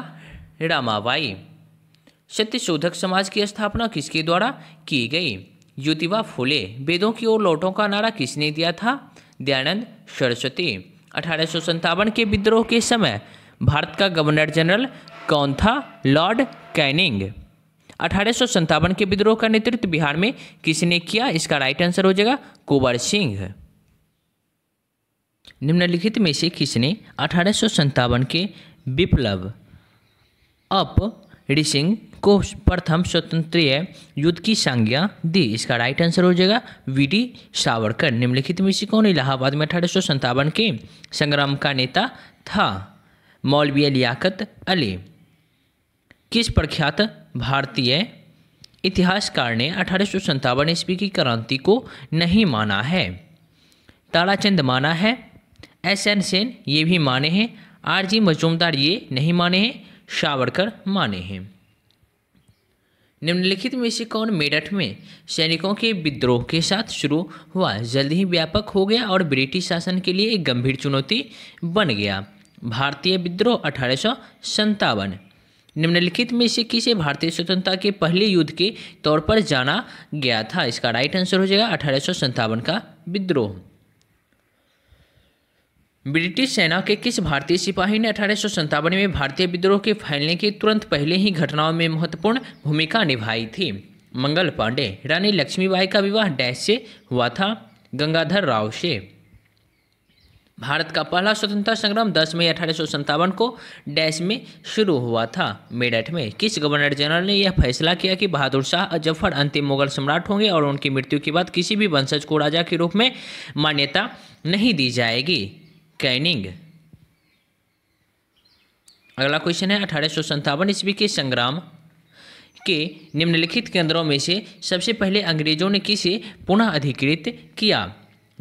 रामाबाई सत्यशोधक समाज की स्थापना किसके द्वारा की गई ज्योतिबा फूले वेदों की ओर लौटों का नारा किसने दिया था दयानंद सरस्वती अठारह के विद्रोह के समय भारत का गवर्नर जनरल कौन था लॉर्ड कैनिंग अठारह के विद्रोह का नेतृत्व बिहार में किसने किया इसका राइट आंसर हो जाएगा कुंवर सिंह निम्नलिखित में से किसने अठारह के विप्लव अप रिसिंग को प्रथम स्वतंत्र युद्ध की संज्ञा दी इसका राइट आंसर हो जाएगा वी डी सावरकर निम्नलिखित में से कौन इलाहाबाद में अठारह के संग्राम का नेता था मौलवी लियाकत अली किस प्रख्यात भारतीय इतिहासकार ने अठारह ईस्वी की क्रांति को नहीं माना है ताराचंद माना है एस एन सेन ये भी माने हैं आर जी मजूमदार ये नहीं माने हैं सावरकर माने हैं निम्नलिखित में से कौन मेरठ में सैनिकों के विद्रोह के साथ शुरू हुआ जल्द ही व्यापक हो गया और ब्रिटिश शासन के लिए एक गंभीर चुनौती बन गया भारतीय विद्रोह अठारह निम्नलिखित में से किसे भारतीय स्वतंत्रता के पहले युद्ध के तौर पर जाना गया था इसका राइट आंसर हो जाएगा अठारह का विद्रोह ब्रिटिश सेना के किस भारतीय सिपाही ने अठारह में भारतीय विद्रोह के फैलने की तुरंत पहले ही घटनाओं में महत्वपूर्ण भूमिका निभाई थी मंगल पांडे रानी लक्ष्मीबाई का विवाह डैश से हुआ था गंगाधर राव से भारत का पहला स्वतंत्रता संग्राम 10 मई अठारह को डैश में शुरू हुआ था मेरठ में किस गवर्नर जनरल ने यह फैसला किया कि बहादुर शाह जफर अंतिम मुगल सम्राट होंगे और उनकी मृत्यु के बाद किसी भी वंशज को राजा के रूप में मान्यता नहीं दी जाएगी कैनिंग अगला क्वेश्चन है अठारह सौ संतावन ईस्वी के संग्राम के निम्नलिखित केंद्रों में से सबसे पहले अंग्रेजों ने किसे पुनः अधिकृत किया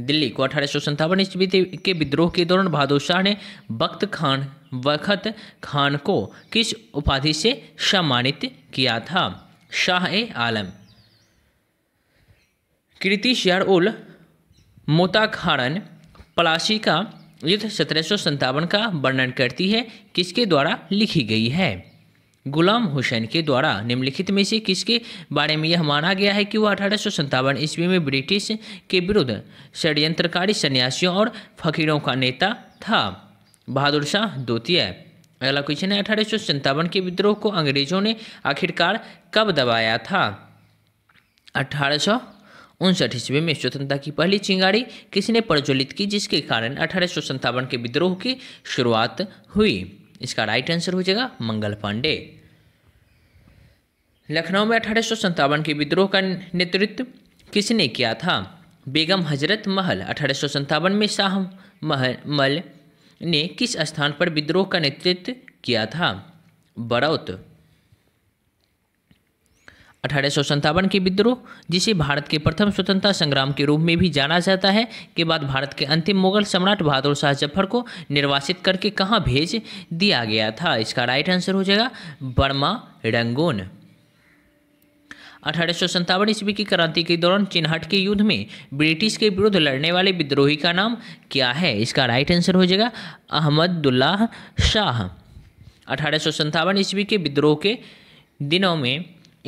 दिल्ली को अठारह सौ संतावन ईस्वी के विद्रोह के दौरान बहादुर शाह ने बख्त खान वखत खान को किस उपाधि से सम्मानित किया था शाह ए आलम कृति शेर उल मोताखारन पलासी का युद्ध सत्रह का वर्णन करती है किसके द्वारा लिखी गई है गुलाम हुसैन के द्वारा निम्नलिखित में से किसके बारे में यह माना गया है कि वह अठारह ईस्वी में ब्रिटिश के विरुद्ध षड्यंत्रकारी सन्यासियों और फकीरों का नेता था बहादुर शाह द्वितीय अगला क्वेश्चन है अठारह के विद्रोह को अंग्रेजों ने आखिरकार कब दबाया था अठारह उनसठ ईस्वी में स्वतंत्रता की पहली चिंगारी किसने प्रज्वलित की जिसके कारण अठारह के विद्रोह की शुरुआत हुई इसका राइट आंसर हो जाएगा मंगल पांडे लखनऊ में अठारह के विद्रोह का नेतृत्व किसने किया था बेगम हजरत महल अठारह में शाह महल ने किस स्थान पर विद्रोह का नेतृत्व किया था बड़ौत अठारह के विद्रोह जिसे भारत के प्रथम स्वतंत्रता संग्राम के रूप में भी जाना जाता है के बाद भारत के अंतिम मुगल सम्राट बहादुर शाह जफर को निर्वासित करके कहाँ भेज दिया गया था इसका राइट आंसर हो जाएगा बर्मा रंगून अठारह सौ ईस्वी की क्रांति के दौरान चिन्हट के युद्ध में ब्रिटिश के विरुद्ध लड़ने वाले विद्रोही का नाम क्या है इसका राइट आंसर हो जाएगा अहमदुल्लाह शाह अठारह सौ ईस्वी के विद्रोह के दिनों में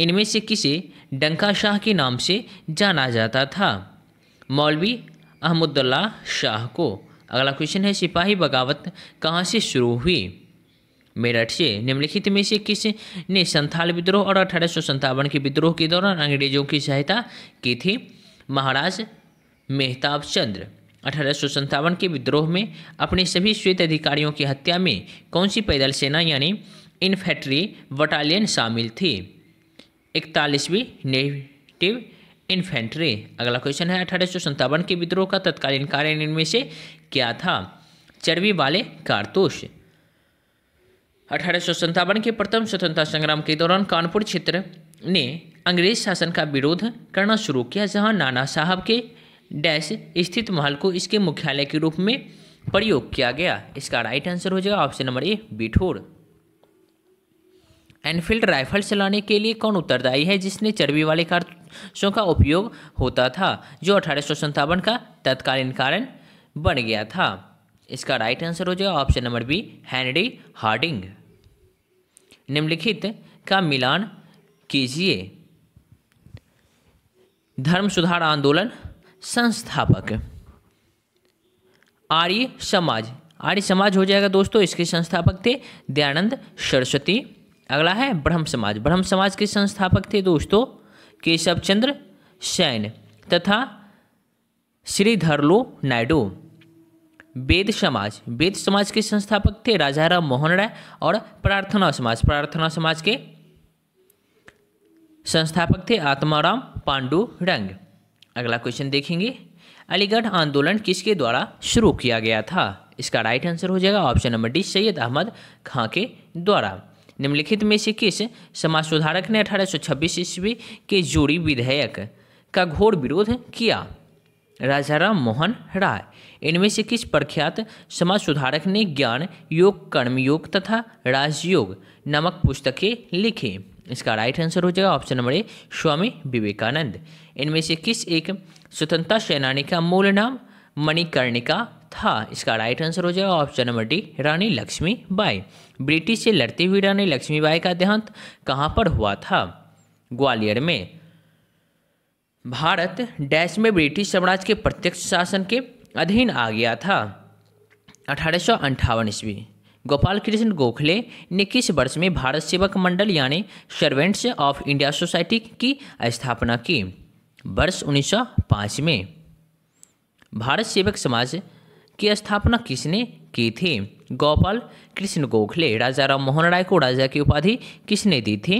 इनमें से किसे डंका शाह के नाम से जाना जाता था मौलवी अहमदुल्ला शाह को अगला क्वेश्चन है सिपाही बगावत कहाँ से शुरू हुई मेरठ से निम्नलिखित में से किस ने संथाल विद्रोह और अठारह सौ के विद्रोह के दौरान अंग्रेजों की सहायता की थी महाराज मेहताब चंद्र अठारह सौ के विद्रोह में अपने सभी श्वेत अधिकारियों की हत्या में कौन सी पैदल सेना यानी इन्फेंट्री बटालियन शामिल थी इकतालीसवीं नेटिव इन्फेंट्री अगला क्वेश्चन है अठारह सौ के विद्रोह का तत्कालीन कार्य इनमें से क्या था चर्बी वाले कारतूस अठारह सौ के प्रथम स्वतंत्रता संग्राम के दौरान कानपुर क्षेत्र ने अंग्रेज शासन का विरोध करना शुरू किया जहां नाना साहब के डैश स्थित महल को इसके मुख्यालय के रूप में प्रयोग किया गया इसका राइट आंसर हो जाएगा option number A Bithoor Enfield rifle चलाने के लिए कौन उत्तरदायी है जिसने चर्बी वाले कारतूसों का उपयोग होता था जो अठारह का तत्कालीन कारण बन गया था इसका राइट आंसर हो जाएगा option number B Henry Hardinge निम्नलिखित का मिलान कीजिए धर्म सुधार आंदोलन संस्थापक आर्य समाज आर्य समाज हो जाएगा दोस्तों इसके संस्थापक थे दयानंद सरस्वती अगला है ब्रह्म समाज ब्रह्म समाज के संस्थापक थे दोस्तों केशव चंद्र सैन तथा श्रीधरलो नायडू वेद समाज वेद समाज के संस्थापक थे राजा राम मोहन राय और प्रार्थना समाज प्रार्थना समाज के संस्थापक थे आत्माराम पांडु रंग अगला क्वेश्चन देखेंगे अलीगढ़ आंदोलन किसके द्वारा शुरू किया गया था इसका राइट आंसर हो जाएगा option number D Syed Ahmad Khan के द्वारा निम्नलिखित में से किस समाज सुधारक ने 1826 ईस्वी के जोड़ी विधेयक का घोर विरोध किया राजाराम मोहन राय इनमें से किस प्रख्यात समाज सुधारक ने ज्ञान योग कर्मयोग तथा राजयोग नामक पुस्तकें लिखी इसका राइट आंसर हो जाएगा option number A Swami Vivekananda इनमें से किस एक स्वतंत्रता सेनानी का मूल नाम मणिकर्णिका था इसका राइट आंसर हो जाएगा option number D Rani Lakshmi Bai British से लड़ती हुई रानी लक्ष्मीबाई का देहांत कहाँ पर हुआ था ग्वालियर में भारत डैश में ब्रिटिश साम्राज्य के प्रत्यक्ष शासन के अधीन आ गया था अठारह ईस्वी गोपाल कृष्ण गोखले ने किस वर्ष में भारत सेवक मंडल यानी सर्वेंट्स ऑफ इंडिया सोसाइटी की स्थापना की वर्ष 1905 में भारत सेवक समाज की स्थापना किसने की थी गोपाल कृष्ण गोखले राजा राम मोहन राय को राजा की उपाधि किसने दी थी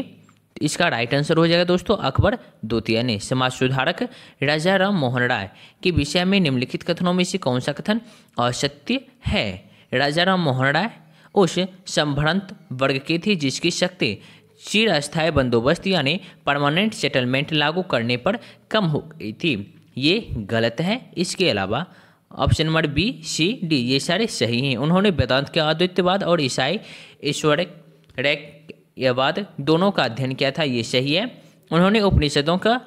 इसका राइट आंसर हो जाएगा दोस्तों अकबर द्वितीय ने समाज सुधारक राजा राम मोहन राय के विषय में निम्नलिखित कथनों में से कौन सा कथन असत्य है राजा राम मोहन राय उस संभ्रंत वर्ग के थे जिसकी शक्ति चिर अस्थायी बंदोबस्त यानी परमानेंट सेटलमेंट लागू करने पर कम हो गई थी ये गलत है इसके अलावा option number B C D ये सारे सही हैं उन्होंने वेदांत के अद्वित्यवाद और ईसाई ईश्वर रैकवाद दोनों का अध्ययन किया था ये सही है उन्होंने उपनिषदों का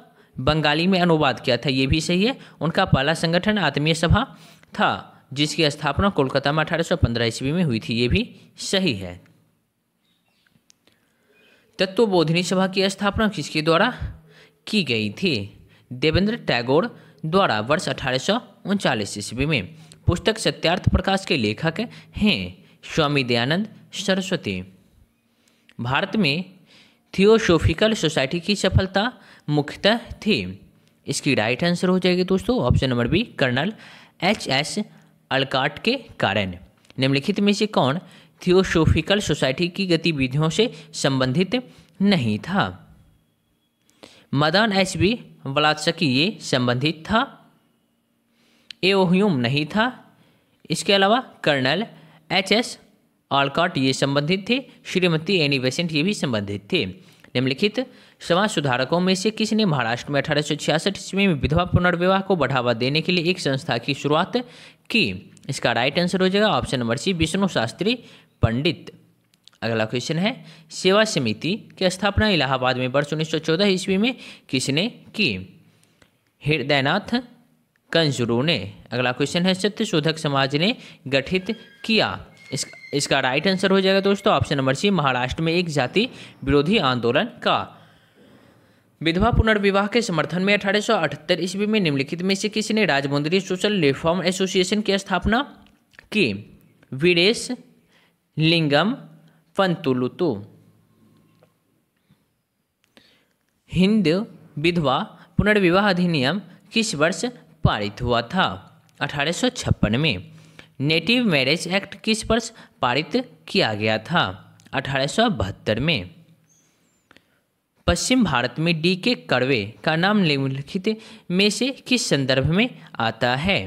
बंगाली में अनुवाद किया था ये भी सही है उनका पहला संगठन आत्मीय सभा था जिसकी स्थापना कोलकाता में अठारह ईस्वी में हुई थी ये भी सही है तत्व बोधिनी सभा की स्थापना किसके द्वारा की गई थी देवेंद्र टैगोर द्वारा वर्ष अठारह ईस्वी में पुस्तक सत्यार्थ प्रकाश के लेखक हैं स्वामी दयानंद सरस्वती भारत में थियोसोफिकल सोसाइटी की सफलता मुख्यतः थी इसकी राइट आंसर हो जाएगी दोस्तों option number B colonel H S Olcott के कारण निम्नलिखित में से कौन थियोसोफिकल सोसाइटी की गतिविधियों से संबंधित नहीं था मदन एच बी ये संबंधित था ए ओह्यूम नहीं था इसके अलावा कर्नल एच एस आलकाट ये संबंधित थे श्रीमती एनी बेसेंट ये भी संबंधित थे निम्नलिखित समाज सुधारकों में से किसने महाराष्ट्र में अठारह सौ छियासठ ईस्वी में विधवा पुनर्विवाह को बढ़ावा देने के लिए एक संस्था की शुरुआत की इसका राइट आंसर हो जाएगा option number C Vishnu Shastri Pandit अगला क्वेश्चन है सेवा समिति की स्थापना इलाहाबाद में वर्ष चौदह ईस्वी में किसने की हृदयनाथ कंजरू ने अगला क्वेश्चन है सत्य शोधक समाज ने गठित किया इस, इसका राइट आंसर हो जाएगा दोस्तों ऑप्शन नंबर सी महाराष्ट्र में एक जाति विरोधी आंदोलन का विधवा पुनर्विवाह के समर्थन में अठारह सौ ईस्वी में निम्नलिखित में से किसने राजमुंदरी सोशल रिफॉर्म एसोसिएशन की स्थापना की वीरेश लिंगम फंतुलुतु हिंद विधवा पुनर्विवाह अधिनियम किस वर्ष पारित हुआ था अठारह में नेटिव मैरिज एक्ट किस वर्ष पारित किया गया था अठारह में पश्चिम भारत में डी के कड़वे का नाम निम्नलिखित में से किस संदर्भ में आता है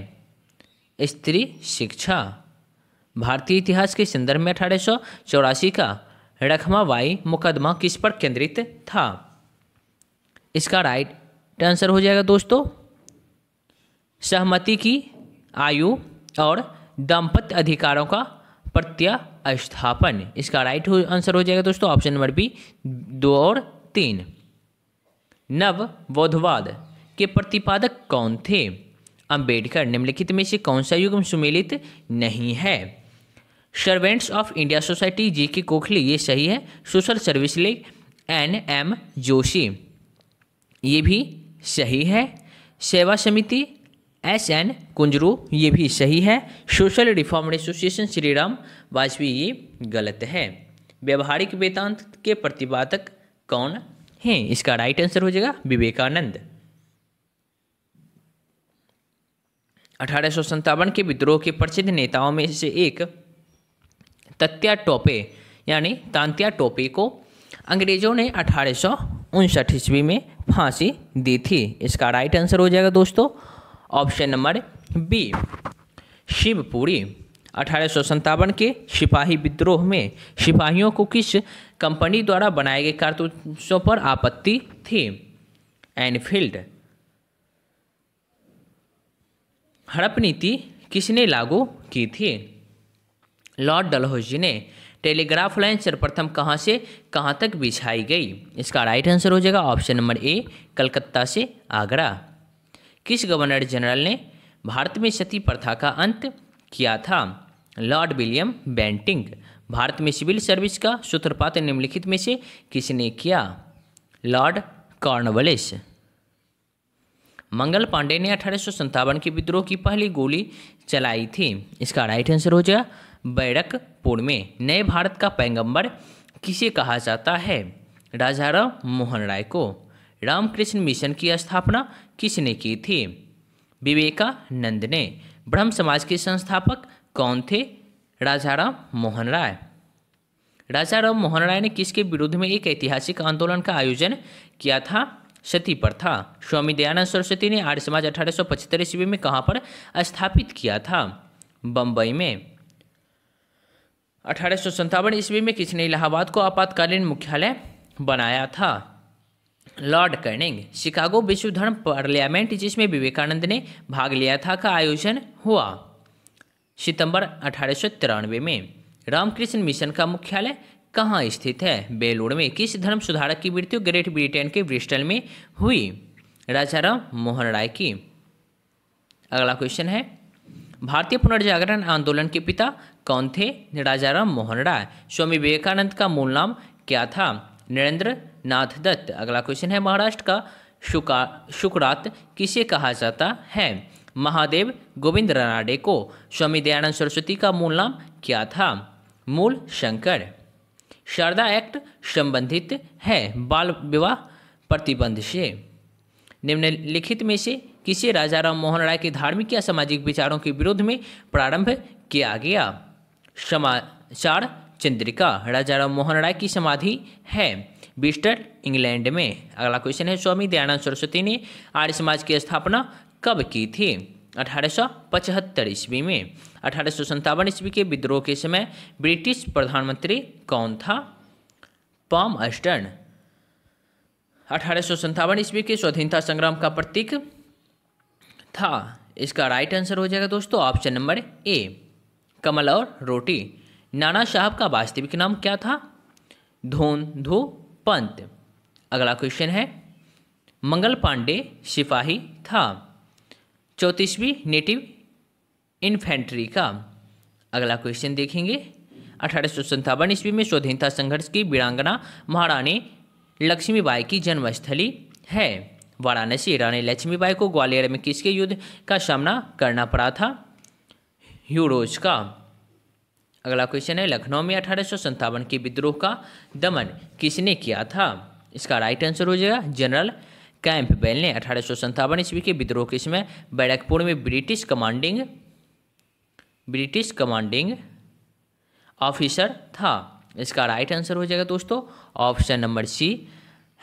स्त्री शिक्षा भारतीय इतिहास के संदर्भ में अठारह सौ चौरासी का रखमा वाई मुकदमा किस पर केंद्रित था इसका राइट आंसर हो जाएगा दोस्तों सहमति की आयु और दाम्पत्य अधिकारों का प्रत्यास्थापन इसका राइट आंसर हो जाएगा दोस्तों ऑप्शन नंबर बी दो और तीन नव बौद्धवाद के प्रतिपादक कौन थे अंबेडकर निम्नलिखित में से कौन सा युग सुमेलित नहीं है Servants of India Society G K Gokhale ये सही है social service league N M Joshi ये भी सही है सेवा समिति एस एन कुंजरू ये भी सही है social reform association Shri Ram Vajpeyi ये गलत है व्यवहारिक वेदांत के प्रतिपादक कौन हैं इसका राइट आंसर हो जाएगा विवेकानंद अठारह के विद्रोह के प्रसिद्ध नेताओं में से एक तत्या टोपे यानी तांत्या टोपे को अंग्रेजों ने अठारह सौ ईस्वी में फांसी दी थी इसका राइट आंसर हो जाएगा दोस्तों ऑप्शन नंबर बी शिवपुरी अठारह के सिपाही विद्रोह में सिपाहियों को किस कंपनी द्वारा बनाए गए कारतूसों पर आपत्ति थी एनफील्ड हड़प नीति किसने लागू की थी लॉर्ड डलहौजी ने टेलीग्राफ लाइन सर्वप्रथम कहाँ से कहाँ तक बिछाई गई इसका राइट आंसर हो जाएगा ऑप्शन नंबर ए कलकत्ता से आगरा किस गवर्नर जनरल ने भारत में सती प्रथा का अंत किया था लॉर्ड विलियम बैंटिंग भारत में सिविल सर्विस का सूत्रपात निम्नलिखित में से किसने किया लॉर्ड कॉर्नवलिस मंगल पांडे ने अठारह के विद्रोह की पहली गोली चलाई थी इसका राइट आंसर हो जाएगा बैरकपुर में नए भारत का पैगंबर किसे कहा जाता है राजा राम मोहन राय को रामकृष्ण मिशन की स्थापना किसने की थी विवेकानंद ने ब्रह्म समाज के संस्थापक कौन थे राजा राम मोहन राय राजा राम मोहन राय ने किसके विरुद्ध में एक ऐतिहासिक आंदोलन का आयोजन किया था सती प्रथा स्वामी दयानंद सरस्वती ने आर्य समाज अठारह सौ ईस्वी में कहाँ पर स्थापित किया था बम्बई में अठारह ईस्वी में किसने इलाहाबाद को आपातकालीन मुख्यालय बनाया था लॉर्ड कर्निंग शिकागो विश्व धर्म पार्लियामेंट जिसमें विवेकानंद ने भाग लिया था का आयोजन हुआ सितंबर अठारह में रामकृष्ण मिशन का मुख्यालय कहाँ स्थित है बेलोर में किस धर्म सुधारक की मृत्यु ग्रेट ब्रिटेन के ब्रिस्टल में हुई राजा राम मोहन राय की अगला क्वेश्चन है भारतीय पुनर्जागरण आंदोलन के पिता कौन थे राजाराम मोहन राय स्वामी विवेकानंद का मूल नाम क्या था नरेंद्र नाथ दत्त अगला क्वेश्चन है महाराष्ट्र का शुका शुक्रात किसे कहा जाता है महादेव गोविंद रनाडे को स्वामी दयानंद सरस्वती का मूल नाम क्या था मूल शंकर शारदा एक्ट संबंधित है बाल विवाह प्रतिबंध से निम्नलिखित में से किसे राजा राम मोहन राय के धार्मिक या सामाजिक विचारों के विरोध में प्रारंभ किया गया समाचार चंद्रिका राजा राम मोहन राय की समाधि है बिस्टर इंग्लैंड में अगला क्वेश्चन है स्वामी दयानंद सरस्वती ने आर्य समाज की स्थापना कब की थी अठारह ईस्वी में अठारह ईस्वी के विद्रोह के समय ब्रिटिश प्रधानमंत्री कौन था पॉम अस्टर्न अठारह ईस्वी के स्वाधीनता संग्राम का प्रतीक था इसका राइट आंसर हो जाएगा दोस्तों ऑप्शन नंबर ए कमल और रोटी नाना साहब का वास्तविक नाम क्या था धोन धो पंत अगला क्वेश्चन है मंगल पांडे सिपाही था चौंतीसवीं नेटिव इन्फेंट्री का अगला क्वेश्चन देखेंगे अठारह सौ संतावन ईस्वी में स्वाधीनता संघर्ष की वीरांगना महारानी लक्ष्मीबाई की जन्मस्थली है वाराणसी रानी लक्ष्मीबाई को ग्वालियर में किसके युद्ध का सामना करना पड़ा था ह्यूरोज का अगला क्वेश्चन है लखनऊ में अठारह के विद्रोह का दमन किसने किया था इसका राइट आंसर हो जाएगा जनरल कैंप बेल ने अठारह ईस्वी के विद्रोह के इसमें बैरकपुर में British commanding British commanding officer था इसका राइट आंसर हो जाएगा दोस्तों ऑप्शन नंबर सी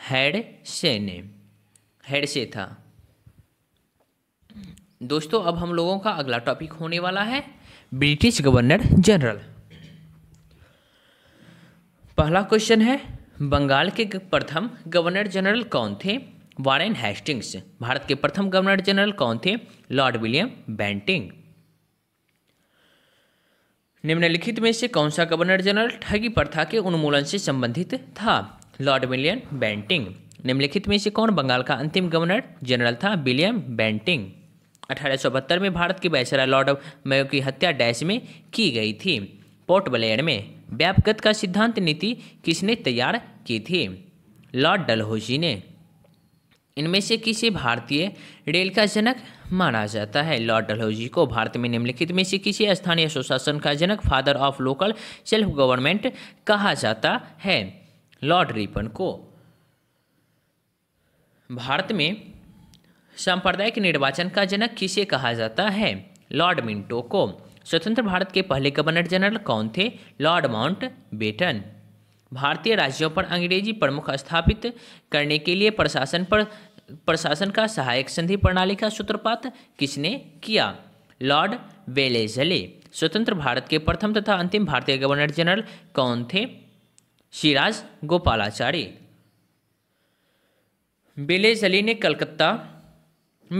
हेड सेने हेड से था दोस्तों अब हम लोगों का अगला टॉपिक होने वाला है ब्रिटिश गवर्नर जनरल पहला क्वेश्चन है बंगाल के प्रथम गवर्नर जनरल कौन थे वारेन हेस्टिंग्स भारत के प्रथम गवर्नर जनरल कौन थे लॉर्ड विलियम बैंटिंग निम्नलिखित में से कौन सा गवर्नर जनरल ठगी प्रथा के उन्मूलन से संबंधित था लॉर्ड विलियम बैंटिंग निम्नलिखित में से कौन बंगाल का अंतिम गवर्नर जनरल था विलियम बेंटिंग अठारह में भारत के बैसरा लॉर्ड मेयो की हत्या डैश में की गई थी पोर्ट ब्लेयर में व्यापगत का सिद्धांत नीति किसने तैयार की थी लॉर्ड डलहोजी ने इनमें से किसे भारतीय रेल का जनक माना जाता है लॉर्ड डलहोजी को भारत में निम्नलिखित में से किसी स्थानीय सुशासन का जनक father of local self government कहा जाता है लॉर्ड रिपन को भारत में सांप्रदायिक निर्वाचन का जनक किसे कहा जाता है लॉर्ड मिंटो को स्वतंत्र भारत के पहले गवर्नर जनरल कौन थे लॉर्ड माउंट बेटन भारतीय राज्यों पर अंग्रेजी प्रमुख स्थापित करने के लिए प्रशासन पर प्रशासन का सहायक संधि प्रणाली का सूत्रपात किसने किया लॉर्ड वेलेजले स्वतंत्र भारत के प्रथम तथा अंतिम भारतीय गवर्नर जनरल कौन थे सिराज गोपालाचारी विलेज अली ने कलकत्ता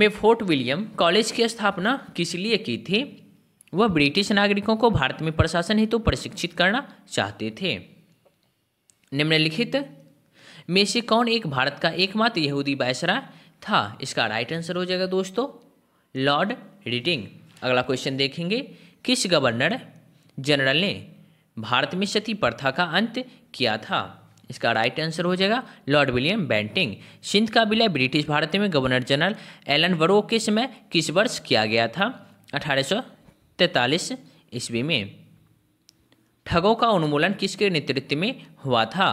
में फोर्ट विलियम कॉलेज की स्थापना किस लिए की थी वह ब्रिटिश नागरिकों को भारत में प्रशासन हेतु तो प्रशिक्षित करना चाहते थे निम्नलिखित में से कौन एक भारत का एकमात्र यहूदी बायसरा था इसका राइट आंसर हो जाएगा दोस्तों लॉर्ड रीडिंग अगला क्वेश्चन देखेंगे किस गवर्नर जनरल ने भारत में सती प्रथा का अंत किया था इसका राइट आंसर हो जाएगा लॉर्ड विलियम बैंटिंग सिंध का विलय ब्रिटिश भारत में गवर्नर जनरल एलन बरो के समय किस वर्ष किया गया था अठारह ईस्वी में ठगों का उन्मूलन किसके नेतृत्व में हुआ था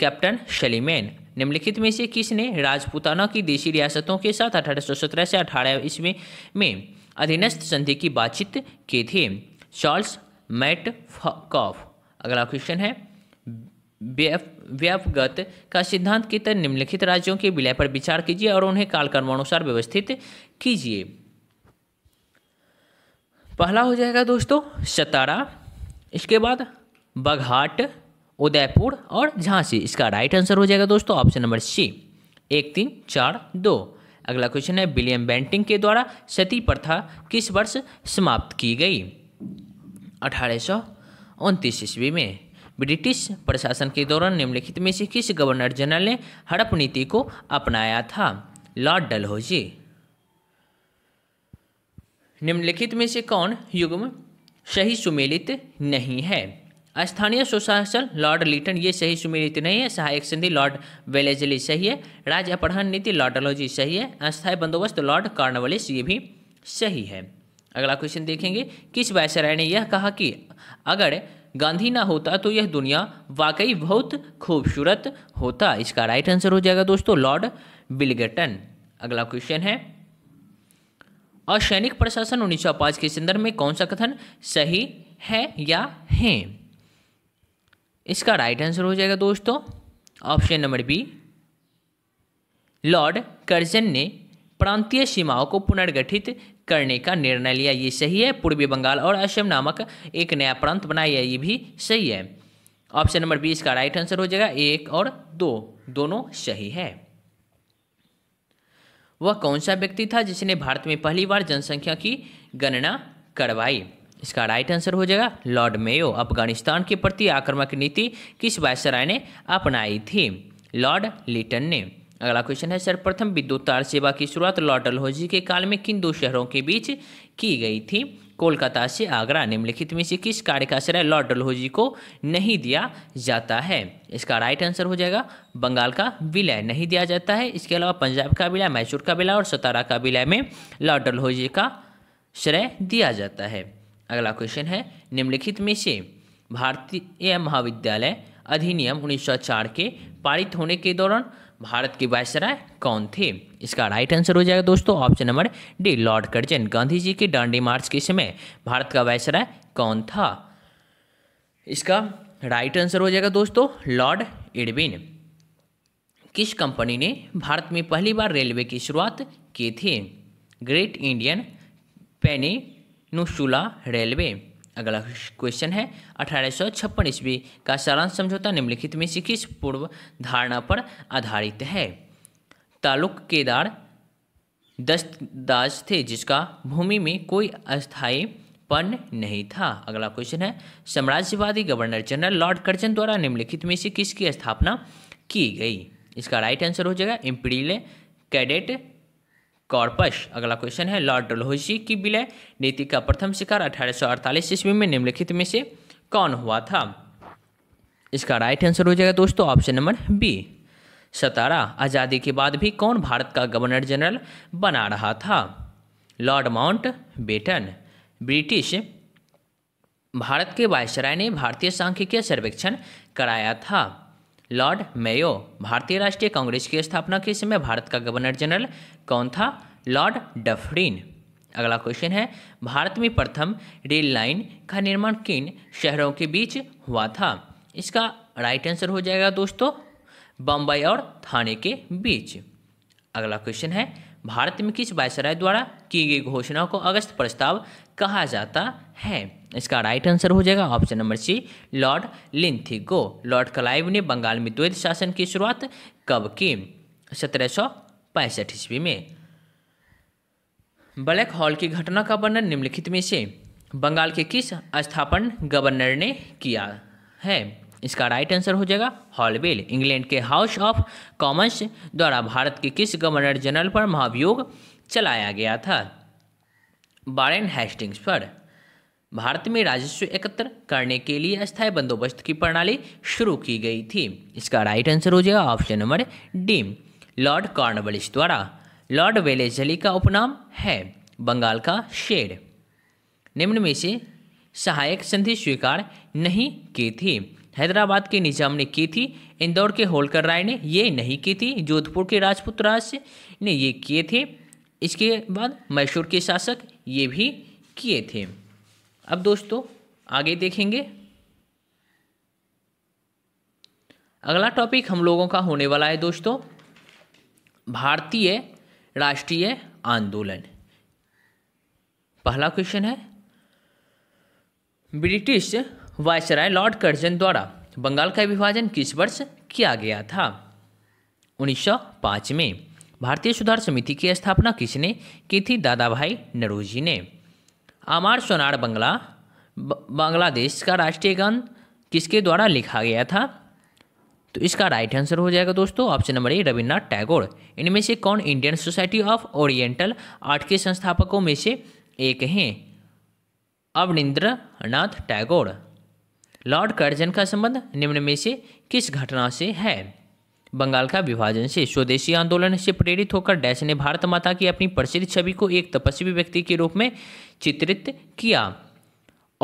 कैप्टन शलीमैन निम्नलिखित में से किसने राजपूताना की देशी रियासतों के साथ सत्रह से अठारह ईस्वी में अधीनस्थ संधि की बातचीत की थी चार्ल्स मैट कॉफ अगला क्वेश्चन है व्यापगत का सिद्धांत के तहत निम्नलिखित राज्यों के विलय पर विचार कीजिए और उन्हें कालक्रमानुसार व्यवस्थित कीजिए पहला हो जाएगा दोस्तों सतारा इसके बाद बघाट उदयपुर और झांसी इसका राइट आंसर हो जाएगा दोस्तों ऑप्शन नंबर सी एक तीन चार दो अगला क्वेश्चन है विलियम बेंटिंग के द्वारा सती प्रथा किस वर्ष समाप्त की गई अठारह सौ उनतीस ईस्वी में ब्रिटिश प्रशासन के दौरान निम्नलिखित में से किस गवर्नर जनरल ने हड़प नीति को अपनाया था लॉर्ड डलहौजी निम्नलिखित में से कौन युग्म सही सुमेलित नहीं है स्थानीय सुशासन लॉर्ड लिटन ये सही सुमेलित नहीं है सहायक संधि लॉर्ड वेलेजली सही है राज्य अपहरण नीति लॉर्ड डलहौजी सही है अस्थायी बंदोबस्त लॉर्ड कार्नवलिस ये भी सही है अगला क्वेश्चन देखेंगे किस वायसराय ने यह कहा कि अगर गांधी ना होता तो यह दुनिया वाकई बहुत खूबसूरत होता इसका राइट आंसर हो जाएगा दोस्तों लॉर्ड बिलगेटन अगला क्वेश्चन है असैनिक प्रशासन उन्नीस के संदर्भ में कौन सा कथन सही है या है इसका राइट आंसर हो जाएगा दोस्तों option number B lord Curzon ने प्रांतीय सीमाओं को पुनर्गठित करने का निर्णय लिया ये सही है पूर्वी बंगाल और असम नामक एक नया प्रांत बनाया ये भी सही है ऑप्शन नंबर बी इसका राइट आंसर हो जाएगा एक और दो दोनों सही है वह कौन सा व्यक्ति था जिसने भारत में पहली बार जनसंख्या की गणना करवाई इसका राइट आंसर हो जाएगा लॉर्ड मेयो अफगानिस्तान के प्रति आक्रमक नीति किस वायसराय ने अपनाई थी लॉर्ड लिटन ने अगला क्वेश्चन है सर्वप्रथम विद्युत तार सेवा की शुरुआत लॉर्ड डलहौजी के काल में किन दो शहरों के बीच की गई थी कोलकाता से आगरा निम्नलिखित में से किस कार्य का श्रेय लॉर्ड डलहौजी को नहीं दिया जाता है इसका राइट आंसर हो जाएगा बंगाल का विलय नहीं दिया जाता है इसके अलावा पंजाब का विलय मैसूर का विलय और सतारा का विलय में लॉर्ड डलहौजी का श्रेय दिया जाता है अगला क्वेश्चन है निम्नलिखित में से भारतीय महाविद्यालय अधिनियम 1904 के पारित होने के दौरान भारत की वायसराय कौन थे इसका राइट आंसर हो जाएगा दोस्तों option number D lord Curzon Gandhi ji के डांडी मार्च के समय भारत का वायसराय कौन था इसका राइट आंसर हो जाएगा दोस्तों लॉर्ड इडविन किस कंपनी ने भारत में पहली बार रेलवे की शुरुआत की थी great Indian peninsula railway अगला क्वेश्चन है अठारह सौ छप्पन ईस्वी का सारांश समझौता निम्नलिखित में से किस पूर्व धारणा पर आधारित है तालुक केदार दस्तदाज थे जिसका भूमि में कोई अस्थायी पन नहीं था अगला क्वेश्चन है साम्राज्यवादी गवर्नर जनरल लॉर्ड कर्जन द्वारा निम्नलिखित में से किसकी स्थापना की गई इसका राइट आंसर हो जाएगा इम्पीरियल कैडेट कॉर्पस अगला क्वेश्चन है लॉर्ड डलहौजी की विलय नीति का प्रथम शिकार 1848 ईस्वी में निम्नलिखित में से कौन हुआ था इसका राइट आंसर हो जाएगा दोस्तों ऑप्शन नंबर बी सतारा आज़ादी के बाद भी कौन भारत का गवर्नर जनरल बना रहा था lord Mountbatten British Bharat के वायसराय ने भारतीय सांख्यिकीय सर्वेक्षण कराया था लॉर्ड मेयो भारतीय राष्ट्रीय कांग्रेस की स्थापना के समय भारत का गवर्नर जनरल कौन था लॉर्ड डफरीन अगला क्वेश्चन है भारत में प्रथम रेल लाइन का निर्माण किन शहरों के बीच हुआ था इसका राइट आंसर हो जाएगा दोस्तों बम्बई और थाने के बीच अगला क्वेश्चन है भारत में किस वायसराय द्वारा की गई घोषणा को अगस्त प्रस्ताव कहा जाता है इसका राइट आंसर हो जाएगा option number C lord Linlithgow lord Clive ने बंगाल में द्वैत शासन की शुरुआत कब की सत्रह सौ पैंसठ ईस्वी में ब्लैक हॉल की घटना का वर्णन निम्नलिखित में से बंगाल के किस स्थापन गवर्नर ने किया है इसका राइट आंसर हो जाएगा हॉलबेल इंग्लैंड के हाउस ऑफ कॉमन्स द्वारा भारत के किस गवर्नर जनरल पर महाभियोग चलाया गया था बारेन हेस्टिंग्स पर भारत में राजस्व एकत्र करने के लिए अस्थायी बंदोबस्त की प्रणाली शुरू की गई थी इसका राइट आंसर हो जाएगा option number D lord Cornwallis द्वारा लॉर्ड वेलेजली का उपनाम है बंगाल का शेर निम्न में से सहायक संधि स्वीकार नहीं की थी हैदराबाद के निजाम ने की थी इंदौर के होलकर राय ने ये नहीं की थी जोधपुर के राजपूत राज ने ये किए थे इसके बाद मैसूर के शासक ये भी किए थे अब दोस्तों आगे देखेंगे अगला टॉपिक हम लोगों का होने वाला है दोस्तों भारतीय राष्ट्रीय आंदोलन पहला क्वेश्चन है ब्रिटिश वायसराय लॉर्ड कर्जन द्वारा बंगाल का विभाजन किस वर्ष किया गया था 1905 में भारतीय सुधार समिति की स्थापना किसने की थी दादा भाई नरोजी ने अमार सोनार बंगला बांग्लादेश का राष्ट्रीय गान किसके द्वारा लिखा गया था तो इसका राइट आंसर हो जाएगा दोस्तों option number A Rabindranath Tagore इनमें से कौन Indian Society of Oriental Art के संस्थापकों में से एक हैं अवनिंद्रनाथ टैगोर लॉर्ड कर्जन का संबंध निम्न में से किस घटना से है बंगाल का विभाजन से स्वदेशी आंदोलन से प्रेरित होकर डैश ने भारत माता की अपनी प्रसिद्ध छवि को एक तपस्वी व्यक्ति के रूप में चित्रित किया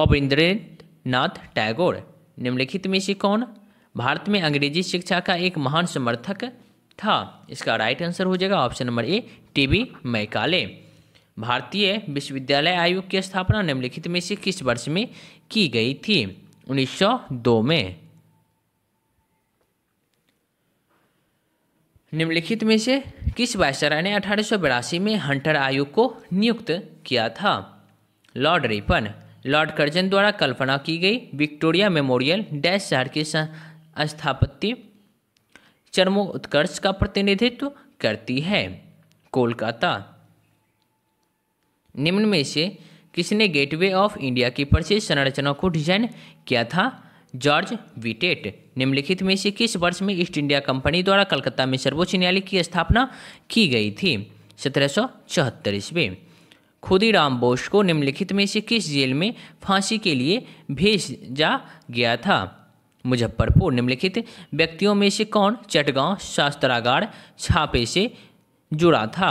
अवरिंद्रेंद्र नाथ टैगोर निम्नलिखित में से कौन भारत में अंग्रेजी शिक्षा का एक महान समर्थक था इसका राइट आंसर हो जाएगा option number A T B Macaulay भारतीय विश्वविद्यालय आयोग की स्थापना निम्नलिखित में से किस वर्ष में की गई थी 1902 में निम्नलिखित में से किस वायसराय ने अठारह में हंटर आयोग को नियुक्त किया था लॉर्ड रिपन लॉर्ड कर्जन द्वारा कल्पना की गई विक्टोरिया मेमोरियल डैश शहर के चरमो उत्कर्ष का प्रतिनिधित्व करती है कोलकाता निम्न में से किसने गेटवे ऑफ इंडिया की प्रसिद्ध संरचना को डिजाइन किया था जॉर्ज विटेट निम्नलिखित में से किस वर्ष में ईस्ट इंडिया कंपनी द्वारा कलकत्ता में सर्वोच्च न्यायालय की स्थापना की गई थी सत्रह सौ चौहत्तर ईस्वी खुदीराम बोस को निम्नलिखित में से किस जेल में फांसी के लिए भेजा गया था मुजफ्फरपुर निम्नलिखित व्यक्तियों में से कौन चटगांव शास्त्रागार छापे से जुड़ा था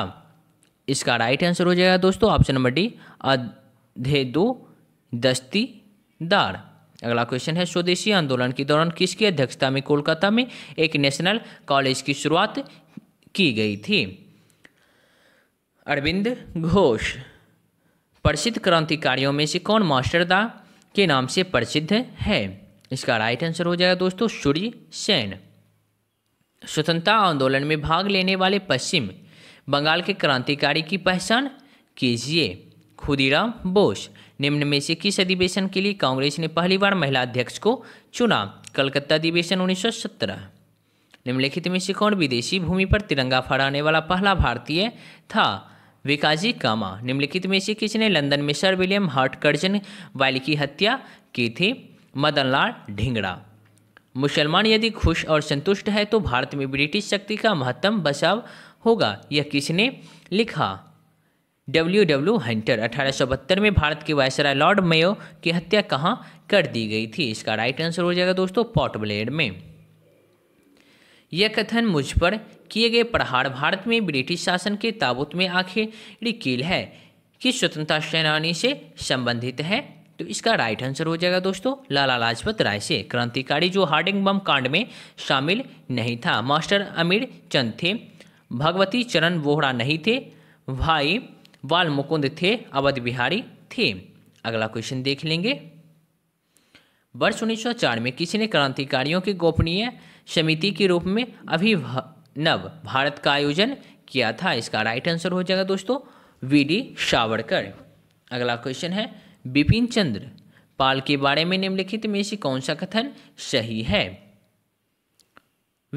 इसका राइट आंसर हो जाएगा दोस्तों ऑप्शन नंबर डी अधे दो दस्तीदार अगला क्वेश्चन है स्वदेशी आंदोलन के दौरान किसकी अध्यक्षता में कोलकाता में एक नेशनल कॉलेज की शुरुआत की गई थी अरविंद घोष प्रसिद्ध क्रांतिकारियों में से कौन मास्टरदा के नाम से प्रसिद्ध है इसका राइट आंसर हो जाएगा दोस्तों सूर्य सेन स्वतंत्रता आंदोलन में भाग लेने वाले पश्चिम बंगाल के क्रांतिकारी की पहचान कीजिए खुदीराम बोस निम्न में से किस अधिवेशन के लिए कांग्रेस ने पहली बार महिला अध्यक्ष को चुना कलकत्ता अधिवेशन 1917 निम्नलिखित में से कौन विदेशी भूमि पर तिरंगा फहराने वाला पहला भारतीय था विकाजी कामा निम्नलिखित में से किसने लंदन में सर विलियम हार्ट कर्जन वाली की हत्या की थी मदनलाल ढिंगड़ा मुसलमान यदि खुश और संतुष्ट है तो भारत में ब्रिटिश शक्ति का महत्तम बचाव होगा यह किसने लिखा डब्ल्यू डब्ल्यू हंटर अठारह में भारत के वायसराय लॉर्ड मेयो की हत्या कहाँ कर दी गई थी इसका राइट आंसर हो जाएगा दोस्तों पॉट ब्लेड में यह कथन मुझ पर किए गए प्रहार भारत में ब्रिटिश शासन के ताबूत में आखिर कील है कि स्वतंत्रता सेनानी से संबंधित है तो इसका राइट आंसर हो जाएगा दोस्तों लाला लाजपत राय से क्रांतिकारी जो हार्डिंग बम कांड में शामिल नहीं था मास्टर अमीर चंद थे भगवती चरण वोहरा नहीं थे भाई वाल मुकुंद थे अवध बिहारी थे अगला क्वेश्चन देख लेंगे वर्ष 1904 में किसी ने क्रांतिकारियों की गोपनीय समिति के रूप में अभिभा नव भारत का आयोजन किया था इसका राइट आंसर हो जाएगा दोस्तों वी डी सावरकर अगला क्वेश्चन है बिपिन चंद्र पाल के बारे में निम्नलिखित में से कौन सा कथन सही है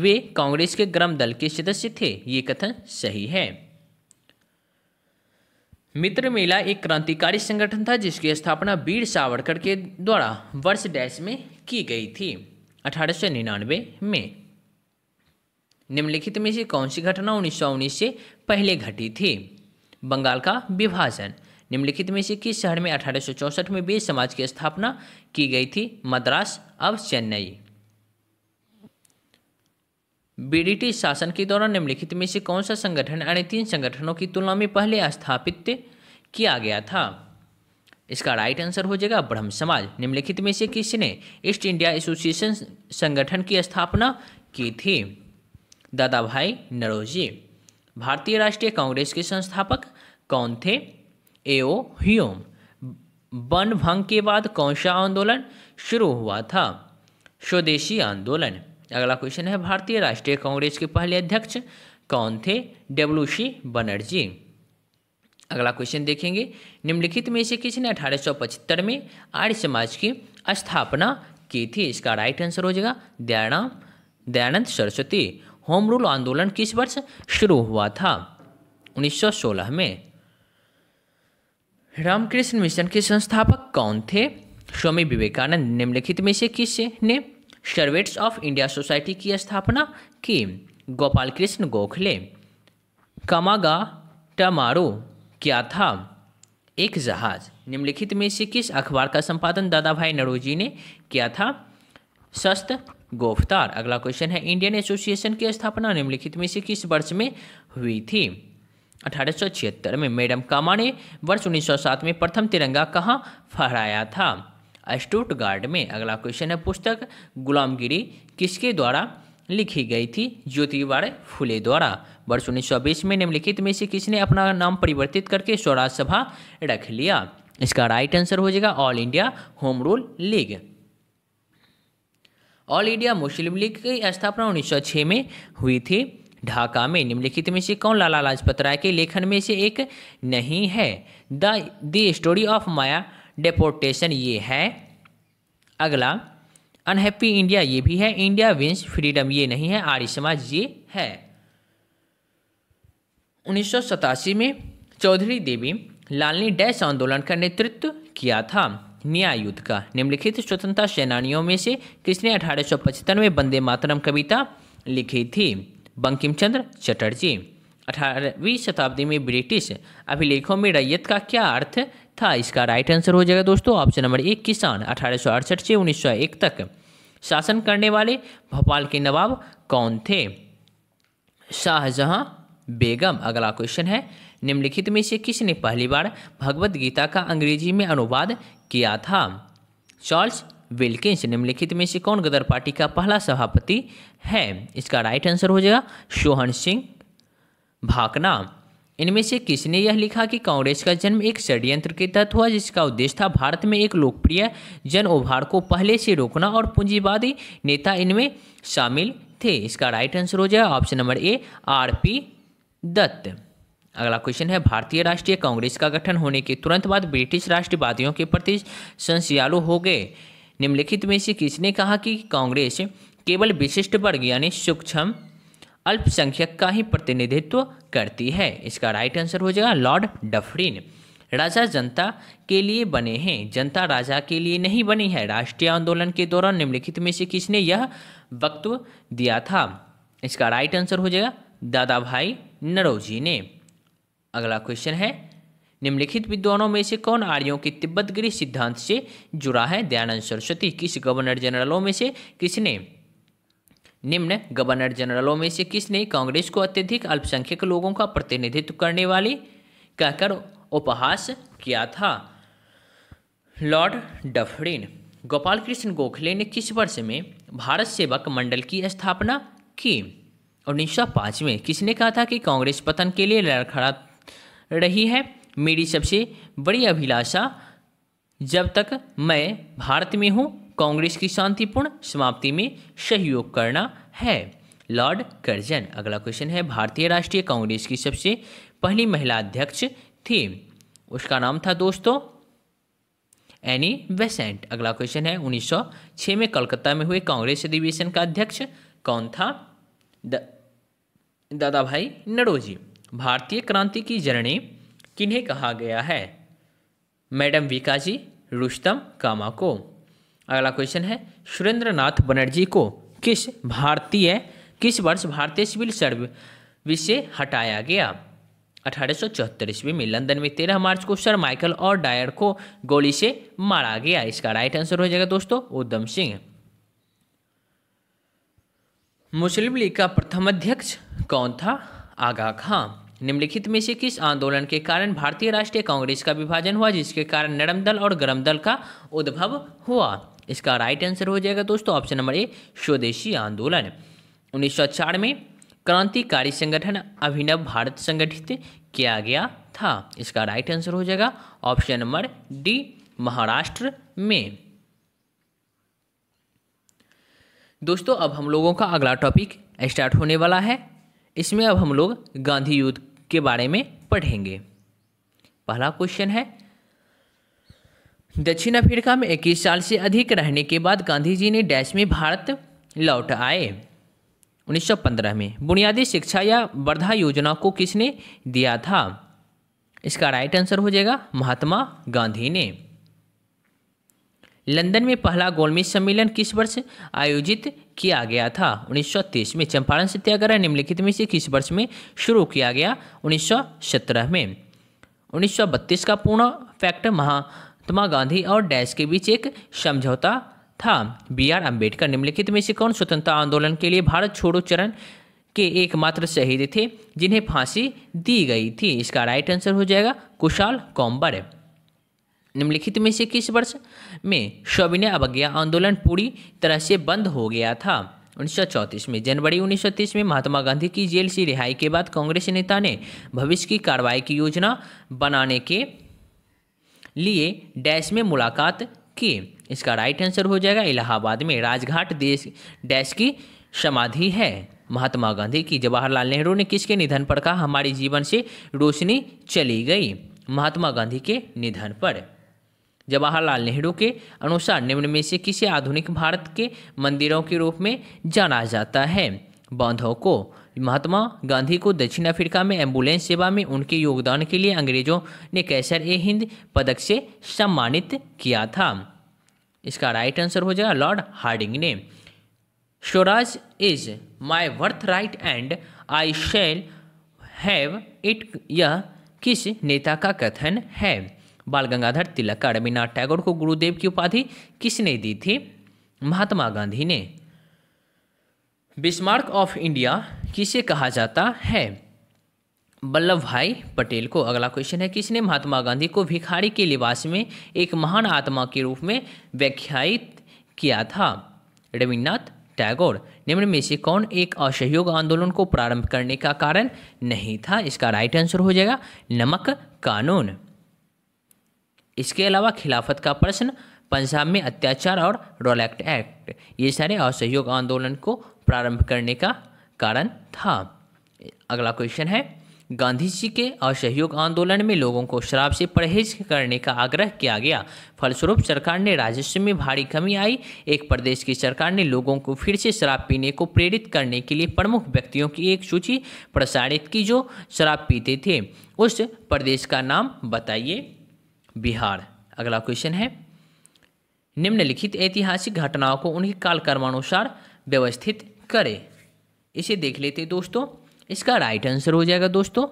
वे कांग्रेस के ग्रम दल के सदस्य थे ये कथन सही है मित्र मेला एक क्रांतिकारी संगठन था जिसकी स्थापना वीर सावरकर के द्वारा वर्ष डैश में की गई थी अठारह में निम्नलिखित में से कौन सी घटना उन्नीस से पहले घटी थी बंगाल का विभाजन निम्नलिखित में से किस शहर में अठारह में बेस समाज की स्थापना की गई थी मद्रास अब चेन्नई ब्रिटिश शासन के दौरान निम्नलिखित में से कौन सा संगठन अन्य तीन संगठनों की तुलना में पहले स्थापित किया गया था इसका राइट आंसर हो जाएगा ब्रह्म समाज निम्नलिखित में से किसने ईस्ट इंडिया एसोसिएशन संगठन की स्थापना की थी दादा भाई नरोजी भारतीय राष्ट्रीय कांग्रेस के संस्थापक कौन थे एओ ह्यूम वन भंग के बाद कौन सा आंदोलन शुरू हुआ था स्वदेशी आंदोलन अगला क्वेश्चन है भारतीय राष्ट्रीय कांग्रेस के पहले अध्यक्ष कौन थे डब्ल्यू सी बनर्जी अगला क्वेश्चन देखेंगे निम्नलिखित में से किसने अठारह में आर्य समाज की स्थापना की थी इसका राइट आंसर हो जाएगा दयाराम दयानंद सरस्वती होम रूल आंदोलन किस वर्ष शुरू हुआ था 1916 में रामकृष्ण मिशन के संस्थापक कौन थे स्वामी विवेकानंद निम्नलिखित में से किस ने सर्वेट्स ऑफ इंडिया सोसाइटी की स्थापना की गोपाल कृष्ण गोखले कमागा टमारो क्या था एक जहाज निम्नलिखित में से किस अखबार का संपादन दादा भाई नरोजी ने किया था सस्त गोफ्तार अगला क्वेश्चन है इंडियन एसोसिएशन की स्थापना निम्नलिखित में से किस वर्ष में हुई थी अठारह में मैडम कामा ने वर्ष 1907 में प्रथम तिरंगा कहाँ फहराया था स्टुटगार्ड में अगला क्वेश्चन है पुस्तक गुलामगिरी किसके द्वारा लिखी गई थी ज्योतिबाड़ फुले द्वारा वर्ष 1920 में निम्नलिखित में से किसने अपना नाम परिवर्तित करके स्वराज सभा रख लिया इसका राइट आंसर हो जाएगा All India Home Rule League All India Muslim League की स्थापना उन्नीस में हुई थी ढाका में निम्नलिखित में से कौन लाला लाजपत राय के लेखन में से एक नहीं है the the story of my deportation ये है अगला अनहैप्पी इंडिया ये भी है इंडिया विंस फ्रीडम ये नहीं है आर्य समाज ये है उन्नीस में चौधरी देवी लालनी डैश आंदोलन का नेतृत्व किया था न्याय युद्ध का निम्नलिखित स्वतंत्रता सेनानियों में से किसने अठारह सौ पचहत्तर में वंदे मातरम कविता लिखी थी बंकिम चंद्र चटर्जी अठारहवीं शताब्दी में ब्रिटिश अभिलेखों में रैयत का क्या अर्थ था इसका राइट आंसर हो जाएगा दोस्तों ऑप्शन नंबर एक किसान अठारह से उन्नीस तक शासन करने वाले भोपाल के नवाब कौन थे शाहजहां बेगम अगला क्वेश्चन है निम्नलिखित में से किसने पहली बार भगवत गीता का अंग्रेजी में अनुवाद किया था चार्ल्स विल्किंस निम्नलिखित में से कौन गदर पार्टी का पहला सभापति है इसका राइट आंसर हो जाएगा सोहन सिंह भाकना इनमें से किसने यह लिखा कि कांग्रेस का जन्म एक षड्यंत्र के तहत हुआ जिसका उद्देश्य था भारत में एक लोकप्रिय जन उभार को पहले से रोकना और पूंजीवादी नेता इनमें शामिल थे इसका राइट आंसर हो जाएगा option number A R P Dutt अगला क्वेश्चन है भारतीय राष्ट्रीय कांग्रेस का गठन होने के तुरंत बाद ब्रिटिश राष्ट्रवादियों के प्रति संशयालु हो गए निम्नलिखित में से किसने कहा कि कांग्रेस केवल विशिष्ट वर्ग यानी सूक्ष्म अल्पसंख्यक का ही प्रतिनिधित्व करती है इसका राइट आंसर हो जाएगा लॉर्ड डफरिन राजा जनता के लिए बने हैं जनता राजा के लिए नहीं बनी है राष्ट्रीय आंदोलन के दौरान निम्नलिखित में से किसने यह वक्तव्य दिया था इसका राइट आंसर हो जाएगा दादा भाई नरोजी ने अगला क्वेश्चन है निम्नलिखित विद्वानों में से कौन आर्यों के तिब्बत गृह सिद्धांत से जुड़ा है दयानंद सरस्वती किस गवर्नर जनरलों में से किसने निम्न गवर्नर जनरलों में से किसने कांग्रेस को अत्यधिक अल्पसंख्यक लोगों का प्रतिनिधित्व करने वाली कहकर उपहास किया था लॉर्ड डफरिन गोपाल कृष्ण गोखले ने किस वर्ष में भारत सेवक मंडल की स्थापना की उन्नीस में किसने कहा था कि कांग्रेस पतन के लिए लड़खड़ा रही है मेरी सबसे बड़ी अभिलाषा जब तक मैं भारत में हूँ कांग्रेस की शांतिपूर्ण समाप्ति में सहयोग करना है लॉर्ड कर्जन अगला क्वेश्चन है भारतीय राष्ट्रीय कांग्रेस की सबसे पहली महिला अध्यक्ष थी उसका नाम था दोस्तों एनी वेसेंट अगला क्वेश्चन है 1906 में कलकत्ता में हुए कांग्रेस अधिवेशन का अध्यक्ष कौन था द दादा भाई नडोजी भारतीय क्रांति की जननी किन्हें कहा गया है मैडम विकाजी रुस्तम कामा को अगला क्वेश्चन है सुरेंद्र नाथ बनर्जी को किस भारतीय किस वर्ष भारतीय सिविल सर्विस से हटाया गया अठारह सौ ईस्वी में लंदन में तेरह मार्च को सर माइकल और डायर को गोली से मारा गया इसका राइट आंसर हो जाएगा दोस्तों उधम सिंह मुस्लिम लीग का प्रथम अध्यक्ष कौन था आगा खां निम्नलिखित में से किस आंदोलन के कारण भारतीय राष्ट्रीय कांग्रेस का विभाजन हुआ जिसके कारण नरम दल और गरम दल का उद्भव हुआ इसका राइट आंसर हो जाएगा दोस्तों ऑप्शन नंबर ए स्वदेशी आंदोलन उन्नीस में क्रांतिकारी संगठन अभिनव भारत संगठित किया गया था इसका राइट आंसर हो जाएगा ऑप्शन नंबर डी महाराष्ट्र में दोस्तों अब हम लोगों का अगला टॉपिक स्टार्ट होने वाला है इसमें अब हम लोग गांधी युद्ध के बारे में पढ़ेंगे पहला क्वेश्चन है दक्षिण अफ्रीका में 21 साल से अधिक रहने के बाद गांधी जी ने डैश में भारत लौट आए 1915 में बुनियादी शिक्षा या वर्धा योजना को किसने दिया था इसका राइट आंसर हो जाएगा महात्मा गांधी ने लंदन में पहला गोलमेज सम्मेलन किस वर्ष आयोजित किया गया था 1930 में चंपारण सत्याग्रह निम्नलिखित में से किस वर्ष में शुरू किया गया 1917 में 1932 का पूर्ण फैक्ट महात्मा गांधी और डैश के बीच एक समझौता था बी आर अम्बेडकर निम्नलिखित में से कौन स्वतंत्रता आंदोलन के लिए भारत छोड़ो चरण के एकमात्र शहीद थे जिन्हें फांसी दी गई थी इसका राइट आंसर हो जाएगा कुशाल कौम्बर निम्नलिखित में से किस वर्ष में सविनय अवज्ञा आंदोलन पूरी तरह से बंद हो गया था उन्नीस में जनवरी उन्नीस में महात्मा गांधी की जेल से रिहाई के बाद कांग्रेस नेता ने भविष्य की कार्रवाई की योजना बनाने के लिए डैश में मुलाकात की इसका राइट आंसर हो जाएगा इलाहाबाद में राजघाट देश डैश की समाधि है महात्मा गांधी की जवाहरलाल नेहरू ने किसके निधन पर कहा हमारे जीवन से रोशनी चली गई महात्मा गांधी के निधन पर जवाहरलाल नेहरू के अनुसार निम्न में से किसी आधुनिक भारत के मंदिरों के रूप में जाना जाता है बांधों को महात्मा गांधी को दक्षिण अफ्रीका में एम्बुलेंस सेवा में उनके योगदान के लिए अंग्रेजों ने कैसर ए हिंद पदक से सम्मानित किया था इसका राइट आंसर हो जाएगा लॉर्ड हार्डिंग ने swaraj is my birth right and I shall have it यह किस नेता का कथन है बाल गंगाधर तिलक का रविन्द्रनाथ टैगोर को गुरुदेव की उपाधि किसने दी थी महात्मा गांधी ने बिस्मार्क ऑफ इंडिया किसे कहा जाता है वल्लभ भाई पटेल को अगला क्वेश्चन है किसने महात्मा गांधी को भिखारी के लिबास में एक महान आत्मा के रूप में व्याख्यायित किया था रविन्द्रनाथ टैगोर निम्न में से कौन एक असहयोग आंदोलन को प्रारंभ करने का कारण नहीं था इसका राइट आंसर हो जाएगा नमक कानून इसके अलावा खिलाफत का प्रश्न पंजाब में अत्याचार और रोलैक्ट एक्ट ये सारे असहयोग आंदोलन को प्रारंभ करने का कारण था अगला क्वेश्चन है गांधी जी के असहयोग आंदोलन में लोगों को शराब से परहेज करने का आग्रह किया गया फलस्वरूप सरकार ने राजस्व में भारी कमी आई एक प्रदेश की सरकार ने लोगों को फिर से शराब पीने को प्रेरित करने के लिए प्रमुख व्यक्तियों की एक सूची प्रसारित की जो शराब पीते थे उस प्रदेश का नाम बताइए बिहार अगला क्वेश्चन है निम्नलिखित ऐतिहासिक घटनाओं को उनके कालक्रमानुसार व्यवस्थित करें इसे देख लेते दोस्तों इसका राइट आंसर हो जाएगा दोस्तों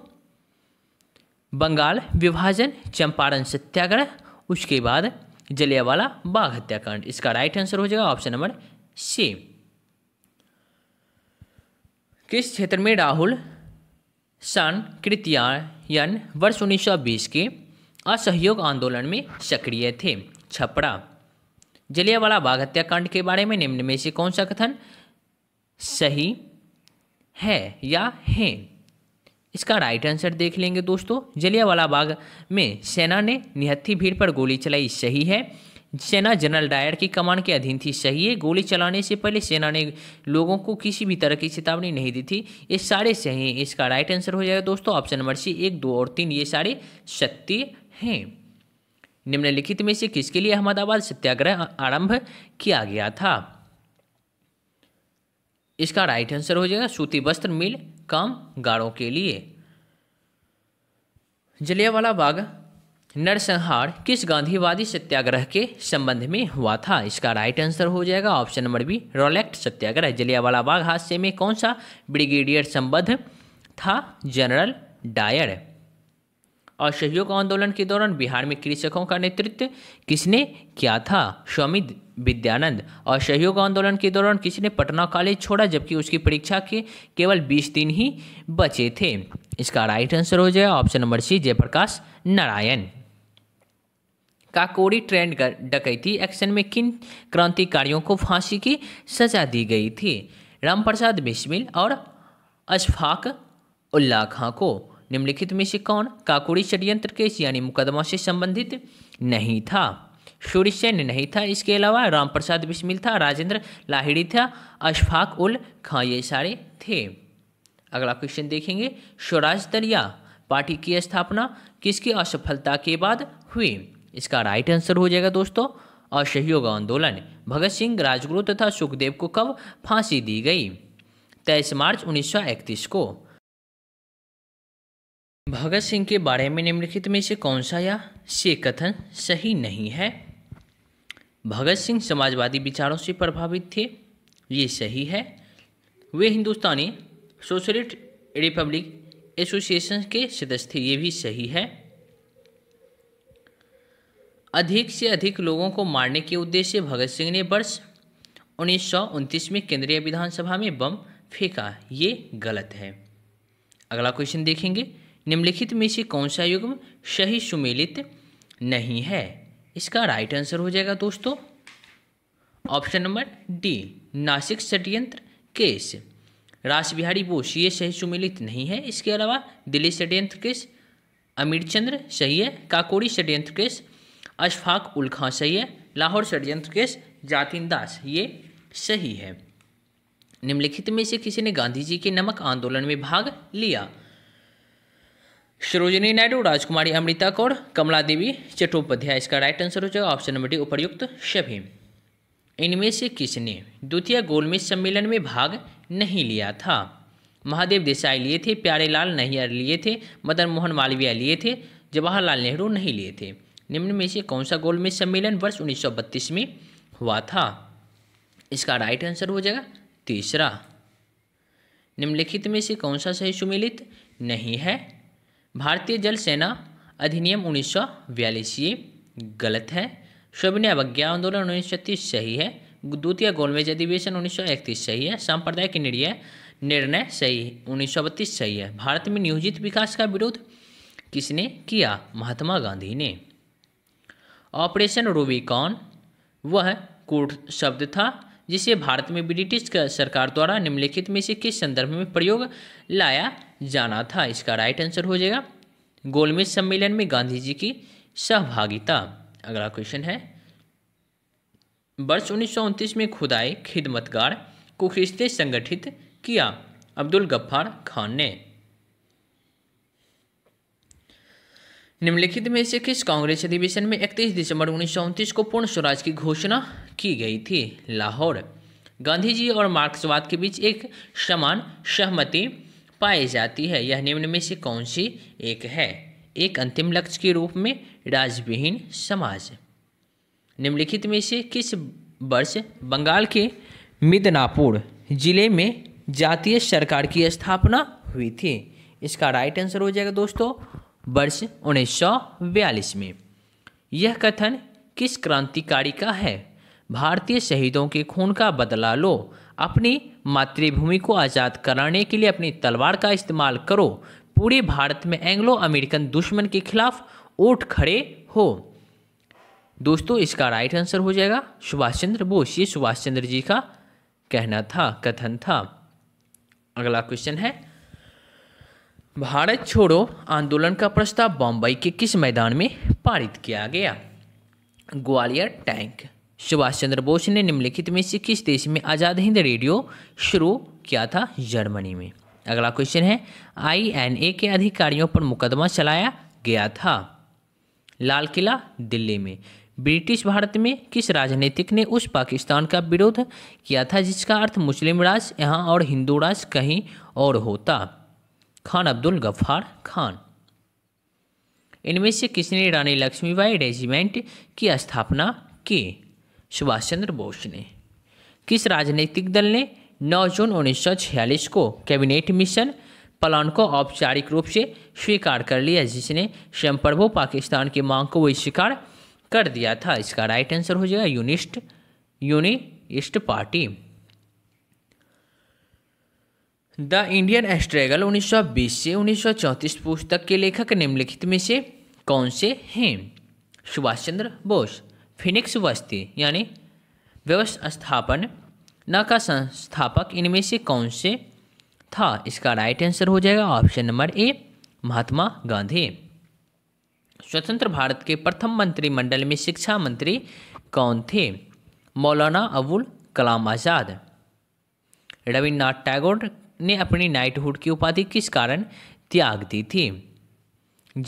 बंगाल विभाजन चंपारण सत्याग्रह उसके बाद जलियावाला बाघ हत्याकांड इसका राइट आंसर हो जाएगा ऑप्शन नंबर सी किस क्षेत्र में राहुल सन कृतियान वर्ष 1920 के असहयोग आंदोलन में सक्रिय थे छपड़ा जलियावाला बाघ हत्याकांड के बारे में निम्न में से कौन सा कथन सही है या है इसका राइट आंसर देख लेंगे दोस्तों जलियावाला बाग में सेना ने निहत्थी भीड़ पर गोली चलाई सही है सेना जनरल डायर की कमान के अधीन थी सही है गोली चलाने से पहले सेना ने लोगों को किसी भी तरह की चेतावनी नहीं दी थी ये सारे सही हैं इसका राइट आंसर हो जाएगा दोस्तों ऑप्शन नंबर सी एक दो और तीन ये सारे सत्य हैं निम्नलिखित में से किसके लिए अहमदाबाद सत्याग्रह आरंभ किया गया था इसका राइट आंसर हो जाएगा सूती वस्त्र मिल कामगारों के लिए जलियावाला बाग नरसंहार किस गांधीवादी सत्याग्रह के संबंध में हुआ था इसका राइट आंसर हो जाएगा option number B Rowlatt satyagraha Jallianwala Bagh हादसे में कौन सा ब्रिगेडियर संबद्ध था जनरल डायर असहयोग आंदोलन के दौरान बिहार में कृषकों का नेतृत्व किसने किया था स्वामी विद्यानंद असहयोग आंदोलन के दौरान किसने पटना कॉलेज छोड़ा जबकि उसकी परीक्षा के केवल 20 दिन ही बचे थे इसका राइट आंसर हो जाएगा option number C Jayaprakash Narayan Kakori train डकैती एक्शन में किन क्रांतिकारियों को फांसी की सजा दी गई थी रामप्रसाद बिस्मिल और अशफाक उल्लाह खां को निम्नलिखित में से कौन काकुड़ी षड्यंत्र केस यानी मुकदमा से संबंधित नहीं था सूर्यसेन सैन्य नहीं था इसके अलावा राम प्रसाद बिस्मिल था राजेंद्र लाहिड़ी था अशफाक उल खां ये सारे थे अगला क्वेश्चन देखेंगे स्वराज दरिया पार्टी की स्थापना किसकी असफलता के बाद हुई इसका राइट आंसर हो जाएगा दोस्तों असहयोग आंदोलन भगत सिंह राजगुरु तथा सुखदेव को कब फांसी दी गई तेईस मार्च 1931 को भगत सिंह के बारे में निम्नलिखित में से कौन सा या से कथन सही नहीं है भगत सिंह समाजवादी विचारों से प्रभावित थे ये सही है वे हिंदुस्तानी सोशलिस्ट रिपब्लिक एसोसिएशन के सदस्य थे ये भी सही है अधिक से अधिक लोगों को मारने के उद्देश्य से भगत सिंह ने वर्ष उन्नीस में केंद्रीय विधानसभा में बम फेंका ये गलत है अगला क्वेश्चन देखेंगे निम्नलिखित में से कौन सा युग्म सही सुमेलित नहीं है इसका राइट आंसर हो जाएगा दोस्तों ऑप्शन नंबर डी नासिक षड्यंत्र केस रास बिहारी बोस ये सही सुमेलित नहीं है इसके अलावा दिल्ली षड्यंत्र केस अमीर चंद्र सही है काकोड़ी षड्यंत्र केस अशफाक उल खां सही है लाहौर षड्यंत्र केस जातिन दास ये सही है निम्नलिखित में से किसी ने गांधी जी के नमक आंदोलन में भाग लिया सरोजनी नायडू राजकुमारी अमृता कौर कमला देवी चट्टोपाध्याय इसका राइट आंसर हो जाएगा ऑप्शन नंबर डी उपरयुक्त सभी इनमें से किसने द्वितीय गोलमेज सम्मेलन में भाग नहीं लिया था महादेव देसाई लिए थे प्यारेलाल नैयर लिए थे मदन मोहन मालवीय लिए थे जवाहरलाल नेहरू नहीं लिए थे निम्न में से कौन सा गोलमेज सम्मेलन वर्ष उन्नीस में हुआ था इसका राइट आंसर हो जाएगा तीसरा निम्नलिखित में से कौन सा सही सुमिलित नहीं है भारतीय जल सेना अधिनियम उन्नीस ये गलत है शोभनीय अवज्ञा आंदोलन उन्नीस सही है द्वितीय गोलमेज अधिवेशन उन्नीस सही है सांप्रदायिक निर्णय निर्णय सही उन्नीस सही है भारत में नियोजित विकास का विरोध किसने किया महात्मा गांधी ने ऑपरेशन रूबिकॉन वह कूट शब्द था जिसे भारत में ब्रिटिश सरकार द्वारा निम्नलिखित में से किस संदर्भ में प्रयोग लाया जाना था इसका राइट आंसर हो जाएगा गोलमेज सम्मेलन में गांधी जी की सहभागिता अगला क्वेश्चन है वर्ष उन्नीस में खुदाई खिदमतगार को किसने संगठित किया अब्दुल गफ्फार खान ने निम्नलिखित में से किस कांग्रेस अधिवेशन में 31 दिसंबर उन्नीस को पूर्ण स्वराज की घोषणा की गई थी लाहौर गांधी जी और मार्क्सवाद के बीच एक समान सहमति पाई जाती है यह निम्न में से कौन सी एक है एक अंतिम लक्ष्य के रूप में राजविहीन समाज निम्नलिखित में से किस वर्ष बंगाल के मिदनापुर जिले में जातीय सरकार की स्थापना हुई थी इसका राइट आंसर हो जाएगा दोस्तों वर्ष उन्नीस में यह कथन किस क्रांतिकारी का है भारतीय शहीदों के खून का बदला लो अपनी मातृभूमि को आज़ाद कराने के लिए अपनी तलवार का इस्तेमाल करो पूरे भारत में एंग्लो अमेरिकन दुश्मन के खिलाफ उठ खड़े हो दोस्तों इसका राइट आंसर हो जाएगा सुभाष चंद्र बोस ये सुभाष चंद्र जी का कहना था कथन था अगला क्वेश्चन है भारत छोड़ो आंदोलन का प्रस्ताव बॉम्बई के किस मैदान में पारित किया गया ग्वालियर टैंक सुभाष चंद्र बोस ने निम्नलिखित में से किस देश में आज़ाद हिंद रेडियो शुरू किया था जर्मनी में अगला क्वेश्चन है आईएनए के अधिकारियों पर मुकदमा चलाया गया था लाल किला दिल्ली में ब्रिटिश भारत में किस राजनीतिक ने उस पाकिस्तान का विरोध किया था जिसका अर्थ मुस्लिम राज यहाँ और हिंदू राज कहीं और होता खान अब्दुल गफ्फार खान इनमें से किसने रानी लक्ष्मीबाई रेजिमेंट की स्थापना की सुभाष चंद्र बोस ने किस राजनीतिक दल ने 9 जून 1946 को कैबिनेट मिशन प्लान को औपचारिक रूप से स्वीकार कर लिया जिसने संप्रभु पाकिस्तान की मांग को स्वीकार कर दिया था इसका राइट आंसर हो जाएगा unionist unionist party the Indian struggle 1920 से 1934 पुस्तक के लेखक निम्नलिखित में से कौन से हैं सुभाष चंद्र बोस फिनिक्स बस्ती यानी व्यवस्थापन न का संस्थापक इनमें से कौन से था इसका राइट आंसर हो जाएगा option number A Mahatma Gandhi स्वतंत्र भारत के प्रथम मंत्रिमंडल में शिक्षा मंत्री कौन थे मौलाना अबुल कलाम आज़ाद रविन्द्रनाथ टैगोर ने अपनी नाइटहुड की उपाधि किस कारण त्याग दी थी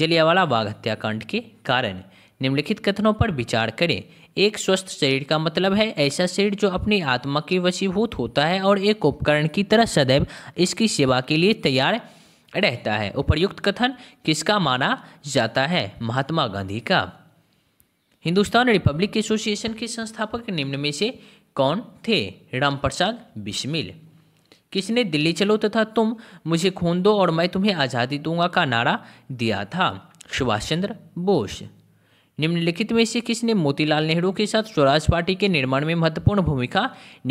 जलियावाला बाग हत्याकांड के कारण निम्नलिखित कथनों पर विचार करें एक स्वस्थ शरीर का मतलब है ऐसा शरीर जो अपनी आत्मा के वशीभूत होता है और एक उपकरण की तरह सदैव इसकी सेवा के लिए तैयार रहता है उपर्युक्त कथन किसका माना जाता है महात्मा गांधी का हिंदुस्तान रिपब्लिक एसोसिएशन के संस्थापक निम्न में से कौन थे राम प्रसाद बिस्मिल किसने दिल्ली चलो तथा तुम मुझे खून दो और मैं तुम्हें आज़ादी दूंगा का नारा दिया था सुभाष चंद्र बोस निम्नलिखित में से किसने मोतीलाल नेहरू के साथ स्वराज पार्टी के निर्माण में महत्वपूर्ण भूमिका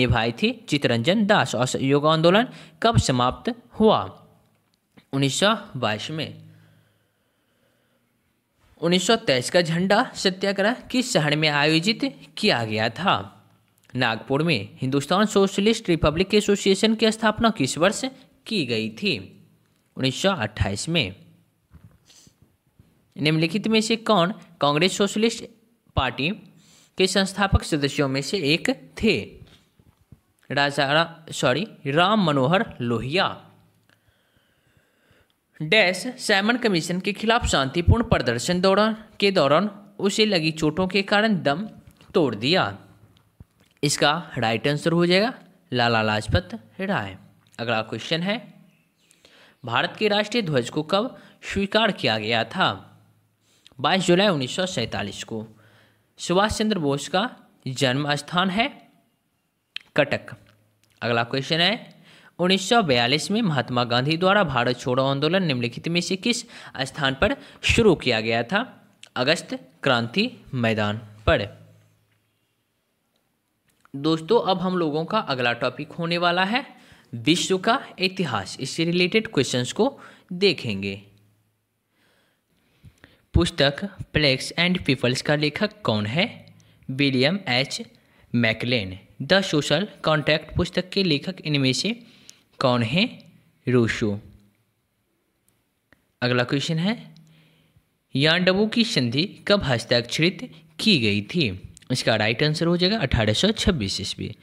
निभाई थी चितरंजन दास असहयोग आंदोलन कब समाप्त हुआ उन्नीस में उन्नीस का झंडा सत्याग्रह किस शहर में आयोजित किया गया था नागपुर में हिंदुस्तान सोशलिस्ट रिपब्लिक एसोसिएशन की स्थापना किस वर्ष की गई थी उन्नीस में निम्नलिखित में से कौन कांग्रेस सोशलिस्ट पार्टी के संस्थापक सदस्यों में से एक थे राजा रा, sorry Ram Manohar Lohia dash Simon commission के खिलाफ शांतिपूर्ण प्रदर्शन दौरान के दौरान उसे लगी चोटों के कारण दम तोड़ दिया इसका राइट आंसर हो जाएगा लाला लाजपत राय अगला क्वेश्चन है भारत के राष्ट्रीय ध्वज को कब स्वीकार किया गया था 22 जुलाई उन्नीस को सुभाष चंद्र बोस का जन्म स्थान है कटक अगला क्वेश्चन है 1942 में महात्मा गांधी द्वारा भारत छोड़ो आंदोलन निम्नलिखित में से किस स्थान पर शुरू किया गया था अगस्त क्रांति मैदान पर दोस्तों अब हम लोगों का अगला टॉपिक होने वाला है विश्व का इतिहास इससे रिलेटेड क्वेश्चंस को देखेंगे पुस्तक प्लेक्स एंड पीपल्स का लेखक कौन है William H McLane the social contact पुस्तक के लेखक इनमें से कौन है रूशो अगला क्वेश्चन है यानडबू की संधि कब हस्ताक्षरित की गई थी इसका राइट आंसर हो जाएगा अठारह सौ छब्बीस ईस्वी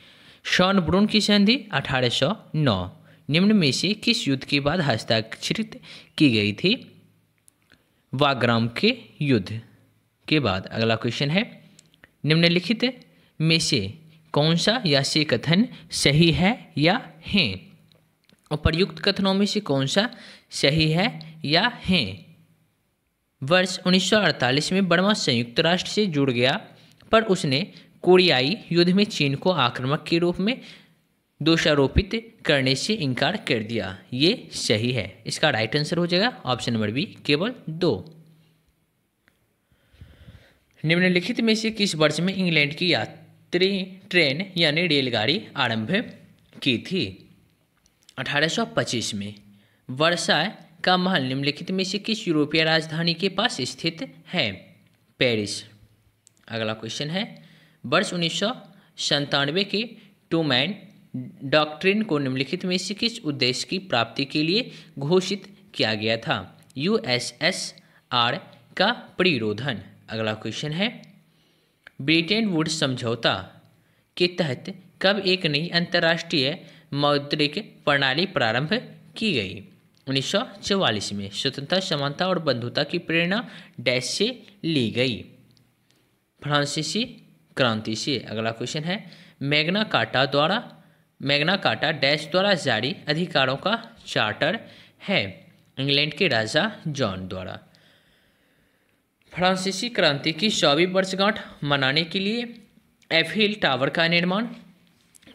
शॉन ब्रून की संधि अठारह सौ नौ निम्न में से किस युद्ध के बाद हस्ताक्षरित की गई थी वाग्राम के युद्ध के बाद अगला क्वेश्चन है निम्नलिखित में से कौन सा या से कथन सही है या हैं उपरयुक्त कथनों में से कौन सा सही है या हैं वर्ष 1948 में बर्मा संयुक्त राष्ट्र से जुड़ गया पर उसने कोरियाई युद्ध में चीन को आक्रमक के रूप में दोषारोपित करने से इनकार कर दिया ये सही है इसका राइट आंसर हो जाएगा ऑप्शन नंबर बी केवल दो निम्नलिखित में से किस वर्ष में इंग्लैंड की यात्री ट्रेन यानी रेलगाड़ी आरंभ की थी 1825 में वर्षा का महल निम्नलिखित में से किस यूरोपीय राजधानी के पास स्थित है पेरिस अगला क्वेश्चन है वर्ष उन्नीस के टू मैन डॉक्ट्रिन को निम्नलिखित में से किस उद्देश्य की प्राप्ति के लिए घोषित किया गया था यू एस एस आर का परिरोधन अगला क्वेश्चन है ब्रिटेन वुड समझौता के तहत कब एक नई अंतर्राष्ट्रीय मौद्रिक प्रणाली प्रारंभ की गई 1944 में स्वतंत्रता समानता और बंधुता की प्रेरणा डैश से ली गई फ्रांसीसी क्रांति से अगला क्वेश्चन है मैग्ना काटा द्वारा मैग्ना काटा डैश द्वारा जारी अधिकारों का चार्टर है इंग्लैंड के राजा जॉन द्वारा फ्रांसीसी क्रांति की सौवीं वर्षगांठ मनाने के लिए एफिल टावर का निर्माण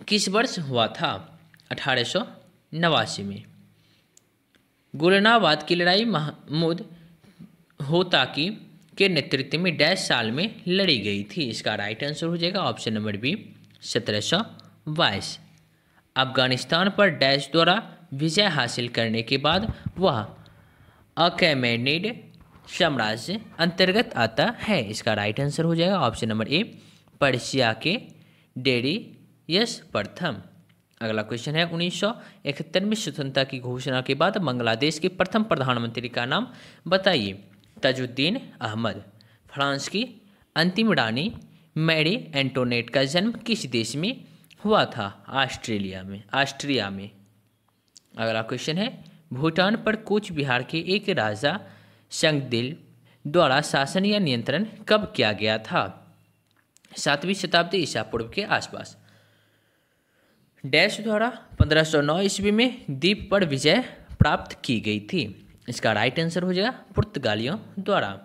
किस वर्ष हुआ था अठारह में गुलनाबाद की लड़ाई महमूद होताकी के नेतृत्व में डैश साल में लड़ी गई थी इसका राइट आंसर हो जाएगा ऑप्शन नंबर बी सत्रह सौ बाईस अफगानिस्तान पर डैश द्वारा विजय हासिल करने के बाद वह अकेमेनिड साम्राज्य अंतर्गत आता है इसका राइट आंसर हो जाएगा ऑप्शन नंबर ए पर्शिया के डेरी यस प्रथम अगला क्वेश्चन है उन्नीस सौ इकहत्तर में स्वतंत्रता की घोषणा के बाद बांग्लादेश के प्रथम प्रधानमंत्री का नाम बताइए तजुद्दीन अहमद फ्रांस की अंतिम रानी मैरी एंटोनेट का जन्म किस देश में हुआ था ऑस्ट्रेलिया में ऑस्ट्रिया में अगला क्वेश्चन है भूटान पर कुछ बिहार के एक राजा संगदिल द्वारा शासन या नियंत्रण कब किया गया था सातवीं शताब्दी ईसा पूर्व के आसपास डैश द्वारा 1509 ईस्वी में द्वीप पर विजय प्राप्त की गई थी इसका राइट आंसर हो जाएगा पुर्तगालियों द्वारा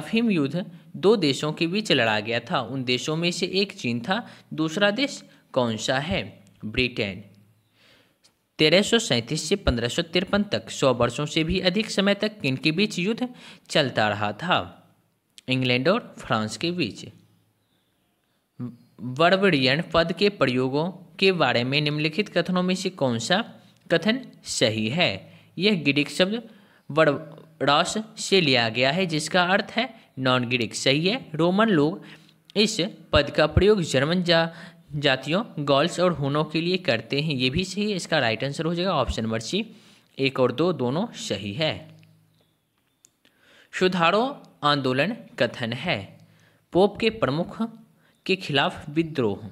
अफीम युद्ध दो देशों के बीच लड़ा गया था उन देशों में से एक चीन था दूसरा देश कौन सा है ब्रिटेन तेरह सौ सैंतीस से पंद्रह सौ तिरपन तक सौ वर्षों से भी अधिक समय तक किन के बीच युद्ध चलता रहा था इंग्लैंड और फ्रांस के बीच वर्वरियन पद के प्रयोगों के बारे में निम्नलिखित कथनों में से कौन सा कथन सही है यह ग्रीक शब्द वर्बडास से लिया गया है जिसका अर्थ है नॉन ग्रीक सही है रोमन लोग इस पद का प्रयोग जर्मन जा जातियों गर्ल्स और हुनों के लिए करते हैं ये भी सही है इसका राइट आंसर हो जाएगा ऑप्शन नंबर सी एक और दो दोनों सही है सुधारो आंदोलन कथन है पोप के प्रमुख के खिलाफ विद्रोह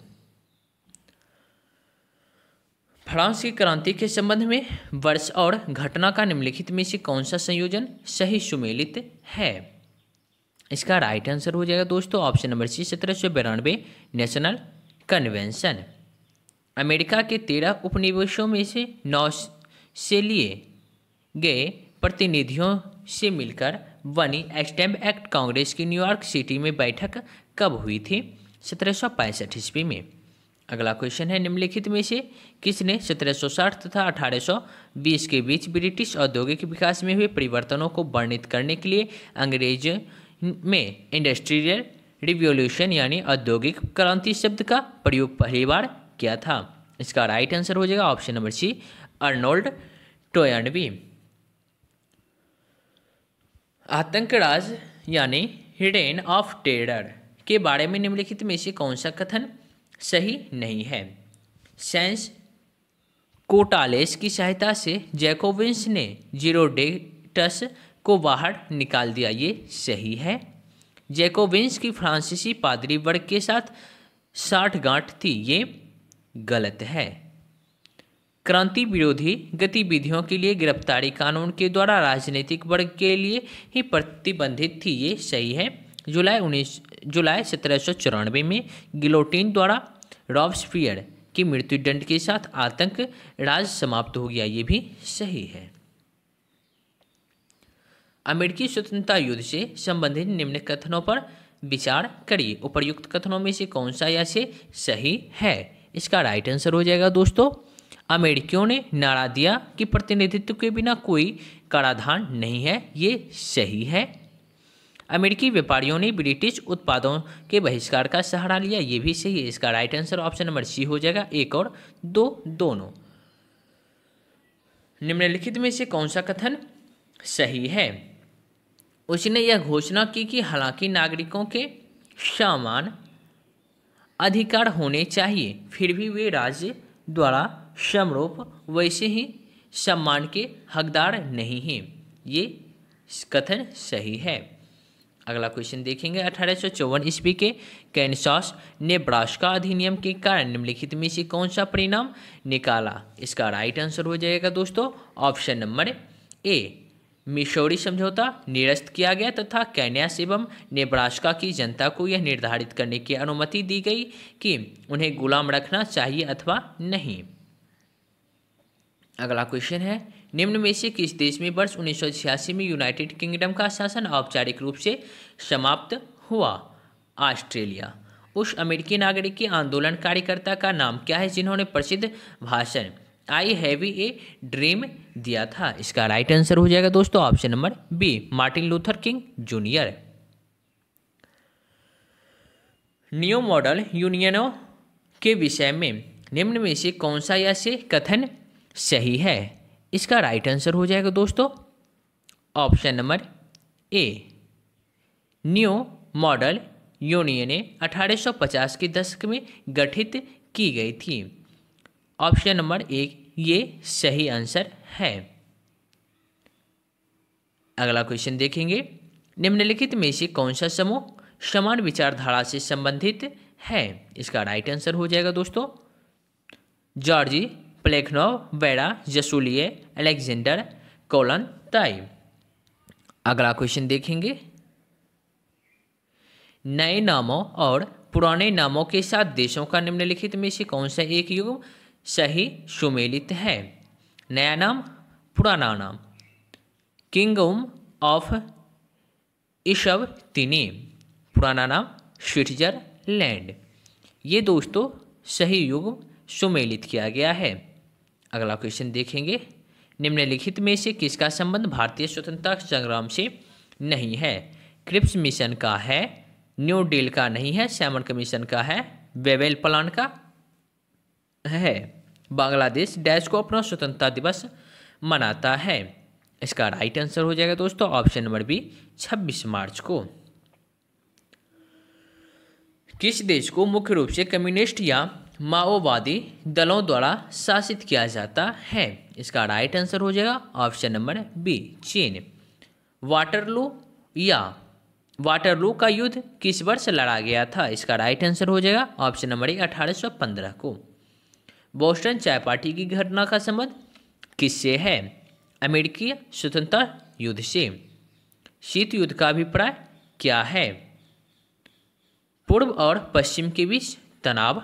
फ्रांस की क्रांति के संबंध में वर्ष और घटना का निम्नलिखित में से कौन सा संयोजन सही सुमेलित है इसका राइट आंसर हो जाएगा दोस्तों ऑप्शन नंबर सी सत्रह सौ बिरानवे नेशनल कन्वेंशन अमेरिका के तेरह उपनिवेशों में से नौ से लिए गए प्रतिनिधियों से मिलकर बनी एक्सटैम्प एक्ट कांग्रेस की न्यूयॉर्क सिटी में बैठक कब हुई थी सत्रह सौ पैंसठ ईस्वी में अगला क्वेश्चन है निम्नलिखित में से किसने 1760 तथा 1820 के बीच ब्रिटिश औद्योगिक विकास में हुए परिवर्तनों को वर्णित करने के लिए अंग्रेज में इंडस्ट्रियल रिवोल्यूशन यानी औद्योगिक क्रांति शब्द का प्रयोग पहली बार किया था इसका राइट आंसर हो जाएगा option number C Arnold Toynbee आतंक राज यानी हिडेन ऑफ टेरर के बारे में निम्नलिखित में से कौन सा कथन सही नहीं है सेंस कोटालेस की सहायता से जैकोविंस ने जीरो को बाहर निकाल दिया ये सही है जैकोविंस की फ्रांसीसी पादरी वर्ग के साथ साठगांठ थी ये गलत है क्रांति विरोधी गतिविधियों के लिए गिरफ्तारी कानून के द्वारा राजनीतिक वर्ग के लिए ही प्रतिबंधित थी ये सही है जुलाई उन्नीस जुलाई सत्रह में गिलोटीन द्वारा रॉब्सफियर की मृत्युदंड के साथ आतंक राज समाप्त हो गया ये भी सही है अमेरिकी स्वतंत्रता युद्ध से संबंधित निम्न कथनों पर विचार करिए उपर्युक्त कथनों में से कौन सा या से सही है इसका राइट आंसर हो जाएगा दोस्तों अमेरिकियों ने नारा दिया कि प्रतिनिधित्व के बिना कोई कराधान नहीं है ये सही है अमेरिकी व्यापारियों ने ब्रिटिश उत्पादों के बहिष्कार का सहारा लिया ये भी सही है इसका right answer option number C हो जाएगा एक और दो दोनों निम्नलिखित में से कौन सा कथन सही है उसने यह घोषणा की कि हालांकि नागरिकों के समान अधिकार होने चाहिए फिर भी वे राज्य द्वारा समरूप वैसे ही सम्मान के हकदार नहीं हैं ये कथन सही है अगला क्वेश्चन देखेंगे अठारह सौ चौवन ईस्वी के कैनसॉस ने नेब्रास्का अधिनियम के कारण निम्नलिखित में से कौन सा परिणाम निकाला इसका राइट आंसर हो जाएगा दोस्तों ऑप्शन नंबर ए मिशोरी समझौता निरस्त किया गया तथा कैन्यास एवं नेब्रास्का की जनता को यह निर्धारित करने की अनुमति दी गई कि उन्हें गुलाम रखना चाहिए अथवा नहीं अगला क्वेश्चन है निम्न में से किस देश में वर्ष उन्नीस में यूनाइटेड किंगडम का शासन औपचारिक रूप से समाप्त हुआ ऑस्ट्रेलिया उस अमेरिकी नागरिक के आंदोलन कार्यकर्ता का नाम क्या है जिन्होंने प्रसिद्ध भाषण आई हैवी ए ड्रीम दिया था इसका राइट आंसर हो जाएगा दोस्तों option number B Martin Luther King junior new model यूनियनों के विषय में निम्न में से कौन सा या से कथन सही है इसका राइट आंसर हो जाएगा दोस्तों option number A new model यूनियनें 1850 के दशक में गठित की गई थी ऑप्शन नंबर एक ये सही आंसर है अगला क्वेश्चन देखेंगे निम्नलिखित में से कौन सा समूह समान विचारधारा से संबंधित है इसका राइट आंसर हो जाएगा दोस्तों Georgi Plekhanov Vera Zasulich Alexander Kollontai अगला क्वेश्चन देखेंगे नए नामों और पुराने नामों के साथ देशों का निम्नलिखित में से कौन सा एक युग सही सुमेलित है नया नाम पुराना नाम किंगडम ऑफ ईशव तिनी पुराना नाम स्विट्जरलैंड ये दोस्तों सही युग सुमेलित किया गया है अगला क्वेश्चन देखेंगे निम्नलिखित में से किसका संबंध भारतीय स्वतंत्रता संग्राम से नहीं है क्रिप्स मिशन का है न्यू डील का नहीं है सैमन कमीशन का है वेवेल प्लान का है बांग्लादेश डैश को अपना स्वतंत्रता दिवस मनाता है इसका राइट आंसर हो जाएगा दोस्तों ऑप्शन नंबर बी 26 मार्च को किस देश को मुख्य रूप से कम्युनिस्ट या माओवादी दलों द्वारा शासित किया जाता है इसका राइट आंसर हो जाएगा ऑप्शन नंबर बी चीन वाटरलू या वाटरलू का युद्ध किस वर्ष लड़ा गया था इसका राइट आंसर हो जाएगा ऑप्शन नंबर ए अठारह को बोस्टन चाय पार्टी की घटना का संबंध किससे है अमेरिकी स्वतंत्रता युद्ध से शीत युद्ध का अभिप्राय क्या है पूर्व और पश्चिम के बीच तनाव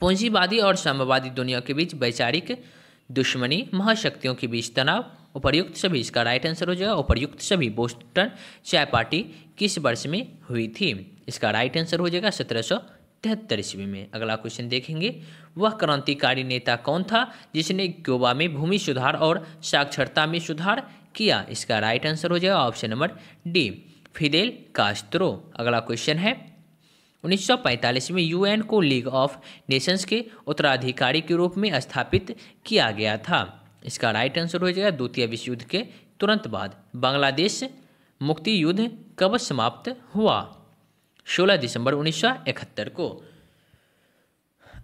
पूंजीवादी और साम्यवादी दुनिया के बीच वैचारिक दुश्मनी महाशक्तियों के बीच तनाव उपर्युक्त सभी इसका राइट आंसर हो जाएगा उपर्युक्त सभी बोस्टन चाय पार्टी किस वर्ष में हुई थी इसका राइट आंसर हो जाएगा सत्रह सौ तिहत्तर ईस्वी में अगला क्वेश्चन देखेंगे वह क्रांतिकारी नेता कौन था जिसने क्यूबा में भूमि सुधार और साक्षरता में सुधार किया इसका राइट आंसर हो जाएगा option number D Fidel Castro अगला क्वेश्चन है 1945 में यूएन को लीग ऑफ नेशंस के उत्तराधिकारी के रूप में स्थापित किया गया था इसका राइट आंसर हो जाएगा द्वितीय विश्व युद्ध के तुरंत बाद बांग्लादेश मुक्ति युद्ध कब समाप्त हुआ 16 दिसंबर 1971 को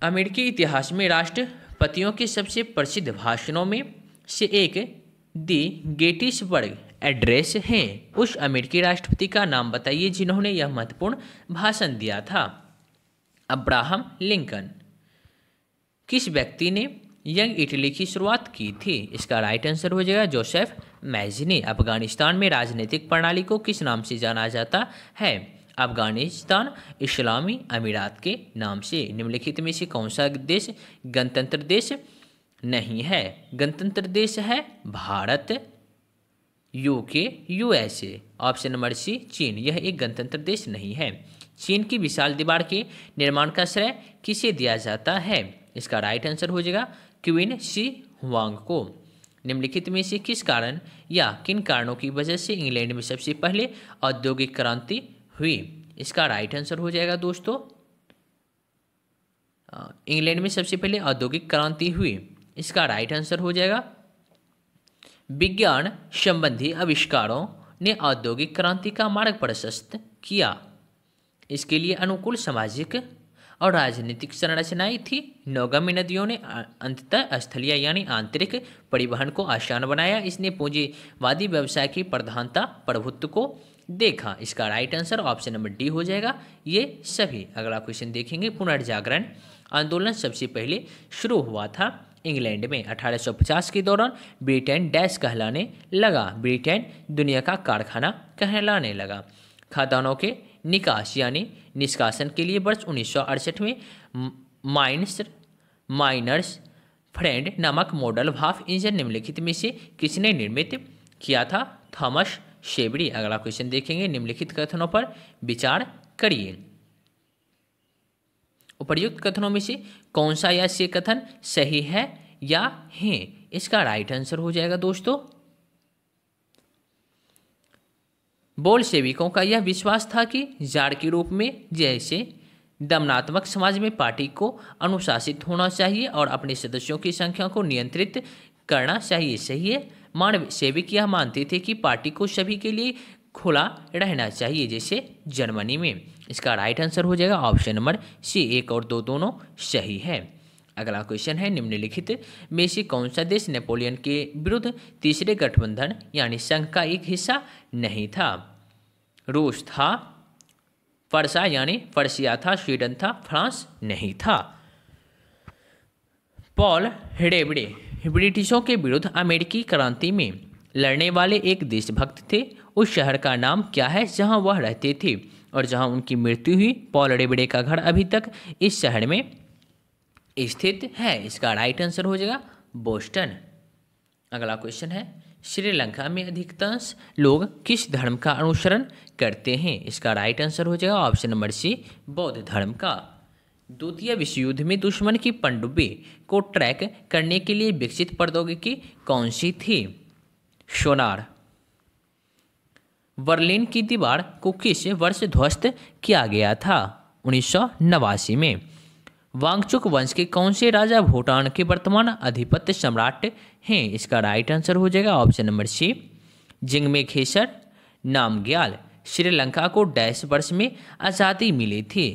अमेरिकी इतिहास में राष्ट्रपतियों के सबसे प्रसिद्ध भाषणों में से एक दी गेटिसबर्ग एड्रेस हैं उस अमेरिकी राष्ट्रपति का नाम बताइए जिन्होंने यह महत्वपूर्ण भाषण दिया था अब्राहम लिंकन किस व्यक्ति ने यंग इटली की शुरुआत की थी इसका राइट आंसर हो जाएगा जोसेफ मैजिनी अफगानिस्तान में राजनीतिक प्रणाली को किस नाम से जाना जाता है अफगानिस्तान इस्लामी अमीरात के नाम से निम्नलिखित में से कौन सा देश गणतंत्र देश नहीं है गणतंत्र देश है Bharat UK USA option number C चीन यह एक गणतंत्र देश नहीं है चीन की विशाल दीवार के निर्माण का श्रेय किसे दिया जाता है इसका राइट आंसर हो जाएगा क्वीन सी हुआंग को निम्नलिखित में से किस कारण या किन कारणों की वजह से इंग्लैंड में सबसे पहले औद्योगिक क्रांति हुई इसका राइट आंसर हो जाएगा दोस्तों इंग्लैंड में सबसे पहले औद्योगिक क्रांति हुई इसका राइट आंसर हो जाएगा विज्ञान संबंधी आविष्कारों ने औद्योगिक क्रांति का मार्ग प्रशस्त किया इसके लिए अनुकूल सामाजिक और राजनीतिक संरचनाएं थी नौगम्य नदियों ने अंततः स्थलीय यानी आंतरिक परिवहन को आसान बनाया इसने पूंजीवादी व्यवसाय की प्रधानता प्रभुत्व को देखा इसका right answer option number D हो जाएगा ये सभी अगला क्वेश्चन देखेंगे पुनर्जागरण आंदोलन सबसे पहले शुरू हुआ था इंग्लैंड में 1850 के दौरान ब्रिटेन डैश कहलाने लगा ब्रिटेन दुनिया का कारखाना कहलाने लगा खदानों के निकास यानी निष्कासन के लिए वर्ष उन्नीस में माइन्स माइनर्स फ्रेंड नामक मॉडल भाफ इंजन निम्नलिखित में से किसने निर्मित किया था थॉमस शेबड़ी अगला क्वेश्चन देखेंगे निम्नलिखित कथनों पर विचार करिए उपर्युक्त कथनों में से कौन सा या से कथन सही है या है इसका राइट आंसर हो जाएगा दोस्तों बोल सेविकों का यह विश्वास था कि जाड़ के रूप में जैसे दमनात्मक समाज में पार्टी को अनुशासित होना चाहिए और अपने सदस्यों की संख्या को नियंत्रित करना चाहिए सही है मानव सेविक यह मानते थे कि पार्टी को सभी के लिए खुला रहना चाहिए जैसे जर्मनी में इसका राइट आंसर हो जाएगा ऑप्शन नंबर सी एक और दो दोनों सही है अगला क्वेश्चन है निम्नलिखित में से कौन सा देश नेपोलियन के विरुद्ध तीसरे गठबंधन यानी संघ का एक हिस्सा नहीं था रूस था फरसा यानी फर्सिया था स्वीडन था फ्रांस नहीं था पॉल हेडेबड़े ब्रिटिशों के विरुद्ध अमेरिकी क्रांति में लड़ने वाले एक देशभक्त थे उस शहर का नाम क्या है जहाँ वह रहते थे और जहाँ उनकी मृत्यु हुई पॉल रेबड़े का घर अभी तक इस शहर में स्थित है इसका राइट आंसर हो जाएगा बोस्टन अगला क्वेश्चन है श्रीलंका में अधिकतर लोग किस धर्म का अनुसरण करते हैं इसका राइट आंसर हो जाएगा ऑप्शन नंबर सी बौद्ध धर्म का द्वितीय विश्व युद्ध में दुश्मन की पनडुब्बी को ट्रैक करने के लिए विकसित प्रौद्योगिकी कौन सी थी सोनार बर्लिन की दीवार को किस वर्ष ध्वस्त किया गया था उन्नीस में वांगचुक वंश के कौन से राजा भूटान के वर्तमान अधिपत्य सम्राट हैं इसका राइट आंसर हो जाएगा option number C Jigme Khesar Namgyal Sri Lanka को डैश वर्ष में आज़ादी मिली थी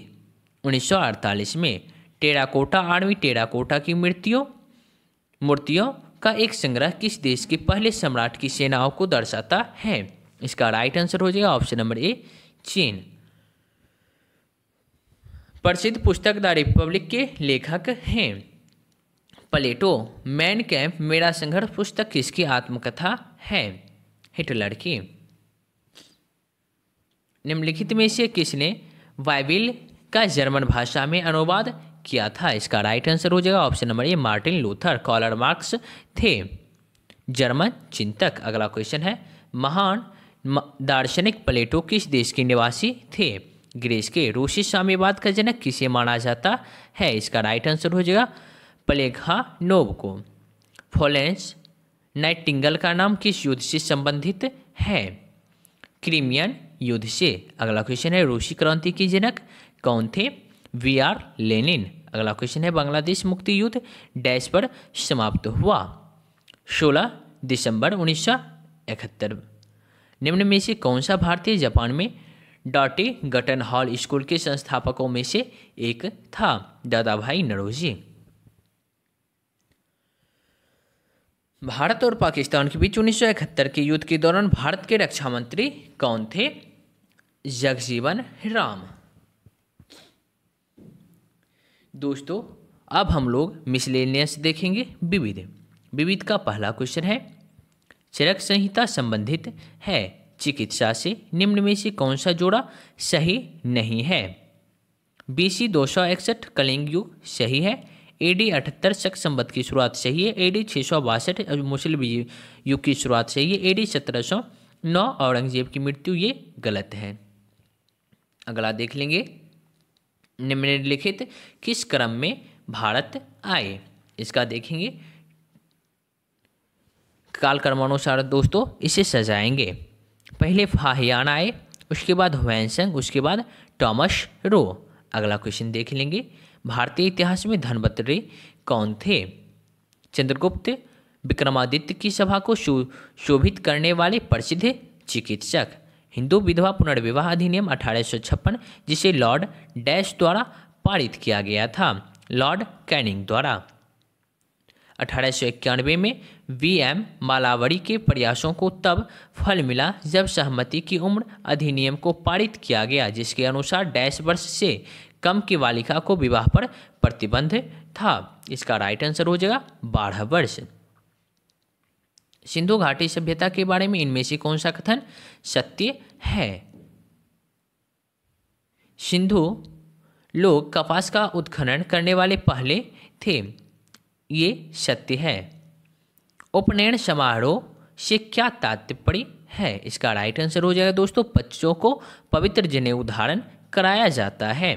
1948 में टेराकोटा आर्मी टेराकोटा की मूर्तियों मूर्तियों का एक संग्रह किस देश के पहले सम्राट की सेनाओं को दर्शाता है इसका राइट आंसर हो जाएगा ऑप्शन नंबर ए चीन प्रसिद्ध पुस्तक द रिपब्लिक के लेखक हैं प्लेटो मैन कैम्प मेरा संघर्ष पुस्तक किसकी आत्मकथा है हिटलर की निम्नलिखित में से किसने वाइबिल का जर्मन भाषा में अनुवाद किया था इसका राइट आंसर हो जाएगा option number A Martin Luther Karl Marx थे जर्मन चिंतक अगला क्वेश्चन है महान दार्शनिक प्लेटो किस देश के निवासी थे ग्रीस के रूसी साम्यवाद का जनक किसे माना जाता है इसका राइट आंसर हो जाएगा प्लेघा नोव को फोलेंस नाइटिंगल का नाम किस युद्ध से संबंधित है क्रीमियन युद्ध से अगला क्वेश्चन है रूसी क्रांति के जनक कौन थे वी आर लेनिन अगला क्वेश्चन है बांग्लादेश मुक्ति युद्ध डैश पर समाप्त हुआ सोलह दिसंबर उन्नीस सौ इकहत्तर निम्न में से कौन सा भारतीय जापान में डॉटी गटन हॉल स्कूल के संस्थापकों में से एक था दादा भाई नरोजी भारत और पाकिस्तान के बीच उन्नीस के युद्ध के दौरान भारत के रक्षा मंत्री कौन थे जगजीवन राम दोस्तों अब हम लोग मिसलेनियस देखेंगे विविध विविध का पहला क्वेश्चन है चरक संहिता संबंधित है चिकित्सा से निम्न में से कौन सा जोड़ा सही नहीं है बी सी दो सौ इकसठ कलिंग युग सही है ए डी अठहत्तर शक संबद्ध की शुरुआत सही है ए डी छः सौ बासठ मुस्लिम युग की शुरुआत सही है ए डी सत्रह सौ नौ औरंगजेब की मृत्यु ये गलत है अगला देख लेंगे निम्नलिखित किस क्रम में भारत आए इसका देखेंगे कालक्रमानुसार दोस्तों इसे सजाएंगे पहले फाहियान आए उसके बाद हुसैनसंग उसके बाद टॉमस रो अगला क्वेश्चन देख लेंगे भारतीय इतिहास में धनबतरे कौन थे चंद्रगुप्त विक्रमादित्य की सभा को शोभित करने वाले प्रसिद्ध चिकित्सक हिंदू विधवा पुनर्विवाह अधिनियम अठारह जिसे लॉर्ड डैश द्वारा पारित किया गया था लॉर्ड कैनिंग द्वारा अठारह में वी एम मालावरी के प्रयासों को तब फल मिला जब सहमति की उम्र अधिनियम को पारित किया गया जिसके अनुसार डैश वर्ष से कम की बालिका को विवाह पर प्रतिबंध था इसका राइट आंसर हो जाएगा बारह वर्ष सिंधु घाटी सभ्यता के बारे में इनमें से कौन सा कथन सत्य है सिंधु लोग कपास का उत्खनन करने वाले पहले थे ये सत्य है उपनयन समारोह से क्या तात्पर्य है इसका राइट आंसर हो जाएगा दोस्तों बच्चों को पवित्र जने उदाहरण कराया जाता है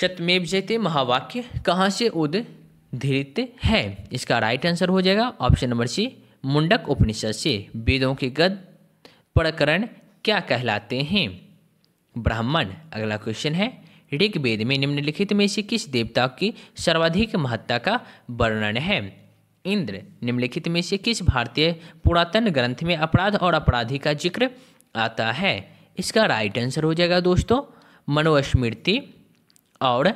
शतमेव जयते महावाक्य कहाँ से उद धृत है इसका राइट आंसर हो जाएगा option number C Mundaka Upanishad से वेदों के गद प्रकरण क्या कहलाते हैं ब्राह्मण अगला क्वेश्चन है ऋग्वेद में निम्नलिखित में से किस देवता की सर्वाधिक महत्ता का वर्णन है इंद्र निम्नलिखित में से किस भारतीय पुरातन ग्रंथ में अपराध और अपराधी का जिक्र आता है इसका राइट आंसर हो जाएगा दोस्तों मनोस्मृति और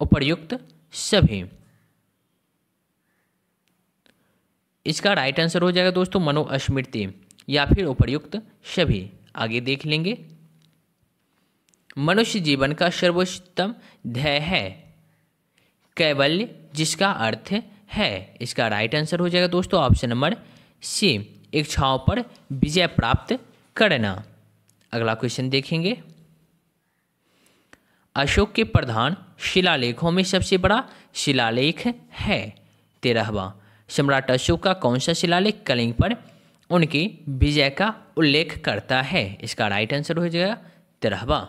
उपर्युक्त सभी इसका राइट आंसर हो जाएगा दोस्तों मनोस्मृति या फिर उपर्युक्त सभी आगे देख लेंगे मनुष्य जीवन का सर्वोच्चतम ध्येय है कैवल्य जिसका अर्थ है इसका राइट आंसर हो जाएगा दोस्तों ऑप्शन नंबर सी इच्छाओं पर विजय प्राप्त करना अगला क्वेश्चन देखेंगे अशोक के प्रधान शिलालेखों में सबसे बड़ा शिलालेख है तेरहवा सम्राट अशोक का कौन सा शिलालेख कलिंग पर उनकी विजय का उल्लेख करता है इसका राइट आंसर हो जाएगा तेरहवा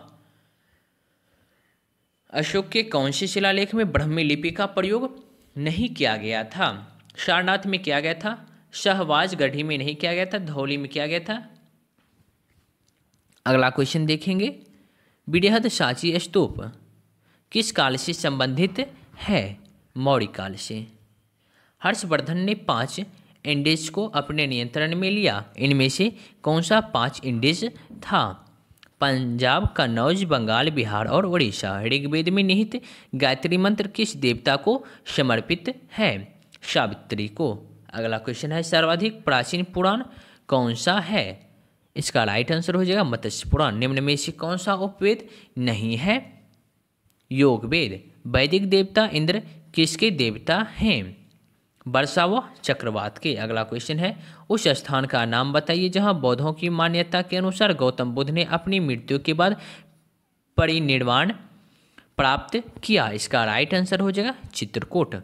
अशोक के कौन से शिलालेख में ब्रह्मी लिपि का प्रयोग नहीं किया गया था सारनाथ में किया गया था शहवाज गढ़ी में नहीं किया गया था धौली में किया गया था अगला क्वेश्चन देखेंगे विदेहद साची स्तूप किस काल से संबंधित है मौर्य काल से हर्षवर्धन ने पांच इंडेज को अपने नियंत्रण में लिया इनमें से कौन सा पांच इंडेज था पंजाब कन्नौज बंगाल बिहार और उड़ीसा ऋग्वेद में निहित गायत्री मंत्र किस देवता को समर्पित है सावित्री को अगला क्वेश्चन है सर्वाधिक प्राचीन पुराण कौन सा है इसका राइट आंसर हो जाएगा मत्स्य पुराण निम्न में से कौन सा उपवेद नहीं है योग वेद वैदिक देवता इंद्र किसके देवता हैं वर्षा व चक्रवात के अगला क्वेश्चन है उस स्थान का नाम बताइए जहां बौद्धों की मान्यता के अनुसार गौतम बुद्ध ने अपनी मृत्यु के बाद परिनिर्वाण प्राप्त किया इसका राइट आंसर हो जाएगा चित्रकूट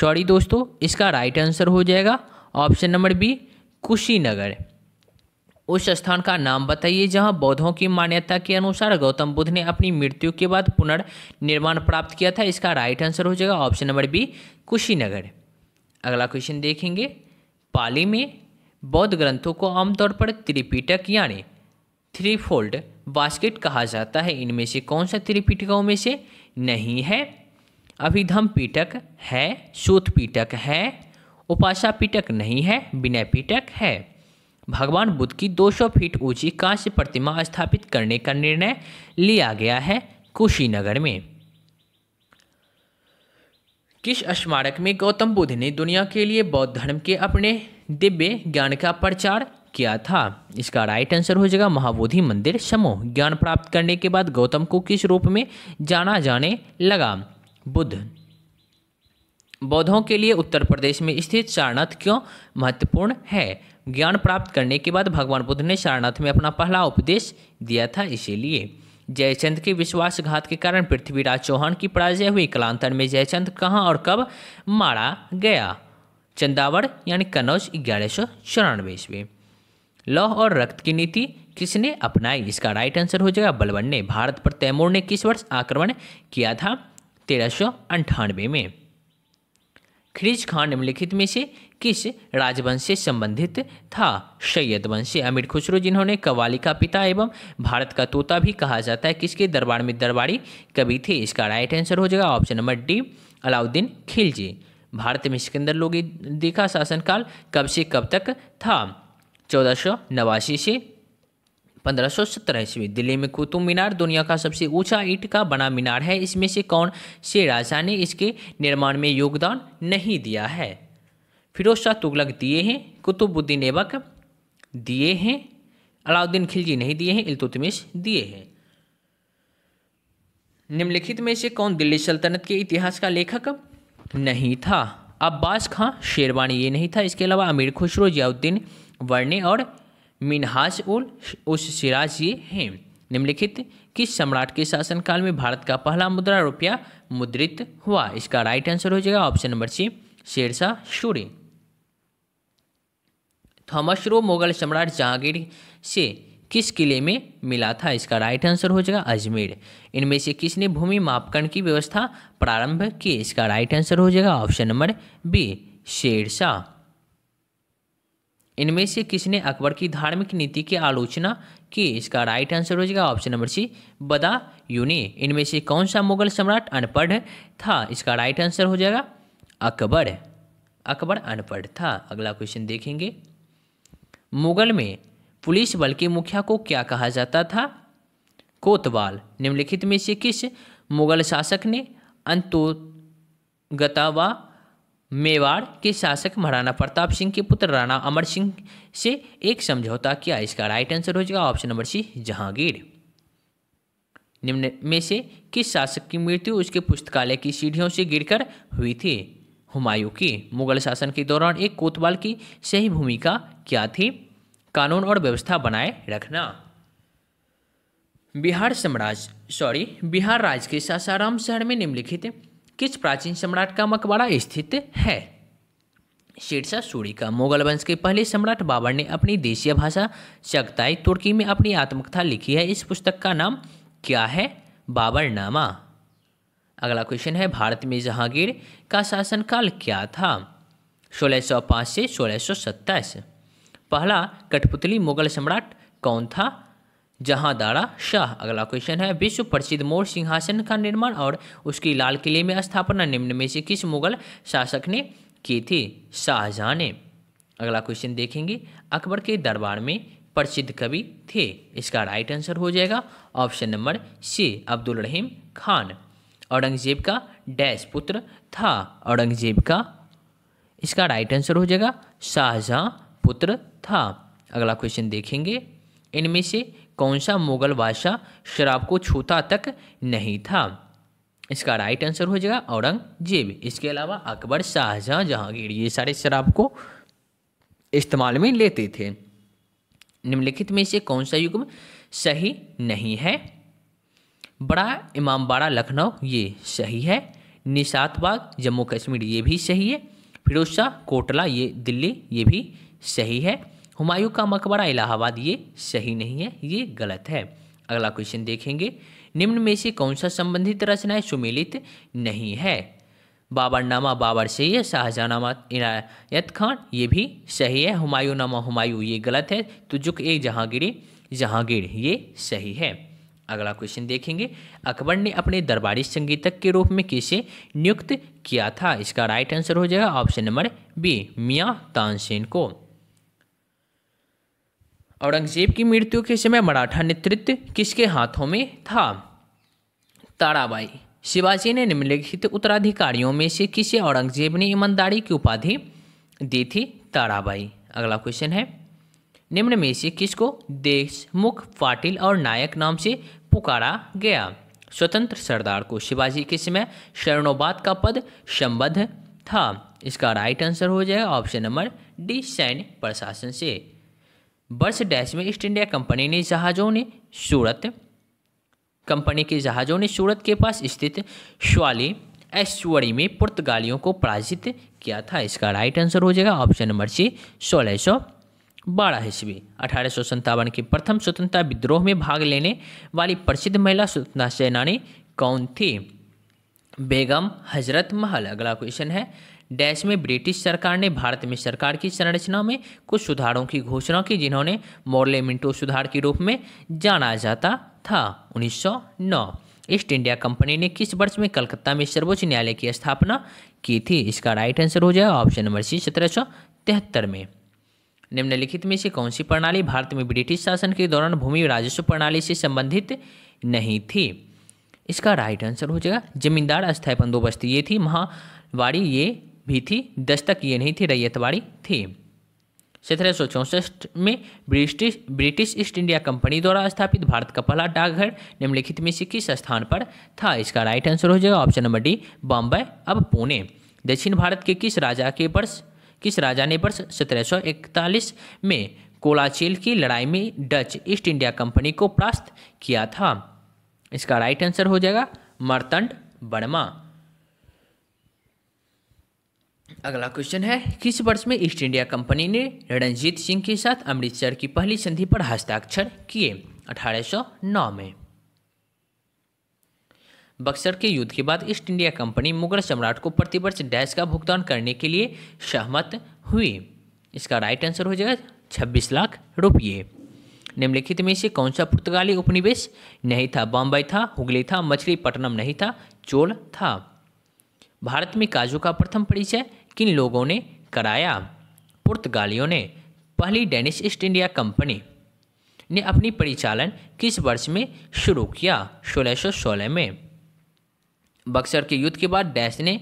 सॉरी दोस्तों इसका राइट आंसर हो जाएगा ऑप्शन नंबर बी कुशीनगर उस स्थान का नाम बताइए जहाँ बौद्धों की मान्यता के अनुसार गौतम बुद्ध ने अपनी मृत्यु के बाद पुनर्निर्माण प्राप्त किया था इसका राइट आंसर हो जाएगा ऑप्शन नंबर बी कुशीनगर अगला क्वेश्चन देखेंगे पाली में बौद्ध ग्रंथों को आमतौर पर त्रिपीटक यानी थ्री फोल्ड बास्केट कहा जाता है इनमें से कौन सा त्रिपीटकों में से नहीं है अभिधम पीटक है सूत पीटक है उपासा पीटक नहीं है विनय पीटक है भगवान बुद्ध की 200 फीट ऊंची कांस्य प्रतिमा स्थापित करने का निर्णय लिया गया है कुशीनगर में किस स्मारक में गौतम बुद्ध ने दुनिया के लिए बौद्ध धर्म के अपने दिव्य ज्ञान का प्रचार किया था इसका राइट आंसर हो जाएगा महाबोधि मंदिर समूह ज्ञान प्राप्त करने के बाद गौतम को किस रूप में जाना जाने लगा बुद्ध बौद्धों के लिए उत्तर प्रदेश में स्थित सारनाथ क्यों महत्वपूर्ण है ज्ञान प्राप्त करने के बाद भगवान बुद्ध ने सारनाथ में अपना पहला उपदेश दिया था इसीलिए जयचंद के विश्वासघात के कारण पृथ्वीराज चौहान की पराजय हुई कलांतर में जयचंद कहाँ और कब मारा गया चंदावर यानी कनौज ग्यारह सौ चौरानवे ईस्वी लौह और रक्त की नीति किसने अपनाई इसका राइट आंसर हो जाएगा बलवन ने भारत पर तैमूर ने किस वर्ष आक्रमण किया था तेरह सौ अंठानवे में खरीज खान निम्नलिखित में से किस राजवंश से संबंधित था सैयद वंश अमीर खुसरो जिन्होंने कवाली का पिता एवं भारत का तोता भी कहा जाता है किसके दरबार में दरबारी कवि थे इसका राइट आंसर हो जाएगा option number D Alauddin Khilji Bharat में सिकंदर लोगी देखा शासनकाल कब से कब तक था चौदह से पंद्रह सौ सत्रह ईस्वी दिल्ली में कुतुब मीनार दुनिया का सबसे ऊंचा ईट का बना मीनार है इसमें से कौन से राजा ने इसके निर्माण में योगदान नहीं दिया है फिरोज शाह तुगलक दिए हैं कुतुबुद्दीन ऐबक दिए हैं अलाउद्दीन खिलजी नहीं दिए हैं इल्तुतमिश दिए हैं निम्नलिखित में से कौन दिल्ली सल्तनत के इतिहास का लेखक नहीं था अब्बास खां शेरवानी ये नहीं था इसके अलावा अमीर खुसरो जियाउद्दीन वर्णे और मिनहाज उल उस सिराज ये हैं निम्नलिखित किस सम्राट के शासनकाल में भारत का पहला मुद्रा रुपया मुद्रित हुआ इसका राइट आंसर हो जाएगा option number C Sher Shah Suri थमशरो मुगल सम्राट जहांगीर से किस किले में मिला था इसका राइट आंसर हो जाएगा अजमेर इनमें से किसने भूमि मापकन की व्यवस्था प्रारंभ की इसका राइट आंसर हो जाएगा ऑप्शन नंबर बी शेरशाह इनमें से किसने अकबर की धार्मिक नीति की आलोचना की इसका राइट आंसर हो जाएगा ऑप्शन नंबर सी बदा यूनी इनमें से कौन सा मुगल सम्राट अनपढ़ था इसका राइट आंसर हो जाएगा अकबर अकबर अनपढ़ था अगला क्वेश्चन देखेंगे मुगल में पुलिस बल के मुखिया को क्या कहा जाता था कोतवाल निम्नलिखित में से किस मुगल शासक ने अंतोगता व मेवाड़ के शासक महाराणा प्रताप सिंह के पुत्र राणा अमर सिंह से एक समझौता किया इसका राइट आंसर हो जाएगा ऑप्शन नंबर सी जहांगीर निम्न में से किस शासक की मृत्यु उसके पुस्तकालय की सीढ़ियों से गिरकर हुई थी हुमायूं की मुगल शासन के दौरान एक कोतवाल की सही भूमिका क्या थी कानून और व्यवस्था बनाए रखना बिहार साम्राज्य सॉरी बिहार राज्य के सासाराम शहर में निम्नलिखित किस प्राचीन सम्राट का मकबरा स्थित है शेरशाह सूरी का मुगल वंश के पहले सम्राट बाबर ने अपनी देशीय भाषा चगताई तुर्की में अपनी आत्मकथा लिखी है इस पुस्तक का नाम क्या है बाबरनामा अगला क्वेश्चन है भारत में जहांगीर का शासनकाल क्या था 1605 से सत्ताईस पहला कठपुतली मुगल सम्राट कौन था जहादारा शाह अगला क्वेश्चन है विश्व प्रसिद्ध मोर सिंहासन का निर्माण और उसकी लाल किले में स्थापना निम्न में से किस मुगल शासक ने की थी शाहजहां ने अगला क्वेश्चन देखेंगे अकबर के दरबार में प्रसिद्ध कवि थे इसका राइट आंसर हो जाएगा option number C Abdul Rahim Khan Aurangzeb का डैश पुत्र था औरंगजेब का इसका राइट आंसर हो जाएगा शाहजहाँ पुत्र था अगला क्वेश्चन देखेंगे इनमें से कौन सा मुगल बादशाह शराब को छूता तक नहीं था इसका राइट आंसर हो जाएगा औरंगजेब इसके अलावा अकबर शाहजहाँ जहांगीर ये सारे शराब को इस्तेमाल में लेते थे निम्नलिखित में से कौन सा युग सही नहीं है बड़ा इमामबाड़ा लखनऊ ये सही है बाग जम्मू कश्मीर ये भी सही है फिरोज शाह कोटला ये दिल्ली ये भी सही है हुमायूं का मकबरा इलाहाबाद ये सही नहीं है ये गलत है अगला क्वेश्चन देखेंगे निम्न में से कौन सा संबंधित रचनाएं सुमिलित नहीं है बाबरनामा बाबर सही ये शाहजहानामा इनायत खान ये भी सही है हुमायूं नामा हुमायूं ये गलत है तुजुक ए जहांगीर जहांगीर ये सही है अगला क्वेश्चन देखेंगे अकबर ने अपने दरबारी संगीतक के रूप में किसे नियुक्त किया था इसका राइट आंसर हो जाएगा ऑप्शन नंबर बी मियाँ तानसेन को औरंगजेब की मृत्यु के समय मराठा नेतृत्व किसके हाथों में था ताराबाई शिवाजी ने निम्नलिखित उत्तराधिकारियों में से किसे औरंगजेब ने ईमानदारी की उपाधि दी थी ताराबाई अगला क्वेश्चन है निम्न में से किसको देशमुख पाटिल और नायक नाम से पुकारा गया स्वतंत्र सरदार को शिवाजी के समय शरणोबाद का पद संबद्ध था इसका राइट आंसर हो जाएगा ऑप्शन नंबर डी सैन्य प्रशासन से वर्ष डैश में ईस्ट इंडिया कंपनी ने जहाज़ों ने सूरत कंपनी के जहाज़ों ने सूरत के पास स्थित श्वाली एश्वरी में पुर्तगालियों को पराजित किया था इसका राइट आंसर हो जाएगा ऑप्शन नंबर सी सोलह सौ बारह ईस्वी अठारह की प्रथम स्वतंत्रता विद्रोह में भाग लेने वाली प्रसिद्ध महिला स्वतंत्रता सेनानी कौन थी बेगम हजरत महल अगला क्वेश्चन है डैश में ब्रिटिश सरकार ने भारत में सरकार की संरचना में कुछ सुधारों की घोषणा की जिन्होंने मोरले मिंटो सुधार के रूप में जाना जाता था 1909 ईस्ट इंडिया कंपनी ने किस वर्ष में कलकत्ता में सर्वोच्च न्यायालय की स्थापना की थी इसका राइट आंसर हो जाएगा ऑप्शन नंबर सी सत्रह में निम्नलिखित में से कौन सी प्रणाली भारत में ब्रिटिश शासन के दौरान भूमि राजस्व प्रणाली से संबंधित नहीं थी इसका राइट आंसर हो जाएगा जमींदार अस्थायी बंदोबस्त ये थी महावाड़ी ये भी थी दस्तक ये नहीं थी रैयतवाड़ी थी सत्रह सौ चौंसठ में British British East India Company द्वारा स्थापित भारत का पहला डाकघर निम्नलिखित में से किस स्थान पर था इसका राइट आंसर हो जाएगा ऑप्शन नंबर डी बॉम्बे अब पुणे दक्षिण भारत के किस राजा के वर्ष किस राजा ने वर्ष सत्रह में कोलाचेल की लड़ाई में डच ईस्ट इंडिया कंपनी को प्रास्त किया था इसका राइट आंसर हो जाएगा मरतंड वर्मा अगला क्वेश्चन है किस वर्ष में ईस्ट इंडिया कंपनी ने रणजीत सिंह के साथ अमृतसर की पहली संधि पर हस्ताक्षर किए 1809 में बक्सर के युद्ध के बाद ईस्ट इंडिया कंपनी मुगल सम्राट को प्रतिवर्ष डैश का भुगतान करने के लिए सहमत हुई इसका राइट आंसर हो जाएगा छब्बीस लाख रुपये निम्नलिखित में से कौन सा पुर्तगाली उपनिवेश नहीं था बॉम्बई था हुगली था मछलीपट्टनम नहीं था चोल था भारत में काजू का प्रथम परिचय किन लोगों ने कराया पुर्तगालियों ने पहली डेनिश ईस्ट इंडिया कंपनी ने अपनी परिचालन किस वर्ष में शुरू किया सोलह में बक्सर के युद्ध के बाद डैश ने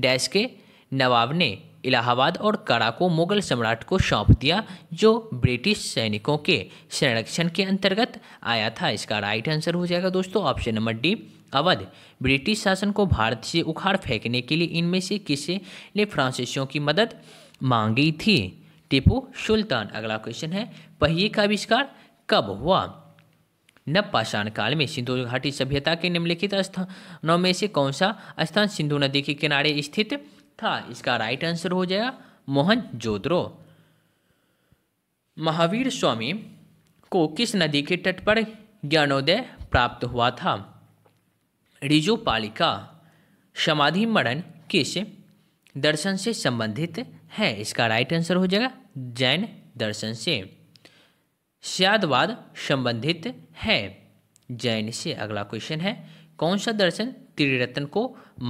डैश के नवाब ने इलाहाबाद और कड़ा को मुगल सम्राट को सौंप दिया जो ब्रिटिश सैनिकों के संरक्षण के अंतर्गत आया था इसका राइट आंसर हो जाएगा दोस्तों option number D Awadh British शासन को भारत से उखाड़ फेंकने के लिए इनमें से किसे ने फ्रांसीसियों की मदद मांगी थी टिपू सुल्तान अगला क्वेश्चन है पहिए का आविष्कार कब हुआ पाषाण काल में सिंधु घाटी सभ्यता के निम्नलिखित स्थानों में से कौन सा स्थान सिंधु नदी के किनारे स्थित था इसका राइट आंसर हो जाएगा मोहन जोद्रो महावीर स्वामी को किस नदी के तट पर ज्ञानोदय प्राप्त हुआ था रिजोपालिका समाधि मरण किस दर्शन से संबंधित है इसका राइट आंसर हो जाएगा जैन दर्शन से सियादवाद संबंधित है जैन से अगला क्वेश्चन है कौन सा दर्शन त्रिरत्न को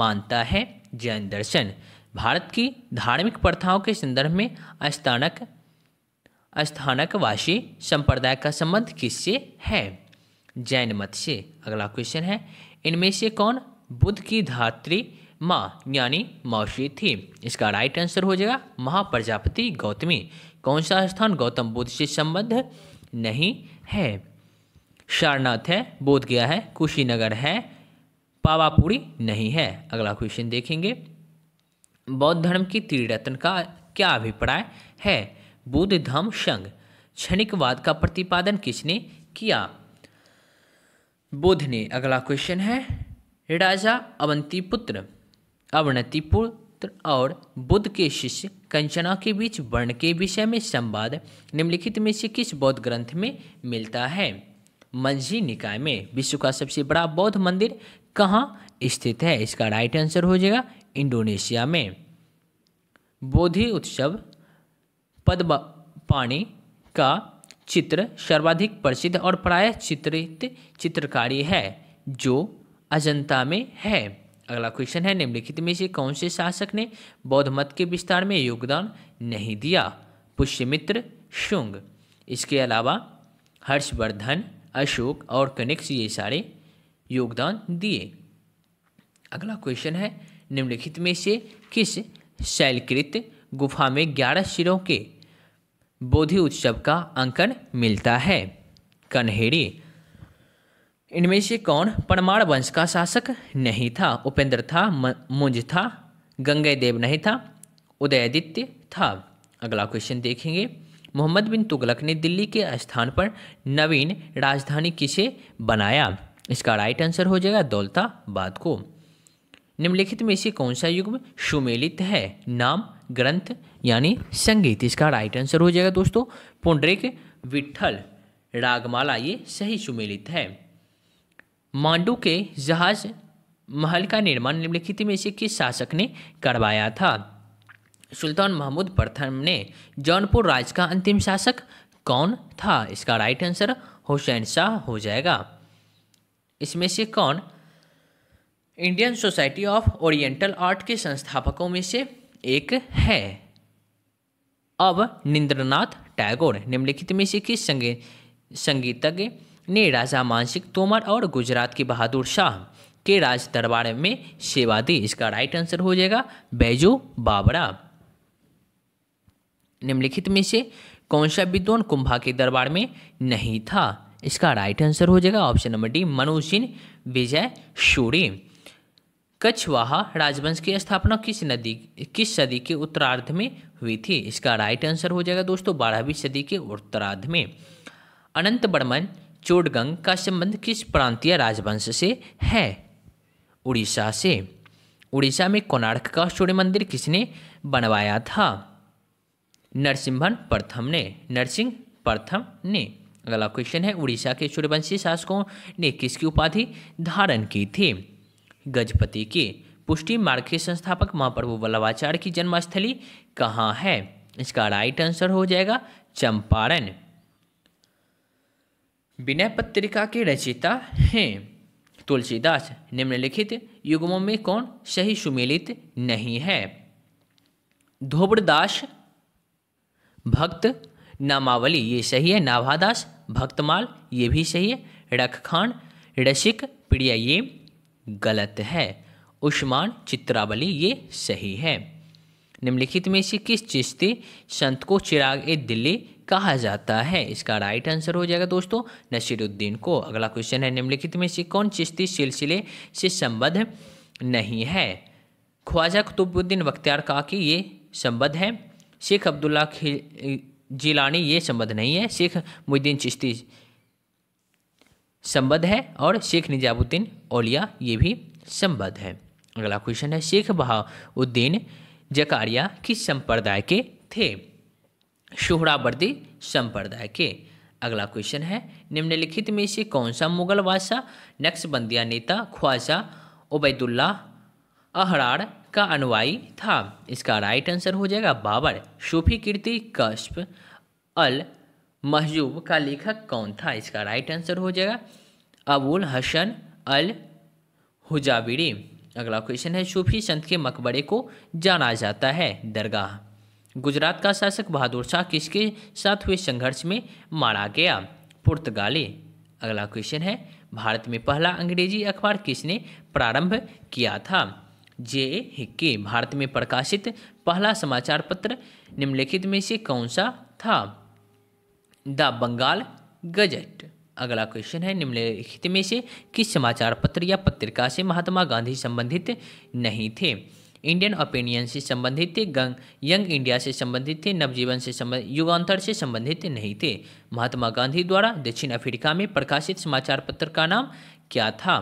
मानता है जैन दर्शन भारत की धार्मिक प्रथाओं के संदर्भ में अस्थानक स्थानकवासी संप्रदाय का संबंध किससे है जैन मत से अगला क्वेश्चन है इनमें से कौन बुद्ध की धात्री माँ यानी मौसी थी इसका राइट आंसर हो जाएगा महाप्रजापति गौतमी कौन सा स्थान गौतम बुद्ध से संबद्ध नहीं है सारनाथ है बोध गया है कुशीनगर है पावापुरी नहीं है अगला क्वेश्चन देखेंगे बौद्ध धर्म की त्रिरत्न का क्या अभिप्राय है बुद्ध धर्म संघ क्षणिकवाद का प्रतिपादन किसने किया बुद्ध ने अगला क्वेश्चन है राजा अवंतीपुत्र अवनतिपुत्र और बुद्ध के शिष्य कंचना के बीच वर्ण के विषय में संवाद निम्नलिखित में से किस बौद्ध ग्रंथ में मिलता है मंझी निकाय में विश्व का सबसे बड़ा बौद्ध मंदिर कहाँ स्थित है इसका राइट आंसर हो जाएगा इंडोनेशिया में बोधि उत्सव पद पाणी का चित्र सर्वाधिक प्रसिद्ध और प्रायः चित्रित चित्रकारी है जो अजंता में है अगला क्वेश्चन है निम्नलिखित में से कौन से शासक ने बौद्ध मत के विस्तार में योगदान नहीं दिया पुष्यमित्र शुंग इसके अलावा हर्षवर्धन अशोक और कनिक्स ये सारे योगदान दिए अगला क्वेश्चन है निम्नलिखित में से किस शैलकृत गुफा में ग्यारह सिरों के बोधि उत्सव का अंकन मिलता है कन्हेरी इनमें से कौन परमाण वंश का शासक नहीं था उपेंद्र था मुंज था गंगे देव नहीं था उदयदित्य था अगला क्वेश्चन देखेंगे मोहम्मद बिन तुगलक ने दिल्ली के स्थान पर नवीन राजधानी किसे बनाया इसका राइट आंसर हो जाएगा दौलताबाद को निम्नलिखित में से कौन सा युग्म सुमेलित है नाम ग्रंथ यानी संगीत इसका राइट आंसर हो जाएगा दोस्तों पुंडरिक विठल रागमाला ये सही सुमेलित है मांडू के जहाज महल का निर्माण निम्नलिखित में से किस शासक ने करवाया था सुल्तान महमूद प्रथम ने जौनपुर राज्य का अंतिम शासक कौन था इसका राइट आंसर हुसैन शाह हो जाएगा इसमें से कौन Indian Society of Oriental Art के संस्थापकों में से एक है अब निंद्रनाथ टैगोर निम्नलिखित में से किस संगी संगीतज्ञ ने राजा मानसिक तोमर और गुजरात के बहादुर शाह के राज दरबार में सेवा दी इसका राइट आंसर हो जाएगा बैजू बाबरा निम्नलिखित में से कौन सा विद्वान कुंभा के दरबार में नहीं था इसका राइट आंसर हो जाएगा ऑप्शन नंबर डी मनोजिन विजय शूरी कछवाहा राजवंश की स्थापना किस नदी किस सदी के उत्तरार्ध में हुई थी इसका राइट आंसर हो जाएगा दोस्तों बारहवीं सदी के उत्तरार्ध में अनंत बर्मन चोडगंग का संबंध किस प्रांतीय राजवंश से है उड़ीसा से उड़ीसा में कोणार्क का सूर्य मंदिर किसने बनवाया था नरसिम्हन प्रथम ने नरसिंह प्रथम ने अगला क्वेश्चन है उड़ीसा के सूर्यवंशी शासकों ने किसकी उपाधि धारण की थी गजपति की पुष्टि मार्ग के संस्थापक महाप्रभु वल्लभाचार्य की जन्मस्थली कहाँ है इसका राइट आंसर हो जाएगा चंपारण विनय पत्रिका के रचयिता हैं तुलसीदास निम्नलिखित युगमों में कौन सही सुमेलित नहीं है धोबरदास भक्त नामावली ये सही है नाभादास भक्तमाल ये भी सही है रखखान रसिक प्रिया ये गलत है उष्मान चित्रावली ये सही है निम्नलिखित में से किस चिश्ती संत को चिराग ए दिल्ली कहा जाता है इसका राइट आंसर हो जाएगा दोस्तों नसीरुद्दीन को अगला क्वेश्चन है निम्नलिखित में से कौन चिश्ती सिलसिले से संबद्ध नहीं है ख्वाजा कुतुबुद्दीन बख्तियार का कि ये संबद्ध है शेख अब्दुल्ला जिलानी ये संबद्ध नहीं है शेख मुहिद्दीन चिश्ती संबद्ध है और शेख निजामुद्दीन ओलिया ये भी संबद्ध है अगला क्वेश्चन है शेख बहाउद्दीन जकारिया किस संप्रदाय के थे शोहराबर्दी संप्रदाय के अगला क्वेश्चन है निम्नलिखित में से कौन सा मुगल बादशाह नक्शबंदिया नेता ख्वाजा उबैदुल्ला अहरार का अनुवाई था इसका राइट आंसर हो जाएगा बाबर सूफी कीर्ति कश्प अल महजूब का लेखक कौन था इसका राइट आंसर हो जाएगा अबुल हसन अल हुजाबिरी अगला क्वेश्चन है सूफी संत के मकबरे को जाना जाता है दरगाह गुजरात का शासक बहादुर शाह किसके साथ हुए संघर्ष में मारा गया पुर्तगाली अगला क्वेश्चन है भारत में पहला अंग्रेजी अखबार किसने प्रारंभ किया था जे के भारत में प्रकाशित पहला समाचार पत्र निम्नलिखित में से कौन सा था द बंगाल गजट अगला क्वेश्चन है निम्नलिखित में से किस समाचार पत्र या पत्रिका से महात्मा गांधी संबंधित नहीं थे इंडियन ओपिनियन से संबंधित थे गंग यंग इंडिया से संबंधित थे नवजीवन से संबंधित युगांतर से संबंधित नहीं थे महात्मा गांधी द्वारा दक्षिण अफ्रीका में प्रकाशित समाचार पत्र का नाम क्या था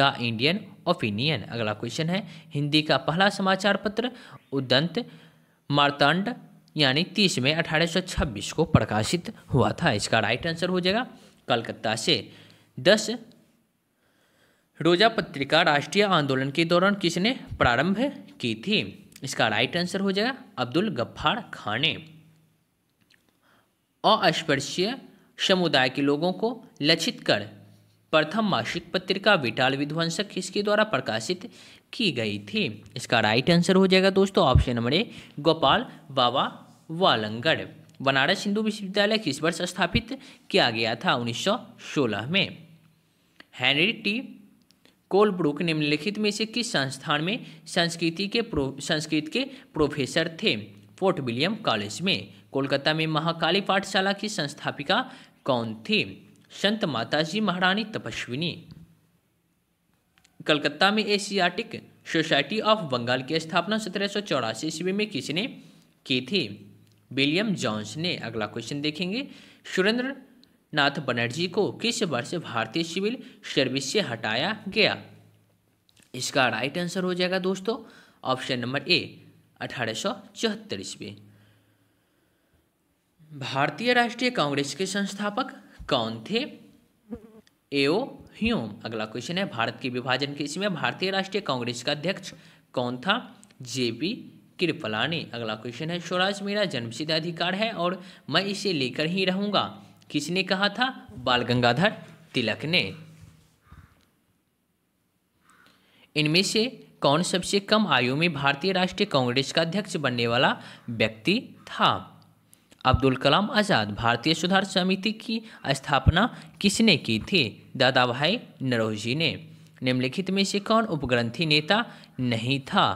द इंडियन ओपिनियन अगला क्वेश्चन है हिंदी का पहला समाचार पत्र उदंत मार्तांड यानी तीस में छब्बीस को प्रकाशित हुआ था इसका राइट आंसर हो जाएगा कलकत्ता से दस रोजा पत्रिका राष्ट्रीय आंदोलन के दौरान किसने प्रारंभ की थी इसका राइट आंसर हो जाएगा अब्दुल गफ्फार खान ने अस्पर्शीय समुदाय के लोगों को लक्षित कर प्रथम मासिक पत्रिका विटाल विध्वंसक किसके द्वारा प्रकाशित की गई थी इसका राइट आंसर हो जाएगा दोस्तों option number A Gopal Baba Walangkar Banaras Hindu विश्वविद्यालय किस वर्ष स्थापित किया गया था 1916 में हैनरी टी कोलब्रुक निम्नलिखित में से किस संस्थान में संस्कृति के प्रो संस्कृत के प्रोफेसर थे फोर्ट विलियम कॉलेज में कोलकाता में महाकाली पाठशाला की संस्थापिका कौन थी संत माताजी महारानी तपस्विनी कलकत्ता में एशियाटिक सोसाइटी ऑफ बंगाल की स्थापना सत्रह सौ चौरासी ईस्वी में किसने की थी विलियम जॉन्स ने अगला क्वेश्चन देखेंगे सुरेंद्र नाथ बनर्जी को किस वर्ष भारतीय सिविल सर्विस से हटाया गया इसका राइट आंसर हो जाएगा दोस्तों ऑप्शन नंबर ए अठारह सौ चौहत्तर ईस्वी भारतीय राष्ट्रीय कांग्रेस के संस्थापक कौन थे एओ ह्यूम अगला क्वेश्चन है भारत के विभाजन के इसमें भारतीय राष्ट्रीय कांग्रेस का अध्यक्ष कौन था जेपी कृपलानी अगला क्वेश्चन है स्वराज मेरा जन्मसिद्ध अधिकार है और मैं इसे लेकर ही रहूंगा किसने कहा था बाल गंगाधर तिलक ने इनमें से कौन सबसे कम आयु में भारतीय राष्ट्रीय कांग्रेस का अध्यक्ष बनने वाला व्यक्ति था अब्दुल कलाम आज़ाद भारतीय सुधार समिति की स्थापना किसने की थी दादा भाई नरोजी ने निम्नलिखित में से कौन उपग्रंथी नेता नहीं था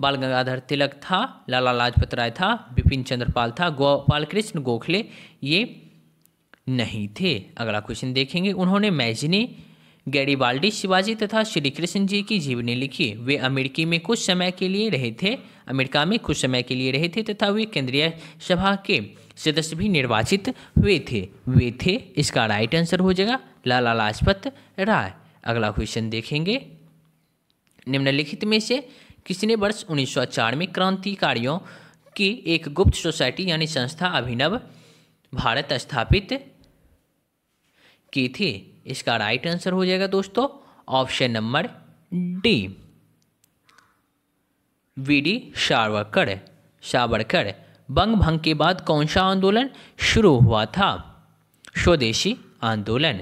बाल गंगाधर तिलक था लाला लाजपत राय था बिपिन चंद्रपाल था गोपाल कृष्ण गोखले ये नहीं थे अगला क्वेश्चन देखेंगे उन्होंने मैजिनी गैरीबाल्डी शिवाजी तथा श्री कृष्ण जी की जीवनी लिखी वे अमेरिकी में कुछ समय के लिए रहे थे अमेरिका में कुछ समय के लिए रहे थे तथा वे केंद्रीय सभा के सदस्य भी निर्वाचित हुए थे वे थे इसका राइट आंसर हो जाएगा लाला लाजपत राय अगला क्वेश्चन देखेंगे निम्नलिखित में से किसने वर्ष 1904 में क्रांतिकारियों की एक गुप्त सोसाइटी यानी संस्था अभिनव भारत स्थापित की थी इसका राइट आंसर हो जाएगा दोस्तों option number D V D Savarkar Savarkar बंग भंग के बाद कौन सा आंदोलन शुरू हुआ था स्वदेशी आंदोलन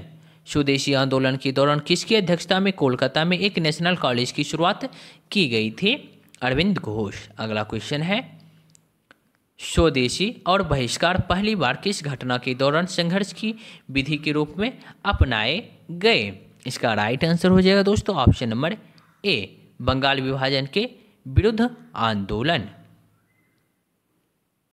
स्वदेशी आंदोलन के दौरान किसकी अध्यक्षता में कोलकाता में एक नेशनल कॉलेज की शुरुआत की गई थी अरविंद घोष अगला क्वेश्चन है स्वदेशी और बहिष्कार पहली बार किस घटना के दौरान संघर्ष की विधि के रूप में अपनाए गए इसका राइट आंसर हो जाएगा दोस्तों ऑप्शन नंबर ए बंगाल विभाजन के विरुद्ध आंदोलन